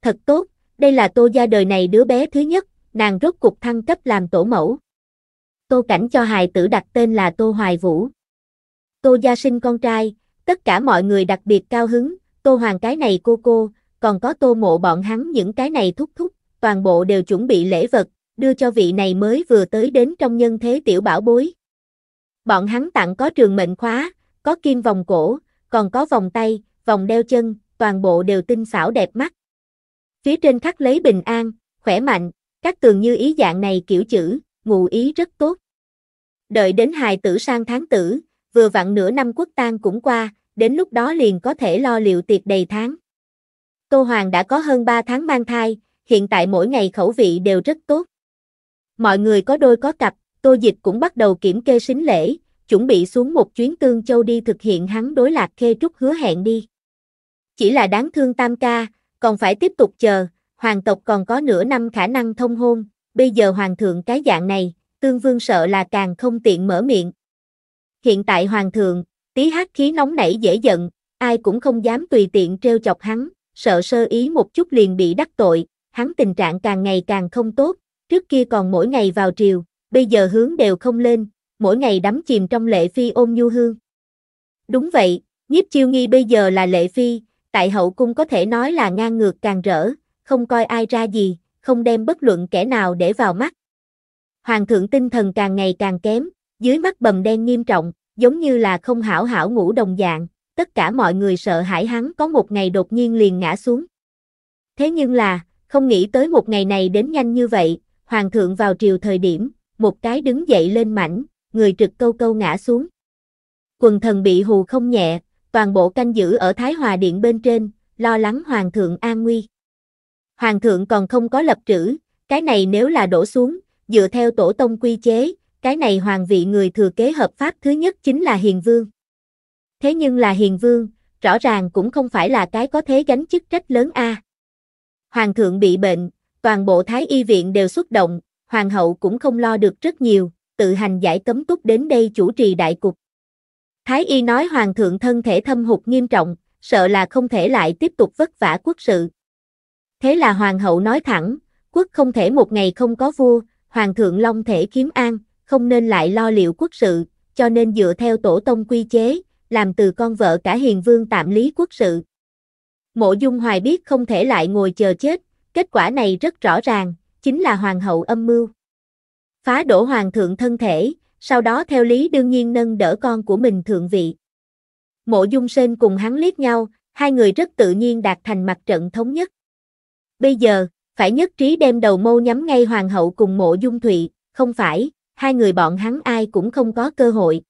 Thật tốt, đây là tô gia đời này đứa bé thứ nhất, nàng rốt cục thăng cấp làm tổ mẫu. Tô cảnh cho hài tử đặt tên là Tô Hoài Vũ. Tô gia sinh con trai, tất cả mọi người đặc biệt cao hứng, Tô Hoàng cái này cô cô, còn có tô mộ bọn hắn những cái này thúc thúc, toàn bộ đều chuẩn bị lễ vật, đưa cho vị này mới vừa tới đến trong nhân thế tiểu bảo bối. Bọn hắn tặng có trường mệnh khóa, có kim vòng cổ, còn có vòng tay, vòng đeo chân, toàn bộ đều tinh xảo đẹp mắt. Phía trên khắc lấy bình an, khỏe mạnh, các tường như ý dạng này kiểu chữ, ngụ ý rất tốt. Đợi đến hài tử sang tháng tử, vừa vặn nửa năm quốc tang cũng qua, đến lúc đó liền có thể lo liệu tiệc đầy tháng. Tô Hoàng đã có hơn 3 tháng mang thai, hiện tại mỗi ngày khẩu vị đều rất tốt. Mọi người có đôi có cặp, Tô Dịch cũng bắt đầu kiểm kê sính lễ, chuẩn bị xuống một chuyến Tương Châu đi thực hiện hắn đối lạc khê trúc hứa hẹn đi. Chỉ là đáng thương Tam Ca, còn phải tiếp tục chờ, hoàng tộc còn có nửa năm khả năng thông hôn, bây giờ hoàng thượng cái dạng này, Tương Vương sợ là càng không tiện mở miệng. Hiện tại hoàng thượng, tí hát khí nóng nảy dễ giận, ai cũng không dám tùy tiện treo chọc hắn, sợ sơ ý một chút liền bị đắc tội, hắn tình trạng càng ngày càng không tốt, trước kia còn mỗi ngày vào triều, bây giờ hướng đều không lên, mỗi ngày đắm chìm trong lệ phi ôm nhu hương. Đúng vậy, nhiếp chiêu nghi bây giờ là lệ phi, tại hậu cung có thể nói là ngang ngược càng rỡ, không coi ai ra gì, không đem bất luận kẻ nào để vào mắt. Hoàng thượng tinh thần càng ngày càng kém, dưới mắt bầm đen nghiêm trọng, giống như là không hảo hảo ngủ đồng dạng tất cả mọi người sợ hãi hắn có một ngày đột nhiên liền ngã xuống. Thế nhưng là, không nghĩ tới một ngày này đến nhanh như vậy, hoàng thượng vào triều thời điểm, một cái đứng dậy lên mảnh, người trực câu câu ngã xuống. Quần thần bị hù không nhẹ, toàn bộ canh giữ ở Thái Hòa Điện bên trên, lo lắng hoàng thượng an nguy. Hoàng thượng còn không có lập trữ, cái này nếu là đổ xuống, dựa theo tổ tông quy chế, cái này hoàng vị người thừa kế hợp pháp thứ nhất chính là hiền vương. Thế nhưng là hiền vương, rõ ràng cũng không phải là cái có thế gánh chức trách lớn a. Hoàng thượng bị bệnh, toàn bộ thái y viện đều xuất động, hoàng hậu cũng không lo được rất nhiều, tự hành giải cấm túc đến đây chủ trì đại cục. Thái y nói hoàng thượng thân thể thâm hụt nghiêm trọng, sợ là không thể lại tiếp tục vất vả quốc sự. Thế là hoàng hậu nói thẳng, quốc không thể một ngày không có vua, hoàng thượng long thể kiếm an, không nên lại lo liệu quốc sự, cho nên dựa theo tổ tông quy chế, làm từ con vợ cả hiền vương tạm lý quốc sự. Mộ dung hoài biết không thể lại ngồi chờ chết, kết quả này rất rõ ràng, chính là hoàng hậu âm mưu. Phá đổ hoàng thượng thân thể, sau đó theo lý đương nhiên nâng đỡ con của mình thượng vị. Mộ dung sên cùng hắn liếc nhau, hai người rất tự nhiên đạt thành mặt trận thống nhất. Bây giờ, phải nhất trí đem đầu mâu nhắm ngay hoàng hậu cùng mộ dung thụy, không phải, hai người bọn hắn ai cũng không có cơ hội.